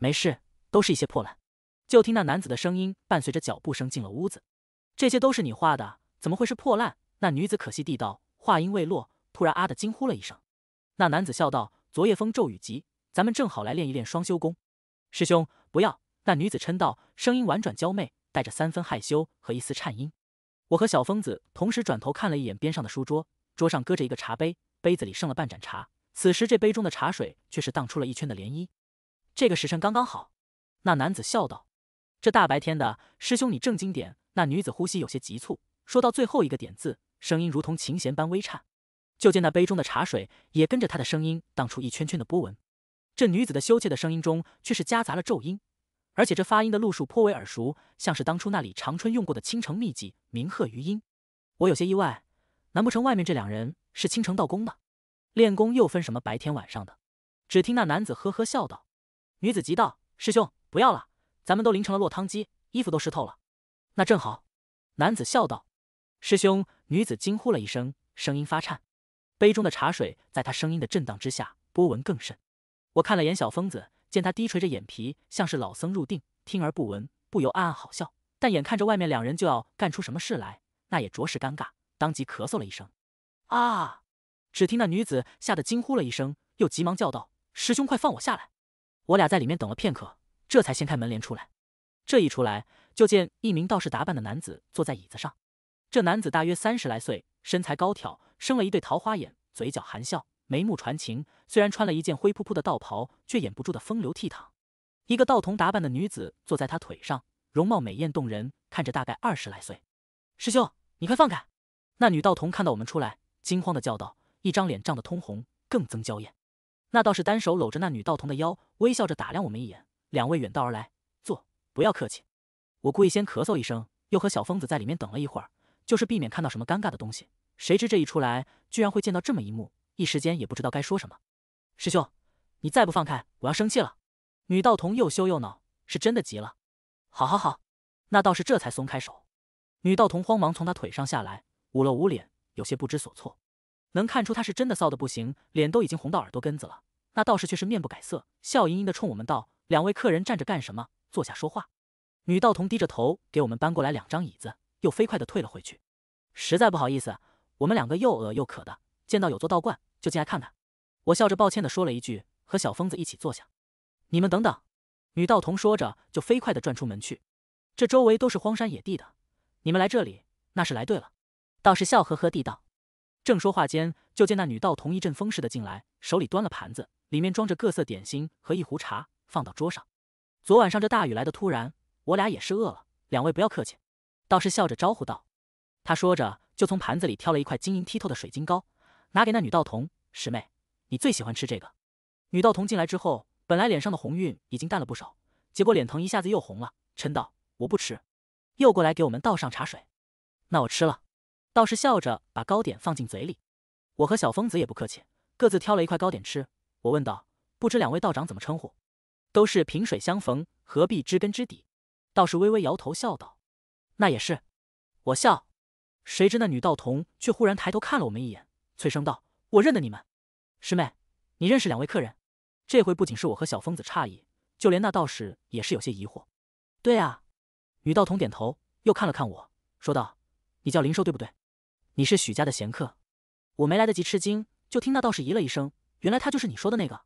没事，都是一些破烂。”就听那男子的声音伴随着脚步声进了屋子。“这些都是你画的，怎么会是破烂？”那女子可惜地道。话音未落，突然啊的惊呼了一声。那男子笑道：“昨夜风骤雨急，咱们正好来练一练双修功。”“师兄，不要！”那女子嗔道，声音婉转娇媚，带着三分害羞和一丝颤音。我和小疯子同时转头看了一眼边上的书桌，桌上搁着一个茶杯。杯子里剩了半盏茶，此时这杯中的茶水却是荡出了一圈的涟漪。这个时辰刚刚好，那男子笑道：“这大白天的，师兄你正经点。”那女子呼吸有些急促，说到最后一个“点”字，声音如同琴弦般微颤。就见那杯中的茶水也跟着她的声音荡出一圈圈的波纹。这女子的羞怯的声音中却是夹杂了咒音，而且这发音的路数颇为耳熟，像是当初那里长春用过的倾城秘籍《名鹤余音》。我有些意外，难不成外面这两人？是青城道宫的，练功又分什么白天晚上？的，只听那男子呵呵笑道，女子急道：“师兄，不要了，咱们都淋成了落汤鸡，衣服都湿透了。”那正好。男子笑道：“师兄。”女子惊呼了一声，声音发颤，杯中的茶水在他声音的震荡之下波纹更甚。我看了眼小疯子，见他低垂着眼皮，像是老僧入定，听而不闻，不由暗暗好笑。但眼看着外面两人就要干出什么事来，那也着实尴尬，当即咳嗽了一声。啊！只听那女子吓得惊呼了一声，又急忙叫道：“师兄，快放我下来！”我俩在里面等了片刻，这才掀开门帘出来。这一出来，就见一名道士打扮的男子坐在椅子上。这男子大约三十来岁，身材高挑，生了一对桃花眼，嘴角含笑，眉目传情。虽然穿了一件灰扑扑的道袍，却掩不住的风流倜傥。一个道童打扮的女子坐在他腿上，容貌美艳动人，看着大概二十来岁。师兄，你快放开！那女道童看到我们出来。惊慌的叫道，一张脸涨得通红，更增娇艳。那道士单手搂着那女道童的腰，微笑着打量我们一眼：“两位远道而来，坐，不要客气。”我故意先咳嗽一声，又和小疯子在里面等了一会儿，就是避免看到什么尴尬的东西。谁知这一出来，居然会见到这么一幕，一时间也不知道该说什么。师兄，你再不放开，我要生气了！女道童又羞又恼，是真的急了。好，好，好！那道士这才松开手，女道童慌忙从他腿上下来，捂了捂脸。有些不知所措，能看出他是真的臊的不行，脸都已经红到耳朵根子了。那道士却是面不改色，笑盈盈的冲我们道：“两位客人站着干什么？坐下说话。”女道童低着头给我们搬过来两张椅子，又飞快的退了回去。实在不好意思，我们两个又饿又渴的，见到有座道观就进来看看。我笑着抱歉的说了一句：“和小疯子一起坐下。”你们等等，女道童说着就飞快的转出门去。这周围都是荒山野地的，你们来这里那是来对了。道士笑呵呵地道：“正说话间，就见那女道童一阵风似的进来，手里端了盘子，里面装着各色点心和一壶茶，放到桌上。昨晚上这大雨来的突然，我俩也是饿了。两位不要客气。”道士笑着招呼道。他说着，就从盘子里挑了一块晶莹剔透的水晶糕，拿给那女道童：“师妹，你最喜欢吃这个。”女道童进来之后，本来脸上的红晕已经淡了不少，结果脸腾一下子又红了，嗔道：“我不吃。”又过来给我们倒上茶水。“那我吃了。”道士笑着把糕点放进嘴里，我和小疯子也不客气，各自挑了一块糕点吃。我问道：“不知两位道长怎么称呼？”“都是萍水相逢，何必知根知底？”道士微微摇头笑道：“那也是。”我笑，谁知那女道童却忽然抬头看了我们一眼，脆声道：“我认得你们，师妹，你认识两位客人？”这回不仅是我和小疯子诧异，就连那道士也是有些疑惑。“对啊。”女道童点头，又看了看我，说道：“你叫灵兽，对不对？”你是许家的闲客，我没来得及吃惊，就听那道士咦了一声。原来他就是你说的那个。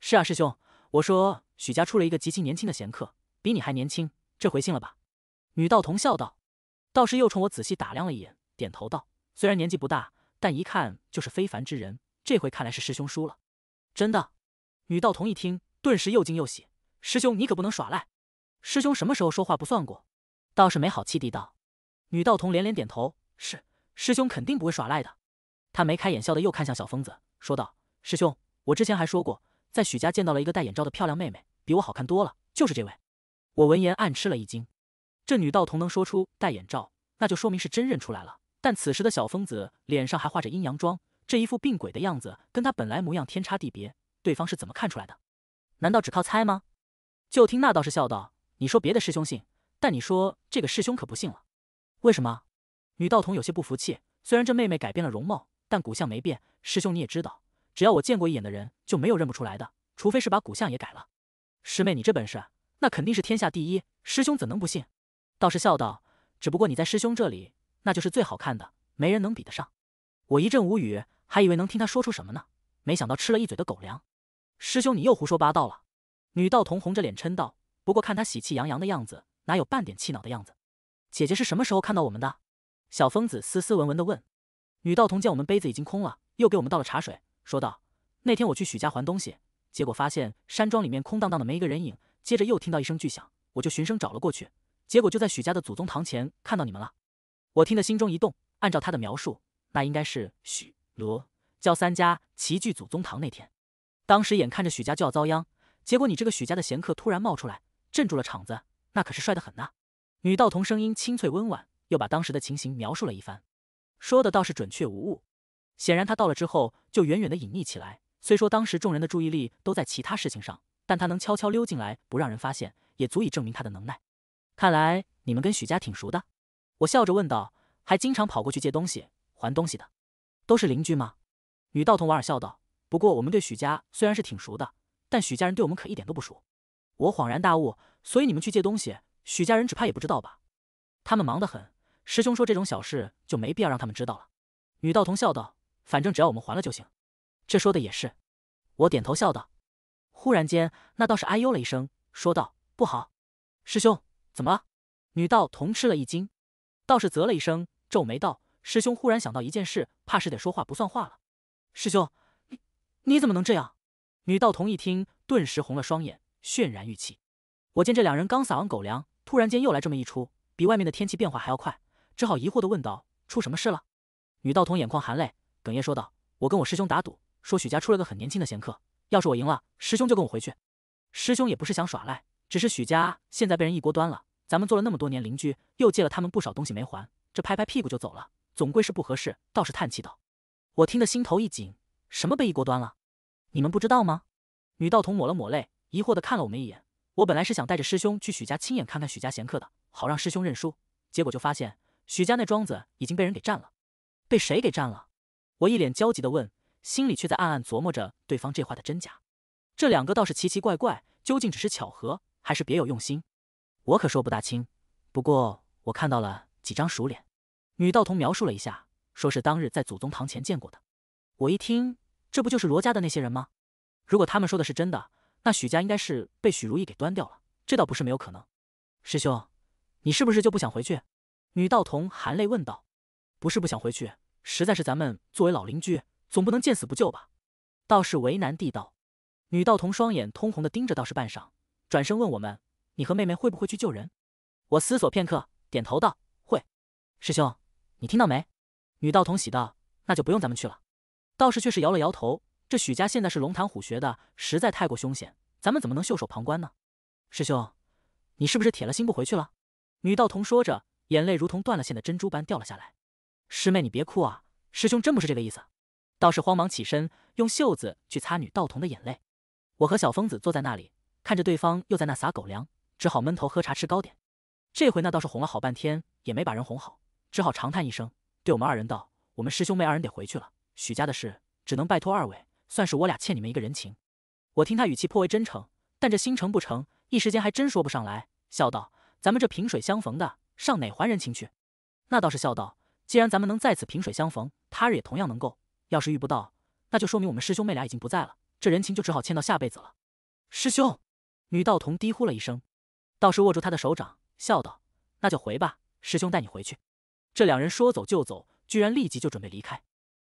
是啊，师兄，我说许家出了一个极其年轻的闲客，比你还年轻，这回信了吧？女道童笑道。道士又冲我仔细打量了一眼，点头道：“虽然年纪不大，但一看就是非凡之人。这回看来是师兄输了。”真的？女道童一听，顿时又惊又喜：“师兄你可不能耍赖！师兄什么时候说话不算过？”道士没好气地道。女道童连连点头：“是。”师兄肯定不会耍赖的，他眉开眼笑的又看向小疯子，说道：“师兄，我之前还说过，在许家见到了一个戴眼罩的漂亮妹妹，比我好看多了，就是这位。”我闻言暗吃了一惊，这女道童能说出戴眼罩，那就说明是真认出来了。但此时的小疯子脸上还画着阴阳妆，这一副病鬼的样子，跟他本来模样天差地别，对方是怎么看出来的？难道只靠猜吗？就听那道士笑道：“你说别的师兄信，但你说这个师兄可不信了，为什么？”女道童有些不服气，虽然这妹妹改变了容貌，但骨相没变。师兄你也知道，只要我见过一眼的人，就没有认不出来的，除非是把骨相也改了。师妹，你这本事，那肯定是天下第一。师兄怎能不信？道士笑道：“只不过你在师兄这里，那就是最好看的，没人能比得上。”我一阵无语，还以为能听他说出什么呢，没想到吃了一嘴的狗粮。师兄，你又胡说八道了。”女道童红着脸嗔道。不过看他喜气洋洋的样子，哪有半点气恼的样子？姐姐是什么时候看到我们的？小疯子斯斯文文的问：“女道童，见我们杯子已经空了，又给我们倒了茶水，说道：那天我去许家还东西，结果发现山庄里面空荡荡的，没一个人影。接着又听到一声巨响，我就循声找了过去，结果就在许家的祖宗堂前看到你们了。我听得心中一动，按照他的描述，那应该是许罗焦三家齐聚祖宗堂那天。当时眼看着许家就要遭殃，结果你这个许家的闲客突然冒出来，镇住了场子，那可是帅得很呐。”女道童声音清脆温婉。又把当时的情形描述了一番，说的倒是准确无误。显然他到了之后就远远的隐匿起来。虽说当时众人的注意力都在其他事情上，但他能悄悄溜进来不让人发现，也足以证明他的能耐。看来你们跟许家挺熟的，我笑着问道，还经常跑过去借东西还东西的，都是邻居吗？女道童莞尔笑道：“不过我们对许家虽然是挺熟的，但许家人对我们可一点都不熟。”我恍然大悟，所以你们去借东西，许家人只怕也不知道吧？他们忙得很。师兄说：“这种小事就没必要让他们知道了。”女道童笑道：“反正只要我们还了就行。”这说的也是，我点头笑道。忽然间，那道士哎呦了一声，说道：“不好，师兄，怎么了？”女道童吃了一惊，道士啧了一声，皱眉道：“师兄忽然想到一件事，怕是得说话不算话了。”师兄，你你怎么能这样？”女道童一听，顿时红了双眼，泫然欲泣。我见这两人刚撒完狗粮，突然间又来这么一出，比外面的天气变化还要快。只好疑惑地问道：“出什么事了？”女道童眼眶含泪，哽咽说道：“我跟我师兄打赌，说许家出了个很年轻的贤客，要是我赢了，师兄就跟我回去。师兄也不是想耍赖，只是许家现在被人一锅端了，咱们做了那么多年邻居，又借了他们不少东西没还，这拍拍屁股就走了，总归是不合适。”道士叹气道：“我听得心头一紧，什么被一锅端了？你们不知道吗？”女道童抹了抹泪，疑惑地看了我们一眼。我本来是想带着师兄去许家亲眼看看许家贤客的，好让师兄认输，结果就发现。许家那庄子已经被人给占了，被谁给占了？我一脸焦急地问，心里却在暗暗琢磨着对方这话的真假。这两个倒是奇奇怪怪，究竟只是巧合，还是别有用心？我可说不大清。不过我看到了几张熟脸，女道童描述了一下，说是当日在祖宗堂前见过的。我一听，这不就是罗家的那些人吗？如果他们说的是真的，那许家应该是被许如意给端掉了，这倒不是没有可能。师兄，你是不是就不想回去？女道童含泪问道：“不是不想回去，实在是咱们作为老邻居，总不能见死不救吧？”道士为难地道。女道童双眼通红地盯着道士半晌，转身问我们：“你和妹妹会不会去救人？”我思索片刻，点头道：“会。”师兄，你听到没？女道童喜道：“那就不用咱们去了。”道士却是摇了摇头：“这许家现在是龙潭虎穴的，实在太过凶险，咱们怎么能袖手旁观呢？”师兄，你是不是铁了心不回去了？”女道童说着。眼泪如同断了线的珍珠般掉了下来。师妹，你别哭啊！师兄真不是这个意思。道士慌忙起身，用袖子去擦女道童的眼泪。我和小疯子坐在那里，看着对方又在那撒狗粮，只好闷头喝茶吃糕点。这回那倒是哄了好半天，也没把人哄好，只好长叹一声，对我们二人道：“我们师兄妹二人得回去了，许家的事只能拜托二位，算是我俩欠你们一个人情。”我听他语气颇为真诚，但这心诚不诚，一时间还真说不上来，笑道：“咱们这萍水相逢的。”上哪还人情去？那倒是笑道：“既然咱们能在此萍水相逢，他日也同样能够。要是遇不到，那就说明我们师兄妹俩已经不在了，这人情就只好欠到下辈子了。”师兄，女道童低呼了一声，道士握住她的手掌，笑道：“那就回吧，师兄带你回去。”这两人说走就走，居然立即就准备离开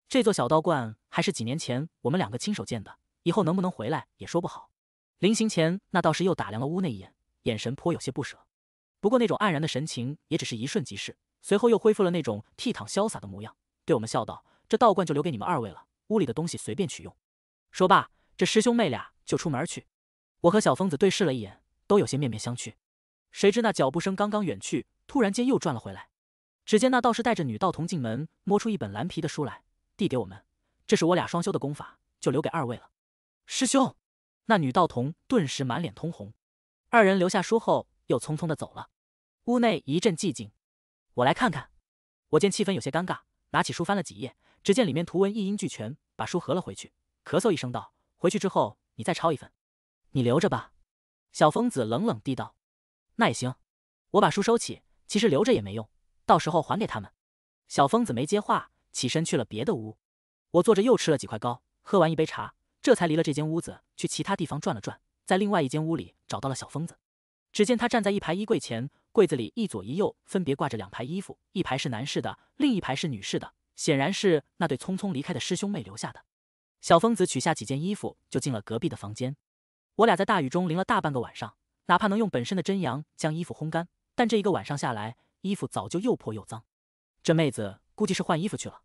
这座小道观，还是几年前我们两个亲手建的，以后能不能回来也说不好。临行前，那道士又打量了屋内一眼，眼神颇有些不舍。不过那种黯然的神情也只是一瞬即逝，随后又恢复了那种倜傥潇洒的模样，对我们笑道：“这道观就留给你们二位了，屋里的东西随便取用。”说罢，这师兄妹俩就出门去。我和小疯子对视了一眼，都有些面面相觑。谁知那脚步声刚刚远去，突然间又转了回来。只见那道士带着女道童进门，摸出一本蓝皮的书来，递给我们：“这是我俩双修的功法，就留给二位了。”师兄，那女道童顿时满脸通红。二人留下书后。又匆匆的走了，屋内一阵寂静。我来看看。我见气氛有些尴尬，拿起书翻了几页，只见里面图文一应俱全，把书合了回去，咳嗽一声道：“回去之后你再抄一份，你留着吧。”小疯子冷冷地道：“那也行。”我把书收起，其实留着也没用，到时候还给他们。小疯子没接话，起身去了别的屋。我坐着又吃了几块糕，喝完一杯茶，这才离了这间屋子，去其他地方转了转，在另外一间屋里找到了小疯子。只见他站在一排衣柜前，柜子里一左一右分别挂着两排衣服，一排是男士的，另一排是女士的，显然是那对匆匆离开的师兄妹留下的。小疯子取下几件衣服，就进了隔壁的房间。我俩在大雨中淋了大半个晚上，哪怕能用本身的真阳将衣服烘干，但这一个晚上下来，衣服早就又破又脏。这妹子估计是换衣服去了，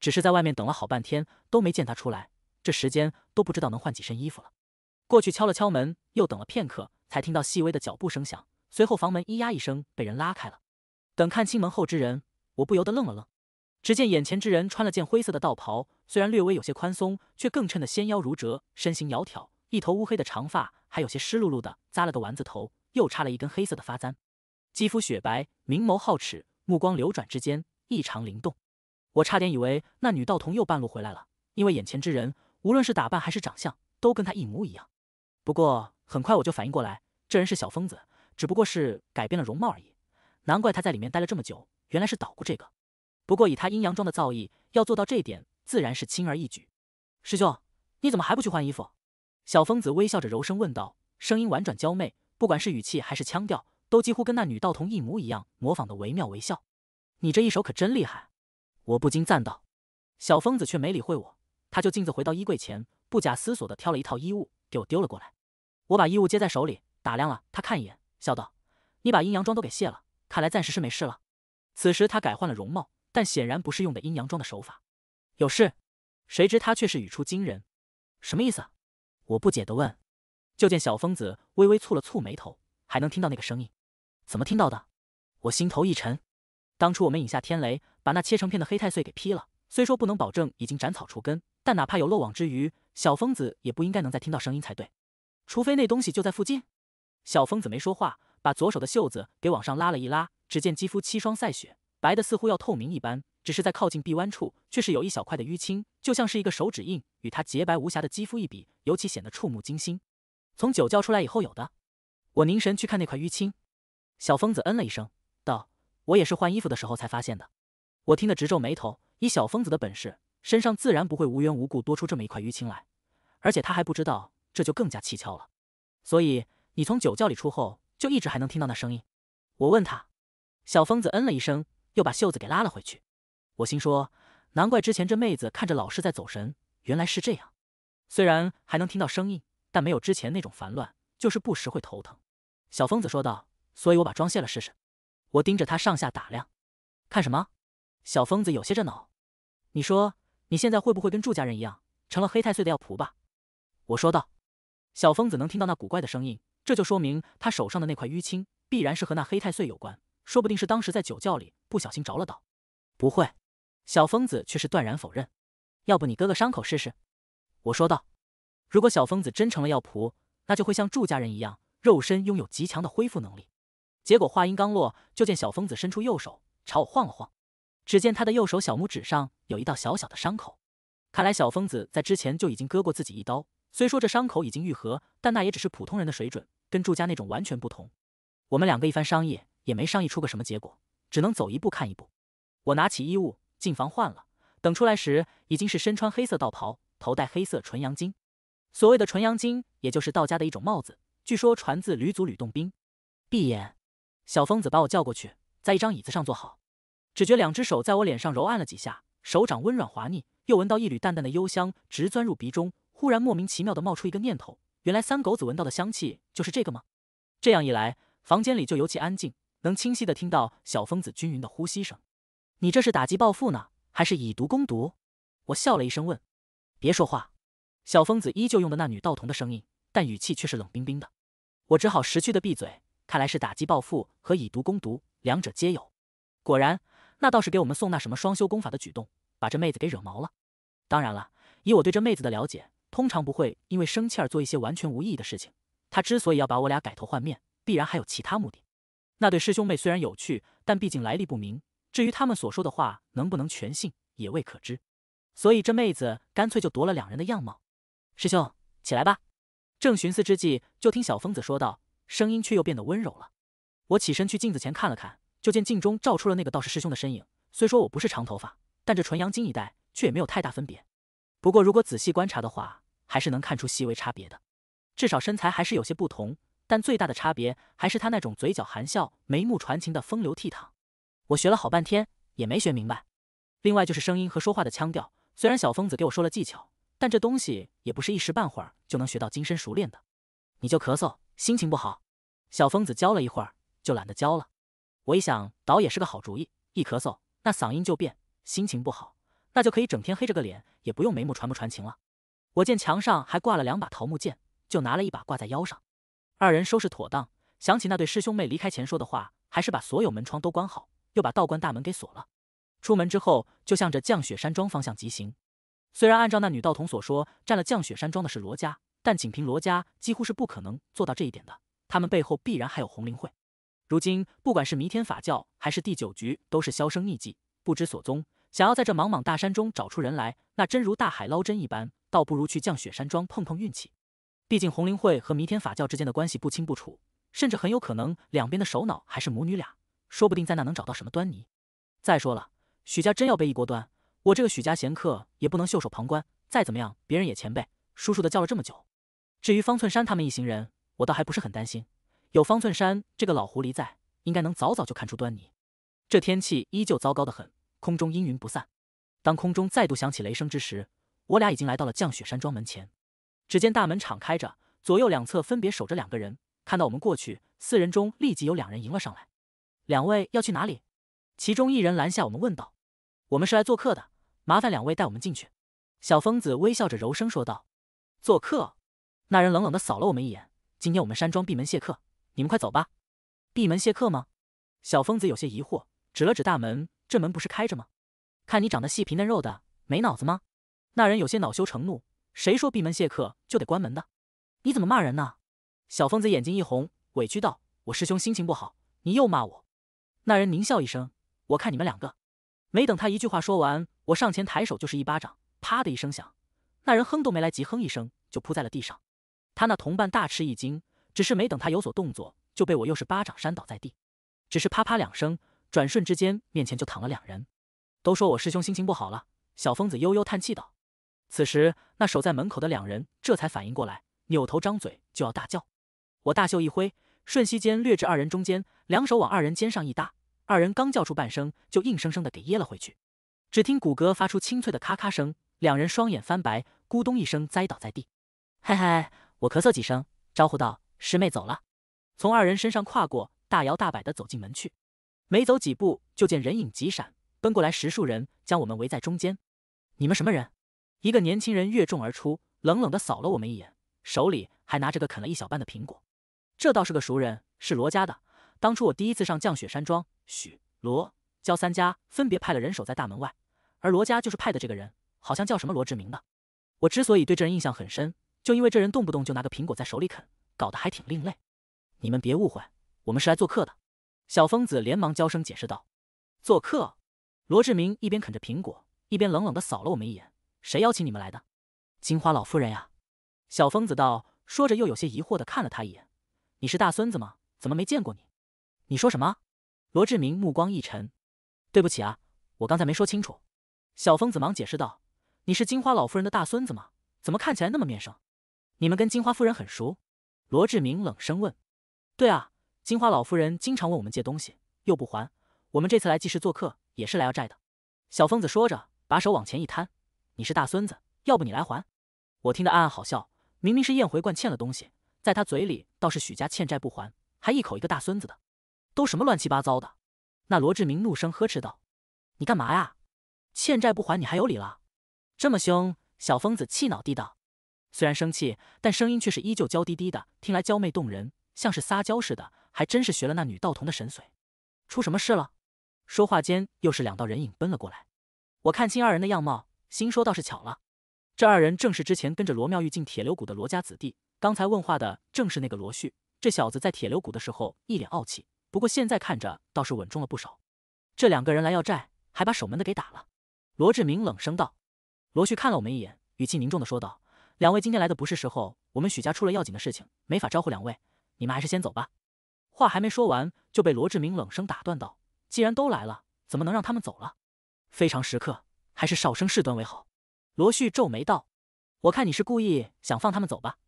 只是在外面等了好半天都没见她出来，这时间都不知道能换几身衣服了。过去敲了敲门，又等了片刻。才听到细微的脚步声响，随后房门咿呀一声被人拉开了。等看清门后之人，我不由得愣了愣。只见眼前之人穿了件灰色的道袍，虽然略微有些宽松，却更衬得纤腰如折，身形窈窕。一头乌黑的长发还有些湿漉漉的，扎了个丸子头，又插了一根黑色的发簪。肌肤雪白，明眸皓齿，目光流转之间异常灵动。我差点以为那女道童又半路回来了，因为眼前之人无论是打扮还是长相都跟她一模一样。不过。很快我就反应过来，这人是小疯子，只不过是改变了容貌而已。难怪他在里面待了这么久，原来是捣鼓这个。不过以他阴阳装的造诣，要做到这点自然是轻而易举。师兄，你怎么还不去换衣服？小疯子微笑着柔声问道，声音婉转娇媚，不管是语气还是腔调，都几乎跟那女道童一模一样，模仿的惟妙惟肖。你这一手可真厉害，我不禁赞道。小疯子却没理会我，他就径自回到衣柜前，不假思索的挑了一套衣物给我丢了过来。我把衣物接在手里，打量了他看一眼，笑道：“你把阴阳妆都给卸了，看来暂时是没事了。”此时他改换了容貌，但显然不是用的阴阳妆的手法。有事？谁知他却是语出惊人。什么意思？我不解地问。就见小疯子微微蹙了蹙眉头，还能听到那个声音？怎么听到的？我心头一沉。当初我们引下天雷，把那切成片的黑太岁给劈了，虽说不能保证已经斩草除根，但哪怕有漏网之鱼，小疯子也不应该能再听到声音才对。除非那东西就在附近。小疯子没说话，把左手的袖子给往上拉了一拉。只见肌肤欺霜赛雪，白的似乎要透明一般，只是在靠近臂弯处，却是有一小块的淤青，就像是一个手指印，与他洁白无瑕的肌肤一比，尤其显得触目惊心。从酒窖出来以后有的。我凝神去看那块淤青，小疯子嗯了一声，道：“我也是换衣服的时候才发现的。”我听得直皱眉头。以小疯子的本事，身上自然不会无缘无故多出这么一块淤青来，而且他还不知道。这就更加蹊跷了，所以你从酒窖里出后，就一直还能听到那声音。我问他，小疯子嗯了一声，又把袖子给拉了回去。我心说，难怪之前这妹子看着老是在走神，原来是这样。虽然还能听到声音，但没有之前那种烦乱，就是不时会头疼。小疯子说道：“所以我把妆卸了试试。”我盯着他上下打量，看什么？小疯子有些着恼：“你说你现在会不会跟祝家人一样，成了黑太岁的药仆吧？”我说道。小疯子能听到那古怪的声音，这就说明他手上的那块淤青必然是和那黑太岁有关，说不定是当时在酒窖里不小心着了道。不会，小疯子却是断然否认。要不你割个伤口试试？我说道。如果小疯子真成了药仆，那就会像祝家人一样，肉身拥有极强的恢复能力。结果话音刚落，就见小疯子伸出右手朝我晃了晃。只见他的右手小拇指上有一道小小的伤口，看来小疯子在之前就已经割过自己一刀。虽说这伤口已经愈合，但那也只是普通人的水准，跟祝家那种完全不同。我们两个一番商议，也没商议出个什么结果，只能走一步看一步。我拿起衣物进房换了，等出来时已经是身穿黑色道袍，头戴黑色纯阳巾。所谓的纯阳巾，也就是道家的一种帽子，据说传自吕祖吕洞宾。闭眼，小疯子把我叫过去，在一张椅子上坐好，只觉两只手在我脸上揉按了几下，手掌温软滑腻，又闻到一缕淡淡的幽香，直钻入鼻中。忽然莫名其妙的冒出一个念头，原来三狗子闻到的香气就是这个吗？这样一来，房间里就尤其安静，能清晰的听到小疯子均匀的呼吸声。你这是打击报复呢，还是以毒攻毒？我笑了一声问。别说话。小疯子依旧用的那女道童的声音，但语气却是冷冰冰的。我只好识趣的闭嘴。看来是打击报复和以毒攻毒两者皆有。果然，那倒是给我们送那什么双修功法的举动，把这妹子给惹毛了。当然了，以我对这妹子的了解。通常不会因为生气而做一些完全无意义的事情。他之所以要把我俩改头换面，必然还有其他目的。那对师兄妹虽然有趣，但毕竟来历不明。至于他们所说的话能不能全信，也未可知。所以这妹子干脆就夺了两人的样貌。师兄，起来吧。正寻思之际，就听小疯子说道，声音却又变得温柔了。我起身去镜子前看了看，就见镜中照出了那个道士师兄的身影。虽说我不是长头发，但这纯阳经一带却也没有太大分别。不过如果仔细观察的话，还是能看出细微差别的，至少身材还是有些不同。但最大的差别还是他那种嘴角含笑、眉目传情的风流倜傥。我学了好半天也没学明白。另外就是声音和说话的腔调，虽然小疯子给我说了技巧，但这东西也不是一时半会儿就能学到精深熟练的。你就咳嗽，心情不好，小疯子教了一会儿就懒得教了。我一想，倒也是个好主意，一咳嗽那嗓音就变，心情不好那就可以整天黑着个脸，也不用眉目传不传情了。我见墙上还挂了两把桃木剑，就拿了一把挂在腰上。二人收拾妥当，想起那对师兄妹离开前说的话，还是把所有门窗都关好，又把道观大门给锁了。出门之后，就向着降雪山庄方向急行。虽然按照那女道童所说，占了降雪山庄的是罗家，但仅凭罗家几乎是不可能做到这一点的。他们背后必然还有红灵会。如今不管是弥天法教还是第九局，都是销声匿迹，不知所踪。想要在这茫茫大山中找出人来，那真如大海捞针一般。倒不如去降雪山庄碰碰运气，毕竟红灵会和弥天法教之间的关系不清不楚，甚至很有可能两边的首脑还是母女俩，说不定在那能找到什么端倪。再说了，许家真要被一锅端，我这个许家贤客也不能袖手旁观。再怎么样，别人也前辈叔叔的叫了这么久。至于方寸山他们一行人，我倒还不是很担心，有方寸山这个老狐狸在，应该能早早就看出端倪。这天气依旧糟糕的很，空中阴云不散。当空中再度响起雷声之时。我俩已经来到了降雪山庄门前，只见大门敞开着，左右两侧分别守着两个人。看到我们过去，四人中立即有两人迎了上来。两位要去哪里？其中一人拦下我们问道：“我们是来做客的，麻烦两位带我们进去。”小疯子微笑着柔声说道：“做客？”那人冷冷的扫了我们一眼：“今天我们山庄闭门谢客，你们快走吧。”闭门谢客吗？小疯子有些疑惑，指了指大门：“这门不是开着吗？”看你长得细皮嫩肉的，没脑子吗？那人有些恼羞成怒：“谁说闭门谢客就得关门的？你怎么骂人呢？”小疯子眼睛一红，委屈道：“我师兄心情不好，你又骂我。”那人狞笑一声：“我看你们两个。”没等他一句话说完，我上前抬手就是一巴掌，啪的一声响，那人哼都没来及哼一声，就扑在了地上。他那同伴大吃一惊，只是没等他有所动作，就被我又是巴掌扇倒在地，只是啪啪两声，转瞬之间面前就躺了两人。都说我师兄心情不好了，小疯子悠悠叹气道。此时，那守在门口的两人这才反应过来，扭头张嘴就要大叫。我大袖一挥，瞬息间掠至二人中间，两手往二人肩上一搭，二人刚叫出半声，就硬生生的给噎了回去。只听骨骼发出清脆的咔咔声，两人双眼翻白，咕咚一声栽倒在地。嘿嘿，我咳嗽几声，招呼道：“师妹走了。”从二人身上跨过，大摇大摆的走进门去。没走几步，就见人影急闪，奔过来十数人将我们围在中间。“你们什么人？”一个年轻人越众而出，冷冷的扫了我们一眼，手里还拿着个啃了一小半的苹果。这倒是个熟人，是罗家的。当初我第一次上降雪山庄，许罗焦三家分别派了人守在大门外，而罗家就是派的这个人，好像叫什么罗志明的。我之所以对这人印象很深，就因为这人动不动就拿个苹果在手里啃，搞得还挺另类。你们别误会，我们是来做客的。小疯子连忙娇声解释道：“做客。”罗志明一边啃着苹果，一边冷冷的扫了我们一眼。谁邀请你们来的？金花老夫人呀！小疯子道，说着又有些疑惑的看了他一眼：“你是大孙子吗？怎么没见过你？”“你说什么？”罗志明目光一沉。“对不起啊，我刚才没说清楚。”小疯子忙解释道：“你是金花老夫人的大孙子吗？怎么看起来那么面生？你们跟金花夫人很熟？”罗志明冷声问：“对啊，金花老夫人经常问我们借东西，又不还。我们这次来既是做客，也是来要债的。”小疯子说着，把手往前一摊。你是大孙子，要不你来还？我听得暗暗好笑，明明是燕回冠欠了东西，在他嘴里倒是许家欠债不还，还一口一个大孙子的，都什么乱七八糟的！那罗志明怒声呵斥道：“你干嘛呀？欠债不还，你还有理了？这么凶！”小疯子气恼地道：“虽然生气，但声音却是依旧娇滴滴的，听来娇媚动人，像是撒娇似的，还真是学了那女道童的神髓。”出什么事了？说话间又是两道人影奔了过来，我看清二人的样貌。心说倒是巧了，这二人正是之前跟着罗妙玉进铁流谷的罗家子弟。刚才问话的正是那个罗旭，这小子在铁流谷的时候一脸傲气，不过现在看着倒是稳重了不少。这两个人来要债，还把守门的给打了。罗志明冷声道。罗旭看了我们一眼，语气凝重的说道：“两位今天来的不是时候，我们许家出了要紧的事情，没法招呼两位，你们还是先走吧。”话还没说完，就被罗志明冷声打断道：“既然都来了，怎么能让他们走了？非常时刻。”还是少生事端为好。罗旭皱眉道：“我看你是故意想放他们走吧？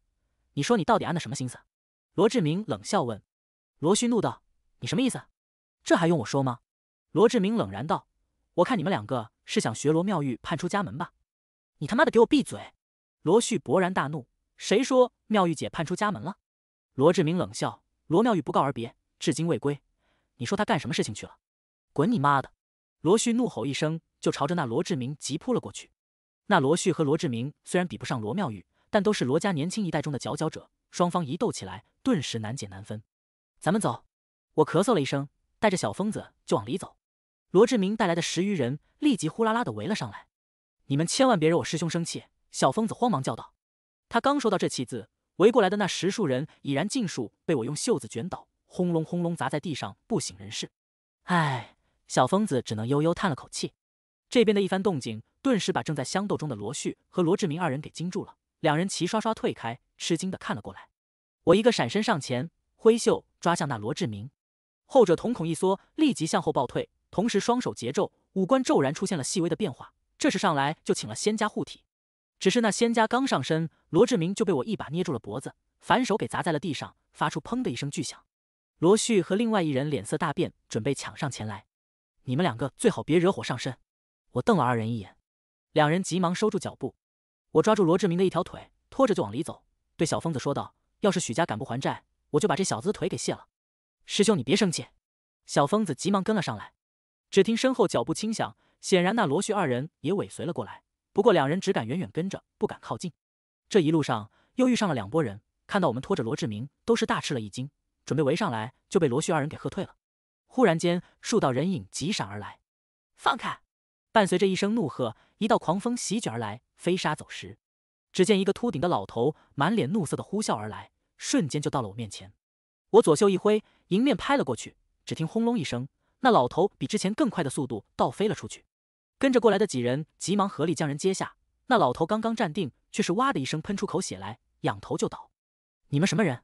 你说你到底安的什么心思？”罗志明冷笑问。罗旭怒道：“你什么意思？这还用我说吗？”罗志明冷然道：“我看你们两个是想学罗妙玉叛出家门吧？”“你他妈的给我闭嘴！”罗旭勃然大怒。“谁说妙玉姐叛出家门了？”罗志明冷笑：“罗妙玉不告而别，至今未归。你说她干什么事情去了？”“滚你妈的！”罗旭怒吼一声。就朝着那罗志明急扑了过去。那罗旭和罗志明虽然比不上罗妙玉，但都是罗家年轻一代中的佼佼者。双方一斗起来，顿时难解难分。咱们走！我咳嗽了一声，带着小疯子就往里走。罗志明带来的十余人立即呼啦啦的围了上来。你们千万别惹我师兄生气！小疯子慌忙叫道。他刚说到这气字，围过来的那十数人已然尽数被我用袖子卷倒，轰隆轰隆砸在地上，不省人事。唉，小疯子只能悠悠叹了口气。这边的一番动静，顿时把正在相斗中的罗旭和罗志明二人给惊住了，两人齐刷刷退开，吃惊的看了过来。我一个闪身上前，挥袖抓向那罗志明，后者瞳孔一缩，立即向后暴退，同时双手结咒，五官骤然出现了细微的变化。这时上来就请了仙家护体，只是那仙家刚上身，罗志明就被我一把捏住了脖子，反手给砸在了地上，发出砰的一声巨响。罗旭和另外一人脸色大变，准备抢上前来。你们两个最好别惹火上身。我瞪了二人一眼，两人急忙收住脚步。我抓住罗志明的一条腿，拖着就往里走，对小疯子说道：“要是许家敢不还债，我就把这小子的腿给卸了。”师兄，你别生气。小疯子急忙跟了上来。只听身后脚步轻响，显然那罗旭二人也尾随了过来。不过两人只敢远远跟着，不敢靠近。这一路上又遇上了两拨人，看到我们拖着罗志明，都是大吃了一惊，准备围上来，就被罗旭二人给喝退了。忽然间，数道人影急闪而来，放开！伴随着一声怒喝，一道狂风席卷而来，飞沙走石。只见一个秃顶的老头，满脸怒色的呼啸而来，瞬间就到了我面前。我左袖一挥，迎面拍了过去。只听轰隆一声，那老头比之前更快的速度倒飞了出去。跟着过来的几人急忙合力将人接下。那老头刚刚站定，却是哇的一声喷出口血来，仰头就倒。你们什么人？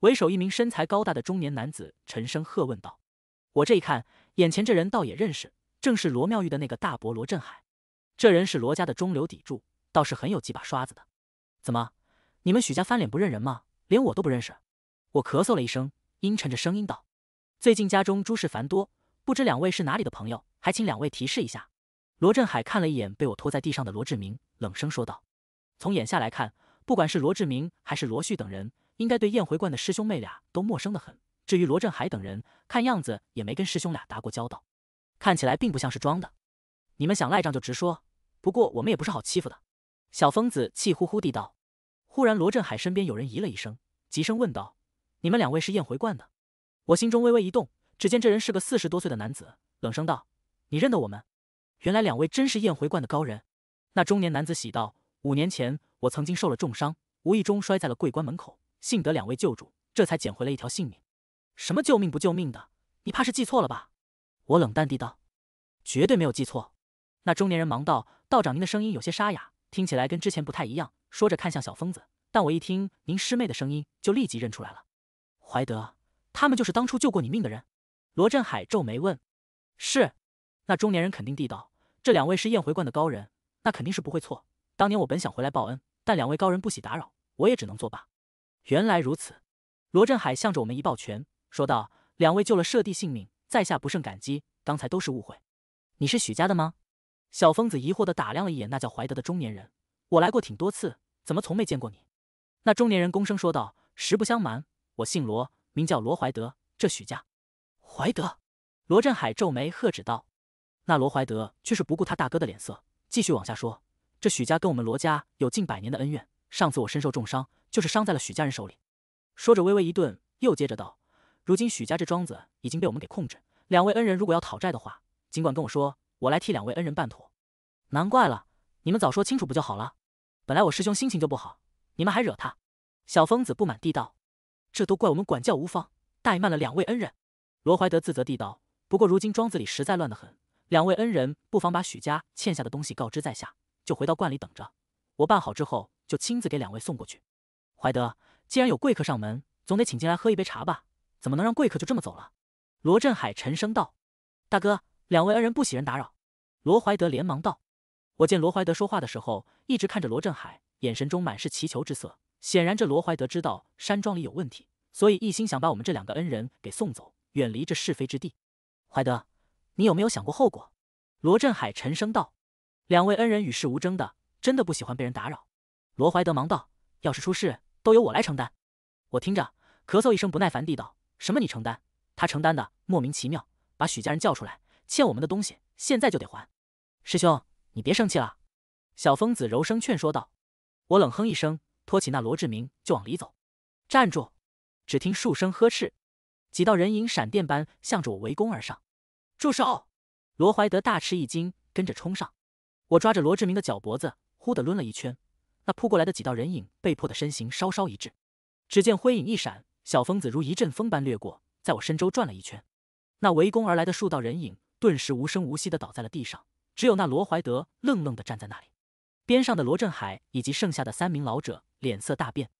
为首一名身材高大的中年男子沉声喝问道。我这一看，眼前这人倒也认识。正是罗妙玉的那个大伯罗振海，这人是罗家的中流砥柱，倒是很有几把刷子的。怎么，你们许家翻脸不认人吗？连我都不认识？我咳嗽了一声，阴沉着声音道：“最近家中诸事繁多，不知两位是哪里的朋友，还请两位提示一下。”罗振海看了一眼被我拖在地上的罗志明，冷声说道：“从眼下来看，不管是罗志明还是罗旭等人，应该对燕回观的师兄妹俩都陌生的很。至于罗振海等人，看样子也没跟师兄俩打过交道。”看起来并不像是装的，你们想赖账就直说。不过我们也不是好欺负的。”小疯子气呼呼地道。忽然，罗振海身边有人咦了一声，急声问道：“你们两位是燕回观的？”我心中微微一动，只见这人是个四十多岁的男子，冷声道：“你认得我们？原来两位真是燕回观的高人。”那中年男子喜道：“五年前我曾经受了重伤，无意中摔在了桂冠门口，幸得两位救助，这才捡回了一条性命。什么救命不救命的，你怕是记错了吧？”我冷淡地道：“绝对没有记错。”那中年人忙道：“道长，您的声音有些沙哑，听起来跟之前不太一样。”说着看向小疯子。但我一听您师妹的声音，就立即认出来了。怀德，他们就是当初救过你命的人。”罗振海皱眉问：“是？”那中年人肯定地道：“这两位是雁回观的高人，那肯定是不会错。当年我本想回来报恩，但两位高人不喜打扰，我也只能作罢。”原来如此。”罗振海向着我们一抱拳，说道：“两位救了舍弟性命。”在下不胜感激，刚才都是误会。你是许家的吗？小疯子疑惑的打量了一眼那叫怀德的中年人。我来过挺多次，怎么从没见过你？那中年人躬声说道：“实不相瞒，我姓罗，名叫罗怀德。这许家，怀德。”罗振海皱眉喝止道：“那罗怀德却是不顾他大哥的脸色，继续往下说。这许家跟我们罗家有近百年的恩怨。上次我身受重伤，就是伤在了许家人手里。”说着微微一顿，又接着道。如今许家这庄子已经被我们给控制，两位恩人如果要讨债的话，尽管跟我说，我来替两位恩人办妥。难怪了，你们早说清楚不就好了？本来我师兄心情就不好，你们还惹他。小疯子不满地道：“这都怪我们管教无方，怠慢了两位恩人。”罗怀德自责地道：“不过如今庄子里实在乱得很，两位恩人不妨把许家欠下的东西告知在下，就回到观里等着。我办好之后，就亲自给两位送过去。”怀德，既然有贵客上门，总得请进来喝一杯茶吧。怎么能让贵客就这么走了？罗振海沉声道：“大哥，两位恩人不喜人打扰。”罗怀德连忙道：“我见罗怀德说话的时候一直看着罗振海，眼神中满是祈求之色。显然，这罗怀德知道山庄里有问题，所以一心想把我们这两个恩人给送走，远离这是非之地。”怀德，你有没有想过后果？罗振海沉声道：“两位恩人与世无争的，真的不喜欢被人打扰。”罗怀德忙道：“要是出事，都由我来承担。”我听着，咳嗽一声，不耐烦地道。什么？你承担？他承担的莫名其妙，把许家人叫出来，欠我们的东西现在就得还。师兄，你别生气了。”小疯子柔声劝说道。我冷哼一声，托起那罗志明就往里走。“站住！”只听数声呵斥，几道人影闪电般向着我围攻而上。“住手！”罗怀德大吃一惊，跟着冲上。我抓着罗志明的脚脖子，忽地抡了一圈，那扑过来的几道人影被迫的身形稍稍一滞。只见灰影一闪。小疯子如一阵风般掠过，在我身周转了一圈，那围攻而来的数道人影顿时无声无息的倒在了地上，只有那罗怀德愣愣的站在那里，边上的罗振海以及剩下的三名老者脸色大变。